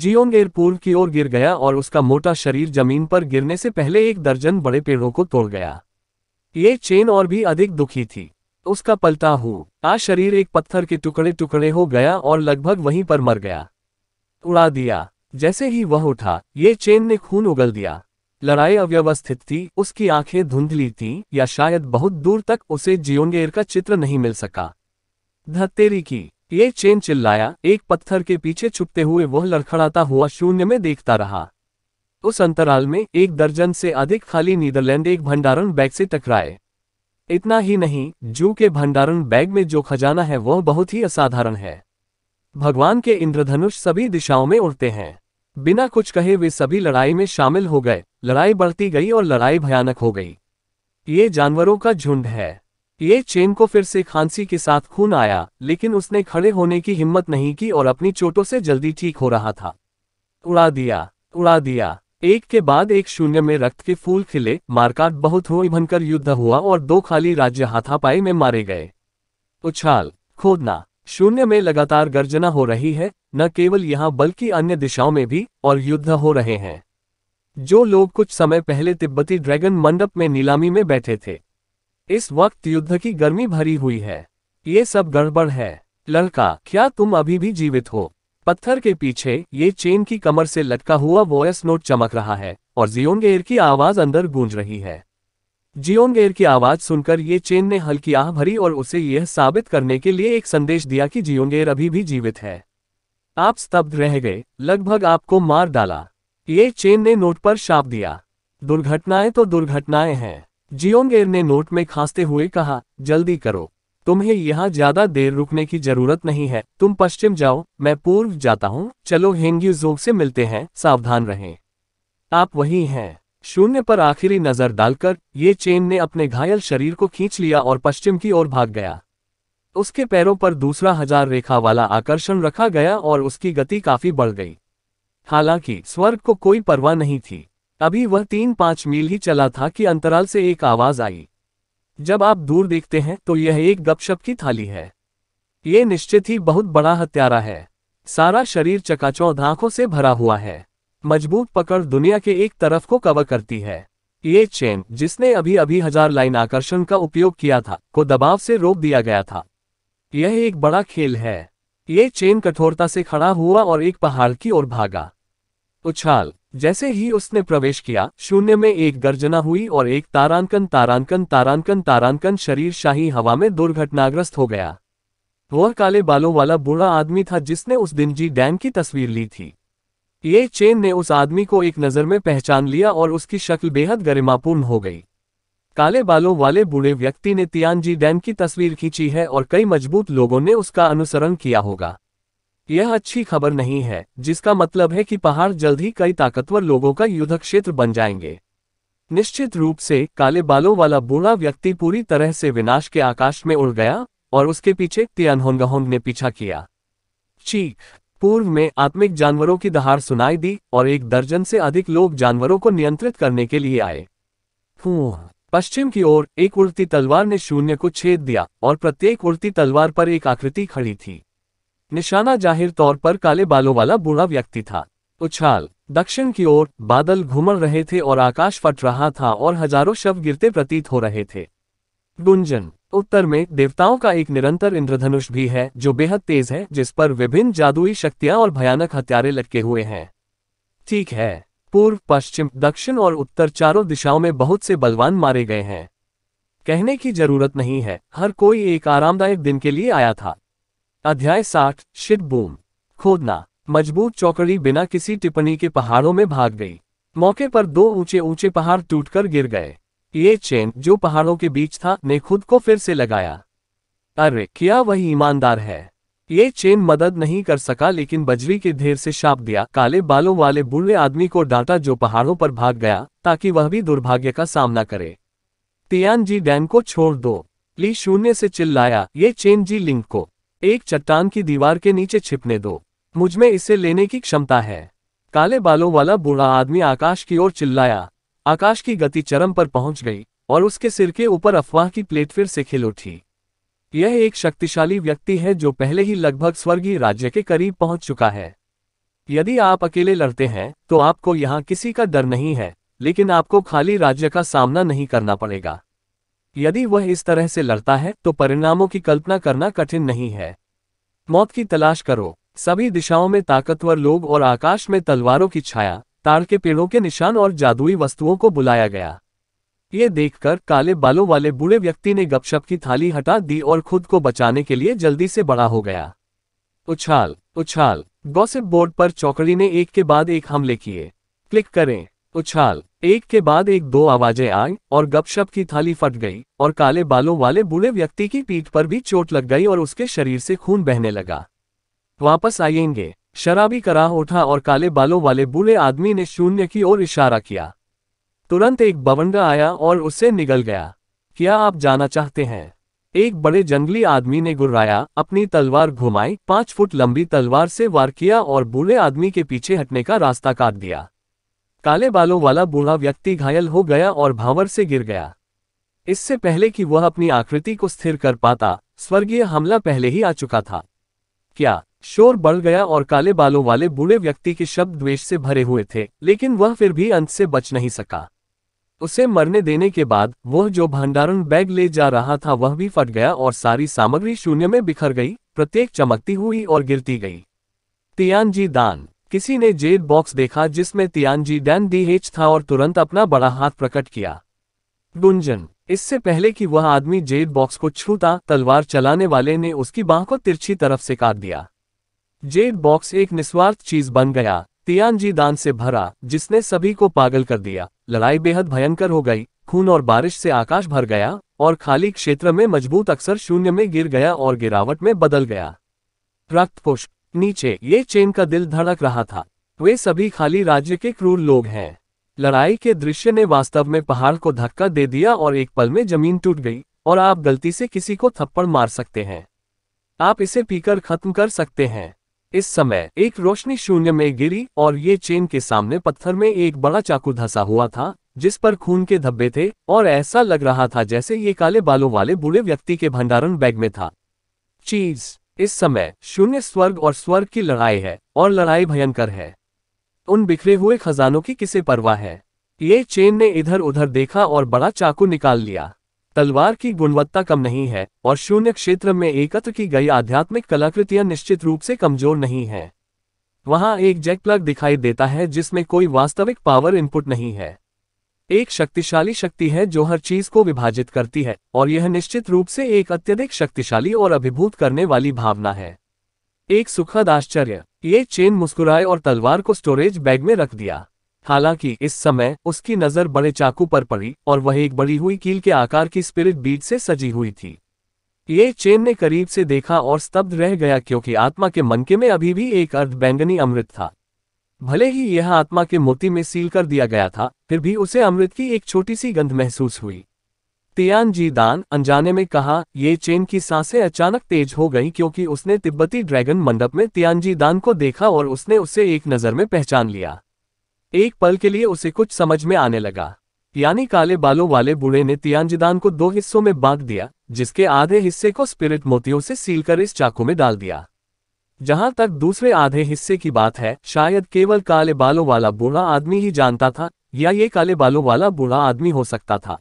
जियोंगेर पूर्व की ओर गिर गया और उसका मोटा शरीर जमीन पर गिरने से पहले एक दर्जन बड़े पेड़ों को तोड़ गया ये चेन और भी अधिक दुखी थी उसका पलता हूँ आ शरीर एक पत्थर के टुकड़े टुकड़े हो गया और लगभग वहीं पर मर गया उड़ा दिया जैसे ही वह उठा ये चेन ने खून उगल दिया लड़ाई अव्यवस्थित थी उसकी आंखें धुंधली थी या शायद बहुत दूर तक उसे जियोंगेर का चित्र नहीं मिल सका धत्तेरी की ये चेन चिल्लाया एक पत्थर के पीछे छुपते हुए वह लड़खड़ाता हुआ शून्य में देखता रहा उस अंतराल में एक दर्जन से अधिक खाली नीदरलैंड एक भंडारण बैग से टकराए इतना ही नहीं जू के भंडारण बैग में जो खजाना है वह बहुत ही असाधारण है भगवान के इंद्रधनुष सभी दिशाओं में उड़ते हैं बिना कुछ कहे वे सभी लड़ाई में शामिल हो गए लड़ाई बढ़ती गई और लड़ाई भयानक हो गई ये जानवरों का झुंड है ये चेन को फिर से खांसी के साथ खून आया लेकिन उसने खड़े होने की हिम्मत नहीं की और अपनी चोटों से जल्दी ठीक हो रहा था उड़ा दिया उड़ा दिया एक के बाद एक शून्य में रक्त के फूल खिले मारकाट बहुत हो भनकर युद्ध हुआ और दो खाली राज्य हाथापाई में मारे गए उछाल खोदना शून्य में लगातार गर्जना हो रही है न केवल यहाँ बल्कि अन्य दिशाओं में भी और युद्ध हो रहे हैं जो लोग कुछ समय पहले तिब्बती ड्रैगन मंडप में नीलामी में बैठे थे इस वक्त युद्ध की गर्मी भरी हुई है ये सब गड़बड़ है लड़का क्या तुम अभी भी जीवित हो पत्थर के पीछे ये चेन की कमर से लटका हुआ वॉयस नोट चमक रहा है और जियोनगेर की आवाज अंदर गूंज रही है जियोनगेर की आवाज सुनकर ये चेन ने हल्की आह भरी और उसे यह साबित करने के लिए एक संदेश दिया कि जियोनगेर अभी भी जीवित है आप स्तब्ध रह गए लगभग आपको मार डाला ये चेन ने नोट पर शाप दिया दुर्घटनाएं तो दुर्घटनाएं हैं जियोनगेर ने नोट में खांसते हुए कहा जल्दी करो तुम्हें यहाँ ज्यादा देर रुकने की जरूरत नहीं है तुम पश्चिम जाओ मैं पूर्व जाता हूँ चलो हेंग्यू से मिलते हैं सावधान रहें आप वही हैं शून्य पर आखिरी नजर डालकर ये चेन ने अपने घायल शरीर को खींच लिया और पश्चिम की ओर भाग गया उसके पैरों पर दूसरा हजार रेखा वाला आकर्षण रखा गया और उसकी गति काफी बढ़ गई हालांकि स्वर्ग को कोई परवाह नहीं थी अभी वह तीन पांच मील ही चला था कि अंतराल से एक आवाज आई जब आप दूर देखते हैं तो यह एक गपशप की थाली है ये निश्चित ही बहुत बड़ा हत्यारा है सारा शरीर चकाचौंध आंखों से भरा हुआ है मजबूत पकड़ दुनिया के एक तरफ को कवर करती है ये चेन जिसने अभी अभी हजार लाइन आकर्षण का उपयोग किया था को दबाव से रोक दिया गया था यह एक बड़ा खेल है ये चेन कठोरता से खड़ा हुआ और एक पहाड़ की ओर भागा उछाल जैसे ही उसने प्रवेश किया शून्य में एक गर्जना हुई और एक तारांकन तारांकन तारांकन तारांकन शरीर शाही हवा में दुर्घटनाग्रस्त हो गया वह काले बालों वाला बूढ़ा आदमी था जिसने उस दिन जी डैम की तस्वीर ली थी ये चेन ने उस आदमी को एक नज़र में पहचान लिया और उसकी शक्ल बेहद गरिमापूर्ण हो गई काले बालों वाले बूढ़े व्यक्ति ने तियान जी डैम की तस्वीर खींची है और कई मजबूत लोगों ने उसका अनुसरण किया होगा यह अच्छी खबर नहीं है जिसका मतलब है कि पहाड़ जल्द ही कई ताकतवर लोगों का युद्ध क्षेत्र बन जाएंगे निश्चित रूप से काले बालों वाला बूढ़ा व्यक्ति पूरी तरह से विनाश के आकाश में उड़ गया और उसके पीछे तियानहोंगहोंग ने पीछा किया चीख पूर्व में आत्मिक जानवरों की दहाड़ सुनाई दी और एक दर्जन से अधिक लोग जानवरों को नियंत्रित करने के लिए आए पश्चिम की ओर एक उड़ती तलवार ने शून्य को छेद दिया और प्रत्येक उड़ती तलवार पर एक आकृति खड़ी थी निशाना जाहिर तौर पर काले बालों वाला बूढ़ा व्यक्ति था उछाल दक्षिण की ओर बादल घूमड़ रहे थे और आकाश फट रहा था और हजारों शव गिरते प्रतीत हो रहे थे गुंजन उत्तर में देवताओं का एक निरंतर इंद्रधनुष भी है जो बेहद तेज है जिस पर विभिन्न जादुई शक्तियां और भयानक हत्यारे लटके हुए हैं ठीक है पूर्व पश्चिम दक्षिण और उत्तर चारों दिशाओं में बहुत से बलवान मारे गए हैं कहने की जरूरत नहीं है हर कोई एक आरामदायक दिन के लिए आया था अध्याय साठ शिट बूम खोदना मजबूत चौकड़ी बिना किसी टिप्पणी के पहाड़ों में भाग गई मौके पर दो ऊंचे ऊंचे पहाड़ टूटकर गिर गए ये चेन जो पहाड़ों के बीच था ने खुद को फिर से लगाया अरे क्या वही ईमानदार है ये चेन मदद नहीं कर सका लेकिन बजरी के ढेर से शाप दिया काले बालों वाले बूढ़े आदमी को डांटा जो पहाड़ों पर भाग गया ताकि वह भी दुर्भाग्य का सामना करे तियान जी डैन को छोड़ दो ली शून्य से चिल्लाया ये चेन जी लिंक को एक चट्टान की दीवार के नीचे छिपने दो मुझमें इसे लेने की क्षमता है काले बालों वाला बूढ़ा आदमी आकाश की ओर चिल्लाया आकाश की गति चरम पर पहुंच गई और उसके सिर के ऊपर अफवाह की प्लेट फिर से खिल उठी यह एक शक्तिशाली व्यक्ति है जो पहले ही लगभग स्वर्गीय राज्य के करीब पहुंच चुका है यदि आप अकेले लड़ते हैं तो आपको यहां किसी का डर नहीं है लेकिन आपको खाली राज्य का सामना नहीं करना पड़ेगा यदि वह इस तरह से लड़ता है तो परिणामों की कल्पना करना कठिन नहीं है मौत की तलाश करो सभी दिशाओं में ताकतवर लोग और आकाश में तलवारों की छाया ताड़ के पेड़ों के निशान और जादुई वस्तुओं को बुलाया गया ये देखकर काले बालों वाले बूढ़े व्यक्ति ने गपशप की थाली हटा दी और खुद को बचाने के लिए जल्दी से बड़ा हो गया उछाल उछाल गॉसिप बोर्ड पर चौकड़ी ने एक के बाद एक हमले किए क्लिक करें उछाल एक के बाद एक दो आवाजें आई और गपशप की थाली फट गई और काले बालों वाले बूढ़े व्यक्ति की पीठ पर भी चोट लग गई और उसके शरीर से खून बहने लगा वापस आएंगे शराबी कराह उठा और काले बालों वाले बूढ़े आदमी ने शून्य की ओर इशारा किया तुरंत एक बवंडा आया और उससे निगल गया क्या आप जाना चाहते हैं एक बड़े जंगली आदमी ने गुर्राया अपनी तलवार घुमाई पांच फुट लंबी तलवार से वार किया और बूढ़े आदमी के पीछे हटने का रास्ता काट दिया काले बालों वाला बूढ़ा व्यक्ति घायल हो गया और भावर से गिर गया इससे पहले कि वह अपनी आकृति को स्थिर कर पाता स्वर्गीय हमला पहले ही आ चुका था क्या शोर बढ़ गया और काले बालों वाले बूढ़े व्यक्ति के शब्द द्वेष से भरे हुए थे लेकिन वह फिर भी अंत से बच नहीं सका उसे मरने देने के बाद वह जो भंडारण बैग ले जा रहा था वह भी फट गया और सारी सामग्री शून्य में बिखर गई प्रत्येक चमकती हुई और गिरती गई तियान जी दान किसी ने जेल बॉक्स देखा जिसमें तियानजी डैन डीएच था और तुरंत अपना बड़ा हाथ प्रकट किया गुंजन इससे पहले कि वह आदमी जेल बॉक्स को छूता तलवार चलाने वाले ने उसकी बाह को तिरछी तरफ से काट दिया जेल बॉक्स एक निस्वार्थ चीज बन गया तियानजी दान से भरा जिसने सभी को पागल कर दिया लड़ाई बेहद भयंकर हो गई खून और बारिश से आकाश भर गया और खाली क्षेत्र में मजबूत अक्सर शून्य में गिर गया और गिरावट में बदल गया रक्त पुष्प नीचे ये चेन का दिल धड़क रहा था वे सभी खाली राज्य के क्रूर लोग हैं लड़ाई के दृश्य ने वास्तव में पहाड़ को धक्का दे दिया और एक पल में जमीन टूट गई और आप गलती से किसी को थप्पड़ मार सकते हैं आप इसे पीकर खत्म कर सकते हैं इस समय एक रोशनी शून्य में गिरी और ये चेन के सामने पत्थर में एक बड़ा चाकू धसा हुआ था जिस पर खून के धब्बे थे और ऐसा लग रहा था जैसे ये काले बालों वाले बूढ़े व्यक्ति के भंडारण बैग में था चीज इस समय शून्य स्वर्ग और स्वर्ग की लड़ाई है और लड़ाई भयंकर है उन बिखरे हुए खजानों की किसे परवाह है ये चेन ने इधर उधर देखा और बड़ा चाकू निकाल लिया तलवार की गुणवत्ता कम नहीं है और शून्य क्षेत्र में एकत्र की गई आध्यात्मिक कलाकृतियां निश्चित रूप से कमजोर नहीं है वहां एक जैक प्लग दिखाई देता है जिसमें कोई वास्तविक पावर इनपुट नहीं है एक शक्तिशाली शक्ति है जो हर चीज को विभाजित करती है और यह निश्चित रूप से एक अत्यधिक शक्तिशाली और अभिभूत करने वाली भावना है एक सुखद आश्चर्य ये चेन मुस्कुराए और तलवार को स्टोरेज बैग में रख दिया हालांकि इस समय उसकी नजर बड़े चाकू पर पड़ी और वह एक बड़ी हुई कील के आकार की स्पिरिट बीट से सजी हुई थी ये चेन ने करीब से देखा और स्तब्ध रह गया क्योंकि आत्मा के मनके में अभी भी एक अर्ध बैंगनी अमृत था भले ही यह आत्मा के मोती में सील कर दिया गया था फिर भी उसे अमृत की एक छोटी सी गंध महसूस हुई तियान जी दान अनजाने में कहा ये चेन की सांसें अचानक तेज हो गई क्योंकि उसने तिब्बती ड्रैगन मंडप में तियान जी दान को देखा और उसने उसे एक नज़र में पहचान लिया एक पल के लिए उसे कुछ समझ में आने लगा यानी काले बालों वाले बूढ़े ने तियांजीदान को दो हिस्सों में बांट दिया जिसके आधे हिस्से को स्पिरिट मोतियों से सील कर इस चाकू में डाल दिया जहां तक दूसरे आधे हिस्से की बात है शायद केवल काले बालों वाला बूढ़ा आदमी ही जानता था या ये काले बालों वाला बूढ़ा आदमी हो सकता था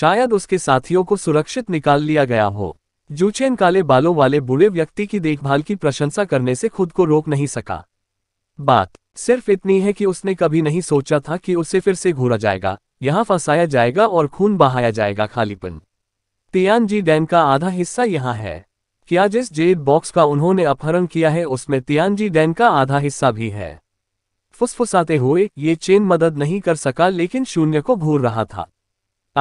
शायद उसके साथियों को सुरक्षित निकाल लिया गया हो जूचेन काले बालों वाले बूढ़े व्यक्ति की देखभाल की प्रशंसा करने से खुद को रोक नहीं सका बात सिर्फ इतनी है कि उसने कभी नहीं सोचा था कि उसे फिर से घूरा जाएगा यहाँ फंसाया जाएगा और खून बहाया जाएगा खालीपन तियान जी डैन का आधा हिस्सा यहाँ है क्या जिस जेड बॉक्स का उन्होंने अपहरण किया है उसमें तियानजी डैन का आधा हिस्सा भी है फुसफुसाते हुए ये चेन मदद नहीं कर सका लेकिन शून्य को घूर रहा था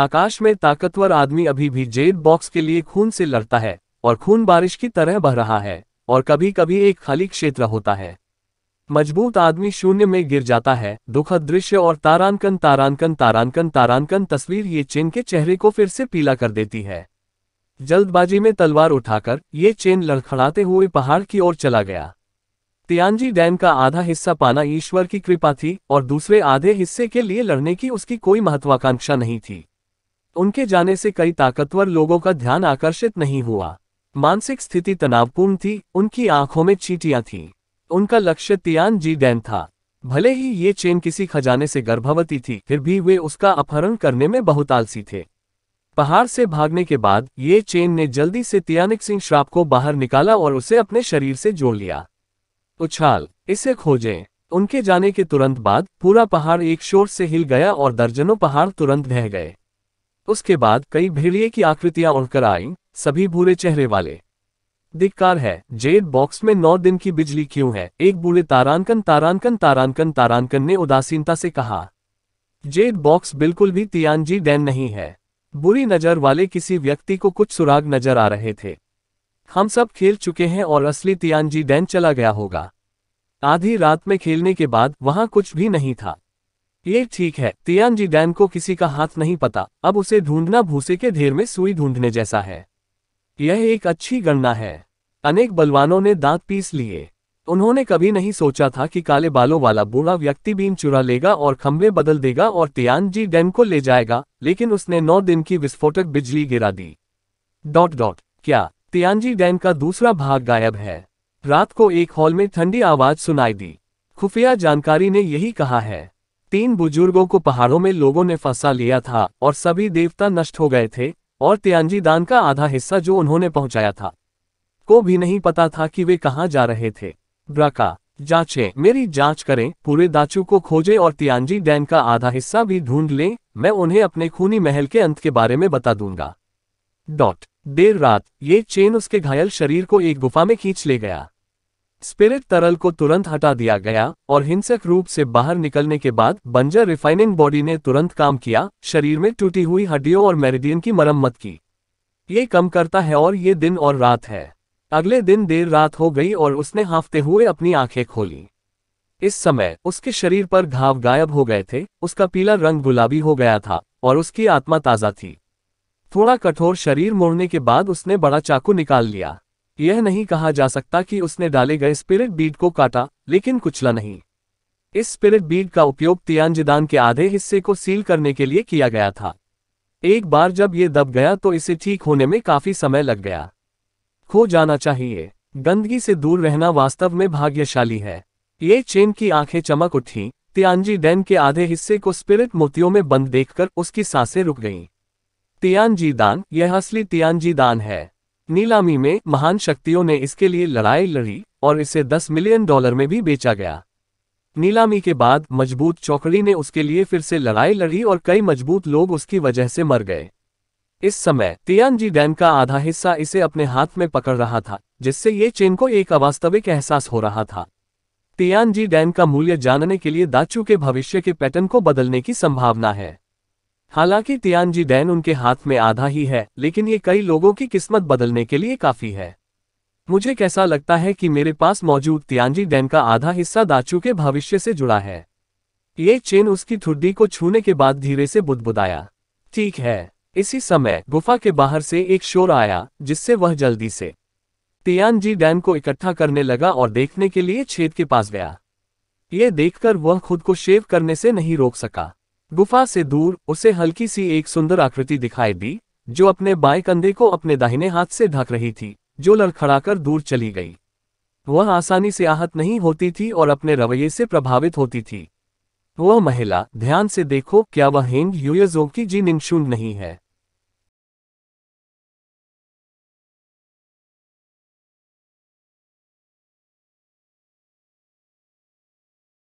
आकाश में ताकतवर आदमी अभी भी जेड बॉक्स के लिए खून से लड़ता है और खून बारिश की तरह बह रहा है और कभी कभी एक खाली क्षेत्र होता है मजबूत आदमी शून्य में गिर जाता है दुखद दृश्य और तारांकन तारांकन तारांकन तारांकन तस्वीर ये चेन के चेहरे को फिर से पीला कर देती है जल्दबाजी में तलवार उठाकर ये चेन लड़खड़ाते हुए पहाड़ की ओर चला गया तियांजी डैम का आधा हिस्सा पाना ईश्वर की कृपा थी और दूसरे आधे हिस्से के लिए लड़ने की उसकी कोई महत्वाकांक्षा नहीं थी उनके जाने से कई ताकतवर लोगों का ध्यान आकर्षित नहीं हुआ मानसिक स्थिति तनावपूर्ण थी उनकी आंखों में चीटियां थीं उनका लक्ष्य जी डैन था भले ही ये चेन किसी खजाने से गर्भवती थी फिर भी वे उसका अपहरण करने में बहुत आलसी थे पहाड़ से भागने के बाद ये चेन ने जल्दी से तियानिक सिंह श्राप को बाहर निकाला और उसे अपने शरीर से जोड़ लिया उछाल तो इसे खोजें उनके जाने के तुरंत बाद पूरा पहाड़ एक शोर से हिल गया और दर्जनों पहाड़ तुरंत ढह गए उसके बाद कई भेड़िए की आकृतियां उड़कर आईं सभी भूरे चेहरे वाले धिक्कार है जेड बॉक्स में नौ दिन की बिजली क्यों है एक बूढ़े तारानकन तारानकन तारानकन तारानकन ने उदासीनता से कहा जेड बॉक्स बिल्कुल भी तियानजी डैन नहीं है बुरी नज़र वाले किसी व्यक्ति को कुछ सुराग नजर आ रहे थे हम सब खेल चुके हैं और असली तियानजी डैन चला गया होगा आधी रात में खेलने के बाद वहां कुछ भी नहीं था ये ठीक है तियानजी डैन को किसी का हाथ नहीं पता अब उसे ढूंढना भूसे के ढेर में सुई ढूंढने जैसा है यह एक अच्छी गणना है अनेक बलवानों ने दांत पीस लिए उन्होंने कभी नहीं सोचा था कि काले बालों वाला बूढ़ा व्यक्ति बीम चुरा लेगा और खम्भे बदल देगा और जी डैम को ले जाएगा लेकिन उसने नौ दिन की विस्फोटक बिजली गिरा दी डॉट डॉट क्या तियानजी डैम का दूसरा भाग गायब है रात को एक हॉल में ठंडी आवाज सुनाई दी खुफिया जानकारी ने यही कहा है तीन बुजुर्गों को पहाड़ों में लोगों ने फंसा लिया था और सभी देवता नष्ट हो गए थे और तियानजी दान का आधा हिस्सा जो उन्होंने पहुंचाया था को भी नहीं पता था कि वे कहाँ जा रहे थे ब्राका जांचे मेरी जांच करें पूरे दाचू को खोजें और तियांजी डैन का आधा हिस्सा भी ढूंढ लें मैं उन्हें अपने खूनी महल के अंत के बारे में बता दूंगा डॉट देर रात ये चेन उसके घायल शरीर को एक गुफा में खींच ले गया स्पिरिट तरल को तुरंत हटा दिया गया और हिंसक रूप से बाहर निकलने के बाद बंजर रिफाइनिंग बॉडी ने तुरंत काम किया शरीर में टूटी हुई हड्डियों और मेरिडियन की मरम्मत की ये कम करता है और ये दिन और रात है अगले दिन देर रात हो गई और उसने हाफते हुए अपनी आंखें खोली इस समय उसके शरीर पर घाव गायब हो गए थे उसका पीला रंग गुलाबी हो गया था और उसकी आत्मा ताज़ा थी थोड़ा कठोर शरीर मोड़ने के बाद उसने बड़ा चाकू निकाल लिया यह नहीं कहा जा सकता कि उसने डाले गए स्पिरिट बीड को काटा लेकिन कुचला नहीं इस स्पिरिट बीड का उपयोग तियांजिदान के आधे हिस्से को सील करने के लिए किया गया था एक बार जब ये दब गया तो इसे ठीक होने में काफी समय लग गया खो जाना चाहिए गंदगी से दूर रहना वास्तव में भाग्यशाली है ये चेन की आंखें चमक उठी तियांजी डैन के आधे हिस्से को स्पिरिट मोतियों में बंद देखकर उसकी सांसें रुक गईं। तियानजी दान यह असली तियानजी दान है नीलामी में महान शक्तियों ने इसके लिए लड़ाई लड़ी और इसे 10 मिलियन डॉलर में भी बेचा गया नीलामी के बाद मजबूत चौकड़ी ने उसके लिए फिर से लड़ाई लड़ी और कई मजबूत लोग उसकी वजह से मर गए इस समय तियानजी डैम का आधा हिस्सा इसे अपने हाथ में पकड़ रहा था जिससे ये चेन को एक अवास्तविक एहसास हो रहा था तियानजी डैम का मूल्य जानने के लिए दाचू के भविष्य के पैटर्न को बदलने की संभावना है हालांकि तियानजी डैन उनके हाथ में आधा ही है लेकिन ये कई लोगों की किस्मत बदलने के लिए काफी है मुझे कैसा लगता है कि मेरे पास मौजूद तियानजी डैन का आधा हिस्सा दाचू के भविष्य से जुड़ा है ये चेन उसकी ठुड्डी को छूने के बाद धीरे से बुदबुदाया ठीक है इसी समय गुफा के बाहर से एक शोर आया जिससे वह जल्दी से तियान जी डैम को इकट्ठा करने लगा और देखने के लिए छेद के पास गया यह देखकर वह खुद को शेव करने से नहीं रोक सका गुफा से दूर उसे हल्की सी एक सुंदर आकृति दिखाई दी जो अपने बाएं कंधे को अपने दाहिने हाथ से ढक रही थी जो लड़खड़ाकर दूर चली गई वह आसानी से आहत नहीं होती थी और अपने रवैये से प्रभावित होती थी वह महिला ध्यान से देखो क्या वह हेंग यूयजोकी जी निंशुन नहीं है